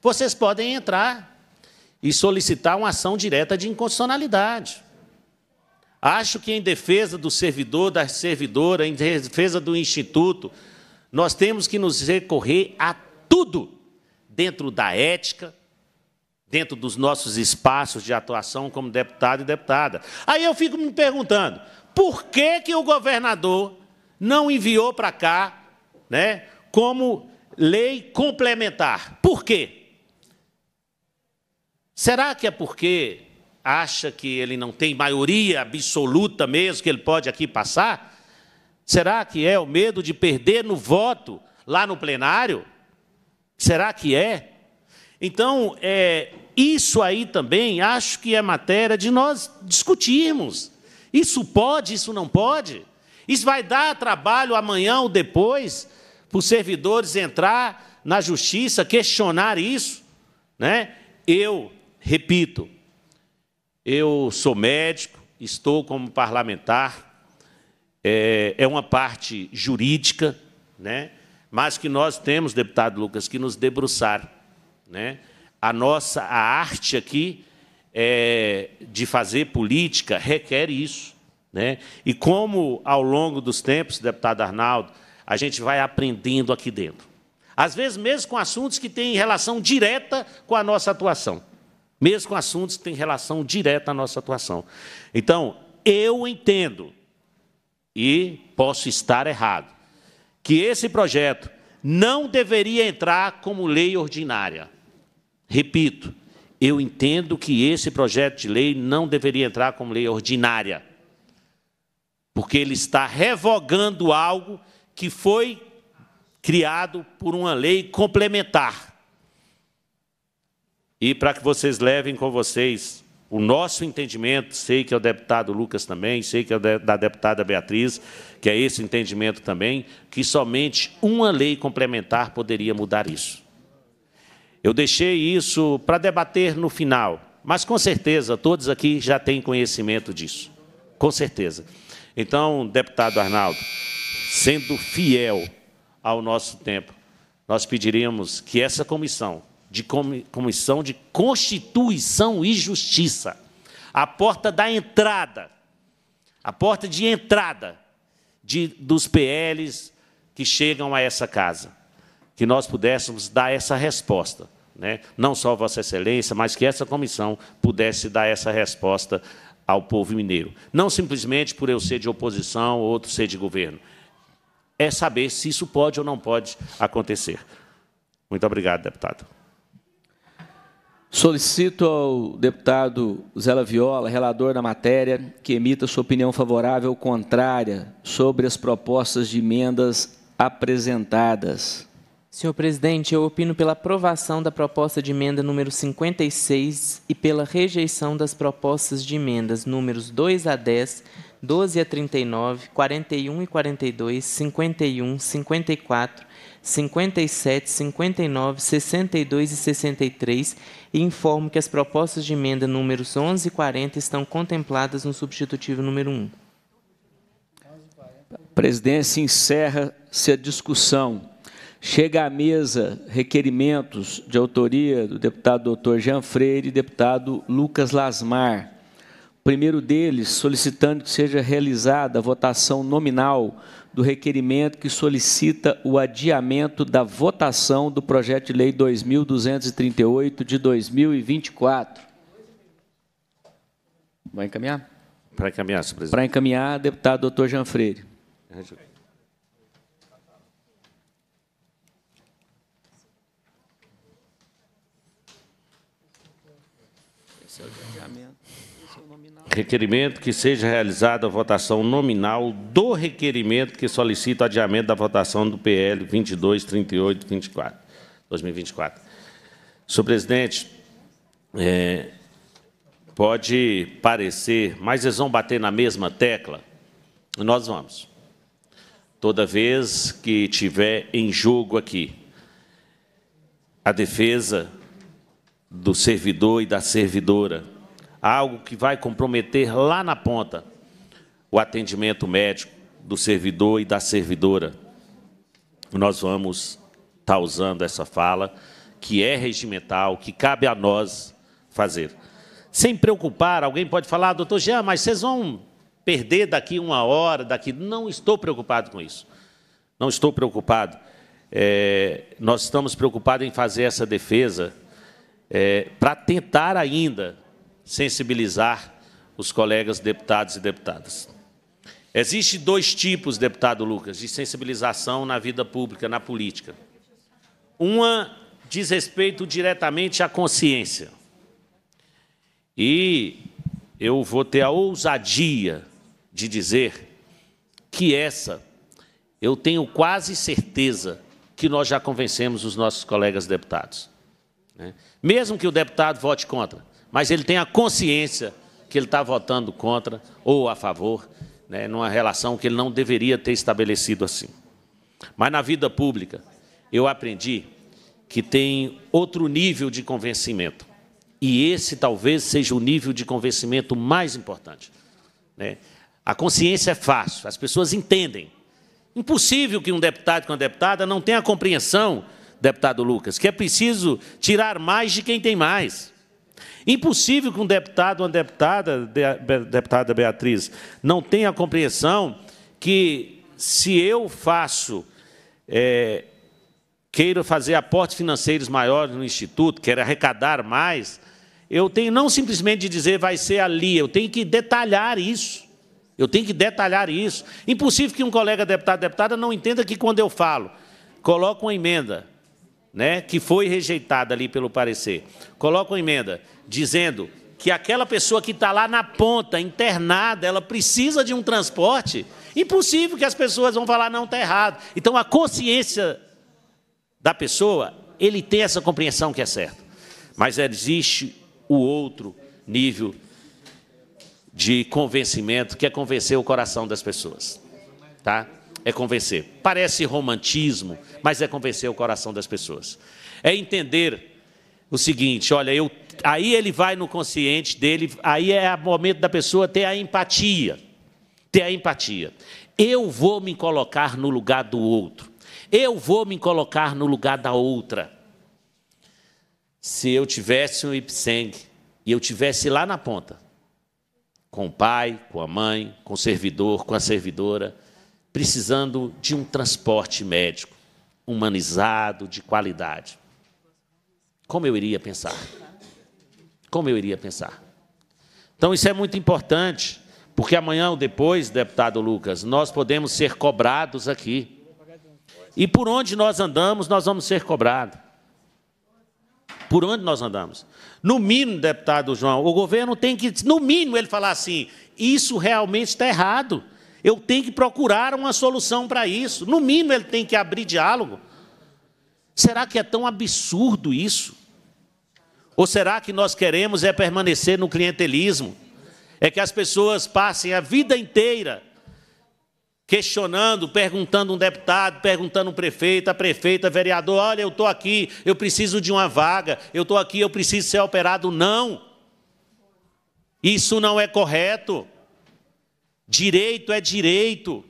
vocês podem entrar e solicitar uma ação direta de inconstitucionalidade. Acho que, em defesa do servidor, da servidora, em defesa do Instituto, nós temos que nos recorrer a tudo dentro da ética, dentro dos nossos espaços de atuação como deputado e deputada. Aí eu fico me perguntando, por que, que o governador não enviou para cá né, como lei complementar? Por quê? Será que é porque acha que ele não tem maioria absoluta mesmo, que ele pode aqui passar? Será que é o medo de perder no voto lá no plenário? Será que é? Então, é, isso aí também acho que é matéria de nós discutirmos. Isso pode, isso não pode. Isso vai dar trabalho amanhã ou depois para os servidores entrar na justiça, questionar isso. Né? Eu, repito, eu sou médico, estou como parlamentar, é, é uma parte jurídica, né? mas que nós temos, deputado Lucas, que nos debruçar. Né? A nossa a arte aqui é, de fazer política requer isso. Né? E como, ao longo dos tempos, deputado Arnaldo, a gente vai aprendendo aqui dentro. Às vezes, mesmo com assuntos que têm relação direta com a nossa atuação. Mesmo com assuntos que têm relação direta à nossa atuação. Então, eu entendo, e posso estar errado, que esse projeto não deveria entrar como lei ordinária. Repito, eu entendo que esse projeto de lei não deveria entrar como lei ordinária, porque ele está revogando algo que foi criado por uma lei complementar. E para que vocês levem com vocês o nosso entendimento, sei que é o deputado Lucas também, sei que é da deputada Beatriz, que é esse entendimento também, que somente uma lei complementar poderia mudar isso. Eu deixei isso para debater no final, mas com certeza todos aqui já têm conhecimento disso. Com certeza. Então, deputado Arnaldo, sendo fiel ao nosso tempo, nós pediríamos que essa comissão de Comissão de Constituição e Justiça, a porta da entrada, a porta de entrada de, dos PLs que chegam a essa casa, que nós pudéssemos dar essa resposta. Né? Não só Vossa Excelência, mas que essa comissão pudesse dar essa resposta ao povo mineiro. Não simplesmente por eu ser de oposição ou outro ser de governo. É saber se isso pode ou não pode acontecer. Muito obrigado, deputado. Solicito ao deputado Zé Viola, relator da matéria, que emita sua opinião favorável ou contrária sobre as propostas de emendas apresentadas. Senhor presidente, eu opino pela aprovação da proposta de emenda número 56 e pela rejeição das propostas de emendas números 2 a 10, 12 a 39, 41 e 42, 51, 54, 57, 59, 62 e 63 e informo que as propostas de emenda números 11 e 40 estão contempladas no substitutivo número 1. A presidência encerra-se a discussão. Chega à mesa requerimentos de autoria do deputado doutor Jean Freire e deputado Lucas Lasmar. O primeiro deles solicitando que seja realizada a votação nominal do requerimento que solicita o adiamento da votação do projeto de lei 2238 de 2024. Vai encaminhar? Para encaminhar, senhor presidente. Para encaminhar, deputado doutor Jean Freire. Requerimento que seja realizada a votação nominal do requerimento que solicita o adiamento da votação do PL 2238 2024. Senhor presidente, é, pode parecer, mas eles vão bater na mesma tecla, nós vamos. Toda vez que tiver em jogo aqui a defesa do servidor e da servidora, algo que vai comprometer lá na ponta o atendimento médico do servidor e da servidora. Nós vamos estar tá usando essa fala, que é regimental, que cabe a nós fazer. Sem preocupar, alguém pode falar, doutor Jean, mas vocês vão perder daqui uma hora, daqui... Não estou preocupado com isso. Não estou preocupado. É, nós estamos preocupados em fazer essa defesa é, para tentar ainda sensibilizar os colegas deputados e deputadas. Existem dois tipos, deputado Lucas, de sensibilização na vida pública, na política. Uma diz respeito diretamente à consciência. E eu vou ter a ousadia de dizer que essa, eu tenho quase certeza que nós já convencemos os nossos colegas deputados. Né? Mesmo que o deputado vote contra, mas ele tem a consciência que ele está votando contra ou a favor, né, numa relação que ele não deveria ter estabelecido assim. Mas na vida pública, eu aprendi que tem outro nível de convencimento. E esse talvez seja o nível de convencimento mais importante. Né? A consciência é fácil, as pessoas entendem. Impossível que um deputado com uma deputada não tenha a compreensão, deputado Lucas, que é preciso tirar mais de quem tem mais. Impossível que um deputado, uma deputada, deputada Beatriz, não tenha a compreensão que se eu faço, é, queiro fazer aportes financeiros maiores no Instituto, quero arrecadar mais, eu tenho não simplesmente de dizer vai ser ali, eu tenho que detalhar isso. Eu tenho que detalhar isso. Impossível que um colega deputado, deputada, não entenda que quando eu falo, coloco uma emenda, né, que foi rejeitada ali pelo parecer, coloca uma emenda dizendo que aquela pessoa que está lá na ponta, internada, ela precisa de um transporte, impossível que as pessoas vão falar, não, está errado. Então, a consciência da pessoa, ele tem essa compreensão que é certa. Mas existe o outro nível de convencimento, que é convencer o coração das pessoas. Tá? É convencer. Parece romantismo, mas é convencer o coração das pessoas. É entender o seguinte, olha, eu, aí ele vai no consciente dele, aí é o momento da pessoa ter a empatia. Ter a empatia. Eu vou me colocar no lugar do outro. Eu vou me colocar no lugar da outra. Se eu tivesse um Ipseng e eu tivesse lá na ponta, com o pai, com a mãe, com o servidor, com a servidora, precisando de um transporte médico humanizado, de qualidade. Como eu iria pensar? Como eu iria pensar? Então, isso é muito importante, porque amanhã ou depois, deputado Lucas, nós podemos ser cobrados aqui. E por onde nós andamos, nós vamos ser cobrados. Por onde nós andamos? No mínimo, deputado João, o governo tem que, no mínimo, ele falar assim: isso realmente está errado. Eu tenho que procurar uma solução para isso. No mínimo, ele tem que abrir diálogo. Será que é tão absurdo isso? Ou será que nós queremos é permanecer no clientelismo? É que as pessoas passem a vida inteira questionando, perguntando um deputado, perguntando um prefeito, a prefeita, vereador, olha, eu estou aqui, eu preciso de uma vaga, eu estou aqui, eu preciso ser operado. Não! Isso não é correto. Direito é direito.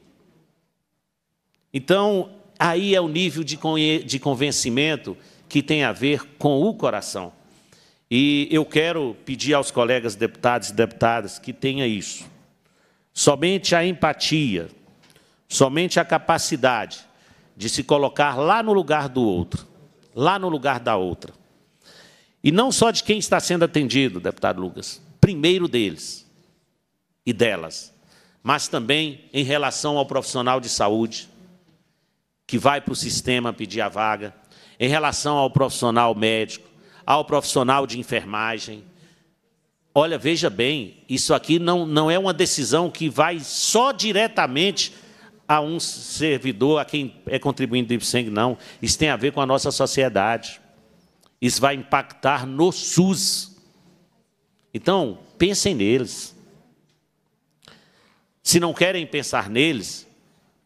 Então, aí é o nível de, de convencimento que tem a ver com o coração. E eu quero pedir aos colegas deputados e deputadas que tenha isso. Somente a empatia, somente a capacidade de se colocar lá no lugar do outro, lá no lugar da outra. E não só de quem está sendo atendido, deputado Lucas, primeiro deles e delas mas também em relação ao profissional de saúde que vai para o sistema pedir a vaga, em relação ao profissional médico, ao profissional de enfermagem. Olha, veja bem, isso aqui não, não é uma decisão que vai só diretamente a um servidor, a quem é contribuinte do IPSENG, não. Isso tem a ver com a nossa sociedade. Isso vai impactar no SUS. Então, pensem neles. Se não querem pensar neles,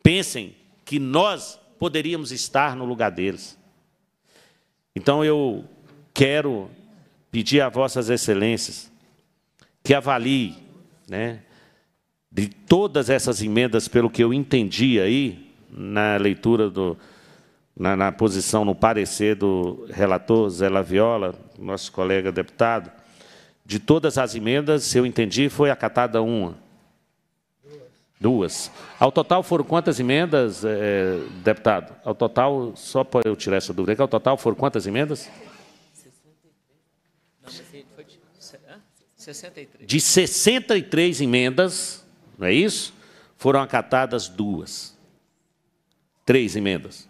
pensem que nós poderíamos estar no lugar deles. Então eu quero pedir a vossas excelências que avalie, né, de todas essas emendas, pelo que eu entendi aí na leitura do na, na posição no parecer do relator Zé Laviola, nosso colega deputado, de todas as emendas, se eu entendi, foi acatada uma. Duas. Ao total foram quantas emendas, eh, eh, deputado? Ao total, só para eu tirar essa dúvida, ao total foram quantas emendas? 63. De 63 emendas, não é isso? Foram acatadas duas. Três emendas.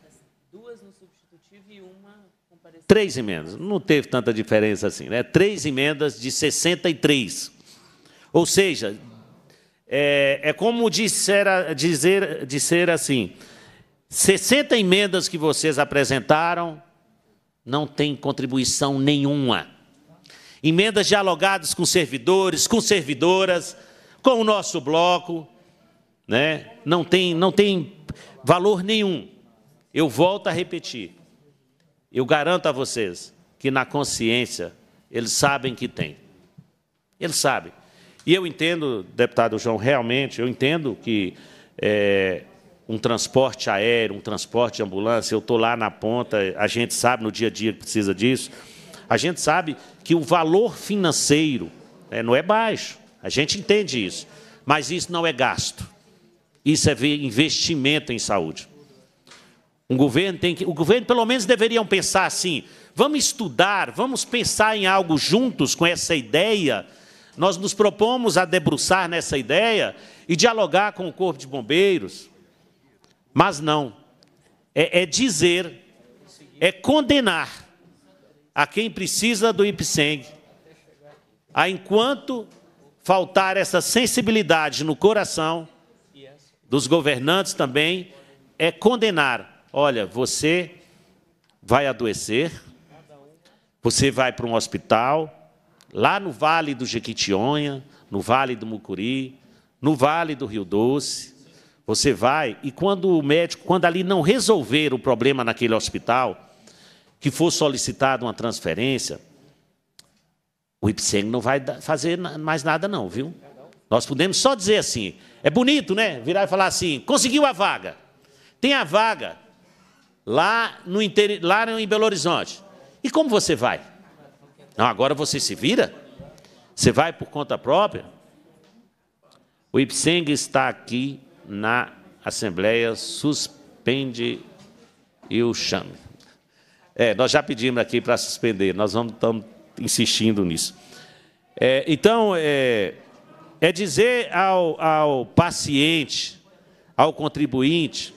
Duas no substitutivo e uma comparecida. Três emendas. Não teve tanta diferença assim, né? Três emendas de 63. Ou seja, é, é como disser, dizer, dizer assim: 60 emendas que vocês apresentaram não tem contribuição nenhuma. Emendas dialogadas com servidores, com servidoras, com o nosso bloco, né? não, tem, não tem valor nenhum. Eu volto a repetir. Eu garanto a vocês que na consciência eles sabem que tem. Eles sabem. E eu entendo, deputado João, realmente, eu entendo que é, um transporte aéreo, um transporte de ambulância, eu estou lá na ponta, a gente sabe no dia a dia que precisa disso, a gente sabe que o valor financeiro é, não é baixo, a gente entende isso, mas isso não é gasto, isso é investimento em saúde. Um governo tem que, o governo pelo menos deveriam pensar assim, vamos estudar, vamos pensar em algo juntos com essa ideia nós nos propomos a debruçar nessa ideia e dialogar com o Corpo de Bombeiros, mas não. É, é dizer, é condenar a quem precisa do IPSENG, a enquanto faltar essa sensibilidade no coração dos governantes também, é condenar. Olha, você vai adoecer, você vai para um hospital, lá no Vale do Jequitionha, no Vale do Mucuri, no Vale do Rio Doce. Você vai e quando o médico, quando ali não resolver o problema naquele hospital, que for solicitada uma transferência, o IPSEM não vai fazer mais nada não, viu? Nós podemos só dizer assim, é bonito, né? Virar e falar assim, conseguiu a vaga. Tem a vaga lá, no lá em Belo Horizonte. E como você vai? Não, agora você se vira? Você vai por conta própria? O Ipseng está aqui na Assembleia, suspende e o chame. É, nós já pedimos aqui para suspender, nós estamos insistindo nisso. É, então, é, é dizer ao, ao paciente, ao contribuinte,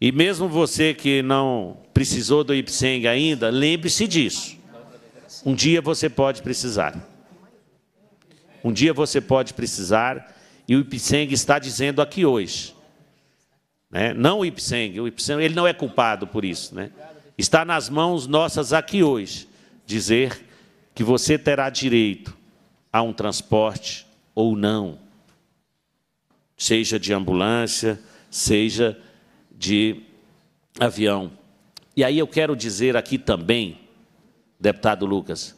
e mesmo você que não precisou do IPSENG ainda, lembre-se disso. Um dia você pode precisar. Um dia você pode precisar, e o Ipseng está dizendo aqui hoje. Né? Não o Ipseng, o Ipseng ele não é culpado por isso. Né? Está nas mãos nossas aqui hoje dizer que você terá direito a um transporte ou não, seja de ambulância, seja de avião. E aí eu quero dizer aqui também deputado Lucas.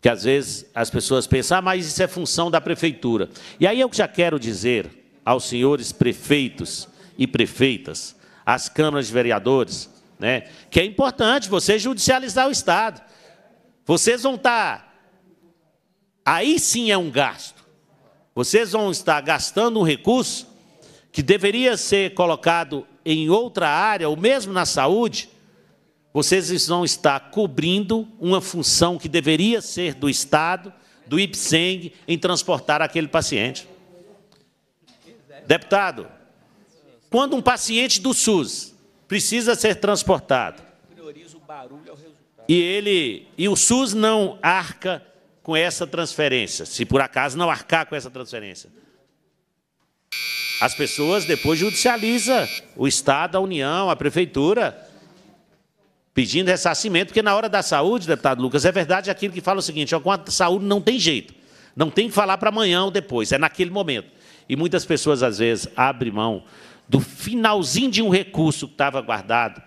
que às vezes as pessoas pensam, ah, mas isso é função da prefeitura. E aí eu já quero dizer aos senhores prefeitos e prefeitas, às câmaras de vereadores, né, que é importante você judicializar o Estado. Vocês vão estar... Tá, aí sim é um gasto. Vocês vão estar gastando um recurso que deveria ser colocado em outra área, ou mesmo na saúde, vocês vão estar cobrindo uma função que deveria ser do Estado, do IPSENG, em transportar aquele paciente. Deputado, quando um paciente do SUS precisa ser transportado e ele e o SUS não arca com essa transferência, se por acaso não arcar com essa transferência, as pessoas depois judicializa o Estado, a União, a Prefeitura, pedindo ressarcimento, porque na hora da saúde, deputado Lucas, é verdade aquilo que fala o seguinte: ó, com a saúde não tem jeito. Não tem que falar para amanhã ou depois, é naquele momento. E muitas pessoas, às vezes, abrem mão do finalzinho de um recurso que estava guardado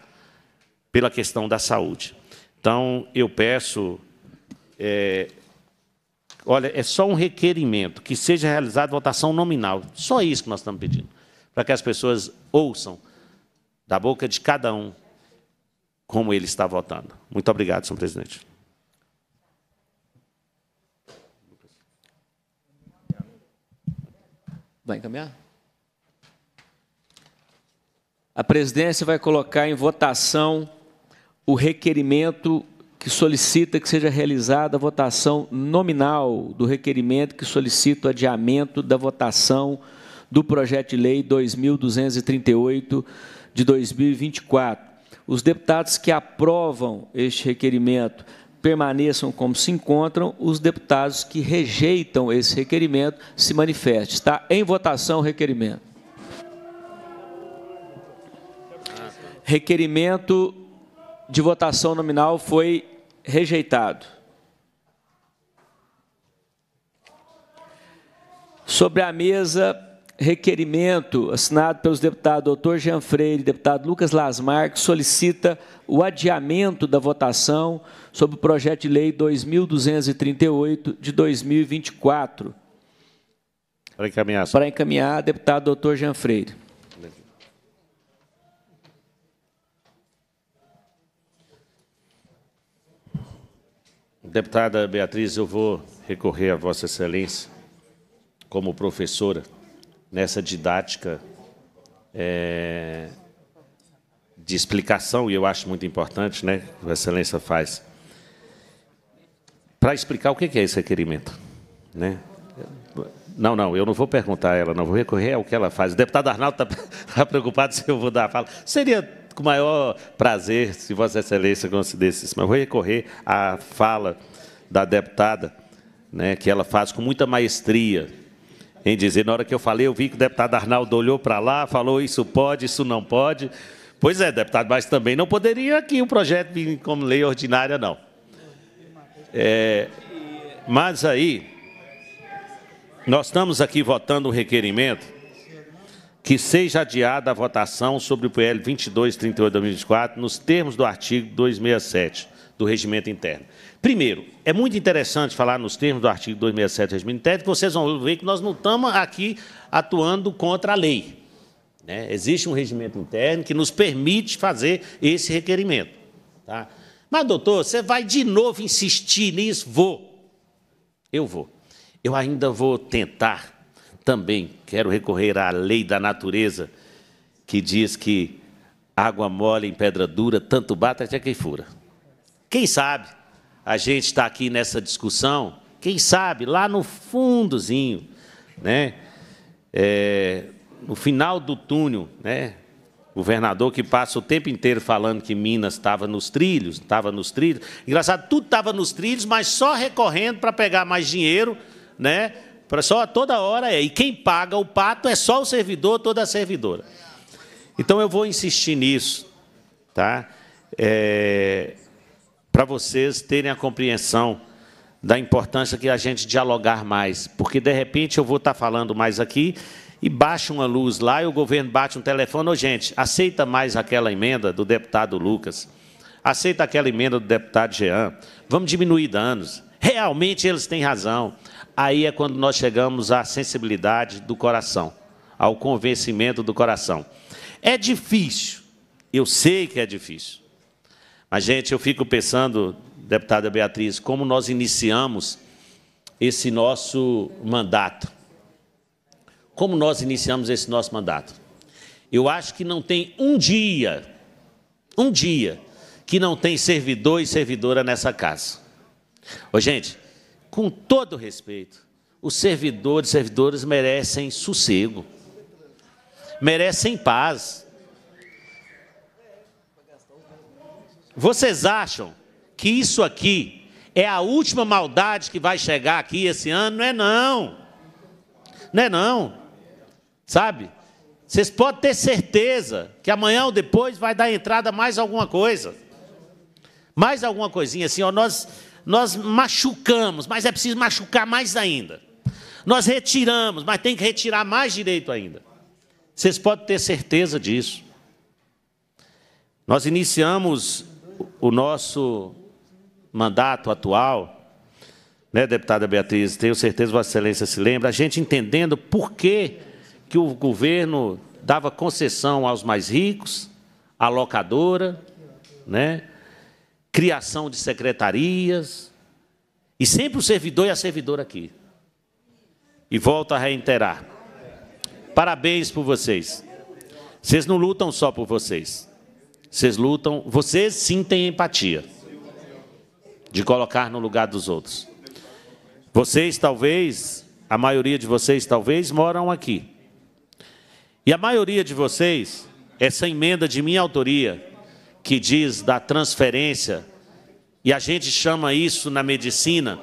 pela questão da saúde. Então, eu peço. É, olha, é só um requerimento que seja realizada votação nominal. Só isso que nós estamos pedindo. Para que as pessoas ouçam da boca de cada um como ele está votando. Muito obrigado, senhor presidente. Vai encaminhar? A presidência vai colocar em votação o requerimento que solicita que seja realizada a votação nominal do requerimento que solicita o adiamento da votação do projeto de lei 2238 de 2024. Os deputados que aprovam este requerimento permaneçam como se encontram, os deputados que rejeitam esse requerimento se manifestem. Está em votação o requerimento. Requerimento de votação nominal foi rejeitado. Sobre a mesa, requerimento assinado pelos deputados Dr. Jean Freire e deputado Lucas Lasmar, que solicita o adiamento da votação sobre o projeto de lei 2238 de 2024. Para encaminhar. Para encaminhar, deputado Dr. Jean Freire. Deputada Beatriz, eu vou recorrer a Vossa Excelência como professora nessa didática é, de explicação, e eu acho muito importante, né, que a Excelência faz, para explicar o que é esse requerimento. Né? Não, não, eu não vou perguntar a ela, não vou recorrer ao que ela faz. O deputado Arnaldo está tá preocupado se eu vou dar a fala. Seria com o maior prazer se Vossa Excelência concedesse isso, mas vou recorrer à fala da deputada, né, que ela faz com muita maestria, em dizer. Na hora que eu falei, eu vi que o deputado Arnaldo olhou para lá, falou isso pode, isso não pode. Pois é, deputado, mas também não poderia aqui o um projeto vir como lei ordinária, não. É, mas aí, nós estamos aqui votando um requerimento que seja adiada a votação sobre o PL 2238-2024 nos termos do artigo 267 do regimento interno. Primeiro, é muito interessante falar nos termos do artigo 267 do interno, que vocês vão ver que nós não estamos aqui atuando contra a lei. Né? Existe um regimento interno que nos permite fazer esse requerimento. Tá? Mas, doutor, você vai de novo insistir nisso? Vou. Eu vou. Eu ainda vou tentar também, quero recorrer à lei da natureza, que diz que água mole em pedra dura, tanto bate até quem fura. Quem sabe? a gente está aqui nessa discussão, quem sabe lá no fundozinho, né? É, no final do túnel, né? Governador que passa o tempo inteiro falando que Minas estava nos trilhos, estava nos trilhos. Engraçado, tudo estava nos trilhos, mas só recorrendo para pegar mais dinheiro, né? Para só toda hora é. E quem paga o pato é só o servidor, toda a servidora. Então eu vou insistir nisso, tá? É, para vocês terem a compreensão da importância que a gente dialogar mais, porque, de repente, eu vou estar tá falando mais aqui e baixa uma luz lá e o governo bate um telefone, oh, gente, aceita mais aquela emenda do deputado Lucas, aceita aquela emenda do deputado Jean, vamos diminuir danos. Realmente eles têm razão. Aí é quando nós chegamos à sensibilidade do coração, ao convencimento do coração. É difícil, eu sei que é difícil, a gente, eu fico pensando, deputada Beatriz, como nós iniciamos esse nosso mandato. Como nós iniciamos esse nosso mandato? Eu acho que não tem um dia, um dia, que não tem servidor e servidora nessa casa. Ô, gente, com todo respeito, os servidores e servidoras merecem sossego, merecem paz. Vocês acham que isso aqui é a última maldade que vai chegar aqui esse ano? Não é não. Não é não. Sabe? Vocês podem ter certeza que amanhã ou depois vai dar entrada mais alguma coisa. Mais alguma coisinha assim, ó, nós nós machucamos, mas é preciso machucar mais ainda. Nós retiramos, mas tem que retirar mais direito ainda. Vocês podem ter certeza disso. Nós iniciamos o nosso mandato atual, né, deputada Beatriz, tenho certeza que Vossa Excelência se lembra, a gente entendendo por que, que o governo dava concessão aos mais ricos, à locadora, né, criação de secretarias, e sempre o servidor e a servidora aqui. E volto a reiterar. Parabéns por vocês. Vocês não lutam só por vocês. Vocês lutam, vocês sim têm empatia de colocar no lugar dos outros. Vocês talvez, a maioria de vocês talvez moram aqui. E a maioria de vocês, essa emenda de minha autoria, que diz da transferência, e a gente chama isso na medicina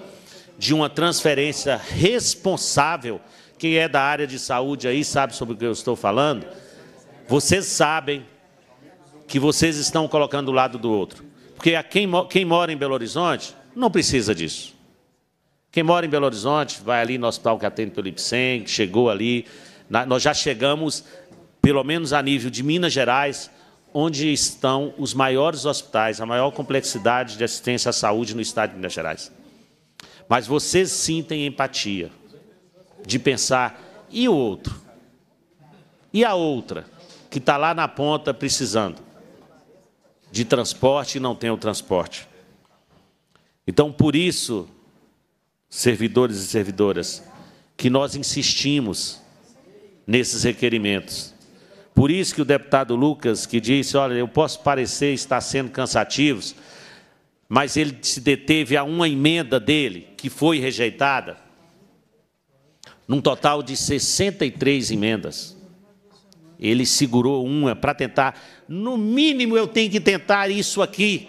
de uma transferência responsável. Quem é da área de saúde aí sabe sobre o que eu estou falando. Vocês sabem que vocês estão colocando do lado do outro. Porque a quem, quem mora em Belo Horizonte não precisa disso. Quem mora em Belo Horizonte vai ali no hospital que atende pelo IPSEM, que chegou ali. nós já chegamos, pelo menos a nível de Minas Gerais, onde estão os maiores hospitais, a maior complexidade de assistência à saúde no estado de Minas Gerais. Mas vocês sintem empatia de pensar, e o outro? E a outra que está lá na ponta precisando? de transporte e não tem o transporte. Então, por isso, servidores e servidoras, que nós insistimos nesses requerimentos. Por isso que o deputado Lucas, que disse, olha, eu posso parecer estar sendo cansativo, mas ele se deteve a uma emenda dele, que foi rejeitada, num total de 63 emendas. Ele segurou uma para tentar no mínimo eu tenho que tentar isso aqui.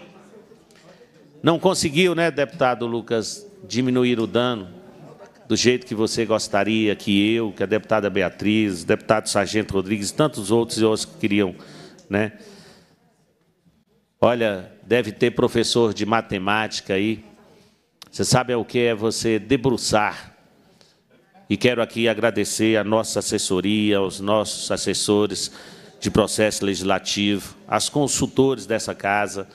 Não conseguiu, né, deputado Lucas, diminuir o dano do jeito que você gostaria, que eu, que a deputada Beatriz, deputado Sargento Rodrigues, tantos outros e outros que queriam, né? Olha, deve ter professor de matemática aí. Você sabe o que é você debruçar. E quero aqui agradecer a nossa assessoria, aos nossos assessores, de processo legislativo, as consultores dessa casa,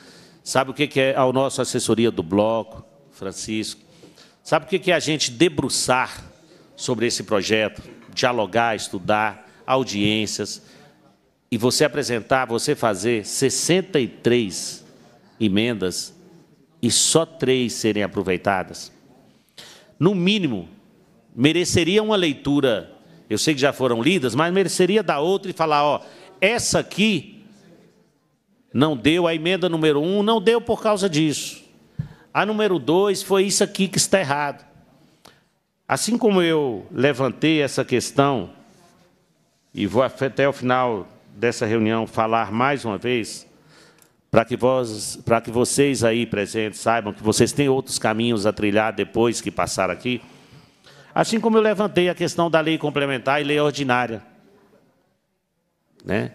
sabe o que é a nossa assessoria do bloco, Francisco, sabe o que é a gente debruçar sobre esse projeto, dialogar, estudar, audiências, e você apresentar, você fazer 63 emendas e só três serem aproveitadas. No mínimo, mereceria uma leitura, eu sei que já foram lidas, mas mereceria dar outra e falar, ó, essa aqui não deu, a emenda número um não deu por causa disso. A número dois foi isso aqui que está errado. Assim como eu levantei essa questão, e vou até o final dessa reunião falar mais uma vez, para que, vós, para que vocês aí presentes saibam que vocês têm outros caminhos a trilhar depois que passar aqui, assim como eu levantei a questão da lei complementar e lei ordinária né,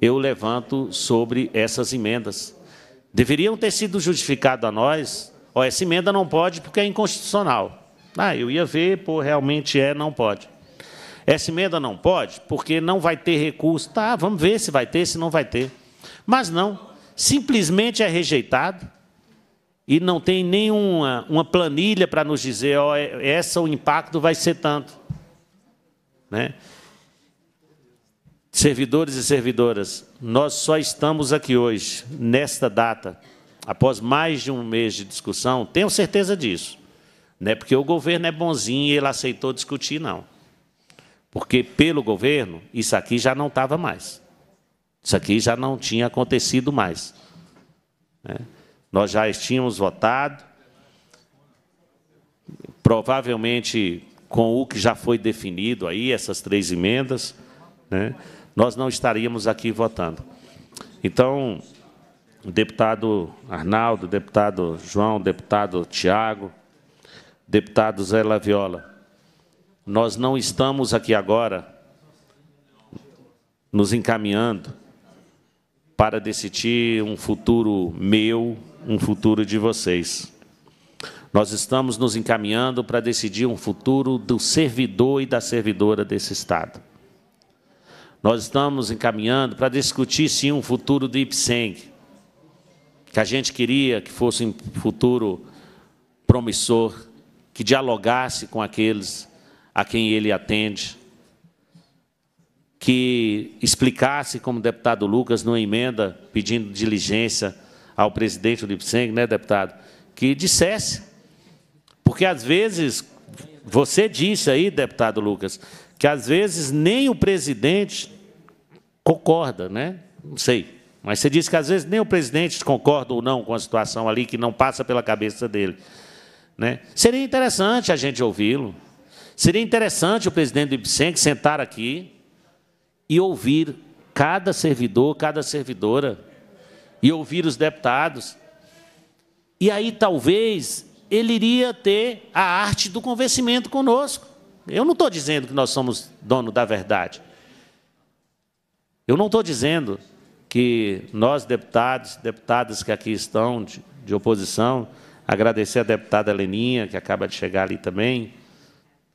eu levanto sobre essas emendas. Deveriam ter sido justificado a nós, ó, essa emenda não pode porque é inconstitucional. Ah, eu ia ver, pô, realmente é, não pode. Essa emenda não pode porque não vai ter recurso. Tá, vamos ver se vai ter, se não vai ter. Mas não, simplesmente é rejeitado e não tem nenhuma uma planilha para nos dizer, ó, é, essa o impacto vai ser tanto. Né? Servidores e servidoras, nós só estamos aqui hoje, nesta data, após mais de um mês de discussão, tenho certeza disso. Não é porque o governo é bonzinho e ele aceitou discutir, não. Porque, pelo governo, isso aqui já não estava mais. Isso aqui já não tinha acontecido mais. Né? Nós já tínhamos votado, provavelmente com o que já foi definido aí, essas três emendas, né? nós não estaríamos aqui votando. Então, deputado Arnaldo, deputado João, deputado Tiago, deputado Zé Laviola, nós não estamos aqui agora nos encaminhando para decidir um futuro meu, um futuro de vocês. Nós estamos nos encaminhando para decidir um futuro do servidor e da servidora desse Estado nós estamos encaminhando para discutir, sim, um futuro do IPSENG, que a gente queria que fosse um futuro promissor, que dialogasse com aqueles a quem ele atende, que explicasse, como o deputado Lucas, numa emenda pedindo diligência ao presidente do IPSENG, né, deputado, que dissesse. Porque, às vezes, você disse aí, deputado Lucas, que às vezes nem o presidente concorda, né? Não sei. Mas você diz que às vezes nem o presidente concorda ou não com a situação ali, que não passa pela cabeça dele. Né? Seria interessante a gente ouvi-lo. Seria interessante o presidente do IBSENC sentar aqui e ouvir cada servidor, cada servidora, e ouvir os deputados. E aí talvez ele iria ter a arte do convencimento conosco. Eu não estou dizendo que nós somos dono da verdade. Eu não estou dizendo que nós, deputados, deputadas que aqui estão de, de oposição, agradecer a deputada Leninha, que acaba de chegar ali também.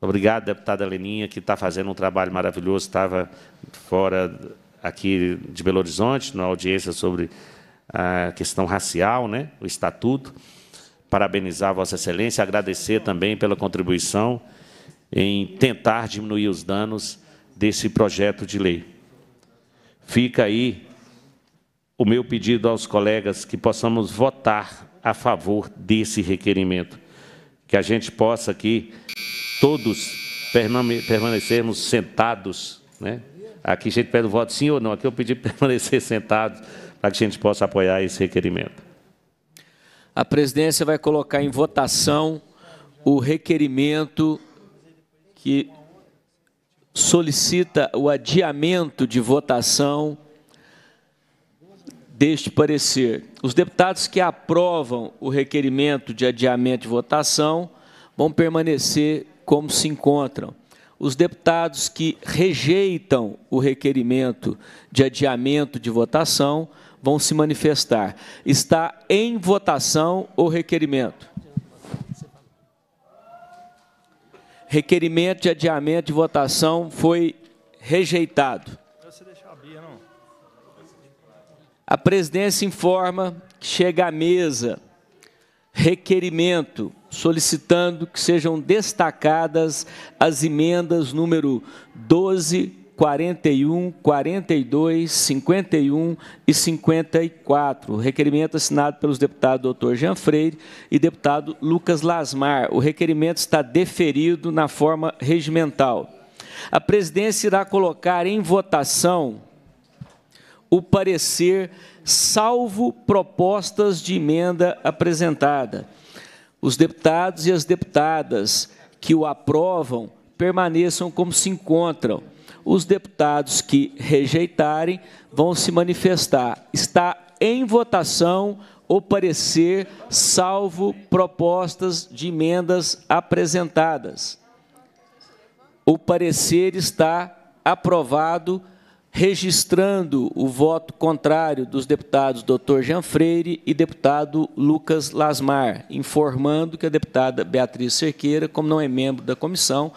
Obrigado, deputada Leninha, que está fazendo um trabalho maravilhoso, estava fora aqui de Belo Horizonte, na audiência sobre a questão racial, né, o estatuto. Parabenizar Vossa Excelência, agradecer também pela contribuição em tentar diminuir os danos desse projeto de lei. Fica aí o meu pedido aos colegas que possamos votar a favor desse requerimento, que a gente possa aqui todos permanecermos sentados, né? Aqui a gente pede o voto sim ou não, aqui eu pedi permanecer sentados para que a gente possa apoiar esse requerimento. A presidência vai colocar em votação o requerimento que solicita o adiamento de votação deste parecer. Os deputados que aprovam o requerimento de adiamento de votação vão permanecer como se encontram. Os deputados que rejeitam o requerimento de adiamento de votação vão se manifestar. Está em votação o requerimento. Requerimento de adiamento de votação foi rejeitado. A presidência informa que chega à mesa requerimento solicitando que sejam destacadas as emendas número 12, 41, 42, 51 e 54. Requerimento assinado pelos deputados Dr. Jean Freire e deputado Lucas Lasmar. O requerimento está deferido na forma regimental. A presidência irá colocar em votação o parecer salvo propostas de emenda apresentada. Os deputados e as deputadas que o aprovam permaneçam como se encontram os deputados que rejeitarem vão se manifestar. Está em votação o parecer, salvo propostas de emendas apresentadas. O parecer está aprovado, registrando o voto contrário dos deputados Dr. Jean Freire e deputado Lucas Lasmar, informando que a deputada Beatriz Cerqueira, como não é membro da comissão,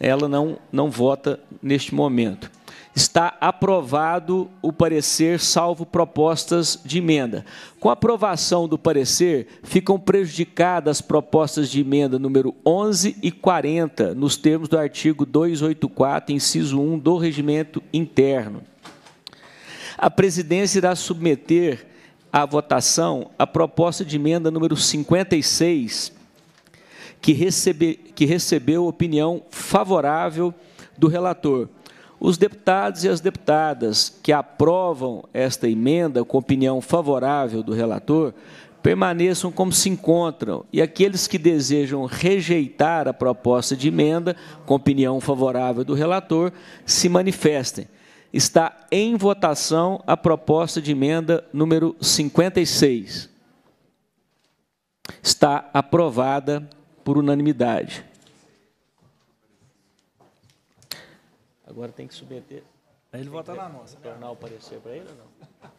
ela não, não vota neste momento. Está aprovado o parecer, salvo propostas de emenda. Com a aprovação do parecer, ficam prejudicadas as propostas de emenda número 11 e 40, nos termos do artigo 284, inciso 1 do regimento interno. A presidência irá submeter à votação a proposta de emenda número 56, que, recebe, que recebeu opinião favorável do relator. Os deputados e as deputadas que aprovam esta emenda com opinião favorável do relator permaneçam como se encontram e aqueles que desejam rejeitar a proposta de emenda com opinião favorável do relator se manifestem. Está em votação a proposta de emenda número 56. Está aprovada por unanimidade. Agora tem que submeter. Aí ele vota na nossa. Né? Tornar o parecer para ele ou não?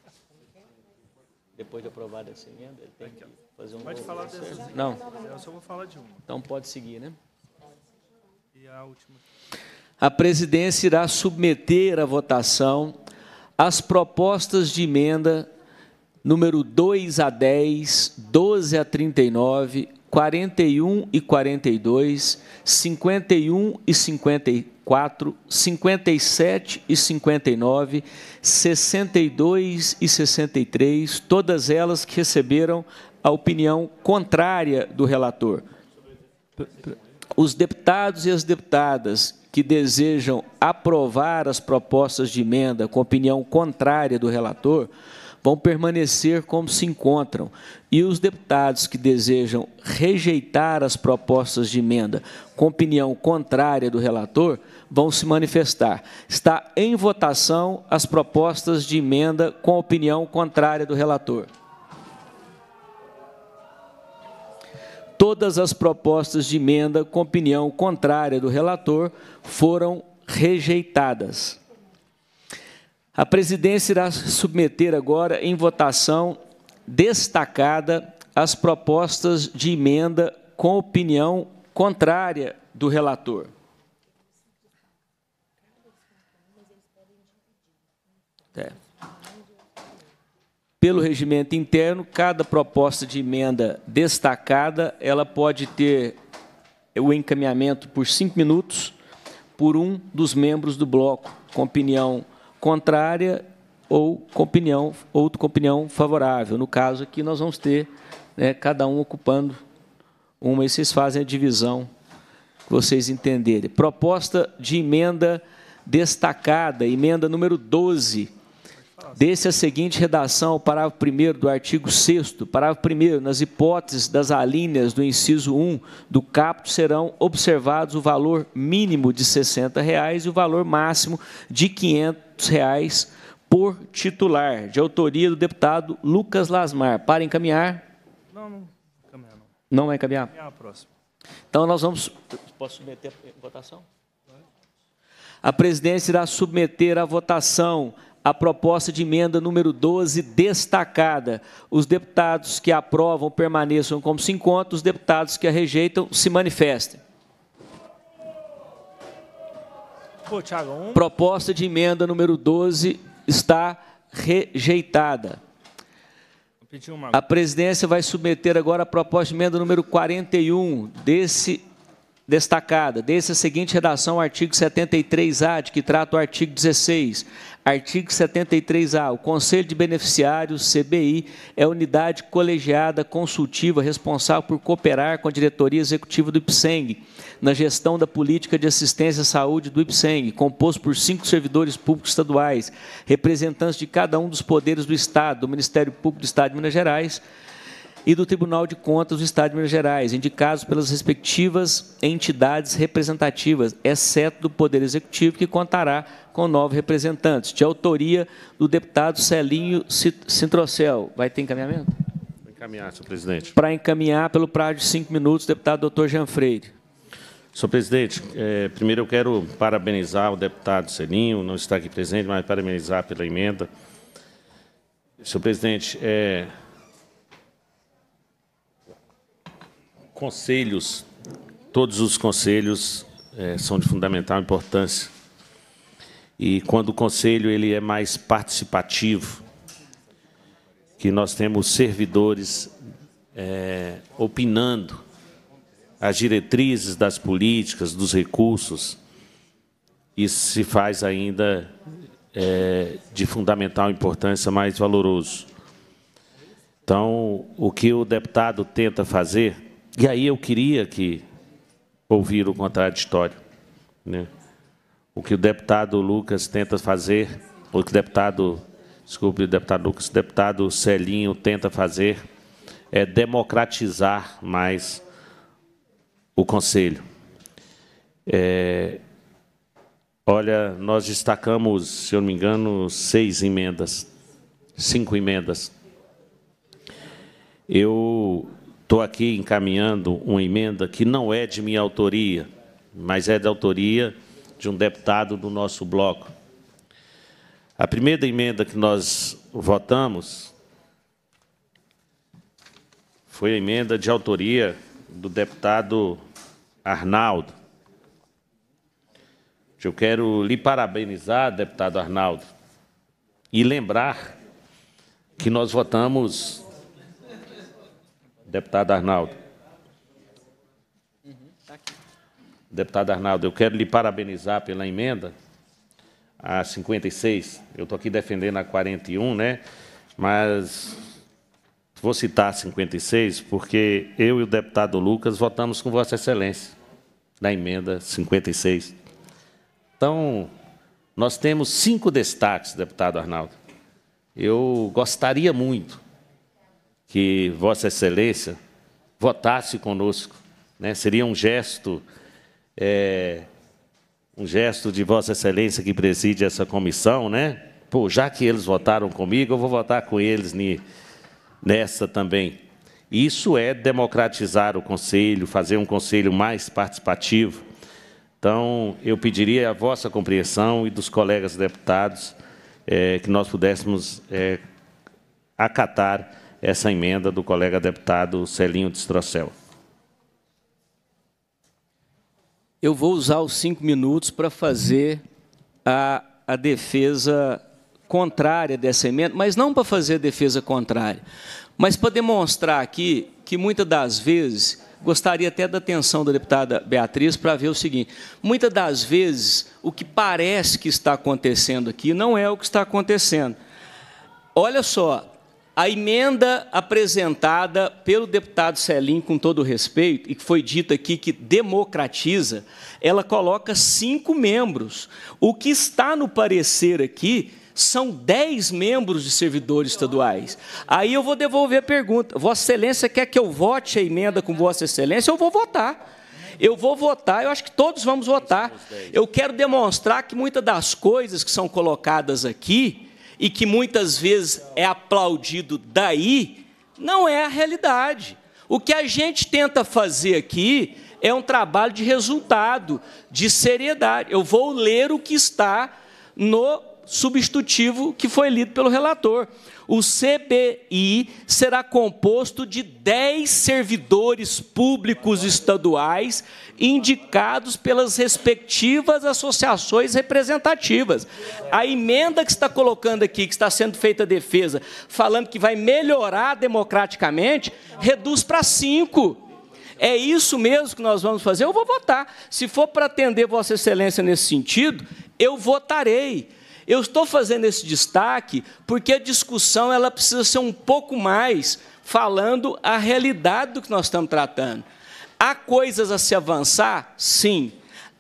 Depois de aprovada essa emenda, ele tem Aqui, que fazer um. Pode falar dessas emendas? Não. Eu só vou falar de uma. Então pode seguir, né? E a última. A presidência irá submeter à votação as propostas de emenda número 2 a 10, 12 a 39, 41 e 42, 51 e 54, 57 e 59, 62 e 63, todas elas que receberam a opinião contrária do relator. Os deputados e as deputadas que desejam aprovar as propostas de emenda com opinião contrária do relator vão permanecer como se encontram, e os deputados que desejam rejeitar as propostas de emenda com opinião contrária do relator vão se manifestar. Está em votação as propostas de emenda com opinião contrária do relator. Todas as propostas de emenda com opinião contrária do relator foram rejeitadas. A presidência irá submeter agora em votação destacada as propostas de emenda com opinião contrária do relator. É. Pelo regimento interno, cada proposta de emenda destacada, ela pode ter o encaminhamento por cinco minutos por um dos membros do bloco, com opinião contrária ou com opinião, outro com opinião favorável. No caso aqui, nós vamos ter né, cada um ocupando uma, e vocês fazem a divisão que vocês entenderem. Proposta de emenda destacada, emenda número 12, Desse a seguinte redação parágrafo 1 do artigo 6 parágrafo 1 nas hipóteses das alíneas do inciso 1 do caput serão observados o valor mínimo de R$ 60,00 reais e o valor máximo de R$ 500,00 reais por titular, de autoria do deputado Lucas Lasmar. Para encaminhar? Não, não encaminhar, não. Não vai encaminhar? Encaminhar a próxima. Então, nós vamos... Posso submeter a votação? A presidência irá submeter à votação a proposta de emenda número 12 destacada. Os deputados que aprovam permaneçam como se encontram, os deputados que a rejeitam se manifestem. Pô, Thiago, um... Proposta de emenda número 12 está rejeitada. Uma... A presidência vai submeter agora a proposta de emenda número 41 desse destacada, desse a seguinte redação, artigo 73-A, de que trata o artigo 16 Artigo 73-A. O Conselho de Beneficiários, CBI, é a unidade colegiada consultiva responsável por cooperar com a diretoria executiva do IPSENG na gestão da política de assistência à saúde do IPSENG, composto por cinco servidores públicos estaduais, representantes de cada um dos poderes do Estado, do Ministério Público do Estado de Minas Gerais, e do Tribunal de Contas do Estado de Minas Gerais, indicados pelas respectivas entidades representativas, exceto do Poder Executivo, que contará com nove representantes, de autoria do deputado Celinho Sintrocel. Vai ter encaminhamento? Vou encaminhar, senhor presidente. Para encaminhar, pelo prazo de cinco minutos, deputado doutor Jean Freire. Senhor presidente, é, primeiro eu quero parabenizar o deputado Celinho, não está aqui presente, mas parabenizar pela emenda. Senhor presidente, é, conselhos, todos os conselhos é, são de fundamental importância e quando o conselho ele é mais participativo, que nós temos servidores é, opinando as diretrizes das políticas, dos recursos, isso se faz ainda é, de fundamental importância, mais valoroso. Então, o que o deputado tenta fazer, e aí eu queria que ouvir o contraditório, né? o que o deputado Lucas tenta fazer, o que o deputado, desculpe, deputado Lucas, o deputado Celinho tenta fazer é democratizar mais o Conselho. É, olha, nós destacamos, se eu não me engano, seis emendas, cinco emendas. Eu estou aqui encaminhando uma emenda que não é de minha autoria, mas é da autoria de um deputado do nosso bloco. A primeira emenda que nós votamos foi a emenda de autoria do deputado Arnaldo. Eu quero lhe parabenizar, deputado Arnaldo, e lembrar que nós votamos, deputado Arnaldo, Deputado Arnaldo, eu quero lhe parabenizar pela emenda a 56. Eu estou aqui defendendo a 41, né? Mas vou citar a 56 porque eu e o deputado Lucas votamos com Vossa Excelência na emenda 56. Então, nós temos cinco destaques, deputado Arnaldo. Eu gostaria muito que Vossa Excelência votasse conosco. Né? Seria um gesto é, um gesto de Vossa Excelência que preside essa comissão, né? Pô, já que eles votaram comigo, eu vou votar com eles ni, nessa também. Isso é democratizar o conselho, fazer um conselho mais participativo. Então, eu pediria a vossa compreensão e dos colegas deputados é, que nós pudéssemos é, acatar essa emenda do colega deputado Celinho Distrocel. Eu vou usar os cinco minutos para fazer a, a defesa contrária dessa emenda, mas não para fazer a defesa contrária, mas para demonstrar aqui que muitas das vezes, gostaria até da atenção da deputada Beatriz para ver o seguinte: muitas das vezes o que parece que está acontecendo aqui não é o que está acontecendo. Olha só, a emenda apresentada pelo deputado Celim, com todo respeito, e que foi dito aqui que democratiza, ela coloca cinco membros. O que está no parecer aqui são dez membros de servidores estaduais. Aí eu vou devolver a pergunta. Vossa Excelência quer que eu vote a emenda com Vossa Excelência? Eu vou votar. Eu vou votar, eu acho que todos vamos votar. Eu quero demonstrar que muitas das coisas que são colocadas aqui e que muitas vezes é aplaudido daí, não é a realidade. O que a gente tenta fazer aqui é um trabalho de resultado, de seriedade. Eu vou ler o que está no substitutivo que foi lido pelo relator o CBI será composto de 10 servidores públicos estaduais indicados pelas respectivas associações representativas. A emenda que está colocando aqui, que está sendo feita a defesa, falando que vai melhorar democraticamente, reduz para 5. É isso mesmo que nós vamos fazer? Eu vou votar. Se for para atender Vossa Excelência nesse sentido, eu votarei eu estou fazendo esse destaque porque a discussão ela precisa ser um pouco mais falando a realidade do que nós estamos tratando. Há coisas a se avançar? Sim.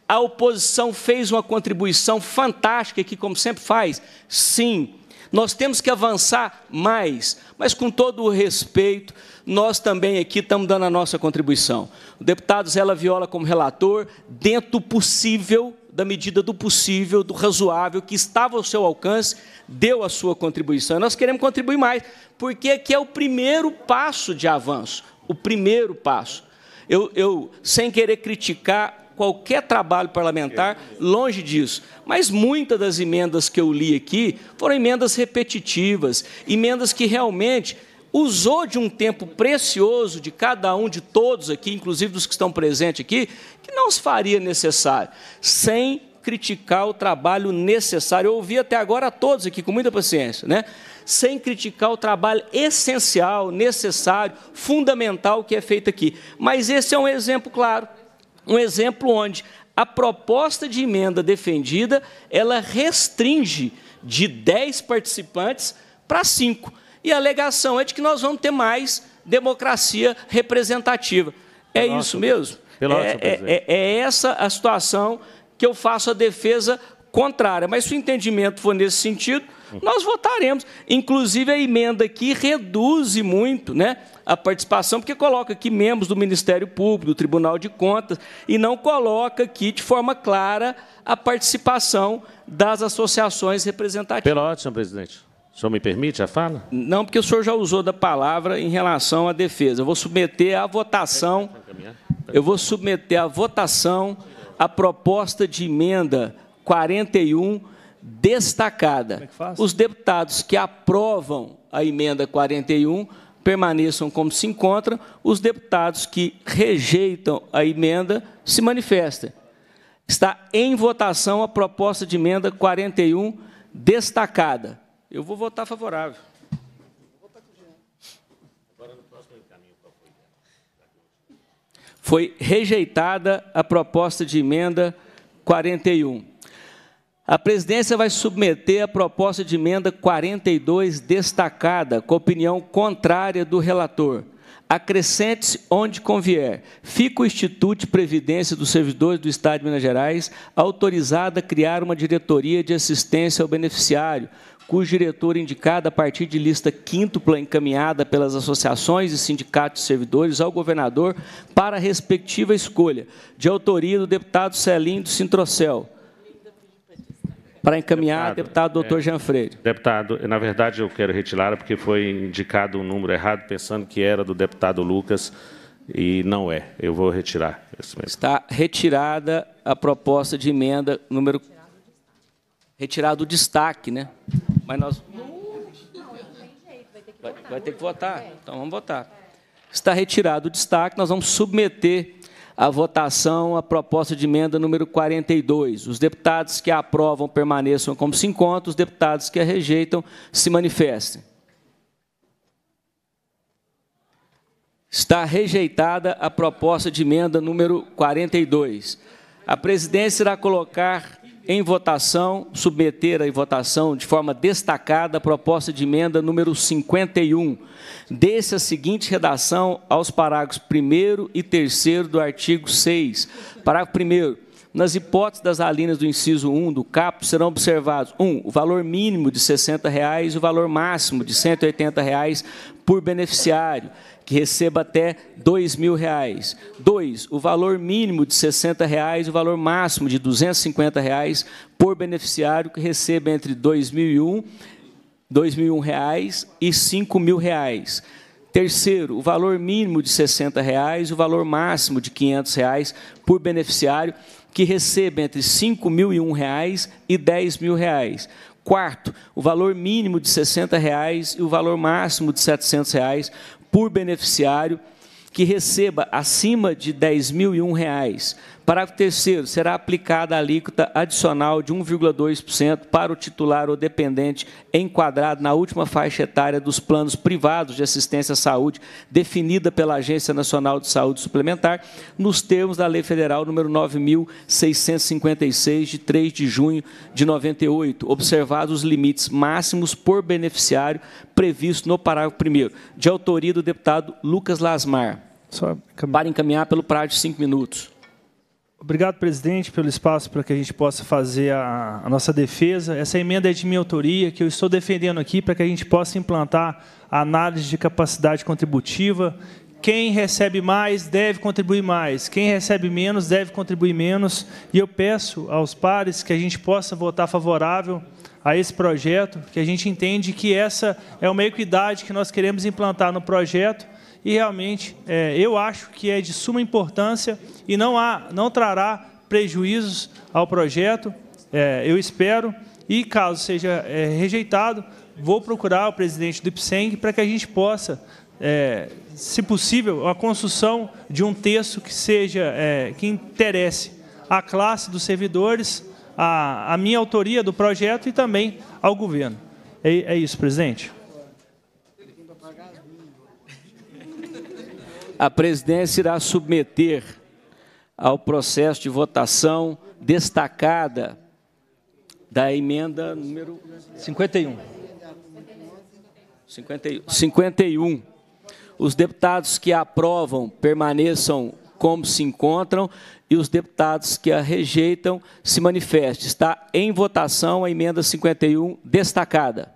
A oposição fez uma contribuição fantástica aqui, como sempre faz? Sim. Nós temos que avançar mais, mas com todo o respeito, nós também aqui estamos dando a nossa contribuição. O deputado Zé Viola como relator, dentro do possível, da medida do possível, do razoável, que estava ao seu alcance, deu a sua contribuição. Nós queremos contribuir mais, porque aqui é o primeiro passo de avanço. O primeiro passo. Eu, eu sem querer criticar qualquer trabalho parlamentar, longe disso. Mas muitas das emendas que eu li aqui foram emendas repetitivas, emendas que realmente usou de um tempo precioso de cada um de todos aqui, inclusive dos que estão presentes aqui, que não se faria necessário, sem criticar o trabalho necessário. Eu ouvi até agora a todos aqui com muita paciência, né? Sem criticar o trabalho essencial, necessário, fundamental que é feito aqui. Mas esse é um exemplo claro, um exemplo onde a proposta de emenda defendida, ela restringe de 10 participantes para 5 e a alegação é de que nós vamos ter mais democracia representativa. É isso mesmo? É, nossa, é, é, é essa a situação que eu faço a defesa contrária. Mas se o entendimento for nesse sentido, nós votaremos. Inclusive, a emenda aqui reduz muito né, a participação, porque coloca aqui membros do Ministério Público, do Tribunal de Contas, e não coloca aqui de forma clara a participação das associações representativas. Pela senhor presidente. O senhor me permite a fala? Não, porque o senhor já usou da palavra em relação à defesa. Eu vou submeter à votação. Eu vou submeter à votação a proposta de emenda 41 destacada. É os deputados que aprovam a emenda 41 permaneçam como se encontram, os deputados que rejeitam a emenda se manifestem. Está em votação a proposta de emenda 41 destacada. Eu vou votar favorável. Foi rejeitada a proposta de emenda 41. A presidência vai submeter a proposta de emenda 42 destacada, com opinião contrária do relator. Acrescente-se onde convier. Fica o Instituto de Previdência dos Servidores do Estado de Minas Gerais autorizado a criar uma diretoria de assistência ao beneficiário, cujo diretor indicado a partir de lista quíntupla encaminhada pelas associações e sindicatos de servidores ao governador para a respectiva escolha, de autoria do deputado Celinho do Sintrocel. Para encaminhar, deputado, deputado doutor é, Jean Freire. Deputado, na verdade eu quero retirá-la porque foi indicado um número errado, pensando que era do deputado Lucas, e não é. Eu vou retirar. Está retirada a proposta de emenda número... Retirado o destaque, né? Mas nós. Vai, vai ter que votar. Então vamos votar. Está retirado o destaque, nós vamos submeter à votação a proposta de emenda número 42. Os deputados que a aprovam permaneçam como se encontram, os deputados que a rejeitam se manifestem. Está rejeitada a proposta de emenda número 42. A presidência irá colocar em votação, submeter à votação de forma destacada a proposta de emenda número 51. Desse a seguinte redação aos parágrafos 1 e 3 do artigo 6. Parágrafo 1 nas hipóteses das alíneas do inciso 1 do CAPO, serão observados, 1, um, o valor mínimo de R$ 60,00 e o valor máximo de R$ 180,00 por beneficiário, que receba até R$ mil reais. Dois, o valor mínimo de 60 reais, o valor máximo de R$ reais por beneficiário que receba entre R$ mil e R$ dois Terceiro, o valor mínimo de R$ 60,00 e o valor máximo de R$ 500,00 por beneficiário que receba entre R$ mil e R$ reais Quarto, o valor mínimo de R$ 60,00 e o valor máximo de R$ 700,00 por beneficiário que receba acima de R$ 10.001,00 Parágrafo 3 será aplicada a alíquota adicional de 1,2% para o titular ou dependente enquadrado na última faixa etária dos planos privados de assistência à saúde definida pela Agência Nacional de Saúde Suplementar, nos termos da Lei Federal nº 9.656, de 3 de junho de 98, observados os limites máximos por beneficiário previsto no parágrafo 1 de autoria do deputado Lucas Lasmar. Só... Para encaminhar pelo prazo de cinco minutos. Obrigado, presidente, pelo espaço para que a gente possa fazer a, a, nossa defesa. Essa emenda é de minha autoria, que eu estou defendendo aqui para que a gente possa implantar a análise de capacidade contributiva. Quem recebe mais deve contribuir mais, quem recebe menos deve contribuir menos. E eu peço aos pares que a gente possa votar favorável a esse projeto, que a gente entende que essa é uma equidade que nós queremos implantar no projeto e realmente é, eu acho que é de suma importância e não, há, não trará prejuízos ao projeto, é, eu espero, e caso seja é, rejeitado, vou procurar o presidente do IPSENG para que a gente possa, é, se possível, a construção de um texto que seja é, que interesse à classe dos servidores, à, à minha autoria do projeto e também ao governo. é, é isso, presidente. a presidência irá submeter ao processo de votação destacada da emenda número 51. 51. 51. Os deputados que a aprovam permaneçam como se encontram e os deputados que a rejeitam se manifestem. Está em votação a emenda 51 destacada.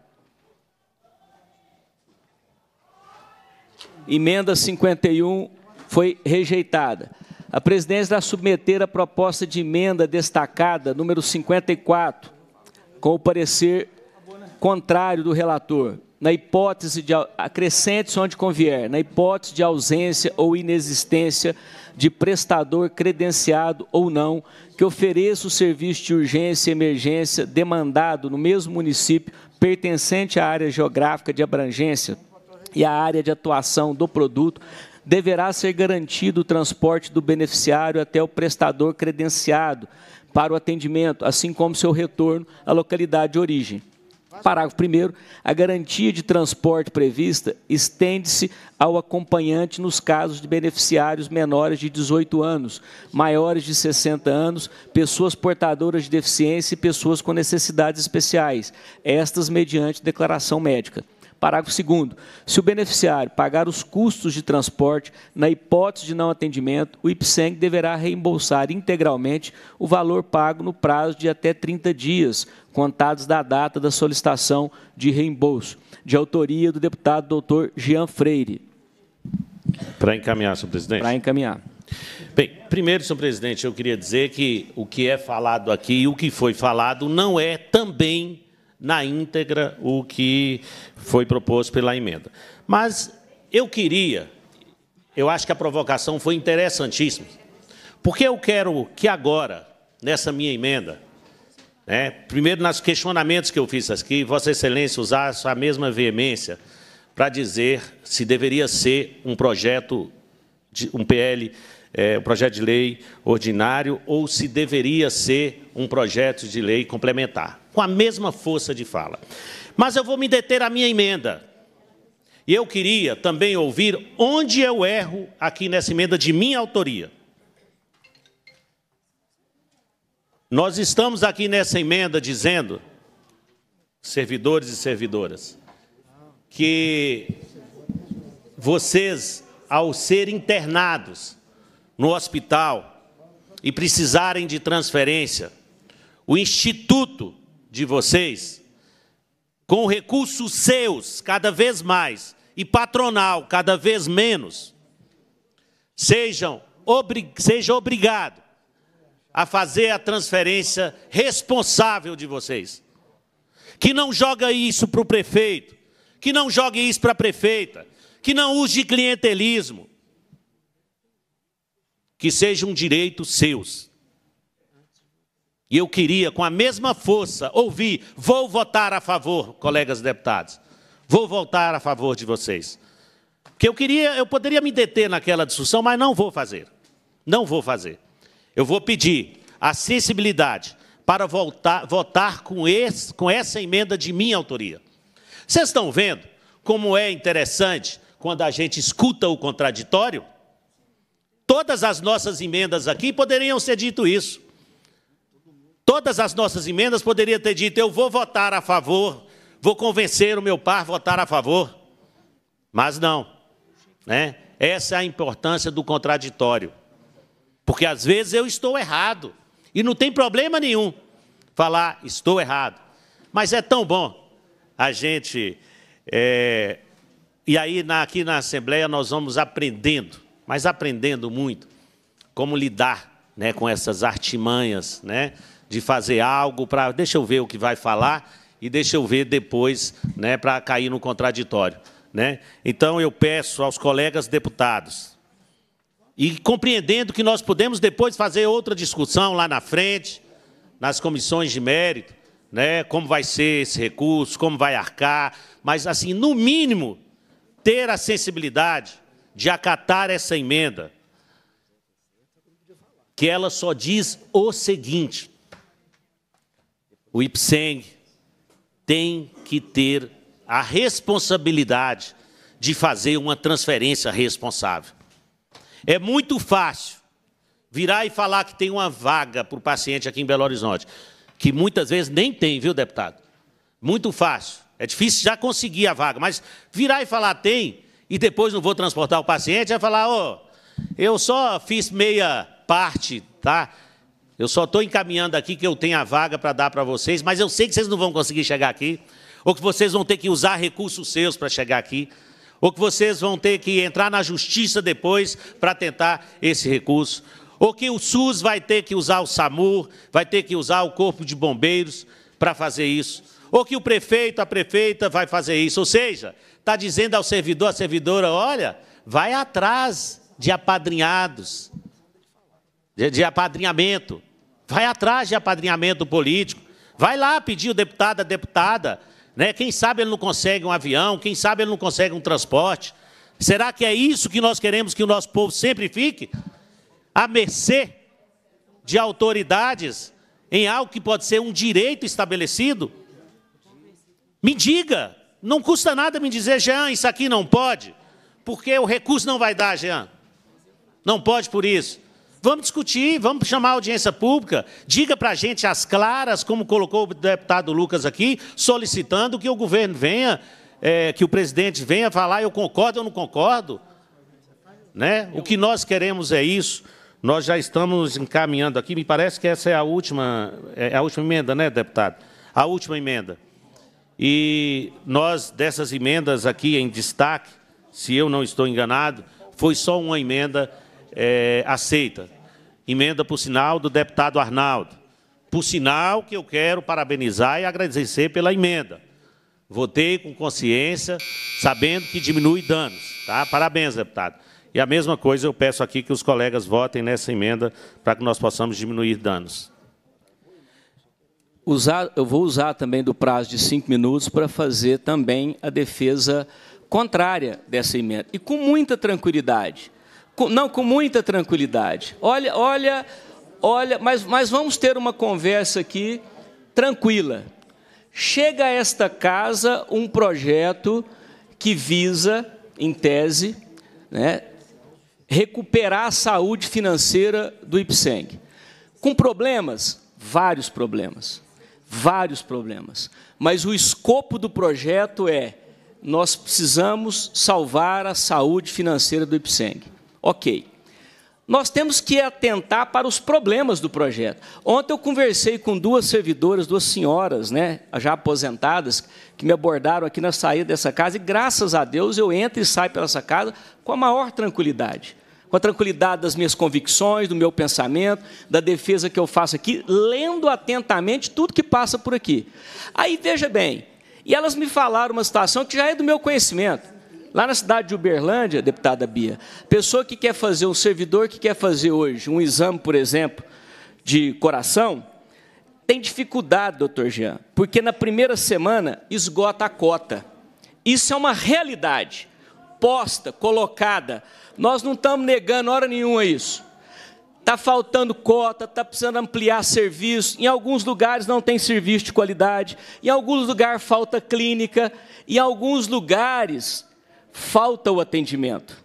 emenda 51 foi rejeitada. A presidência irá submeter a proposta de emenda destacada, número 54, com o parecer contrário do relator, na hipótese de acrescentes onde convier, na hipótese de ausência ou inexistência de prestador credenciado ou não que ofereça o serviço de urgência e emergência demandado no mesmo município pertencente à área geográfica de abrangência e a área de atuação do produto, deverá ser garantido o transporte do beneficiário até o prestador credenciado para o atendimento, assim como seu retorno à localidade de origem. Parágrafo 1. A garantia de transporte prevista estende-se ao acompanhante nos casos de beneficiários menores de 18 anos, maiores de 60 anos, pessoas portadoras de deficiência e pessoas com necessidades especiais, estas mediante declaração médica. Parágrafo 2. Se o beneficiário pagar os custos de transporte na hipótese de não atendimento, o IPSENG deverá reembolsar integralmente o valor pago no prazo de até 30 dias, contados da data da solicitação de reembolso, de autoria do deputado doutor Jean Freire. Para encaminhar, senhor presidente. Para encaminhar. Bem, primeiro, senhor presidente, eu queria dizer que o que é falado aqui e o que foi falado não é também na íntegra o que foi proposto pela emenda. Mas eu queria, eu acho que a provocação foi interessantíssima, porque eu quero que agora, nessa minha emenda, né, primeiro nos questionamentos que eu fiz aqui, Vossa Excelência usasse a mesma veemência para dizer se deveria ser um projeto, de, um PL, é, eh, um projeto de lei ordinário, ou se deveria ser um projeto de lei complementar com a mesma força de fala. Mas eu vou me deter à minha emenda. E eu queria também ouvir onde eu erro aqui nessa emenda de minha autoria. Nós estamos aqui nessa emenda dizendo, servidores e servidoras, que vocês, ao ser internados no hospital e precisarem de transferência, o Instituto de vocês, com recursos seus cada vez mais e patronal cada vez menos, sejam obri seja obrigado a fazer a transferência responsável de vocês. Que não joga isso para o prefeito, que não jogue isso para a prefeita, que não use clientelismo. Que seja um direito seus e eu queria, com a mesma força, ouvir: vou votar a favor, colegas deputados. Vou votar a favor de vocês. Porque eu queria, eu poderia me deter naquela discussão, mas não vou fazer. Não vou fazer. Eu vou pedir acessibilidade para voltar, votar com, esse, com essa emenda de minha autoria. Vocês estão vendo como é interessante quando a gente escuta o contraditório? Todas as nossas emendas aqui poderiam ser dito isso. Todas as nossas emendas poderia ter dito: eu vou votar a favor, vou convencer o meu par a votar a favor. Mas não. Né? Essa é a importância do contraditório. Porque às vezes eu estou errado. E não tem problema nenhum falar estou errado. Mas é tão bom a gente. É... E aí, na, aqui na Assembleia, nós vamos aprendendo, mas aprendendo muito, como lidar né, com essas artimanhas, né? de fazer algo para. Deixa eu ver o que vai falar e deixa eu ver depois né, para cair no contraditório. Né? Então, eu peço aos colegas deputados, e compreendendo que nós podemos depois fazer outra discussão lá na frente, nas comissões de mérito, né, como vai ser esse recurso, como vai arcar, mas, assim, no mínimo, ter a sensibilidade de acatar essa emenda, que ela só diz o seguinte, o IPSENG tem que ter a responsabilidade de fazer uma transferência responsável. É muito fácil virar e falar que tem uma vaga para o paciente aqui em Belo Horizonte, que muitas vezes nem tem, viu, deputado? Muito fácil. É difícil já conseguir a vaga, mas virar e falar tem, e depois não vou transportar o paciente, é falar, ó, oh, eu só fiz meia parte, tá? Eu só estou encaminhando aqui que eu tenho a vaga para dar para vocês, mas eu sei que vocês não vão conseguir chegar aqui, ou que vocês vão ter que usar recursos seus para chegar aqui, ou que vocês vão ter que entrar na justiça depois para tentar esse recurso, ou que o SUS vai ter que usar o Samu, vai ter que usar o Corpo de Bombeiros para fazer isso, ou que o prefeito, a prefeita vai fazer isso. Ou seja, está dizendo ao servidor, à servidora, olha, vai atrás de apadrinhados, de, de apadrinhamento. Vai atrás de apadrinhamento político. Vai lá pedir o deputado, a deputada. Né? Quem sabe ele não consegue um avião, quem sabe ele não consegue um transporte. Será que é isso que nós queremos que o nosso povo sempre fique? À mercê de autoridades em algo que pode ser um direito estabelecido? Me diga, não custa nada me dizer, Jean, isso aqui não pode, porque o recurso não vai dar, Jean. Não pode por isso. Vamos discutir, vamos chamar a audiência pública. Diga para a gente as claras, como colocou o deputado Lucas aqui, solicitando que o governo venha, é, que o presidente venha falar, eu concordo ou não concordo. Né? O que nós queremos é isso. Nós já estamos encaminhando aqui, me parece que essa é a última, é, é a última emenda, né, deputado? A última emenda. E nós, dessas emendas aqui em destaque, se eu não estou enganado, foi só uma emenda é, aceita. Emenda, por sinal, do deputado Arnaldo. Por sinal que eu quero parabenizar e agradecer pela emenda. Votei com consciência, sabendo que diminui danos. Tá? Parabéns, deputado. E a mesma coisa eu peço aqui que os colegas votem nessa emenda para que nós possamos diminuir danos. Usar, eu vou usar também do prazo de cinco minutos para fazer também a defesa contrária dessa emenda. E com muita tranquilidade. Com, não, com muita tranquilidade. Olha, olha, olha, mas, mas vamos ter uma conversa aqui tranquila. Chega a esta casa um projeto que visa, em tese, né, recuperar a saúde financeira do IPSENG. Com problemas? Vários problemas. Vários problemas. Mas o escopo do projeto é: nós precisamos salvar a saúde financeira do IPSENG. Ok. Nós temos que atentar para os problemas do projeto. Ontem eu conversei com duas servidoras, duas senhoras, né, já aposentadas, que me abordaram aqui na saída dessa casa, e graças a Deus eu entro e saio pela essa casa com a maior tranquilidade. Com a tranquilidade das minhas convicções, do meu pensamento, da defesa que eu faço aqui, lendo atentamente tudo que passa por aqui. Aí veja bem, e elas me falaram uma situação que já é do meu conhecimento. Lá na cidade de Uberlândia, deputada Bia, pessoa que quer fazer, um servidor que quer fazer hoje um exame, por exemplo, de coração, tem dificuldade, doutor Jean, porque na primeira semana esgota a cota. Isso é uma realidade posta, colocada. Nós não estamos negando hora nenhuma isso. Está faltando cota, está precisando ampliar serviço. Em alguns lugares não tem serviço de qualidade, em alguns lugares falta clínica, em alguns lugares falta o atendimento.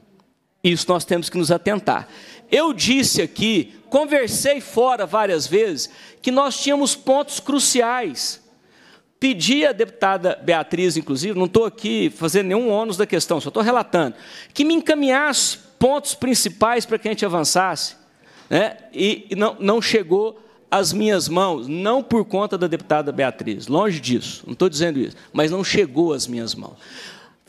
Isso nós temos que nos atentar. Eu disse aqui, conversei fora várias vezes, que nós tínhamos pontos cruciais. Pedi à deputada Beatriz, inclusive, não estou aqui fazendo nenhum ônus da questão, só estou relatando, que me encaminhasse pontos principais para que a gente avançasse. Né? E, e não, não chegou às minhas mãos, não por conta da deputada Beatriz, longe disso, não estou dizendo isso, mas não chegou às minhas mãos.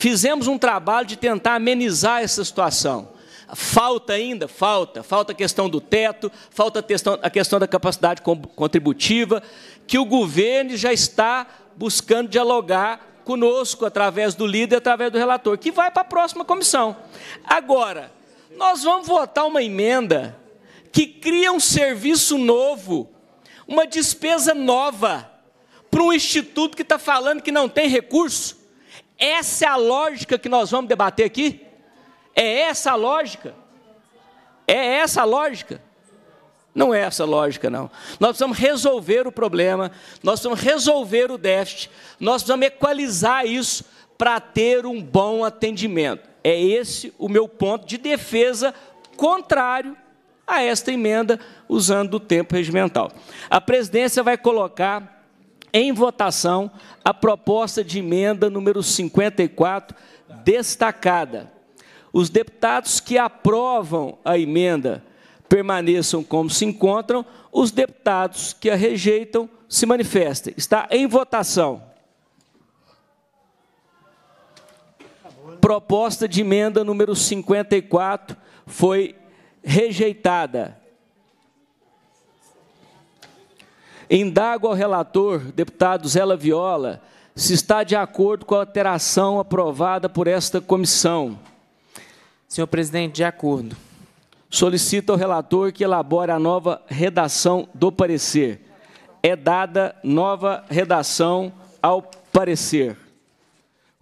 Fizemos um trabalho de tentar amenizar essa situação. Falta ainda, falta, falta a questão do teto, falta a questão, da capacidade contributiva, que o governo já está buscando dialogar conosco através do líder, através do relator, que vai para a próxima comissão. Agora, nós vamos votar uma emenda que cria um serviço novo, uma despesa nova para um instituto que está falando que não tem recurso essa é a lógica que nós vamos debater aqui? É essa a lógica? É essa a lógica? Não é essa a lógica, não. Nós precisamos resolver o problema, nós precisamos resolver o déficit, nós precisamos equalizar isso para ter um bom atendimento. É esse o meu ponto de defesa contrário a esta emenda, usando o tempo regimental. A presidência vai colocar em votação a proposta de emenda número 54, destacada. Os deputados que aprovam a emenda permaneçam como se encontram, os deputados que a rejeitam se manifestem. Está em votação. Proposta de emenda número 54 foi rejeitada. Indago ao relator, deputado Zela Viola, se está de acordo com a alteração aprovada por esta comissão. Senhor presidente, de acordo. Solicito ao relator que elabore a nova redação do parecer. É dada nova redação ao parecer.